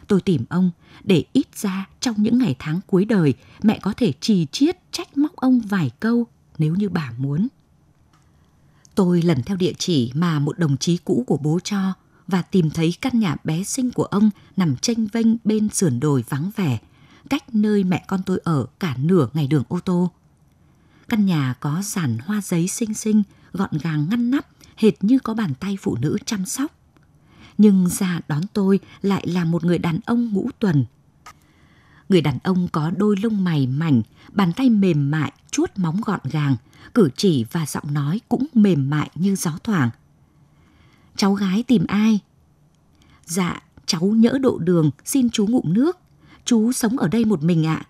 S7: Tôi tìm ông để ít ra trong những ngày tháng cuối đời mẹ có thể trì chiết trách móc ông vài câu nếu như bà muốn. Tôi lần theo địa chỉ mà một đồng chí cũ của bố cho và tìm thấy căn nhà bé xinh của ông nằm tranh vênh bên sườn đồi vắng vẻ, cách nơi mẹ con tôi ở cả nửa ngày đường ô tô. Căn nhà có giàn hoa giấy xinh xinh, gọn gàng ngăn nắp, hệt như có bàn tay phụ nữ chăm sóc. Nhưng già đón tôi lại là một người đàn ông ngũ tuần. Người đàn ông có đôi lông mày mảnh, bàn tay mềm mại, chuốt móng gọn gàng, cử chỉ và giọng nói cũng mềm mại như gió thoảng – cháu gái tìm ai? Dạ, cháu nhỡ độ đường, xin chú ngụm nước. Chú sống ở đây một mình ạ.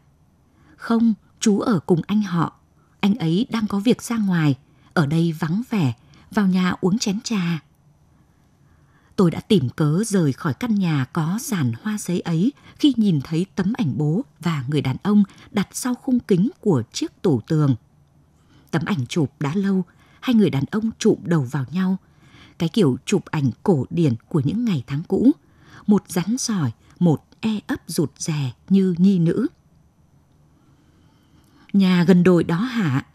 S7: Không, chú ở cùng anh họ. Anh ấy đang có việc ra ngoài, ở đây vắng vẻ, vào nhà uống chén trà. Tôi đã tìm cớ rời khỏi căn nhà có giàn hoa giấy ấy khi nhìn thấy tấm ảnh bố và người đàn ông đặt sau khung kính của chiếc tủ tường. Tấm ảnh chụp đã lâu, hai người đàn ông chụm đầu vào nhau – cái kiểu chụp ảnh cổ điển của những ngày tháng cũ, một rắn sỏi, một e ấp rụt rè như nhi nữ. Nhà gần đồi đó hả?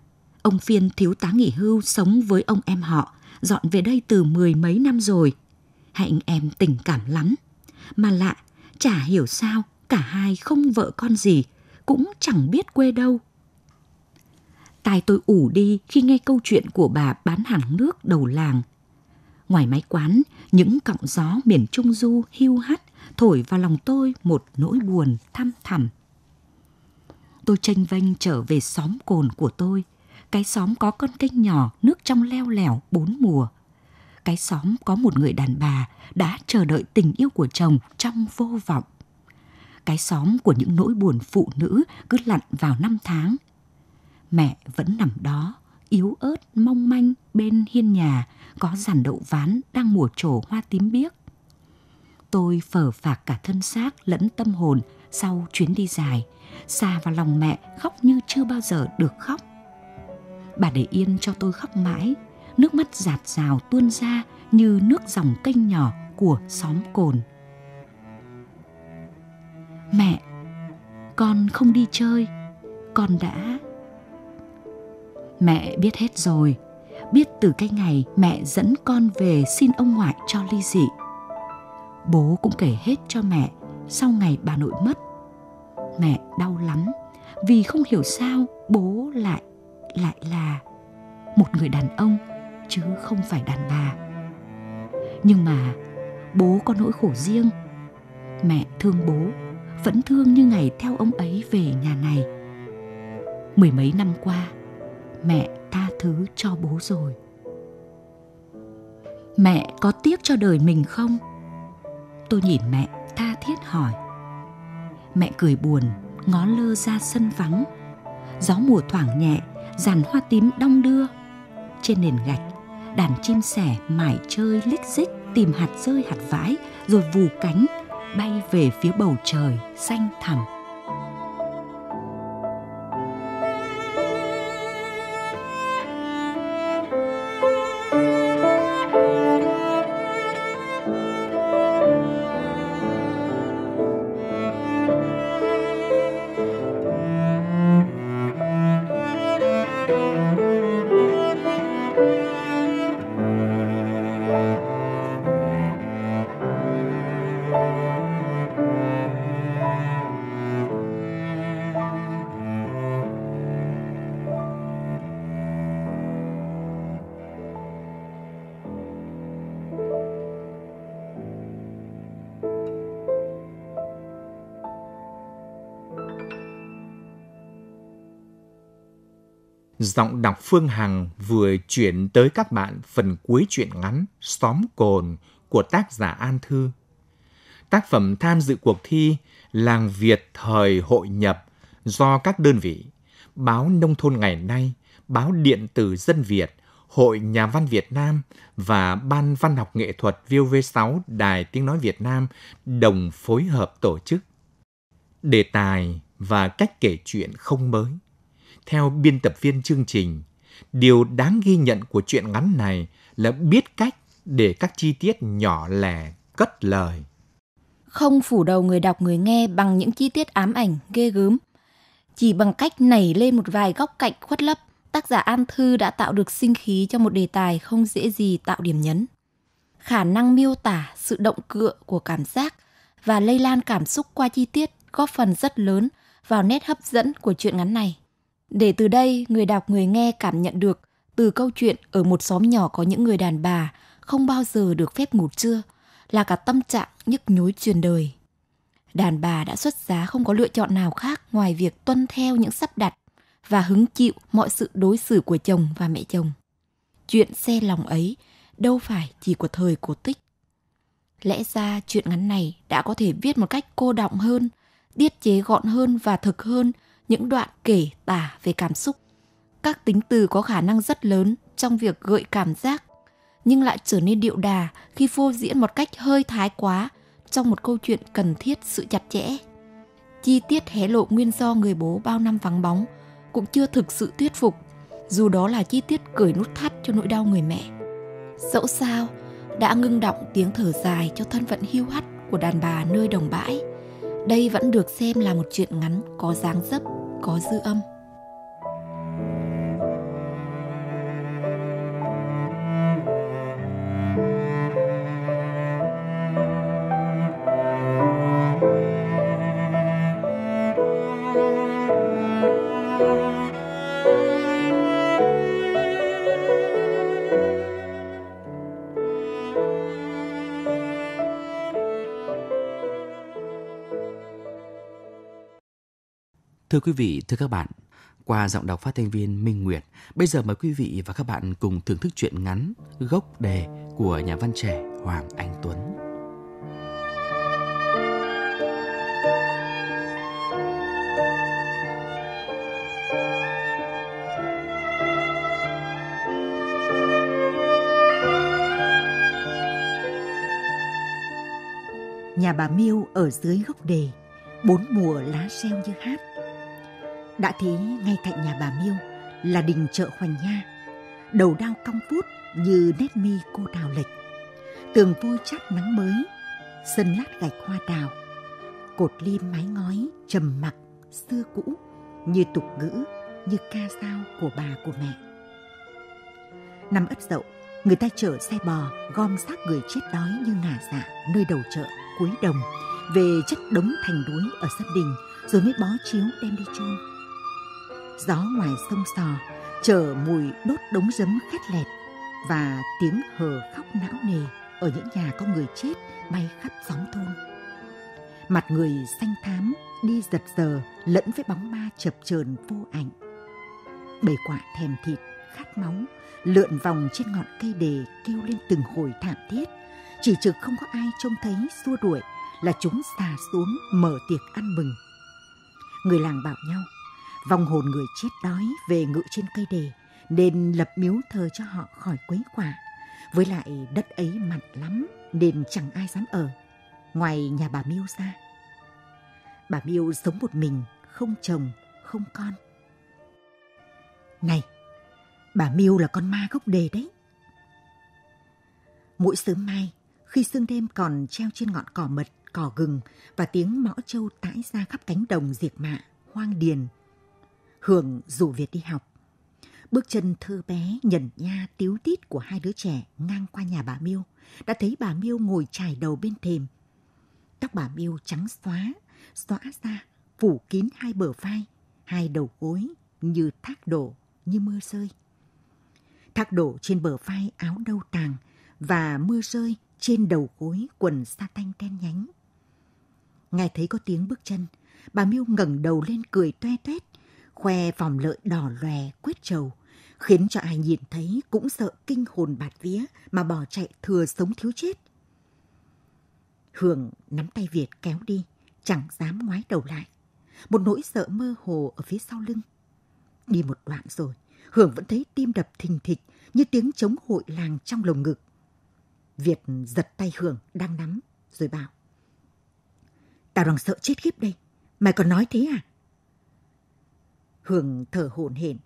S7: Ông Phiên thiếu tá nghỉ hưu sống với ông em họ, dọn về đây từ mười mấy năm rồi. Hạnh em tình cảm lắm. Mà lạ, chả hiểu sao cả hai không vợ con gì, cũng chẳng biết quê đâu. Tài tôi ủ đi khi nghe câu chuyện của bà bán hàng nước đầu làng Ngoài mái quán, những cọng gió miền Trung Du hưu hắt thổi vào lòng tôi một nỗi buồn thăm thẳm. Tôi tranh vênh trở về xóm cồn của tôi. Cái xóm có con kênh nhỏ, nước trong leo lẻo bốn mùa. Cái xóm có một người đàn bà đã chờ đợi tình yêu của chồng trong vô vọng. Cái xóm của những nỗi buồn phụ nữ cứ lặn vào năm tháng. Mẹ vẫn nằm đó, yếu ớt, mong manh bên hiên nhà, có giàn đậu ván đang mùa trổ hoa tím biếc. Tôi phở phạc cả thân xác lẫn tâm hồn sau chuyến đi dài, xa vào lòng mẹ khóc như chưa bao giờ được khóc. Bà để yên cho tôi khóc mãi, nước mắt giạt rào tuôn ra như nước dòng kênh nhỏ của xóm cồn. Mẹ, con không đi chơi, con đã... Mẹ biết hết rồi, biết từ cái ngày mẹ dẫn con về xin ông ngoại cho ly dị. Bố cũng kể hết cho mẹ sau ngày bà nội mất. Mẹ đau lắm vì không hiểu sao bố lại lại là một người đàn ông chứ không phải đàn bà. Nhưng mà bố có nỗi khổ riêng. Mẹ thương bố, vẫn thương như ngày theo ông ấy về nhà này. Mười mấy năm qua, mẹ tha thứ cho bố rồi mẹ có tiếc cho đời mình không tôi nhìn mẹ tha thiết hỏi mẹ cười buồn ngó lơ ra sân vắng gió mùa thoảng nhẹ dàn hoa tím đong đưa trên nền gạch đàn chim sẻ mải chơi lích xích tìm hạt rơi hạt vãi rồi vù cánh bay về phía bầu trời xanh thẳm
S3: Giọng đọc Phương Hằng vừa chuyển tới các bạn phần cuối truyện ngắn Xóm Cồn của tác giả An Thư. Tác phẩm tham dự cuộc thi Làng Việt thời hội nhập do các đơn vị Báo Nông thôn ngày nay, Báo Điện tử Dân Việt, Hội Nhà văn Việt Nam và Ban Văn học nghệ thuật VOV6 Đài Tiếng Nói Việt Nam đồng phối hợp tổ chức. Đề tài và cách kể chuyện không mới – theo biên tập viên chương trình, điều đáng ghi nhận của truyện ngắn này là biết cách để các chi tiết nhỏ lẻ cất lời.
S11: Không phủ đầu người đọc người nghe bằng những chi tiết ám ảnh ghê gớm. Chỉ bằng cách nảy lên một vài góc cạnh khuất lấp, tác giả An Thư đã tạo được sinh khí cho một đề tài không dễ gì tạo điểm nhấn. Khả năng miêu tả sự động cựa của cảm giác và lây lan cảm xúc qua chi tiết góp phần rất lớn vào nét hấp dẫn của truyện ngắn này. Để từ đây, người đọc người nghe cảm nhận được từ câu chuyện ở một xóm nhỏ có những người đàn bà không bao giờ được phép ngủ trưa là cả tâm trạng nhức nhối truyền đời. Đàn bà đã xuất giá không có lựa chọn nào khác ngoài việc tuân theo những sắp đặt và hứng chịu mọi sự đối xử của chồng và mẹ chồng. Chuyện xe lòng ấy đâu phải chỉ của thời cổ tích. Lẽ ra chuyện ngắn này đã có thể viết một cách cô động hơn, tiết chế gọn hơn và thực hơn – những đoạn kể tả về cảm xúc. Các tính từ có khả năng rất lớn trong việc gợi cảm giác, nhưng lại trở nên điệu đà khi phô diễn một cách hơi thái quá trong một câu chuyện cần thiết sự chặt chẽ. Chi tiết hé lộ nguyên do người bố bao năm vắng bóng cũng chưa thực sự thuyết phục, dù đó là chi tiết cởi nút thắt cho nỗi đau người mẹ. Dẫu sao, đã ngưng động tiếng thở dài cho thân phận hiu hắt của đàn bà nơi đồng bãi. Đây vẫn được xem là một chuyện ngắn có dáng dấp có dư âm
S10: Thưa quý vị, thưa các bạn, qua giọng đọc phát thanh viên Minh Nguyệt, bây giờ mời quý vị và các bạn cùng thưởng thức truyện ngắn Gốc đề của nhà văn trẻ Hoàng Anh
S8: Tuấn. Nhà bà Miêu ở dưới gốc đề, bốn mùa lá xeo như hát đã thế ngay cạnh nhà bà Miêu là đình chợ Hoành Nha, đầu đao cong vút như nét mi cô đào lệch. Tường vôi chát nắng mới, sân lát gạch hoa đào, cột lim mái ngói trầm mặc xưa cũ như tục ngữ, như ca sao của bà của mẹ. Năm ất dậu, người ta chở xe bò gom xác người chết đói như ngả dạ nơi đầu chợ cuối đồng về chất đống thành núi ở sân đình rồi mới bó chiếu đem đi chôn gió ngoài sông sò chở mùi đốt đống giấm khét lẹt và tiếng hờ khóc não nề ở những nhà có người chết bay khắp xóm thôn. Mặt người xanh thám đi giật giờ lẫn với bóng ma chập chờn vô ảnh. Bầy quạ thèm thịt, khát máu, lượn vòng trên ngọn cây đề kêu lên từng hồi thảm thiết. Chỉ trực không có ai trông thấy xua đuổi là chúng xà xuống mở tiệc ăn mừng. Người làng bảo nhau – vong hồn người chết đói về ngự trên cây đề nên lập miếu thờ cho họ khỏi quấy quả. Với lại đất ấy mặn lắm nên chẳng ai dám ở, ngoài nhà bà Miêu ra. Bà Miêu sống một mình, không chồng, không con. Này, bà Miêu là con ma gốc đề đấy. Mỗi sớm mai, khi sương đêm còn treo trên ngọn cỏ mật, cỏ gừng và tiếng mõ trâu tãi ra khắp cánh đồng diệt mạ, hoang điền – hưởng rủ Việt đi học. Bước chân thơ bé nhẩn nha tiếu tít của hai đứa trẻ ngang qua nhà bà Miêu đã thấy bà Miêu ngồi trải đầu bên thềm. Tóc bà Miêu trắng xóa, xóa ra, phủ kín hai bờ vai, hai đầu gối như thác đổ, như mưa rơi. Thác đổ trên bờ vai áo đâu tàng và mưa rơi trên đầu gối quần sa tanh đen nhánh. Nghe thấy có tiếng bước chân, bà Miêu ngẩng đầu lên cười toe toét khoe vòng lợi đỏ lòe quyết trầu, khiến cho ai nhìn thấy cũng sợ kinh hồn bạt vía mà bỏ chạy thừa sống thiếu chết. Hường nắm tay Việt kéo đi, chẳng dám ngoái đầu lại. Một nỗi sợ mơ hồ ở phía sau lưng. Đi một đoạn rồi, Hường vẫn thấy tim đập thình thịch như tiếng chống hội làng trong lồng ngực. Việt giật tay Hường đang nắm, rồi bảo. Tao đang sợ chết khiếp đây. Mày còn nói thế à? Hường thở hổn hển.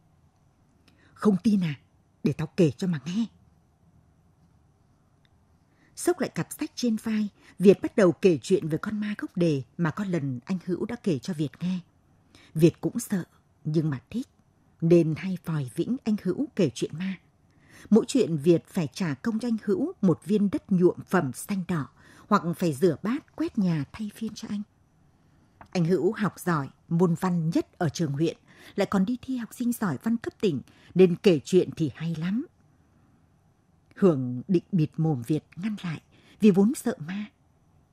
S8: Không tin à? Để tao kể cho mà nghe. Sốc lại cặp sách trên vai, Việt bắt đầu kể chuyện về con ma gốc đề mà có lần anh Hữu đã kể cho Việt nghe. Việt cũng sợ, nhưng mà thích, nên hay vòi vĩnh anh Hữu kể chuyện ma. Mỗi chuyện Việt phải trả công cho anh Hữu một viên đất nhuộm phẩm xanh đỏ hoặc phải rửa bát quét nhà thay phiên cho anh. Anh Hữu học giỏi, môn văn nhất ở trường huyện lại còn đi thi học sinh giỏi văn cấp tỉnh, nên kể chuyện thì hay lắm. Hưởng định bịt mồm Việt ngăn lại vì vốn sợ ma.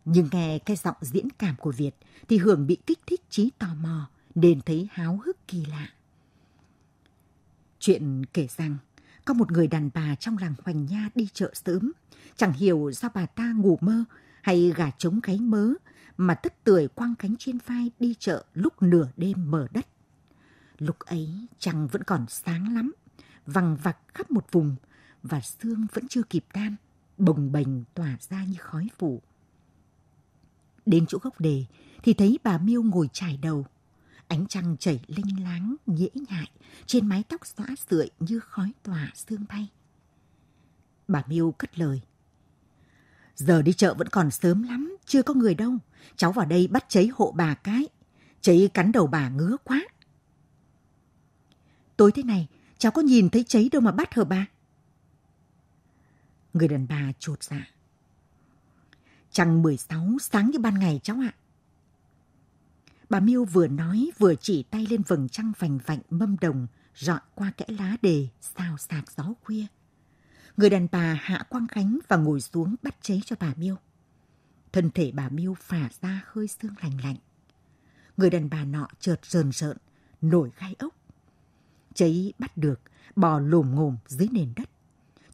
S8: Nhưng nghe cái giọng diễn cảm của Việt thì Hưởng bị kích thích trí tò mò nên thấy háo hức kỳ lạ. Chuyện kể rằng có một người đàn bà trong làng Hoành Nha đi chợ sớm, chẳng hiểu sao bà ta ngủ mơ hay gà trống gáy mớ mà tất tưởi quăng cánh trên vai đi chợ lúc nửa đêm mở đất. Lúc ấy trăng vẫn còn sáng lắm, vằng vặc khắp một vùng và sương vẫn chưa kịp tan, bồng bềnh tỏa ra như khói phủ. Đến chỗ gốc đề thì thấy bà Miêu ngồi trải đầu. Ánh trăng chảy linh láng, nhễ nhại, trên mái tóc xõa sượi như khói tỏa sương bay. Bà Miêu cất lời. Giờ đi chợ vẫn còn sớm lắm, chưa có người đâu. Cháu vào đây bắt cháy hộ bà cái. Cháy cắn đầu bà ngứa quá, Tối thế này, cháu có nhìn thấy cháy đâu mà bắt hở ba Người đàn bà trột dạ. Trăng mười sáu sáng như ban ngày cháu ạ. Bà Miêu vừa nói vừa chỉ tay lên vầng trăng vành vạnh mâm đồng rọi qua kẽ lá đề xào sạc gió khuya. Người đàn bà hạ quang khánh và ngồi xuống bắt cháy cho bà Miêu. Thân thể bà Miêu phả ra hơi xương lành lạnh. Người đàn bà nọ chợt rờn rợn, nổi gai ốc. Cháy bắt được, bò lồm ngồm dưới nền đất.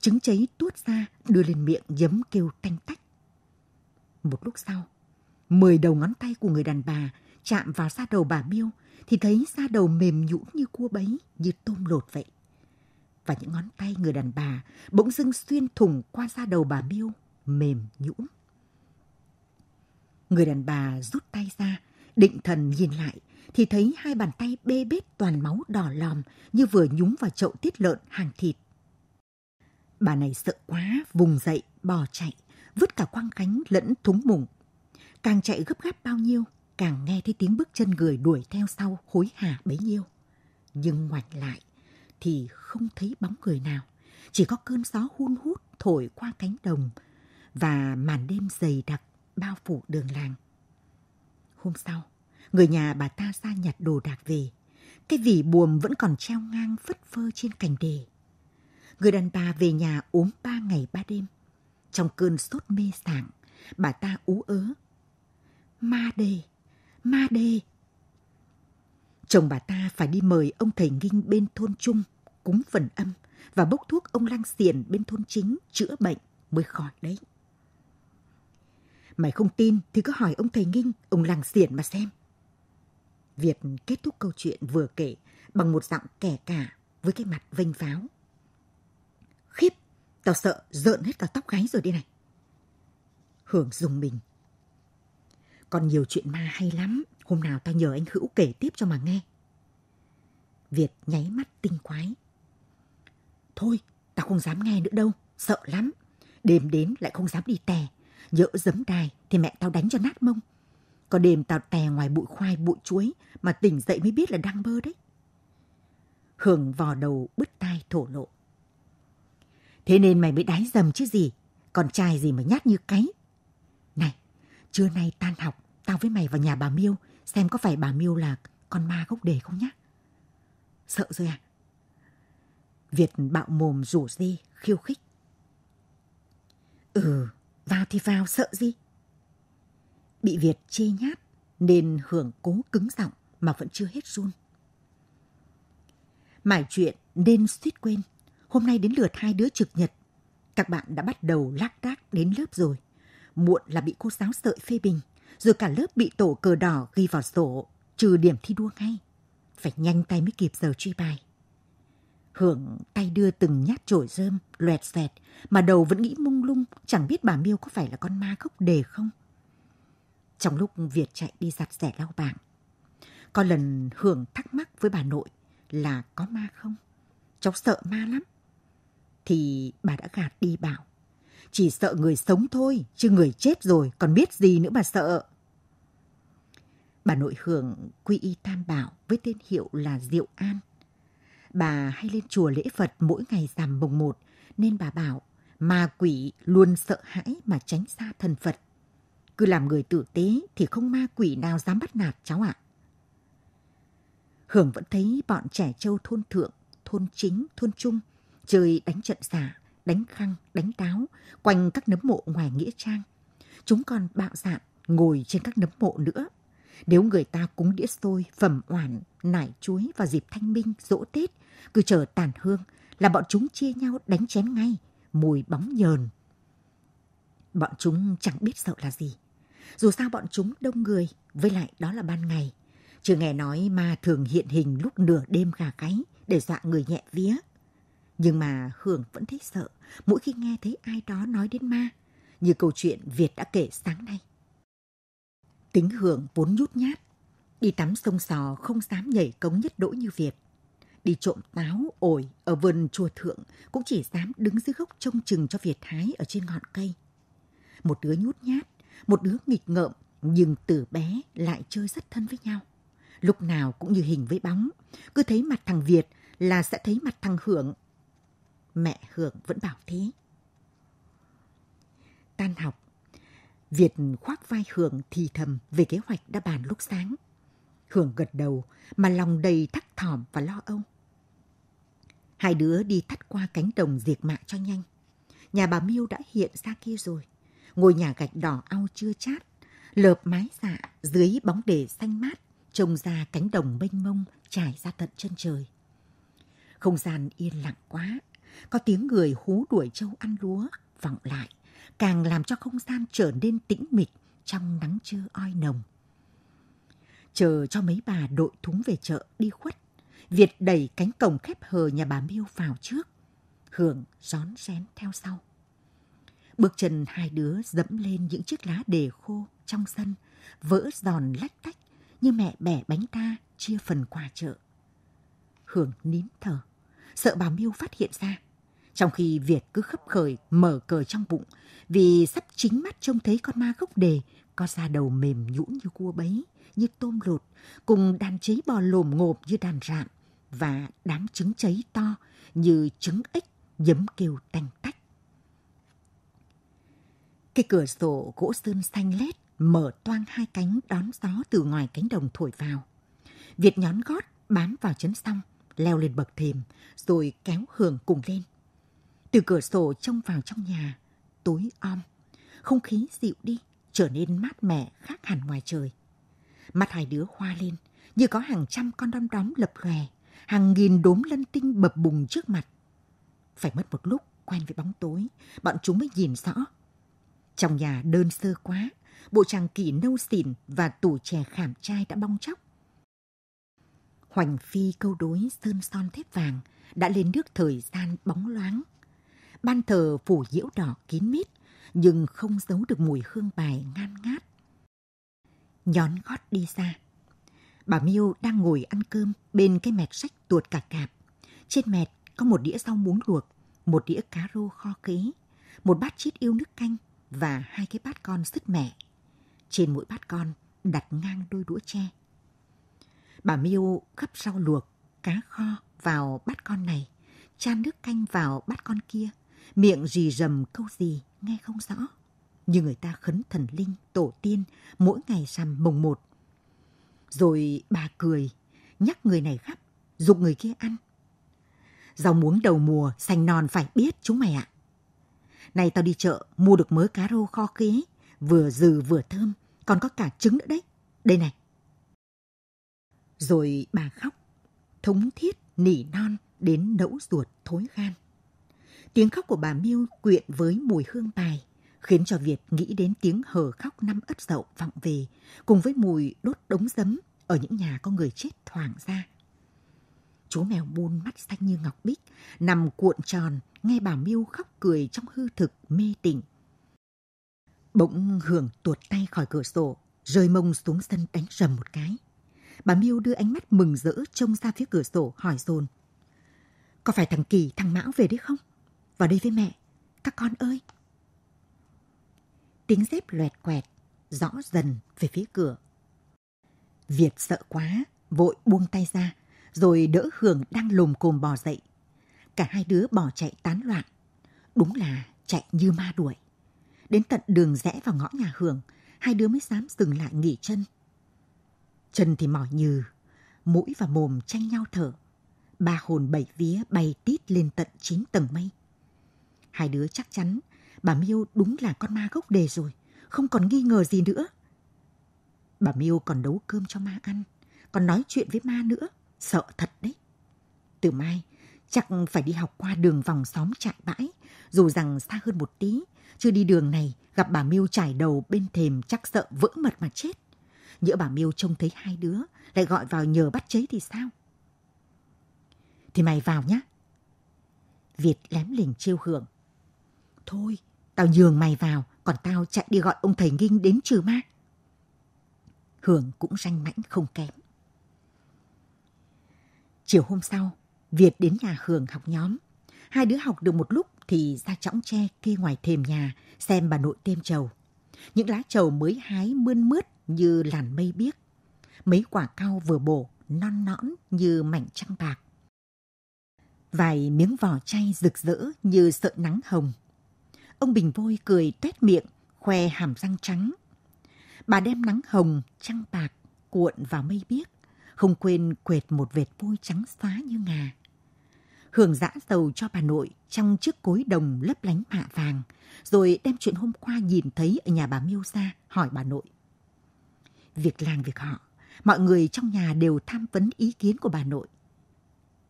S8: Trứng cháy tuốt ra, đưa lên miệng giấm kêu tanh tách. Một lúc sau, mười đầu ngón tay của người đàn bà chạm vào da đầu bà Miêu thì thấy da đầu mềm nhũn như cua bấy, như tôm lột vậy. Và những ngón tay người đàn bà bỗng dưng xuyên thủng qua da đầu bà Miêu, mềm nhũn. Người đàn bà rút tay ra, định thần nhìn lại thì thấy hai bàn tay bê bết toàn máu đỏ lòm như vừa nhúng vào chậu tiết lợn hàng thịt. Bà này sợ quá, vùng dậy, bò chạy, vứt cả quăng cánh lẫn thúng mùng. Càng chạy gấp gáp bao nhiêu, càng nghe thấy tiếng bước chân người đuổi theo sau hối hả bấy nhiêu. Nhưng ngoảnh lại thì không thấy bóng người nào, chỉ có cơn gió hun hút thổi qua cánh đồng và màn đêm dày đặc bao phủ đường làng. Hôm sau, người nhà bà ta ra nhặt đồ đạc về. Cái vỉ buồm vẫn còn treo ngang phất phơ trên cành đề. Người đàn bà về nhà ốm ba ngày ba đêm. Trong cơn sốt mê sảng, bà ta ú ớ. Ma đề, ma đề. Chồng bà ta phải đi mời ông thầy nghinh bên thôn trung cúng phần âm và bốc thuốc ông lang xiển bên thôn chính chữa bệnh mới khỏi đấy. Mày không tin thì cứ hỏi ông thầy nghinh, ông lang xiển mà xem. Việt kết thúc câu chuyện vừa kể bằng một giọng kẻ cả với cái mặt vênh pháo. Khiếp, tao sợ rợn hết cả tóc gáy rồi đây này. Hưởng dùng mình. Còn nhiều chuyện ma hay lắm, hôm nào tao nhờ anh Hữu kể tiếp cho mà nghe. Việt nháy mắt tinh quái. Thôi, tao không dám nghe nữa đâu, sợ lắm. Đêm đến lại không dám đi tè, nhỡ giấm đài thì mẹ tao đánh cho nát mông. Có đêm tao tè ngoài bụi khoai bụi chuối mà tỉnh dậy mới biết là đang mơ đấy. Hường vò đầu bứt tai thổ lộ. Thế nên mày mới đái dầm chứ gì, Còn trai gì mà nhát như cái. Này, trưa nay tan học, tao với mày vào nhà bà Miêu xem có phải bà Miêu là con ma gốc đề không nhá. Sợ rồi à? Việt bạo mồm rủ dê, khiêu khích. Ừ, vào thì vào, sợ gì? Bị Việt chê nhát nên Hưởng cố cứng giọng mà vẫn chưa hết run. Mải chuyện nên suýt quên. Hôm nay đến lượt hai đứa trực nhật. Các bạn đã bắt đầu lác đác đến lớp rồi. Muộn là bị cô giáo sợi phê bình, rồi cả lớp bị tổ cờ đỏ ghi vào sổ, trừ điểm thi đua ngay. Phải nhanh tay mới kịp giờ truy bài. Hưởng tay đưa từng nhát trổi rơm, loẹt xẹt, mà đầu vẫn nghĩ mung lung, chẳng biết bà Miêu có phải là con ma gốc đề không trong lúc Việt chạy đi giặt rẻ lau bảng. Có lần Hưởng thắc mắc với bà nội là có ma không? Cháu sợ ma lắm. Thì bà đã gạt đi bảo. Chỉ sợ người sống thôi, chứ người chết rồi còn biết gì nữa mà sợ. Bà nội Hưởng quy y tam bảo với tên hiệu là Diệu An. Bà hay lên chùa lễ Phật mỗi ngày rằm mùng một nên bà bảo ma quỷ luôn sợ hãi mà tránh xa thần Phật. Cứ làm người tử tế thì không ma quỷ nào dám bắt nạt cháu ạ. Hưởng vẫn thấy bọn trẻ trâu thôn thượng, thôn chính, thôn trung chơi đánh trận giả, đánh khăng, đánh đáo quanh các nấm mộ ngoài nghĩa trang. Chúng còn bạo dạn ngồi trên các nấm mộ nữa. Nếu người ta cúng đĩa xôi, phẩm oản, nải chuối vào dịp thanh minh, dỗ Tết, cứ chờ tàn hương là bọn chúng chia nhau đánh chém ngay, mùi bóng nhờn. Bọn chúng chẳng biết sợ là gì. Dù sao bọn chúng đông người, với lại đó là ban ngày. Chưa nghe nói ma thường hiện hình lúc nửa đêm gà gáy để dọa người nhẹ vía. Nhưng mà Hưởng vẫn thấy sợ mỗi khi nghe thấy ai đó nói đến ma, như câu chuyện Việt đã kể sáng nay. Tính Hưởng vốn nhút nhát, đi tắm sông sò không dám nhảy cống nhất đỗi như Việt. Đi trộm táo, ổi ở vườn chùa thượng cũng chỉ dám đứng dưới gốc trông chừng cho Việt hái ở trên ngọn cây. Một đứa nhút nhát, một đứa nghịch ngợm nhưng từ bé lại chơi rất thân với nhau. Lúc nào cũng như hình với bóng, cứ thấy mặt thằng Việt là sẽ thấy mặt thằng Hưởng. Mẹ Hưởng vẫn bảo thế. Tan học, Việt khoác vai Hưởng thì thầm về kế hoạch đã bàn lúc sáng. Hưởng gật đầu mà lòng đầy thắc thỏm và lo âu. Hai đứa đi thắt qua cánh đồng diệt mạ cho nhanh. Nhà bà Miêu đã hiện ra kia rồi ngôi nhà gạch đỏ ao chưa chát, lợp mái dạ dưới bóng đề xanh mát, trông ra cánh đồng mênh mông trải ra tận chân trời. Không gian yên lặng quá, có tiếng người hú đuổi trâu ăn lúa vọng lại, càng làm cho không gian trở nên tĩnh mịch trong nắng trưa oi nồng. Chờ cho mấy bà đội thúng về chợ đi khuất, Việt đẩy cánh cổng khép hờ nhà bà Miêu vào trước, Hưởng rón rén theo sau. Bước chân hai đứa dẫm lên những chiếc lá đề khô trong sân, vỡ giòn lách tách như mẹ bẻ bánh ta chia phần quà chợ. Hưởng nín thở, sợ bà Miêu phát hiện ra. Trong khi Việt cứ khấp khởi mở cờ trong bụng vì sắp chính mắt trông thấy con ma gốc đề có da đầu mềm nhũn như cua bấy, như tôm lột, cùng đàn cháy bò lồm ngộp như đàn rạm và đám trứng cháy to như trứng ếch nhấm kêu tanh tách. Cái cửa sổ gỗ sơn xanh lét mở toang hai cánh đón gió từ ngoài cánh đồng thổi vào. Việt nhón gót bám vào chấn song, leo lên bậc thềm, rồi kéo hường cùng lên. Từ cửa sổ trông vào trong nhà, tối om, không khí dịu đi, trở nên mát mẻ khác hẳn ngoài trời. Mắt hai đứa hoa lên, như có hàng trăm con đom đóm lập lòe, hàng nghìn đốm lân tinh bập bùng trước mặt. Phải mất một lúc quen với bóng tối, bọn chúng mới nhìn rõ trong nhà đơn sơ quá, bộ tràng kỷ nâu xỉn và tủ chè khảm trai đã bong chóc. Hoành phi câu đối sơn son thép vàng đã lên nước thời gian bóng loáng. Ban thờ phủ diễu đỏ kín mít, nhưng không giấu được mùi hương bài ngan ngát. Nhón gót đi ra. Bà miu đang ngồi ăn cơm bên cái mẹt sách tuột cả cạp. Trên mẹt có một đĩa rau muống luộc, một đĩa cá rô kho khế, một bát chít yêu nước canh và hai cái bát con sứt mẹ Trên mỗi bát con đặt ngang đôi đũa tre. Bà Miêu gấp rau luộc, cá kho vào bát con này, chan nước canh vào bát con kia, miệng rì rầm câu gì nghe không rõ. Như người ta khấn thần linh, tổ tiên mỗi ngày rằm mùng một. Rồi bà cười, nhắc người này gắp, dục người kia ăn. Rau muống đầu mùa, xanh non phải biết chúng mày ạ. À này tao đi chợ, mua được mớ cá rô kho khí, vừa dừ vừa thơm, còn có cả trứng nữa đấy. Đây này. Rồi bà khóc, thống thiết, nỉ non đến nẫu ruột thối gan. Tiếng khóc của bà Miêu quyện với mùi hương bài, khiến cho Việt nghĩ đến tiếng hờ khóc năm ất dậu vọng về, cùng với mùi đốt đống giấm ở những nhà có người chết thoảng ra Chú mèo buôn mắt xanh như ngọc bích, nằm cuộn tròn, nghe bà miu khóc cười trong hư thực mê tỉnh. Bỗng Hưởng tuột tay khỏi cửa sổ, rơi mông xuống sân đánh rầm một cái. Bà miu đưa ánh mắt mừng rỡ trông ra phía cửa sổ hỏi dồn. Có phải thằng Kỳ, thằng Mão về đấy không? Vào đây với mẹ, các con ơi! Tiếng dép loẹt quẹt, rõ dần về phía cửa. Việt sợ quá, vội buông tay ra, rồi đỡ hưởng đang lùm cồm bò dậy. Cả hai đứa bỏ chạy tán loạn. Đúng là chạy như ma đuổi. Đến tận đường rẽ vào ngõ nhà hưởng, hai đứa mới dám dừng lại nghỉ chân. Chân thì mỏi nhừ, mũi và mồm tranh nhau thở. Ba hồn bảy vía bay tít lên tận chín tầng mây. Hai đứa chắc chắn bà Miêu đúng là con ma gốc đề rồi, không còn nghi ngờ gì nữa. Bà Miêu còn nấu cơm cho ma ăn, còn nói chuyện với ma nữa. Sợ thật đấy. Từ mai, chắc phải đi học qua đường vòng xóm trại bãi, dù rằng xa hơn một tí, chưa đi đường này gặp bà Miêu trải đầu bên thềm chắc sợ vỡ mật mà chết. Nhỡ bà Miêu trông thấy hai đứa, lại gọi vào nhờ bắt chế thì sao? Thì mày vào nhá. Việt lém lỉnh chiêu hưởng. Thôi, tao nhường mày vào, còn tao chạy đi gọi ông thầy Nghinh đến trừ ma. Hưởng cũng ranh mãnh không kém. Chiều hôm sau, Việt đến nhà Hường học nhóm. Hai đứa học được một lúc thì ra chõng tre kê ngoài thềm nhà xem bà nội têm trầu. Những lá trầu mới hái mươn mướt như làn mây biếc. Mấy quả cau vừa bổ, non nõn như mảnh trăng bạc. Vài miếng vỏ chay rực rỡ như sợi nắng hồng. Ông Bình Vôi cười tét miệng, khoe hàm răng trắng. Bà đem nắng hồng, trăng bạc cuộn vào mây biếc không quên quệt một vệt vôi trắng xóa như ngà. Hưởng dã sầu cho bà nội trong chiếc cối đồng lấp lánh mạ vàng, rồi đem chuyện hôm qua nhìn thấy ở nhà bà Miêu ra hỏi bà nội. Việc làng việc họ, mọi người trong nhà đều tham vấn ý kiến của bà nội.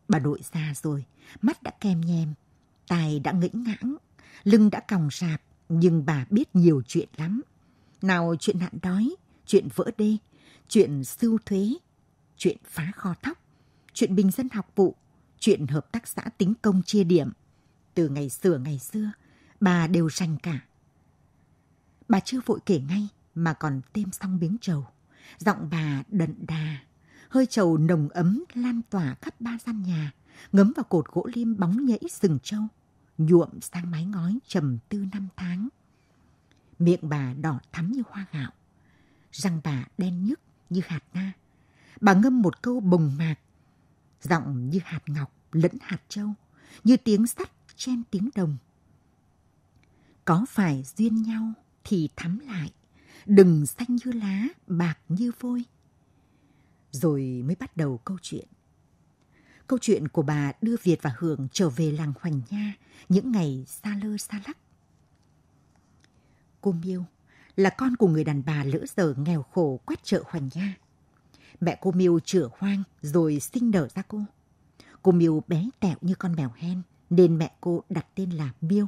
S8: Bà nội già rồi, mắt đã kem nhem, tài đã ngĩnh ngãng, lưng đã còng rạp, nhưng bà biết nhiều chuyện lắm. Nào chuyện nạn đói, chuyện vỡ đê, chuyện sưu thuế, chuyện phá kho thóc, chuyện bình dân học vụ, chuyện hợp tác xã tính công chia điểm. Từ ngày xưa ngày xưa, bà đều rành cả. Bà chưa vội kể ngay mà còn thêm xong miếng trầu. Giọng bà đận đà, hơi trầu nồng ấm lan tỏa khắp ba gian nhà, ngấm vào cột gỗ lim bóng nhẫy sừng trâu, nhuộm sang mái ngói trầm tư năm tháng. Miệng bà đỏ thắm như hoa gạo, răng bà đen nhức như hạt na bà ngâm một câu bồng mạc, giọng như hạt ngọc lẫn hạt trâu, như tiếng sắt chen tiếng đồng. Có phải duyên nhau thì thắm lại, đừng xanh như lá, bạc như vôi. Rồi mới bắt đầu câu chuyện. Câu chuyện của bà đưa Việt và Hường trở về làng Hoành Nha những ngày xa lơ xa lắc. Cô Miêu là con của người đàn bà lỡ giờ nghèo khổ quét chợ Hoành Nha. Mẹ cô Miu chữa hoang rồi sinh nở ra cô. Cô Miu bé tẹo như con mèo hen nên mẹ cô đặt tên là Miu.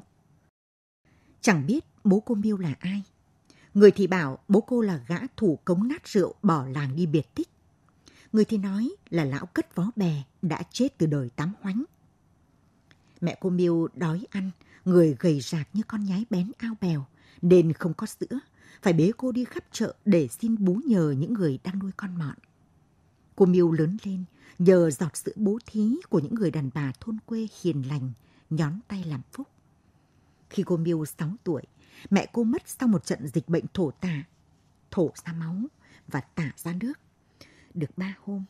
S8: Chẳng biết bố cô Miu là ai. Người thì bảo bố cô là gã thủ cống nát rượu bỏ làng đi biệt tích. Người thì nói là lão cất vó bè đã chết từ đời tắm hoánh. Mẹ cô Miu đói ăn, người gầy rạc như con nhái bén ao bèo, nên không có sữa, phải bế cô đi khắp chợ để xin bú nhờ những người đang nuôi con mọn. Cô Miêu lớn lên nhờ giọt sữa bố thí của những người đàn bà thôn quê hiền lành, nhón tay làm phúc. Khi cô Miêu 6 tuổi, mẹ cô mất sau một trận dịch bệnh thổ tả, thổ ra máu và tả ra nước. Được ba hôm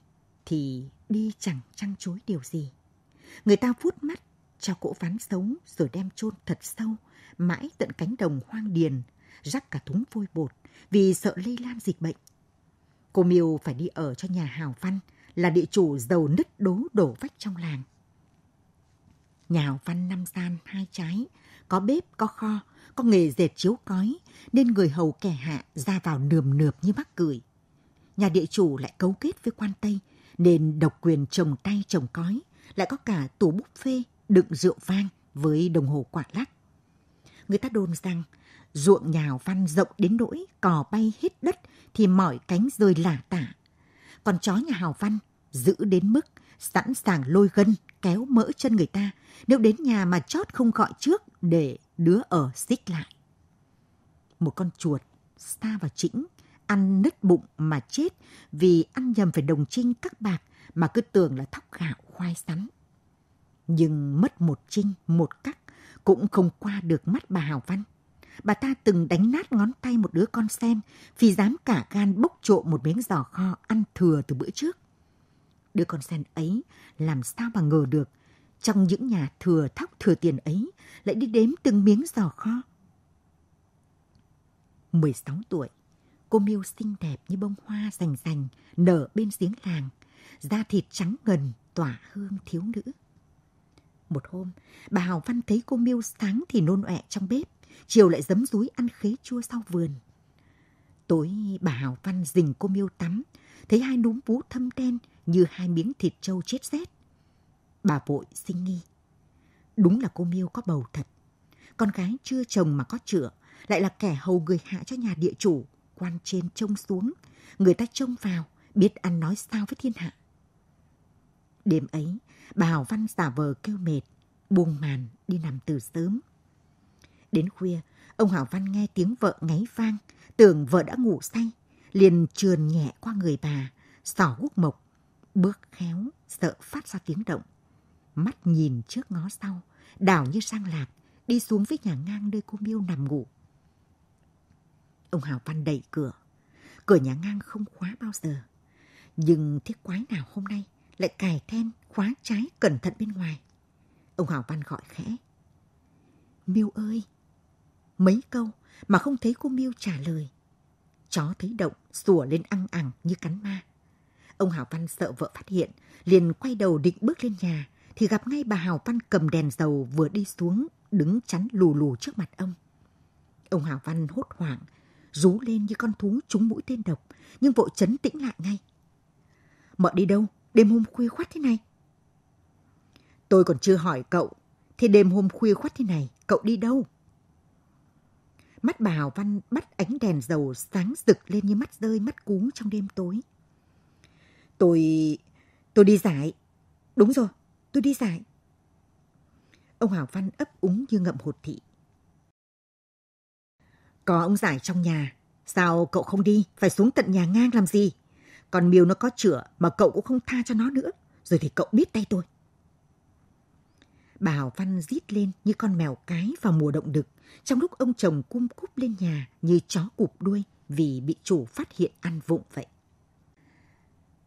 S8: thì đi chẳng trăng chối điều gì. Người ta vuốt mắt cho cỗ ván sống rồi đem chôn thật sâu, mãi tận cánh đồng hoang điền, rắc cả thúng vôi bột vì sợ lây lan dịch bệnh. Cô Miêu phải đi ở cho nhà hào văn là địa chủ giàu nứt đố đổ vách trong làng. Nhà hào văn năm gian hai trái, có bếp, có kho, có nghề dệt chiếu cói, nên người hầu kẻ hạ ra vào nườm nượp như mắc cười. Nhà địa chủ lại cấu kết với quan Tây, nên độc quyền trồng tay trồng cói, lại có cả tủ búp phê đựng rượu vang với đồng hồ quả lắc. Người ta đồn rằng ruộng nhà Văn rộng đến nỗi cò bay hết đất thì mỏi cánh rơi lả tả. Còn chó nhà Hào Văn giữ đến mức sẵn sàng lôi gân kéo mỡ chân người ta nếu đến nhà mà chót không gọi trước để đứa ở xích lại. Một con chuột xa vào chĩnh ăn nứt bụng mà chết vì ăn nhầm phải đồng trinh các bạc mà cứ tưởng là thóc gạo khoai sắn. Nhưng mất một trinh, một cắt cũng không qua được mắt bà Hào Văn bà ta từng đánh nát ngón tay một đứa con sen vì dám cả gan bốc trộm một miếng giò kho ăn thừa từ bữa trước. Đứa con sen ấy làm sao mà ngờ được trong những nhà thừa thóc thừa tiền ấy lại đi đếm từng miếng giò kho. 16 tuổi, cô Miêu xinh đẹp như bông hoa rành rành nở bên giếng làng, da thịt trắng ngần tỏa hương thiếu nữ. Một hôm, bà Hào Văn thấy cô Miêu sáng thì nôn ọe trong bếp chiều lại giấm rúi ăn khế chua sau vườn. Tối bà Hào Văn dình cô miêu tắm, thấy hai núm vú thâm đen như hai miếng thịt trâu chết rét. Bà vội sinh nghi. Đúng là cô miêu có bầu thật. Con gái chưa chồng mà có chữa, lại là kẻ hầu người hạ cho nhà địa chủ, quan trên trông xuống, người ta trông vào, biết ăn nói sao với thiên hạ. Đêm ấy, bà Hào Văn giả vờ kêu mệt, buông màn đi nằm từ sớm, Đến khuya, ông Hảo Văn nghe tiếng vợ ngáy vang, tưởng vợ đã ngủ say, liền trườn nhẹ qua người bà, xỏ quốc mộc, bước khéo, sợ phát ra tiếng động. Mắt nhìn trước ngó sau, đảo như sang lạc, đi xuống với nhà ngang nơi cô Miêu nằm ngủ. Ông Hảo Văn đẩy cửa, cửa nhà ngang không khóa bao giờ. Nhưng thế quái nào hôm nay lại cài then khóa trái cẩn thận bên ngoài. Ông Hảo Văn gọi khẽ. Miêu ơi! mấy câu mà không thấy cô Miêu trả lời. Chó thấy động, sủa lên ăn ẳng như cắn ma. Ông Hảo Văn sợ vợ phát hiện, liền quay đầu định bước lên nhà, thì gặp ngay bà Hảo Văn cầm đèn dầu vừa đi xuống, đứng chắn lù lù trước mặt ông. Ông Hảo Văn hốt hoảng, rú lên như con thú trúng mũi tên độc, nhưng vội chấn tĩnh lại ngay. Mợ đi đâu? Đêm hôm khuya khoát thế này. Tôi còn chưa hỏi cậu, thì đêm hôm khuya khoát thế này, cậu đi đâu? Mắt bà Hảo Văn bắt ánh đèn dầu sáng rực lên như mắt rơi mắt cú trong đêm tối. Tôi... tôi đi giải. Đúng rồi, tôi đi giải. Ông Hảo Văn ấp úng như ngậm hột thị. Có ông giải trong nhà, sao cậu không đi, phải xuống tận nhà ngang làm gì? Còn miêu nó có chữa mà cậu cũng không tha cho nó nữa, rồi thì cậu biết tay tôi. Bà Hảo Văn rít lên như con mèo cái vào mùa động đực, trong lúc ông chồng cung cúp lên nhà như chó cụp đuôi vì bị chủ phát hiện ăn vụng vậy.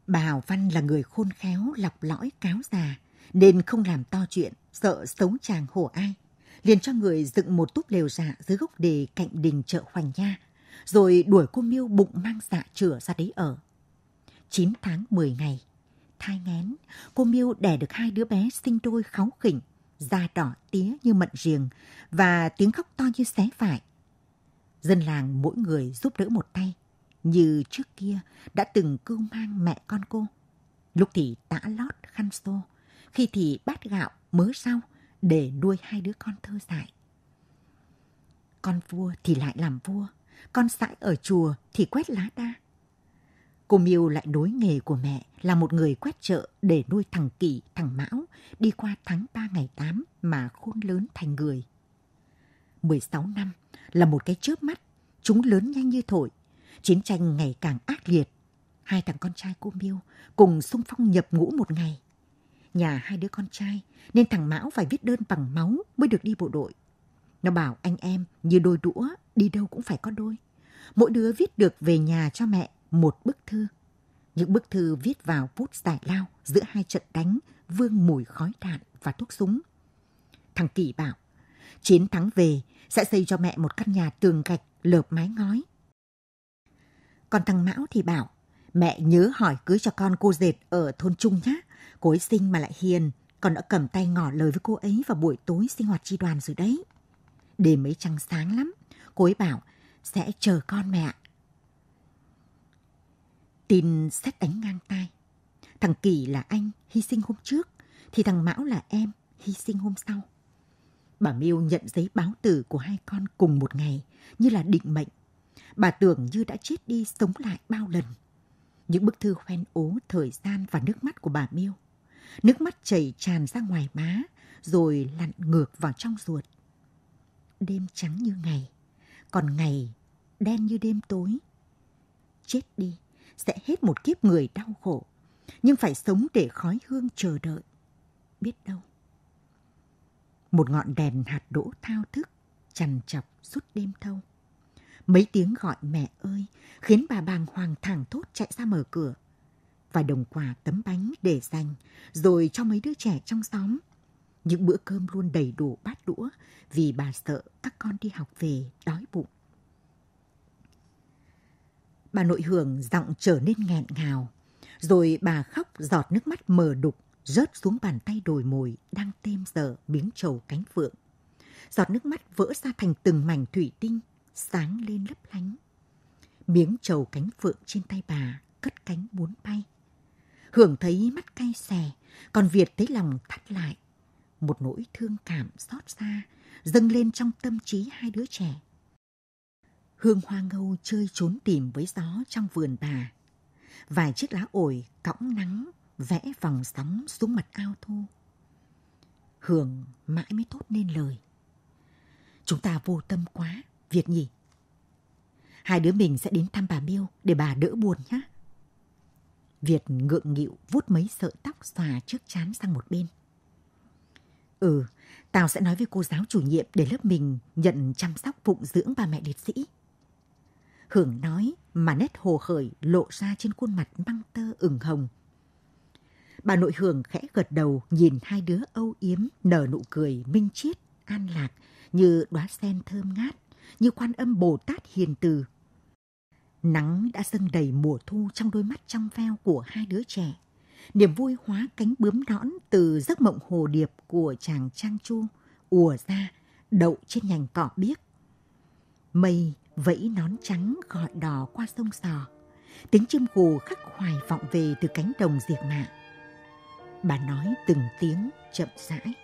S8: Bà Hào Văn là người khôn khéo, lọc lõi, cáo già, nên không làm to chuyện, sợ xấu chàng hổ ai. Liền cho người dựng một túp lều dạ dưới gốc đề cạnh đình chợ Hoành Nha, rồi đuổi cô Miêu bụng mang dạ chửa ra đấy ở. 9 tháng 10 ngày, thai ngén, cô Miêu đẻ được hai đứa bé sinh đôi kháu khỉnh, da đỏ tía như mận riềng và tiếng khóc to như xé phải Dân làng mỗi người giúp đỡ một tay, như trước kia đã từng cưu mang mẹ con cô. Lúc thì tã lót khăn xô, khi thì bát gạo, mớ rau để nuôi hai đứa con thơ dại. Con vua thì lại làm vua, con sãi ở chùa thì quét lá đa Cô Miêu lại đối nghề của mẹ là một người quét chợ để nuôi thằng Kỷ, thằng Mão đi qua tháng 3 ngày 8 mà khôn lớn thành người. 16 năm là một cái chớp mắt, chúng lớn nhanh như thổi. Chiến tranh ngày càng ác liệt. Hai thằng con trai cô Miêu cùng xung phong nhập ngũ một ngày. Nhà hai đứa con trai nên thằng Mão phải viết đơn bằng máu mới được đi bộ đội. Nó bảo anh em như đôi đũa, đi đâu cũng phải có đôi. Mỗi đứa viết được về nhà cho mẹ một bức thư. Những bức thư viết vào phút giải lao giữa hai trận đánh vương mùi khói đạn và thuốc súng. Thằng Kỳ bảo, chiến thắng về sẽ xây cho mẹ một căn nhà tường gạch lợp mái ngói. Còn thằng Mão thì bảo, mẹ nhớ hỏi cưới cho con cô dệt ở thôn Trung nhá. Cô ấy xinh mà lại hiền, con đã cầm tay ngỏ lời với cô ấy vào buổi tối sinh hoạt tri đoàn rồi đấy. Đêm mấy trăng sáng lắm, cô ấy bảo, sẽ chờ con mẹ Tin xét đánh ngang tai, Thằng Kỳ là anh, hy sinh hôm trước, thì thằng Mão là em, hy sinh hôm sau. Bà Miêu nhận giấy báo tử của hai con cùng một ngày, như là định mệnh. Bà tưởng như đã chết đi sống lại bao lần. Những bức thư khoen ố thời gian và nước mắt của bà Miêu. Nước mắt chảy tràn ra ngoài má, rồi lặn ngược vào trong ruột. Đêm trắng như ngày, còn ngày đen như đêm tối. Chết đi sẽ hết một kiếp người đau khổ, nhưng phải sống để khói hương chờ đợi. Biết đâu. Một ngọn đèn hạt đỗ thao thức, chằn chọc suốt đêm thâu. Mấy tiếng gọi mẹ ơi khiến bà bàng hoàng thẳng thốt chạy ra mở cửa. Vài đồng quà tấm bánh để dành rồi cho mấy đứa trẻ trong xóm. Những bữa cơm luôn đầy đủ bát đũa vì bà sợ các con đi học về đói bụng bà nội hưởng giọng trở nên nghẹn ngào. Rồi bà khóc giọt nước mắt mờ đục rớt xuống bàn tay đồi mồi đang têm dở biếng trầu cánh phượng. Giọt nước mắt vỡ ra thành từng mảnh thủy tinh, sáng lên lấp lánh. Miếng trầu cánh phượng trên tay bà cất cánh muốn bay. Hưởng thấy mắt cay xè, còn Việt thấy lòng thắt lại. Một nỗi thương cảm xót xa dâng lên trong tâm trí hai đứa trẻ Hương hoa ngâu chơi trốn tìm với gió trong vườn bà. Vài chiếc lá ổi cõng nắng vẽ vòng sóng xuống mặt ao thu. Hường mãi mới thốt nên lời. Chúng ta vô tâm quá, Việt nhỉ? Hai đứa mình sẽ đến thăm bà Miêu để bà đỡ buồn nhé. Việt ngượng nghịu vuốt mấy sợi tóc xòa trước chán sang một bên. Ừ, tao sẽ nói với cô giáo chủ nhiệm để lớp mình nhận chăm sóc phụng dưỡng bà mẹ liệt sĩ. Hưởng nói mà nét hồ khởi lộ ra trên khuôn mặt băng tơ ửng hồng. Bà nội Hưởng khẽ gật đầu nhìn hai đứa âu yếm nở nụ cười minh chiết, an lạc như đóa sen thơm ngát, như quan âm Bồ Tát hiền từ. Nắng đã dâng đầy mùa thu trong đôi mắt trong veo của hai đứa trẻ. Niềm vui hóa cánh bướm nõn từ giấc mộng hồ điệp của chàng Trang Chu ùa ra, đậu trên nhành cỏ biếc. Mây vẫy nón trắng gọi đò qua sông sò. Tiếng chim gù khắc hoài vọng về từ cánh đồng diệt mạ. Bà nói từng tiếng chậm rãi.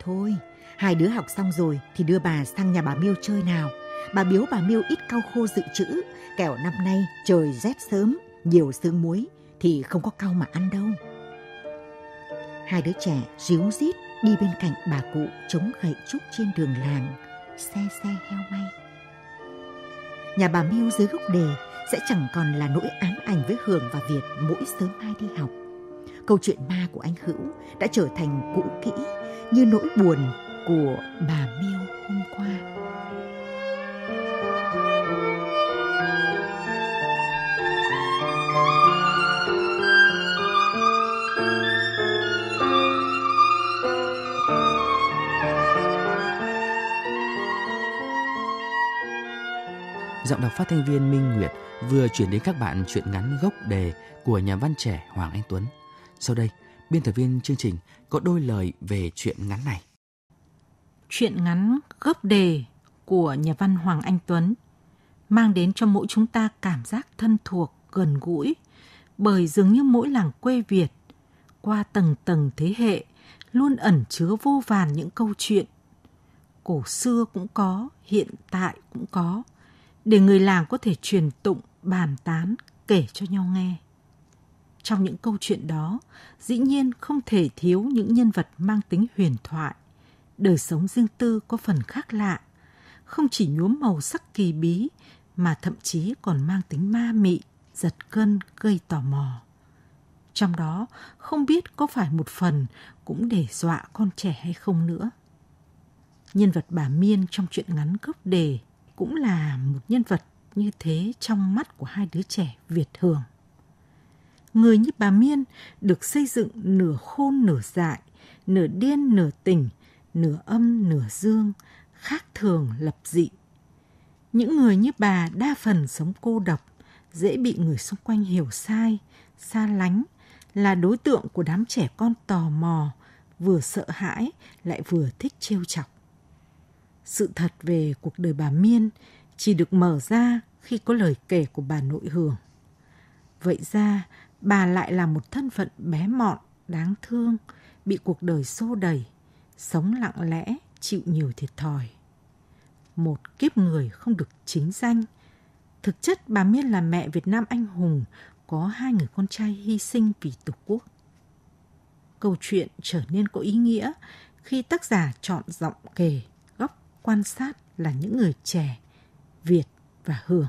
S8: Thôi, hai đứa học xong rồi thì đưa bà sang nhà bà Miêu chơi nào. Bà biếu bà Miêu ít cau khô dự trữ, kẻo năm nay trời rét sớm, nhiều sương muối thì không có cau mà ăn đâu. Hai đứa trẻ ríu rít đi bên cạnh bà cụ chống gậy trúc trên đường làng, xe xe heo may nhà bà Miu dưới gốc đề sẽ chẳng còn là nỗi ám ảnh với Hường và Việt mỗi sớm mai đi học. Câu chuyện ma của anh Hữu đã trở thành cũ kỹ như nỗi buồn của bà Miu hôm qua.
S10: giọng đọc phát thanh viên Minh Nguyệt vừa chuyển đến các bạn truyện ngắn gốc đề của nhà văn trẻ Hoàng Anh Tuấn. Sau đây, biên tập viên chương trình có đôi lời về truyện ngắn này.
S8: Truyện ngắn
S2: gốc đề của nhà văn Hoàng Anh Tuấn mang đến cho mỗi chúng ta cảm giác thân thuộc, gần gũi, bởi dường như mỗi làng quê Việt qua tầng tầng thế hệ luôn ẩn chứa vô vàn những câu chuyện cổ xưa cũng có, hiện tại cũng có để người làng có thể truyền tụng, bàn tán, kể cho nhau nghe. Trong những câu chuyện đó, dĩ nhiên không thể thiếu những nhân vật mang tính huyền thoại, đời sống riêng tư có phần khác lạ, không chỉ nhuốm màu sắc kỳ bí mà thậm chí còn mang tính ma mị, giật cân, gây tò mò. Trong đó, không biết có phải một phần cũng để dọa con trẻ hay không nữa. Nhân vật bà Miên trong chuyện ngắn gốc đề cũng là một nhân vật như thế trong mắt của hai đứa trẻ Việt Hường. Người như bà Miên được xây dựng nửa khôn nửa dại, nửa điên nửa tỉnh, nửa âm nửa dương, khác thường lập dị. Những người như bà đa phần sống cô độc, dễ bị người xung quanh hiểu sai, xa lánh, là đối tượng của đám trẻ con tò mò, vừa sợ hãi lại vừa thích trêu chọc sự thật về cuộc đời bà Miên chỉ được mở ra khi có lời kể của bà nội hưởng. Vậy ra, bà lại là một thân phận bé mọn, đáng thương, bị cuộc đời xô đẩy, sống lặng lẽ, chịu nhiều thiệt thòi. Một kiếp người không được chính danh. Thực chất bà Miên là mẹ Việt Nam anh hùng, có hai người con trai hy sinh vì Tổ quốc. Câu chuyện trở nên có ý nghĩa khi tác giả chọn giọng kể quan sát là những người trẻ, Việt và Hưởng.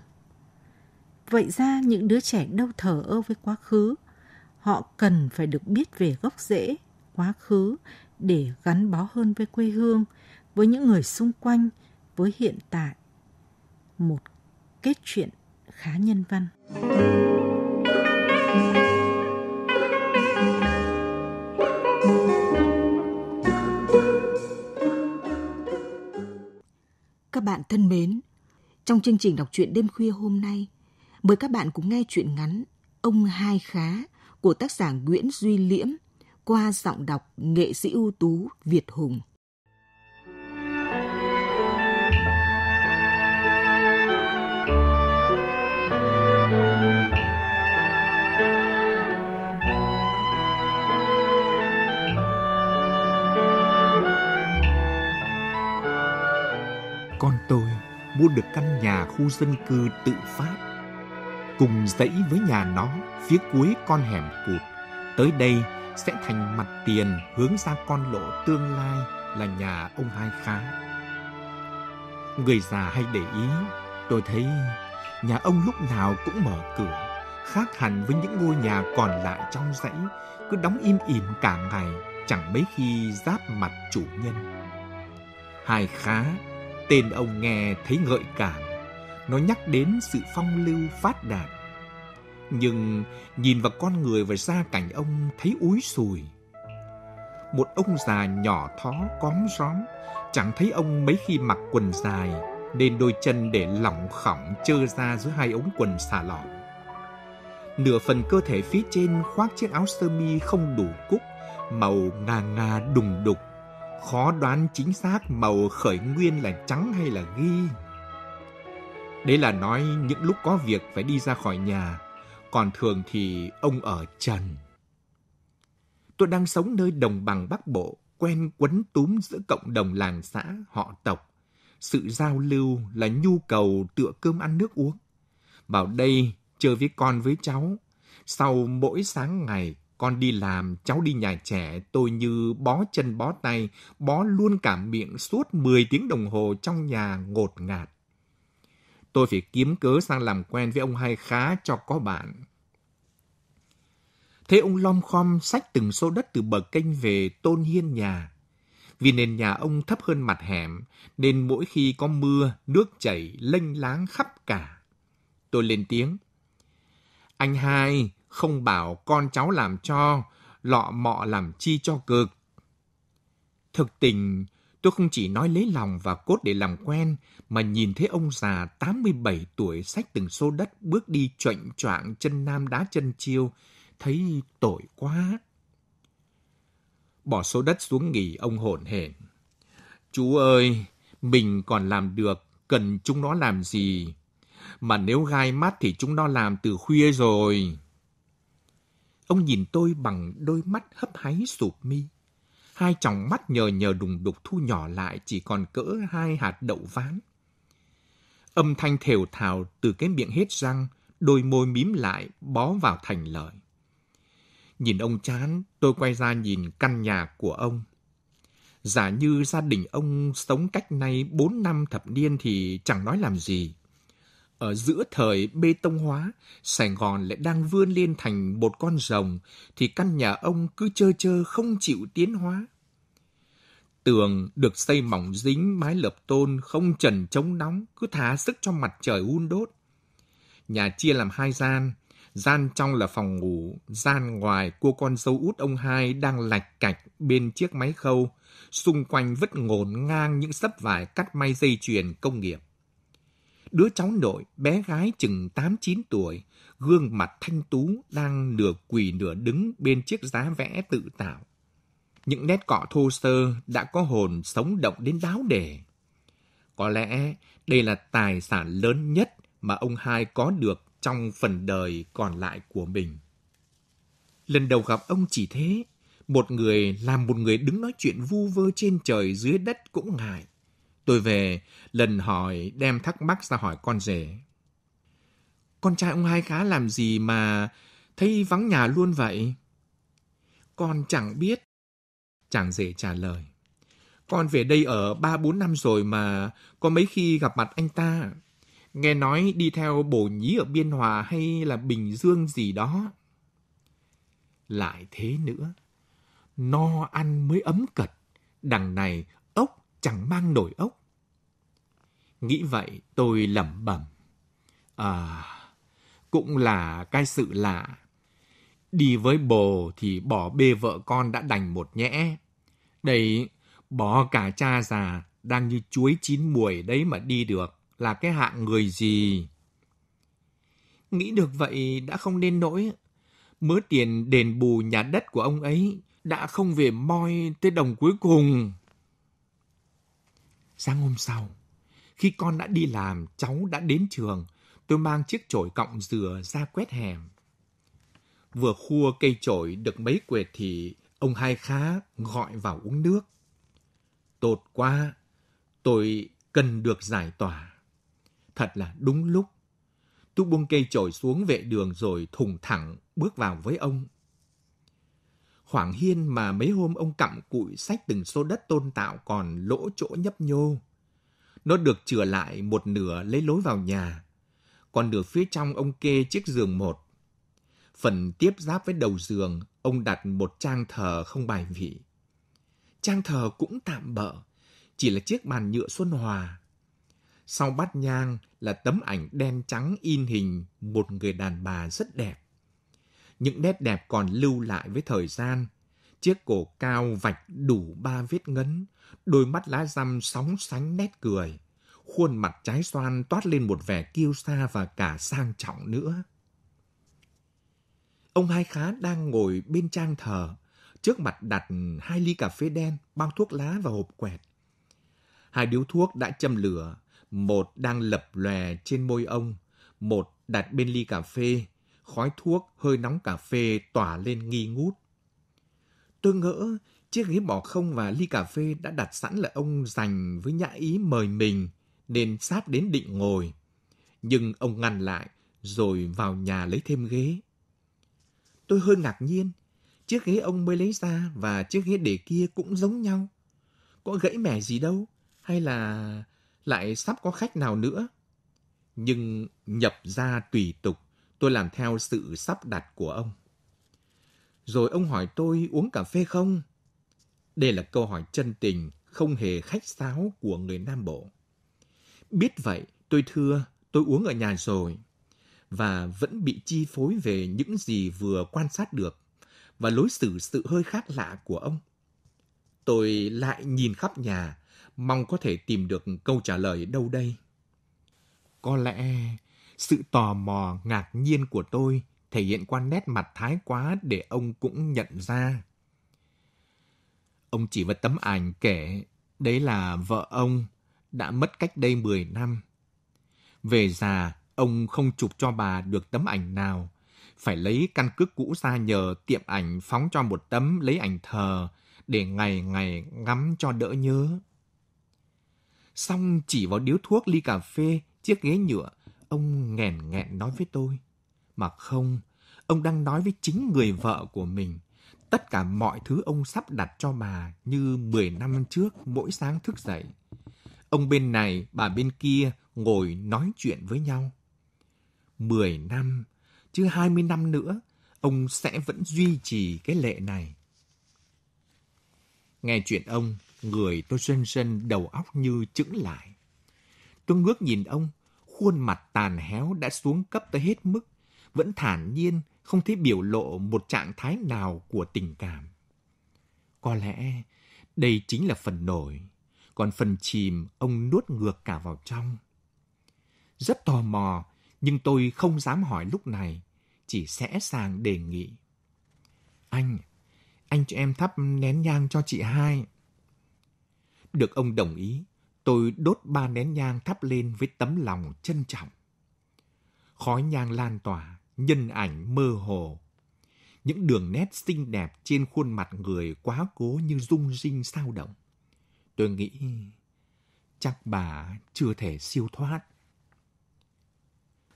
S2: Vậy ra những đứa trẻ đâu thờ ơ với quá khứ, họ cần phải được biết về gốc rễ, quá khứ để gắn bó hơn với quê hương, với những người xung quanh, với hiện tại. Một kết chuyện khá nhân văn. Thank you.
S1: các bạn thân mến, trong chương trình đọc truyện đêm khuya hôm nay, mời các bạn cùng nghe truyện ngắn Ông Hai Khá của tác giả Nguyễn Duy Liễm qua giọng đọc nghệ sĩ ưu tú Việt Hùng.
S3: mua được căn nhà khu dân cư tự phát. Cùng dãy với nhà nó, phía cuối con hẻm cụt, tới đây sẽ thành mặt tiền hướng ra con lộ tương lai là nhà ông Hai Khá. Người già hay để ý, tôi thấy nhà ông lúc nào cũng mở cửa, khác hẳn với những ngôi nhà còn lại trong dãy, cứ đóng im ỉm cả ngày, chẳng mấy khi giáp mặt chủ nhân. Hai Khá Tên ông nghe thấy gợi cảm, nó nhắc đến sự phong lưu phát đạt. Nhưng nhìn vào con người và gia cảnh ông thấy úi sùi. Một ông già nhỏ thó cóm róm, chẳng thấy ông mấy khi mặc quần dài, nên đôi chân để lỏng khỏng trơ ra giữa hai ống quần xà lọn. Nửa phần cơ thể phía trên khoác chiếc áo sơ mi không đủ cúc, màu ngà ngà đùng đục khó đoán chính xác màu khởi nguyên là trắng hay là ghi. Đấy là nói những lúc có việc phải đi ra khỏi nhà, còn thường thì ông ở trần. Tôi đang sống nơi đồng bằng Bắc Bộ, quen quấn túm giữa cộng đồng làng xã, họ tộc. Sự giao lưu là nhu cầu tựa cơm ăn nước uống. Vào đây chơi với con với cháu, sau mỗi sáng ngày con đi làm, cháu đi nhà trẻ, tôi như bó chân bó tay, bó luôn cả miệng suốt 10 tiếng đồng hồ trong nhà ngột ngạt. Tôi phải kiếm cớ sang làm quen với ông hai khá cho có bạn. Thế ông lom khom xách từng xô đất từ bờ kênh về tôn hiên nhà. Vì nền nhà ông thấp hơn mặt hẻm, nên mỗi khi có mưa, nước chảy lênh láng khắp cả. Tôi lên tiếng. Anh hai, không bảo con cháu làm cho, lọ mọ làm chi cho cực. Thực tình, tôi không chỉ nói lấy lòng và cốt để làm quen, mà nhìn thấy ông già 87 tuổi xách từng xô đất bước đi choạnh choạng chân nam đá chân chiêu, thấy tội quá. Bỏ số đất xuống nghỉ ông hổn hển. Chú ơi, mình còn làm được, cần chúng nó làm gì? Mà nếu gai mắt thì chúng nó làm từ khuya rồi. Ông nhìn tôi bằng đôi mắt hấp háy sụp mi. Hai tròng mắt nhờ nhờ đùng đục thu nhỏ lại chỉ còn cỡ hai hạt đậu ván. Âm thanh thều thào từ cái miệng hết răng, đôi môi mím lại, bó vào thành lời. Nhìn ông chán, tôi quay ra nhìn căn nhà của ông. Giả như gia đình ông sống cách nay bốn năm thập niên thì chẳng nói làm gì ở giữa thời bê tông hóa, Sài Gòn lại đang vươn lên thành một con rồng, thì căn nhà ông cứ chơ chơ không chịu tiến hóa. Tường được xây mỏng dính mái lợp tôn, không trần chống nóng, cứ thả sức cho mặt trời hun đốt. Nhà chia làm hai gian, gian trong là phòng ngủ, gian ngoài cô con dâu út ông hai đang lạch cạch bên chiếc máy khâu, xung quanh vứt ngổn ngang những sấp vải cắt may dây chuyền công nghiệp đứa cháu nội bé gái chừng 8-9 tuổi, gương mặt thanh tú đang nửa quỳ nửa đứng bên chiếc giá vẽ tự tạo. Những nét cọ thô sơ đã có hồn sống động đến đáo để Có lẽ đây là tài sản lớn nhất mà ông hai có được trong phần đời còn lại của mình. Lần đầu gặp ông chỉ thế, một người làm một người đứng nói chuyện vu vơ trên trời dưới đất cũng ngại. Tôi về, lần hỏi đem thắc mắc ra hỏi con rể. Con trai ông hai khá làm gì mà thấy vắng nhà luôn vậy? Con chẳng biết. Chàng rể trả lời. Con về đây ở ba bốn năm rồi mà có mấy khi gặp mặt anh ta. Nghe nói đi theo bổ nhí ở Biên Hòa hay là Bình Dương gì đó. Lại thế nữa. No ăn mới ấm cật. Đằng này ốc chẳng mang nổi ốc. Nghĩ vậy tôi lẩm bẩm. À, cũng là cái sự lạ. Đi với bồ thì bỏ bê vợ con đã đành một nhẽ. Đây, bỏ cả cha già đang như chuối chín muồi đấy mà đi được là cái hạng người gì? Nghĩ được vậy đã không nên nỗi. Mớ tiền đền bù nhà đất của ông ấy đã không về moi tới đồng cuối cùng. Sáng hôm sau, khi con đã đi làm, cháu đã đến trường. Tôi mang chiếc chổi cọng dừa ra quét hẻm. Vừa khua cây chổi được mấy quệt thì ông hai khá gọi vào uống nước. Tột quá, tôi cần được giải tỏa. Thật là đúng lúc. Tôi buông cây chổi xuống vệ đường rồi thùng thẳng bước vào với ông. Khoảng hiên mà mấy hôm ông cặm cụi sách từng số đất tôn tạo còn lỗ chỗ nhấp nhô. Nó được chừa lại một nửa lấy lối vào nhà, còn nửa phía trong ông kê chiếc giường một. Phần tiếp giáp với đầu giường, ông đặt một trang thờ không bài vị. Trang thờ cũng tạm bỡ, chỉ là chiếc bàn nhựa xuân hòa. Sau bát nhang là tấm ảnh đen trắng in hình một người đàn bà rất đẹp. Những nét đẹp còn lưu lại với thời gian, chiếc cổ cao vạch đủ ba vết ngấn, đôi mắt lá răm sóng sánh nét cười, khuôn mặt trái xoan toát lên một vẻ kiêu sa và cả sang trọng nữa. Ông Hai Khá đang ngồi bên trang thờ, trước mặt đặt hai ly cà phê đen, bao thuốc lá và hộp quẹt. Hai điếu thuốc đã châm lửa, một đang lập lòe trên môi ông, một đặt bên ly cà phê, khói thuốc hơi nóng cà phê tỏa lên nghi ngút. Tôi ngỡ Chiếc ghế bỏ không và ly cà phê đã đặt sẵn là ông dành với nhã ý mời mình, nên sát đến định ngồi. Nhưng ông ngăn lại, rồi vào nhà lấy thêm ghế. Tôi hơi ngạc nhiên, chiếc ghế ông mới lấy ra và chiếc ghế để kia cũng giống nhau. Có gãy mẻ gì đâu, hay là lại sắp có khách nào nữa. Nhưng nhập ra tùy tục, tôi làm theo sự sắp đặt của ông. Rồi ông hỏi tôi uống cà phê không? Đây là câu hỏi chân tình, không hề khách sáo của người Nam Bộ. Biết vậy, tôi thưa, tôi uống ở nhà rồi. Và vẫn bị chi phối về những gì vừa quan sát được và lối xử sự hơi khác lạ của ông. Tôi lại nhìn khắp nhà, mong có thể tìm được câu trả lời đâu đây. Có lẽ sự tò mò ngạc nhiên của tôi thể hiện qua nét mặt thái quá để ông cũng nhận ra Ông chỉ vào tấm ảnh kể, đấy là vợ ông đã mất cách đây 10 năm. Về già, ông không chụp cho bà được tấm ảnh nào, phải lấy căn cước cũ ra nhờ tiệm ảnh phóng cho một tấm lấy ảnh thờ để ngày ngày ngắm cho đỡ nhớ. Xong chỉ vào điếu thuốc ly cà phê, chiếc ghế nhựa, ông nghẹn nghẹn nói với tôi. Mà không, ông đang nói với chính người vợ của mình. Tất cả mọi thứ ông sắp đặt cho bà như 10 năm trước mỗi sáng thức dậy. Ông bên này, bà bên kia ngồi nói chuyện với nhau. 10 năm, chứ 20 năm nữa, ông sẽ vẫn duy trì cái lệ này. Nghe chuyện ông, người tôi sân sân đầu óc như chững lại. Tôi ngước nhìn ông, khuôn mặt tàn héo đã xuống cấp tới hết mức, vẫn thản nhiên không thấy biểu lộ một trạng thái nào của tình cảm. Có lẽ đây chính là phần nổi, còn phần chìm ông nuốt ngược cả vào trong. Rất tò mò, nhưng tôi không dám hỏi lúc này, chỉ sẽ sàng đề nghị. Anh, anh cho em thắp nén nhang cho chị hai. Được ông đồng ý, tôi đốt ba nén nhang thắp lên với tấm lòng trân trọng. Khói nhang lan tỏa, nhân ảnh mơ hồ. Những đường nét xinh đẹp trên khuôn mặt người quá cố như rung rinh sao động. Tôi nghĩ chắc bà chưa thể siêu thoát.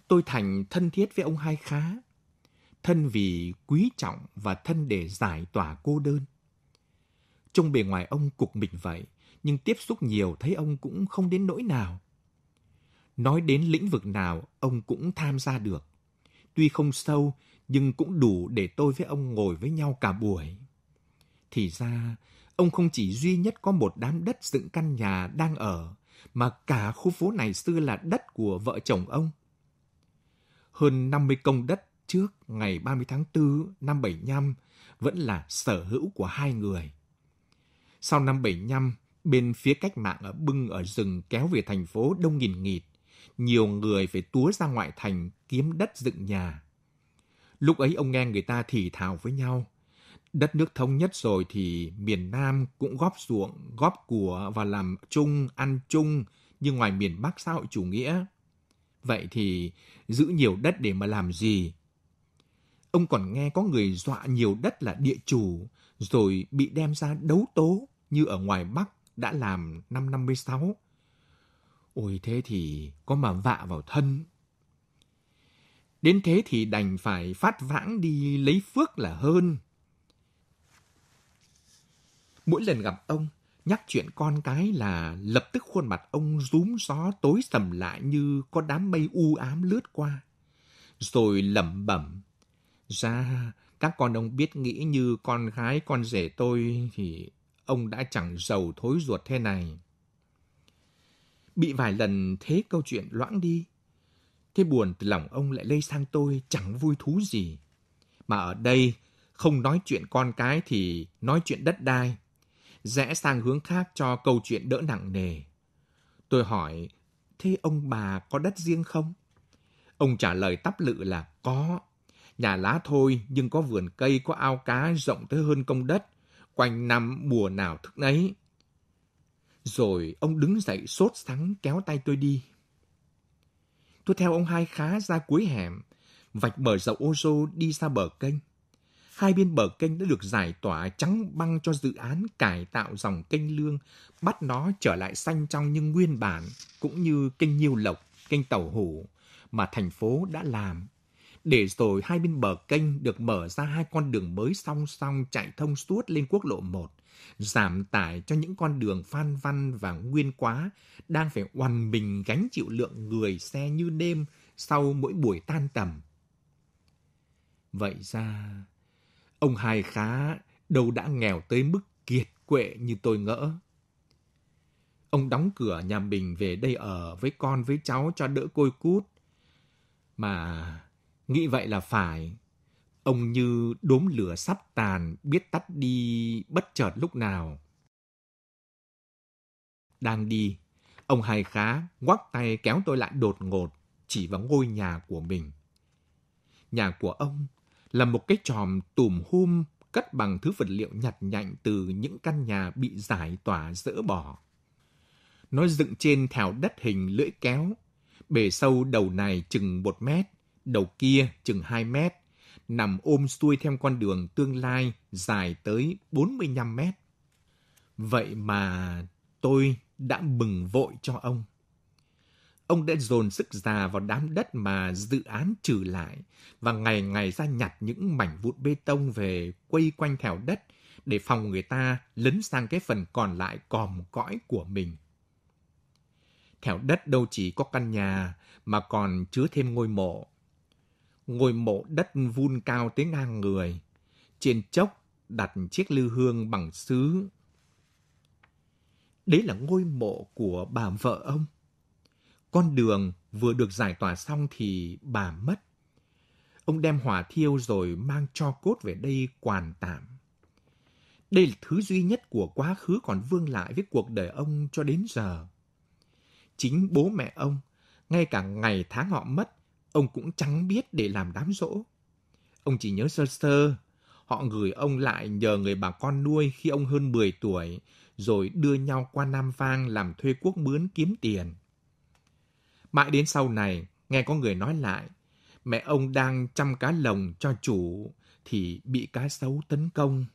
S3: Tôi thành thân thiết với ông Hai Khá. Thân vì quý trọng và thân để giải tỏa cô đơn. trong bề ngoài ông cục mình vậy, nhưng tiếp xúc nhiều thấy ông cũng không đến nỗi nào. Nói đến lĩnh vực nào, ông cũng tham gia được tuy không sâu nhưng cũng đủ để tôi với ông ngồi với nhau cả buổi. Thì ra, ông không chỉ duy nhất có một đám đất dựng căn nhà đang ở, mà cả khu phố này xưa là đất của vợ chồng ông. Hơn 50 công đất trước ngày 30 tháng 4 năm 75 vẫn là sở hữu của hai người. Sau năm 75, bên phía cách mạng ở Bưng ở rừng kéo về thành phố đông nghìn nghịt, nhiều người phải túa ra ngoại thành kiếm đất dựng nhà. Lúc ấy ông nghe người ta thì thào với nhau. Đất nước thống nhất rồi thì miền Nam cũng góp ruộng, góp của và làm chung, ăn chung như ngoài miền Bắc xã hội chủ nghĩa. Vậy thì giữ nhiều đất để mà làm gì? Ông còn nghe có người dọa nhiều đất là địa chủ rồi bị đem ra đấu tố như ở ngoài Bắc đã làm năm 56. Ôi thế thì có mà vạ vào thân. Đến thế thì đành phải phát vãng đi lấy phước là hơn. Mỗi lần gặp ông, nhắc chuyện con cái là lập tức khuôn mặt ông rúm gió tối sầm lại như có đám mây u ám lướt qua. Rồi lẩm bẩm. Ra, dạ, các con ông biết nghĩ như con gái con rể tôi thì ông đã chẳng giàu thối ruột thế này. Bị vài lần thế câu chuyện loãng đi. Thế buồn từ lòng ông lại lây sang tôi chẳng vui thú gì. Mà ở đây, không nói chuyện con cái thì nói chuyện đất đai. Rẽ sang hướng khác cho câu chuyện đỡ nặng nề. Tôi hỏi, thế ông bà có đất riêng không? Ông trả lời tắp lự là có. Nhà lá thôi nhưng có vườn cây, có ao cá rộng tới hơn công đất. Quanh năm mùa nào thức nấy. Rồi ông đứng dậy sốt sắng kéo tay tôi đi. Tôi theo ông hai khá ra cuối hẻm, vạch bờ dậu ô rô đi ra bờ kênh. Hai bên bờ kênh đã được giải tỏa trắng băng cho dự án cải tạo dòng kênh lương, bắt nó trở lại xanh trong những nguyên bản, cũng như kênh Nhiêu Lộc, kênh Tàu Hủ mà thành phố đã làm để rồi hai bên bờ kênh được mở ra hai con đường mới song song chạy thông suốt lên quốc lộ 1, giảm tải cho những con đường Phan Văn và Nguyên Quá đang phải oằn mình gánh chịu lượng người xe như đêm sau mỗi buổi tan tầm. Vậy ra, ông Hai Khá đâu đã nghèo tới mức kiệt quệ như tôi ngỡ. Ông đóng cửa nhà mình về đây ở với con với cháu cho đỡ côi cút. Mà nghĩ vậy là phải, Ông như đốm lửa sắp tàn biết tắt đi bất chợt lúc nào. Đang đi, ông hai khá ngoắc tay kéo tôi lại đột ngột chỉ vào ngôi nhà của mình. Nhà của ông là một cái tròm tùm hum cất bằng thứ vật liệu nhặt nhạnh từ những căn nhà bị giải tỏa dỡ bỏ. Nó dựng trên thảo đất hình lưỡi kéo, bề sâu đầu này chừng một mét, đầu kia chừng hai mét nằm ôm xuôi theo con đường tương lai dài tới 45 mét. Vậy mà tôi đã bừng vội cho ông. Ông đã dồn sức già vào đám đất mà dự án trừ lại và ngày ngày ra nhặt những mảnh vụn bê tông về quây quanh thảo đất để phòng người ta lấn sang cái phần còn lại còm cõi của mình. Thảo đất đâu chỉ có căn nhà mà còn chứa thêm ngôi mộ ngôi mộ đất vun cao tới ngang người. Trên chốc đặt chiếc lư hương bằng sứ. Đấy là ngôi mộ của bà vợ ông. Con đường vừa được giải tỏa xong thì bà mất. Ông đem hỏa thiêu rồi mang cho cốt về đây quàn tạm. Đây là thứ duy nhất của quá khứ còn vương lại với cuộc đời ông cho đến giờ. Chính bố mẹ ông, ngay cả ngày tháng họ mất, ông cũng chẳng biết để làm đám rỗ. Ông chỉ nhớ sơ sơ, họ gửi ông lại nhờ người bà con nuôi khi ông hơn 10 tuổi, rồi đưa nhau qua Nam Vang làm thuê quốc mướn kiếm tiền. Mãi đến sau này, nghe có người nói lại, mẹ ông đang chăm cá lồng cho chủ, thì bị cá sấu tấn công.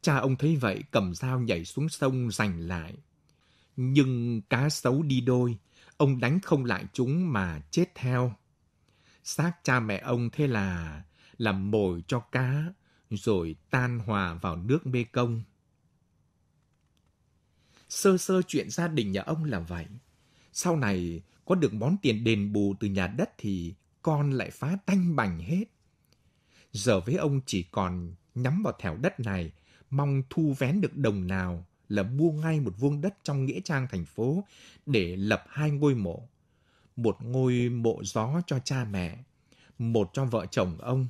S3: Cha ông thấy vậy cầm dao nhảy xuống sông giành lại. Nhưng cá sấu đi đôi, ông đánh không lại chúng mà chết theo xác cha mẹ ông thế là làm mồi cho cá rồi tan hòa vào nước mê công sơ sơ chuyện gia đình nhà ông là vậy sau này có được món tiền đền bù từ nhà đất thì con lại phá tanh bành hết giờ với ông chỉ còn nhắm vào thẻo đất này mong thu vén được đồng nào là mua ngay một vuông đất trong nghĩa trang thành phố để lập hai ngôi mộ một ngôi mộ gió cho cha mẹ, một cho vợ chồng ông.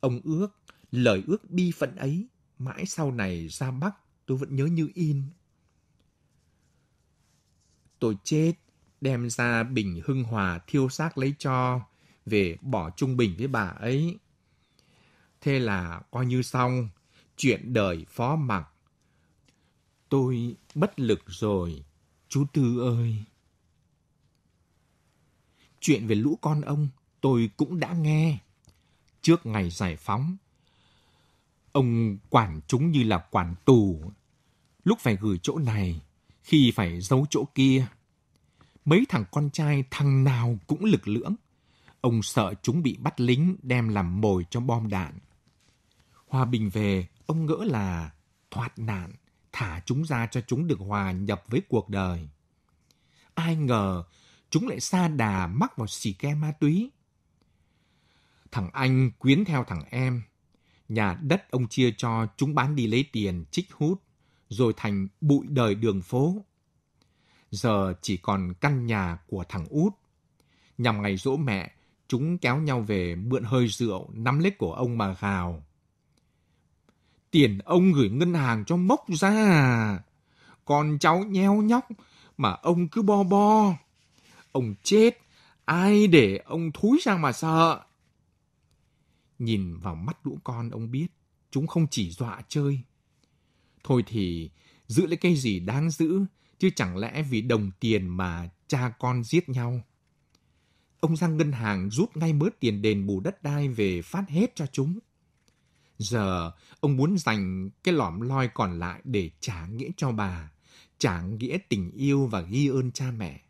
S3: Ông ước, lời ước bi phận ấy, mãi sau này ra Bắc tôi vẫn nhớ như in. Tôi chết, đem ra bình hưng hòa thiêu xác lấy cho, về bỏ trung bình với bà ấy. Thế là coi như xong, chuyện đời phó mặc. Tôi bất lực rồi, chú Tư ơi chuyện về lũ con ông tôi cũng đã nghe. Trước ngày giải phóng, ông quản chúng như là quản tù. Lúc phải gửi chỗ này, khi phải giấu chỗ kia. Mấy thằng con trai thằng nào cũng lực lưỡng. Ông sợ chúng bị bắt lính đem làm mồi cho bom đạn. Hòa bình về, ông ngỡ là thoát nạn, thả chúng ra cho chúng được hòa nhập với cuộc đời. Ai ngờ chúng lại xa đà mắc vào xì ke ma túy. Thằng anh quyến theo thằng em. Nhà đất ông chia cho chúng bán đi lấy tiền chích hút, rồi thành bụi đời đường phố. Giờ chỉ còn căn nhà của thằng út. Nhằm ngày dỗ mẹ, chúng kéo nhau về mượn hơi rượu, nắm lấy của ông mà gào. Tiền ông gửi ngân hàng cho mốc ra à? Con cháu nheo nhóc, mà ông cứ bo bo. Ông chết, ai để ông thúi sang mà sợ. Nhìn vào mắt lũ con ông biết, chúng không chỉ dọa chơi. Thôi thì, giữ lấy cái gì đáng giữ, chứ chẳng lẽ vì đồng tiền mà cha con giết nhau. Ông sang ngân hàng rút ngay mớ tiền đền bù đất đai về phát hết cho chúng. Giờ, ông muốn dành cái lõm loi còn lại để trả nghĩa cho bà, trả nghĩa tình yêu và ghi ơn cha mẹ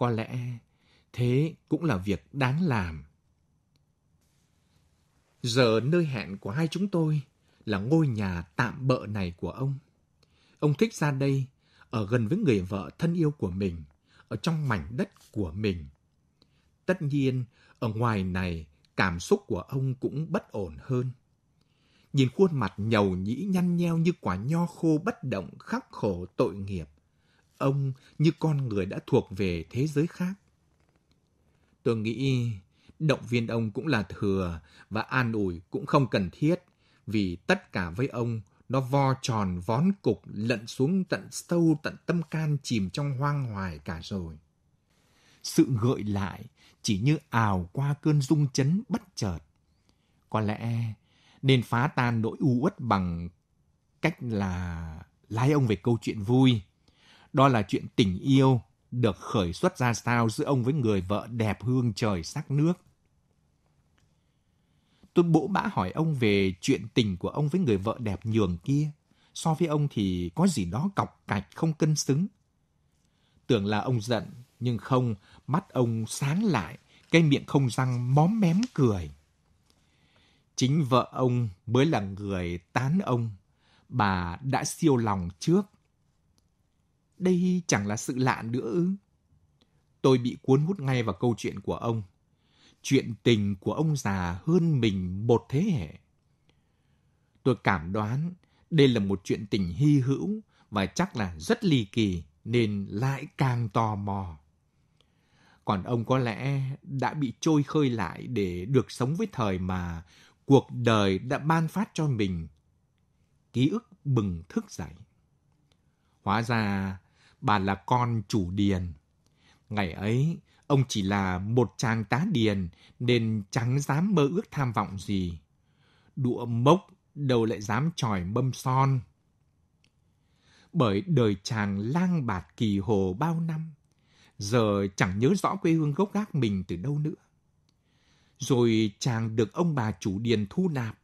S3: có lẽ thế cũng là việc đáng làm giờ nơi hẹn của hai chúng tôi là ngôi nhà tạm bợ này của ông ông thích ra đây ở gần với người vợ thân yêu của mình ở trong mảnh đất của mình tất nhiên ở ngoài này cảm xúc của ông cũng bất ổn hơn nhìn khuôn mặt nhầu nhĩ nhăn nheo như quả nho khô bất động khắc khổ tội nghiệp ông như con người đã thuộc về thế giới khác. Tôi nghĩ động viên ông cũng là thừa và an ủi cũng không cần thiết vì tất cả với ông nó vo tròn vón cục lận xuống tận sâu tận tâm can chìm trong hoang hoài cả rồi. Sự gợi lại chỉ như ào qua cơn rung chấn bất chợt. Có lẽ nên phá tan nỗi u uất bằng cách là lái ông về câu chuyện vui đó là chuyện tình yêu được khởi xuất ra sao giữa ông với người vợ đẹp hương trời sắc nước. Tôi bỗ bã hỏi ông về chuyện tình của ông với người vợ đẹp nhường kia. So với ông thì có gì đó cọc cạch không cân xứng. Tưởng là ông giận, nhưng không, mắt ông sáng lại, cái miệng không răng móm mém cười. Chính vợ ông mới là người tán ông. Bà đã siêu lòng trước đây chẳng là sự lạ nữa ư? Tôi bị cuốn hút ngay vào câu chuyện của ông. Chuyện tình của ông già hơn mình một thế hệ. Tôi cảm đoán đây là một chuyện tình hy hữu và chắc là rất ly kỳ nên lại càng tò mò. Còn ông có lẽ đã bị trôi khơi lại để được sống với thời mà cuộc đời đã ban phát cho mình. Ký ức bừng thức dậy. Hóa ra bà là con chủ điền. Ngày ấy, ông chỉ là một chàng tá điền nên chẳng dám mơ ước tham vọng gì. Đũa mốc đâu lại dám tròi mâm son. Bởi đời chàng lang bạt kỳ hồ bao năm, giờ chẳng nhớ rõ quê hương gốc gác mình từ đâu nữa. Rồi chàng được ông bà chủ điền thu nạp.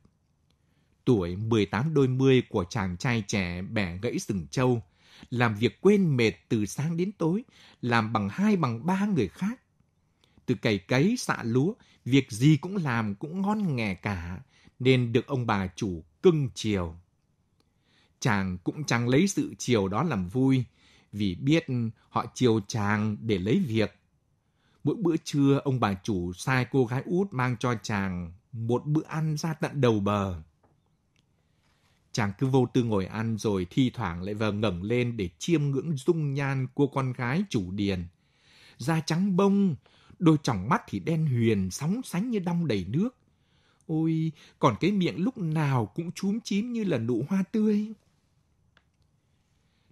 S3: Tuổi 18 đôi mươi của chàng trai trẻ bẻ gãy sừng trâu, làm việc quên mệt từ sáng đến tối, làm bằng hai bằng ba người khác. Từ cày cấy, xạ lúa, việc gì cũng làm cũng ngon nghè cả, nên được ông bà chủ cưng chiều. Chàng cũng chẳng lấy sự chiều đó làm vui, vì biết họ chiều chàng để lấy việc. Mỗi bữa trưa, ông bà chủ sai cô gái út mang cho chàng một bữa ăn ra tận đầu bờ chàng cứ vô tư ngồi ăn rồi thi thoảng lại vờ ngẩng lên để chiêm ngưỡng dung nhan của con gái chủ điền. Da trắng bông, đôi tròng mắt thì đen huyền, sóng sánh như đong đầy nước. Ôi, còn cái miệng lúc nào cũng chúm chím như là nụ hoa tươi.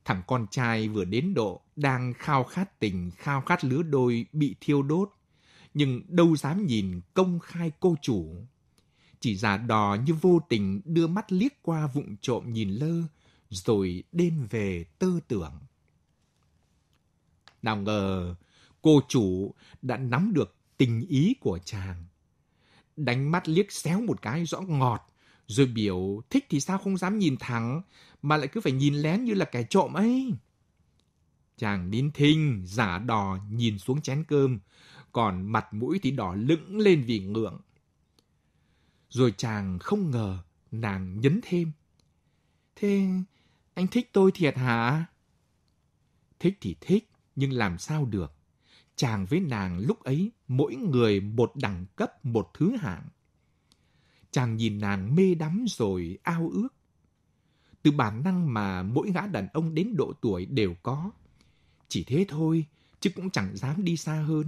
S3: Thằng con trai vừa đến độ, đang khao khát tình, khao khát lứa đôi bị thiêu đốt, nhưng đâu dám nhìn công khai cô chủ chỉ giả đò như vô tình đưa mắt liếc qua vụng trộm nhìn lơ, rồi đêm về tư tưởng. Nào ngờ, cô chủ đã nắm được tình ý của chàng. Đánh mắt liếc xéo một cái rõ ngọt, rồi biểu thích thì sao không dám nhìn thẳng, mà lại cứ phải nhìn lén như là kẻ trộm ấy. Chàng nín thinh, giả đò nhìn xuống chén cơm, còn mặt mũi thì đỏ lững lên vì ngượng. Rồi chàng không ngờ nàng nhấn thêm. Thế anh thích tôi thiệt hả? Thích thì thích, nhưng làm sao được. Chàng với nàng lúc ấy mỗi người một đẳng cấp một thứ hạng. Chàng nhìn nàng mê đắm rồi ao ước. Từ bản năng mà mỗi gã đàn ông đến độ tuổi đều có. Chỉ thế thôi, chứ cũng chẳng dám đi xa hơn.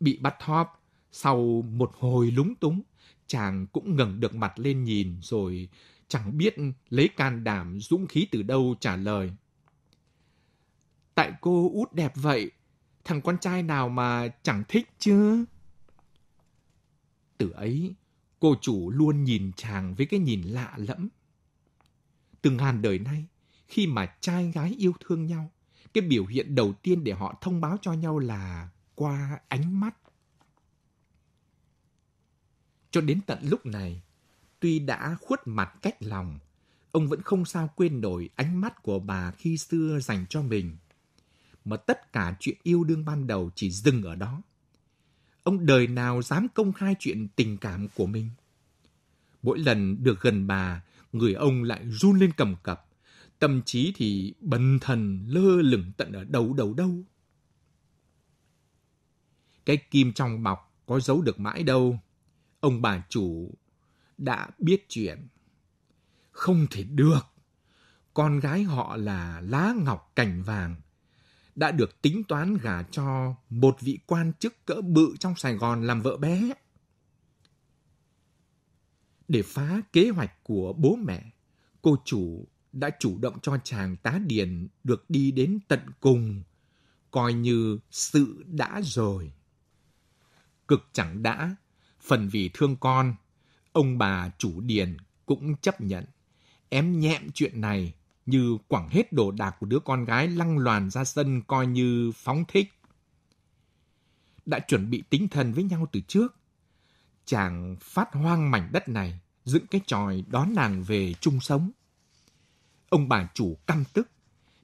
S3: Bị bắt thóp, sau một hồi lúng túng, chàng cũng ngẩng được mặt lên nhìn rồi chẳng biết lấy can đảm dũng khí từ đâu trả lời. Tại cô út đẹp vậy, thằng con trai nào mà chẳng thích chứ? Từ ấy, cô chủ luôn nhìn chàng với cái nhìn lạ lẫm. từng ngàn đời nay, khi mà trai gái yêu thương nhau, cái biểu hiện đầu tiên để họ thông báo cho nhau là qua ánh mắt. Cho đến tận lúc này, tuy đã khuất mặt cách lòng, ông vẫn không sao quên nổi ánh mắt của bà khi xưa dành cho mình. Mà tất cả chuyện yêu đương ban đầu chỉ dừng ở đó. Ông đời nào dám công khai chuyện tình cảm của mình. Mỗi lần được gần bà, người ông lại run lên cầm cập. Tâm trí thì bần thần lơ lửng tận ở đầu đầu đâu. Cái kim trong bọc có giấu được mãi đâu ông bà chủ đã biết chuyện. Không thể được. Con gái họ là Lá Ngọc Cành Vàng đã được tính toán gả cho một vị quan chức cỡ bự trong Sài Gòn làm vợ bé. Để phá kế hoạch của bố mẹ, cô chủ đã chủ động cho chàng tá điền được đi đến tận cùng, coi như sự đã rồi. Cực chẳng đã phần vì thương con, ông bà chủ điền cũng chấp nhận. Ém nhẹm chuyện này như quẳng hết đồ đạc của đứa con gái lăng loàn ra sân coi như phóng thích. Đã chuẩn bị tính thần với nhau từ trước, chàng phát hoang mảnh đất này, dựng cái tròi đón nàng về chung sống. Ông bà chủ căm tức,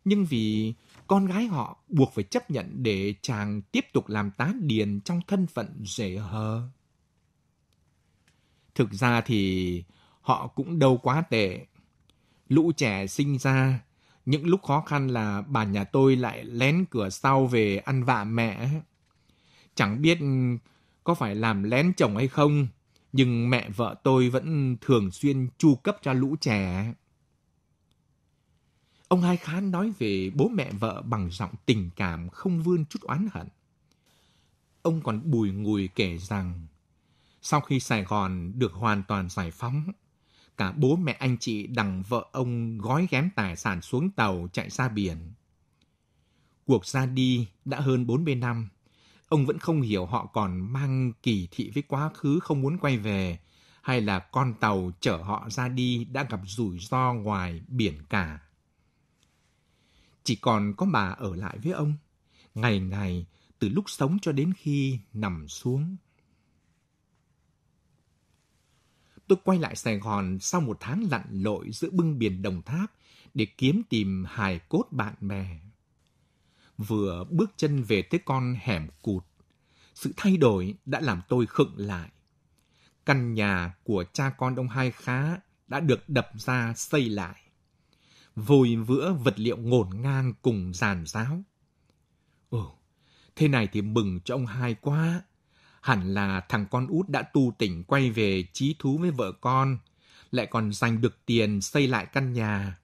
S3: nhưng vì con gái họ buộc phải chấp nhận để chàng tiếp tục làm tá điền trong thân phận rể hờ. Thực ra thì họ cũng đâu quá tệ. Lũ trẻ sinh ra, những lúc khó khăn là bà nhà tôi lại lén cửa sau về ăn vạ mẹ. Chẳng biết có phải làm lén chồng hay không, nhưng mẹ vợ tôi vẫn thường xuyên chu cấp cho lũ trẻ. Ông Hai Khán nói về bố mẹ vợ bằng giọng tình cảm không vươn chút oán hận. Ông còn bùi ngùi kể rằng sau khi Sài Gòn được hoàn toàn giải phóng, cả bố mẹ anh chị đằng vợ ông gói ghém tài sản xuống tàu chạy ra biển. Cuộc ra đi đã hơn 40 năm, ông vẫn không hiểu họ còn mang kỳ thị với quá khứ không muốn quay về, hay là con tàu chở họ ra đi đã gặp rủi ro ngoài biển cả. Chỉ còn có bà ở lại với ông, ngày ngày từ lúc sống cho đến khi nằm xuống tôi quay lại Sài Gòn sau một tháng lặn lội giữa bưng biển Đồng Tháp để kiếm tìm hài cốt bạn bè. Vừa bước chân về tới con hẻm cụt, sự thay đổi đã làm tôi khựng lại. Căn nhà của cha con ông Hai Khá đã được đập ra xây lại. Vùi vữa vật liệu ngổn ngang cùng giàn giáo. Ồ, thế này thì mừng cho ông Hai quá. Hẳn là thằng con út đã tu tỉnh quay về trí thú với vợ con, lại còn giành được tiền xây lại căn nhà.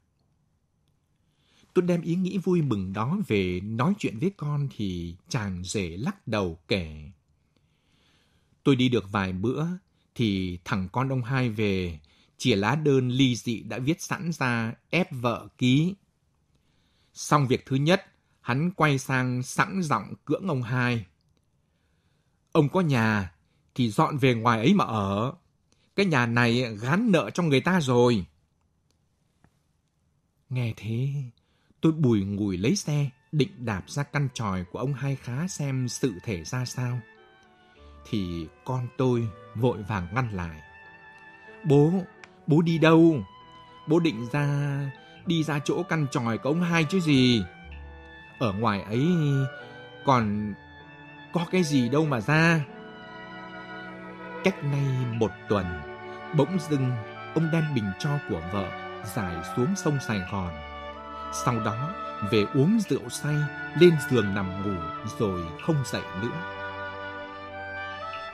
S3: Tôi đem ý nghĩ vui mừng đó về nói chuyện với con thì chàng rể lắc đầu kể. Tôi đi được vài bữa thì thằng con ông hai về, chìa lá đơn ly dị đã viết sẵn ra ép vợ ký. Xong việc thứ nhất, hắn quay sang sẵn giọng cưỡng ông hai. Ông có nhà thì dọn về ngoài ấy mà ở. Cái nhà này gán nợ cho người ta rồi. Nghe thế, tôi bùi ngùi lấy xe, định đạp ra căn tròi của ông hai khá xem sự thể ra sao. Thì con tôi vội vàng ngăn lại. Bố, bố đi đâu? Bố định ra, đi ra chỗ căn tròi của ông hai chứ gì? Ở ngoài ấy còn có cái gì đâu mà ra. Cách nay một tuần, bỗng dưng ông đem bình cho của vợ giải xuống sông Sài Gòn. Sau đó về uống rượu say, lên giường nằm ngủ rồi không dậy nữa.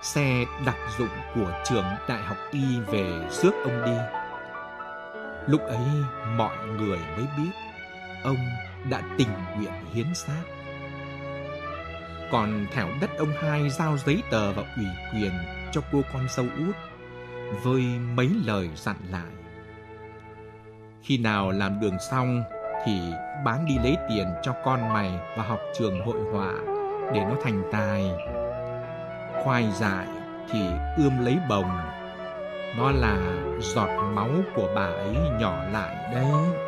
S3: Xe đặc dụng của trường đại học y về rước ông đi. Lúc ấy mọi người mới biết ông đã tình nguyện hiến xác. Còn Thảo đất ông hai giao giấy tờ và ủy quyền cho cô con sâu út với mấy lời dặn lại. Khi nào làm đường xong thì bán đi lấy tiền cho con mày và học trường hội họa để nó thành tài. Khoai dại thì ươm lấy bồng. Nó là giọt máu của bà ấy nhỏ lại đấy.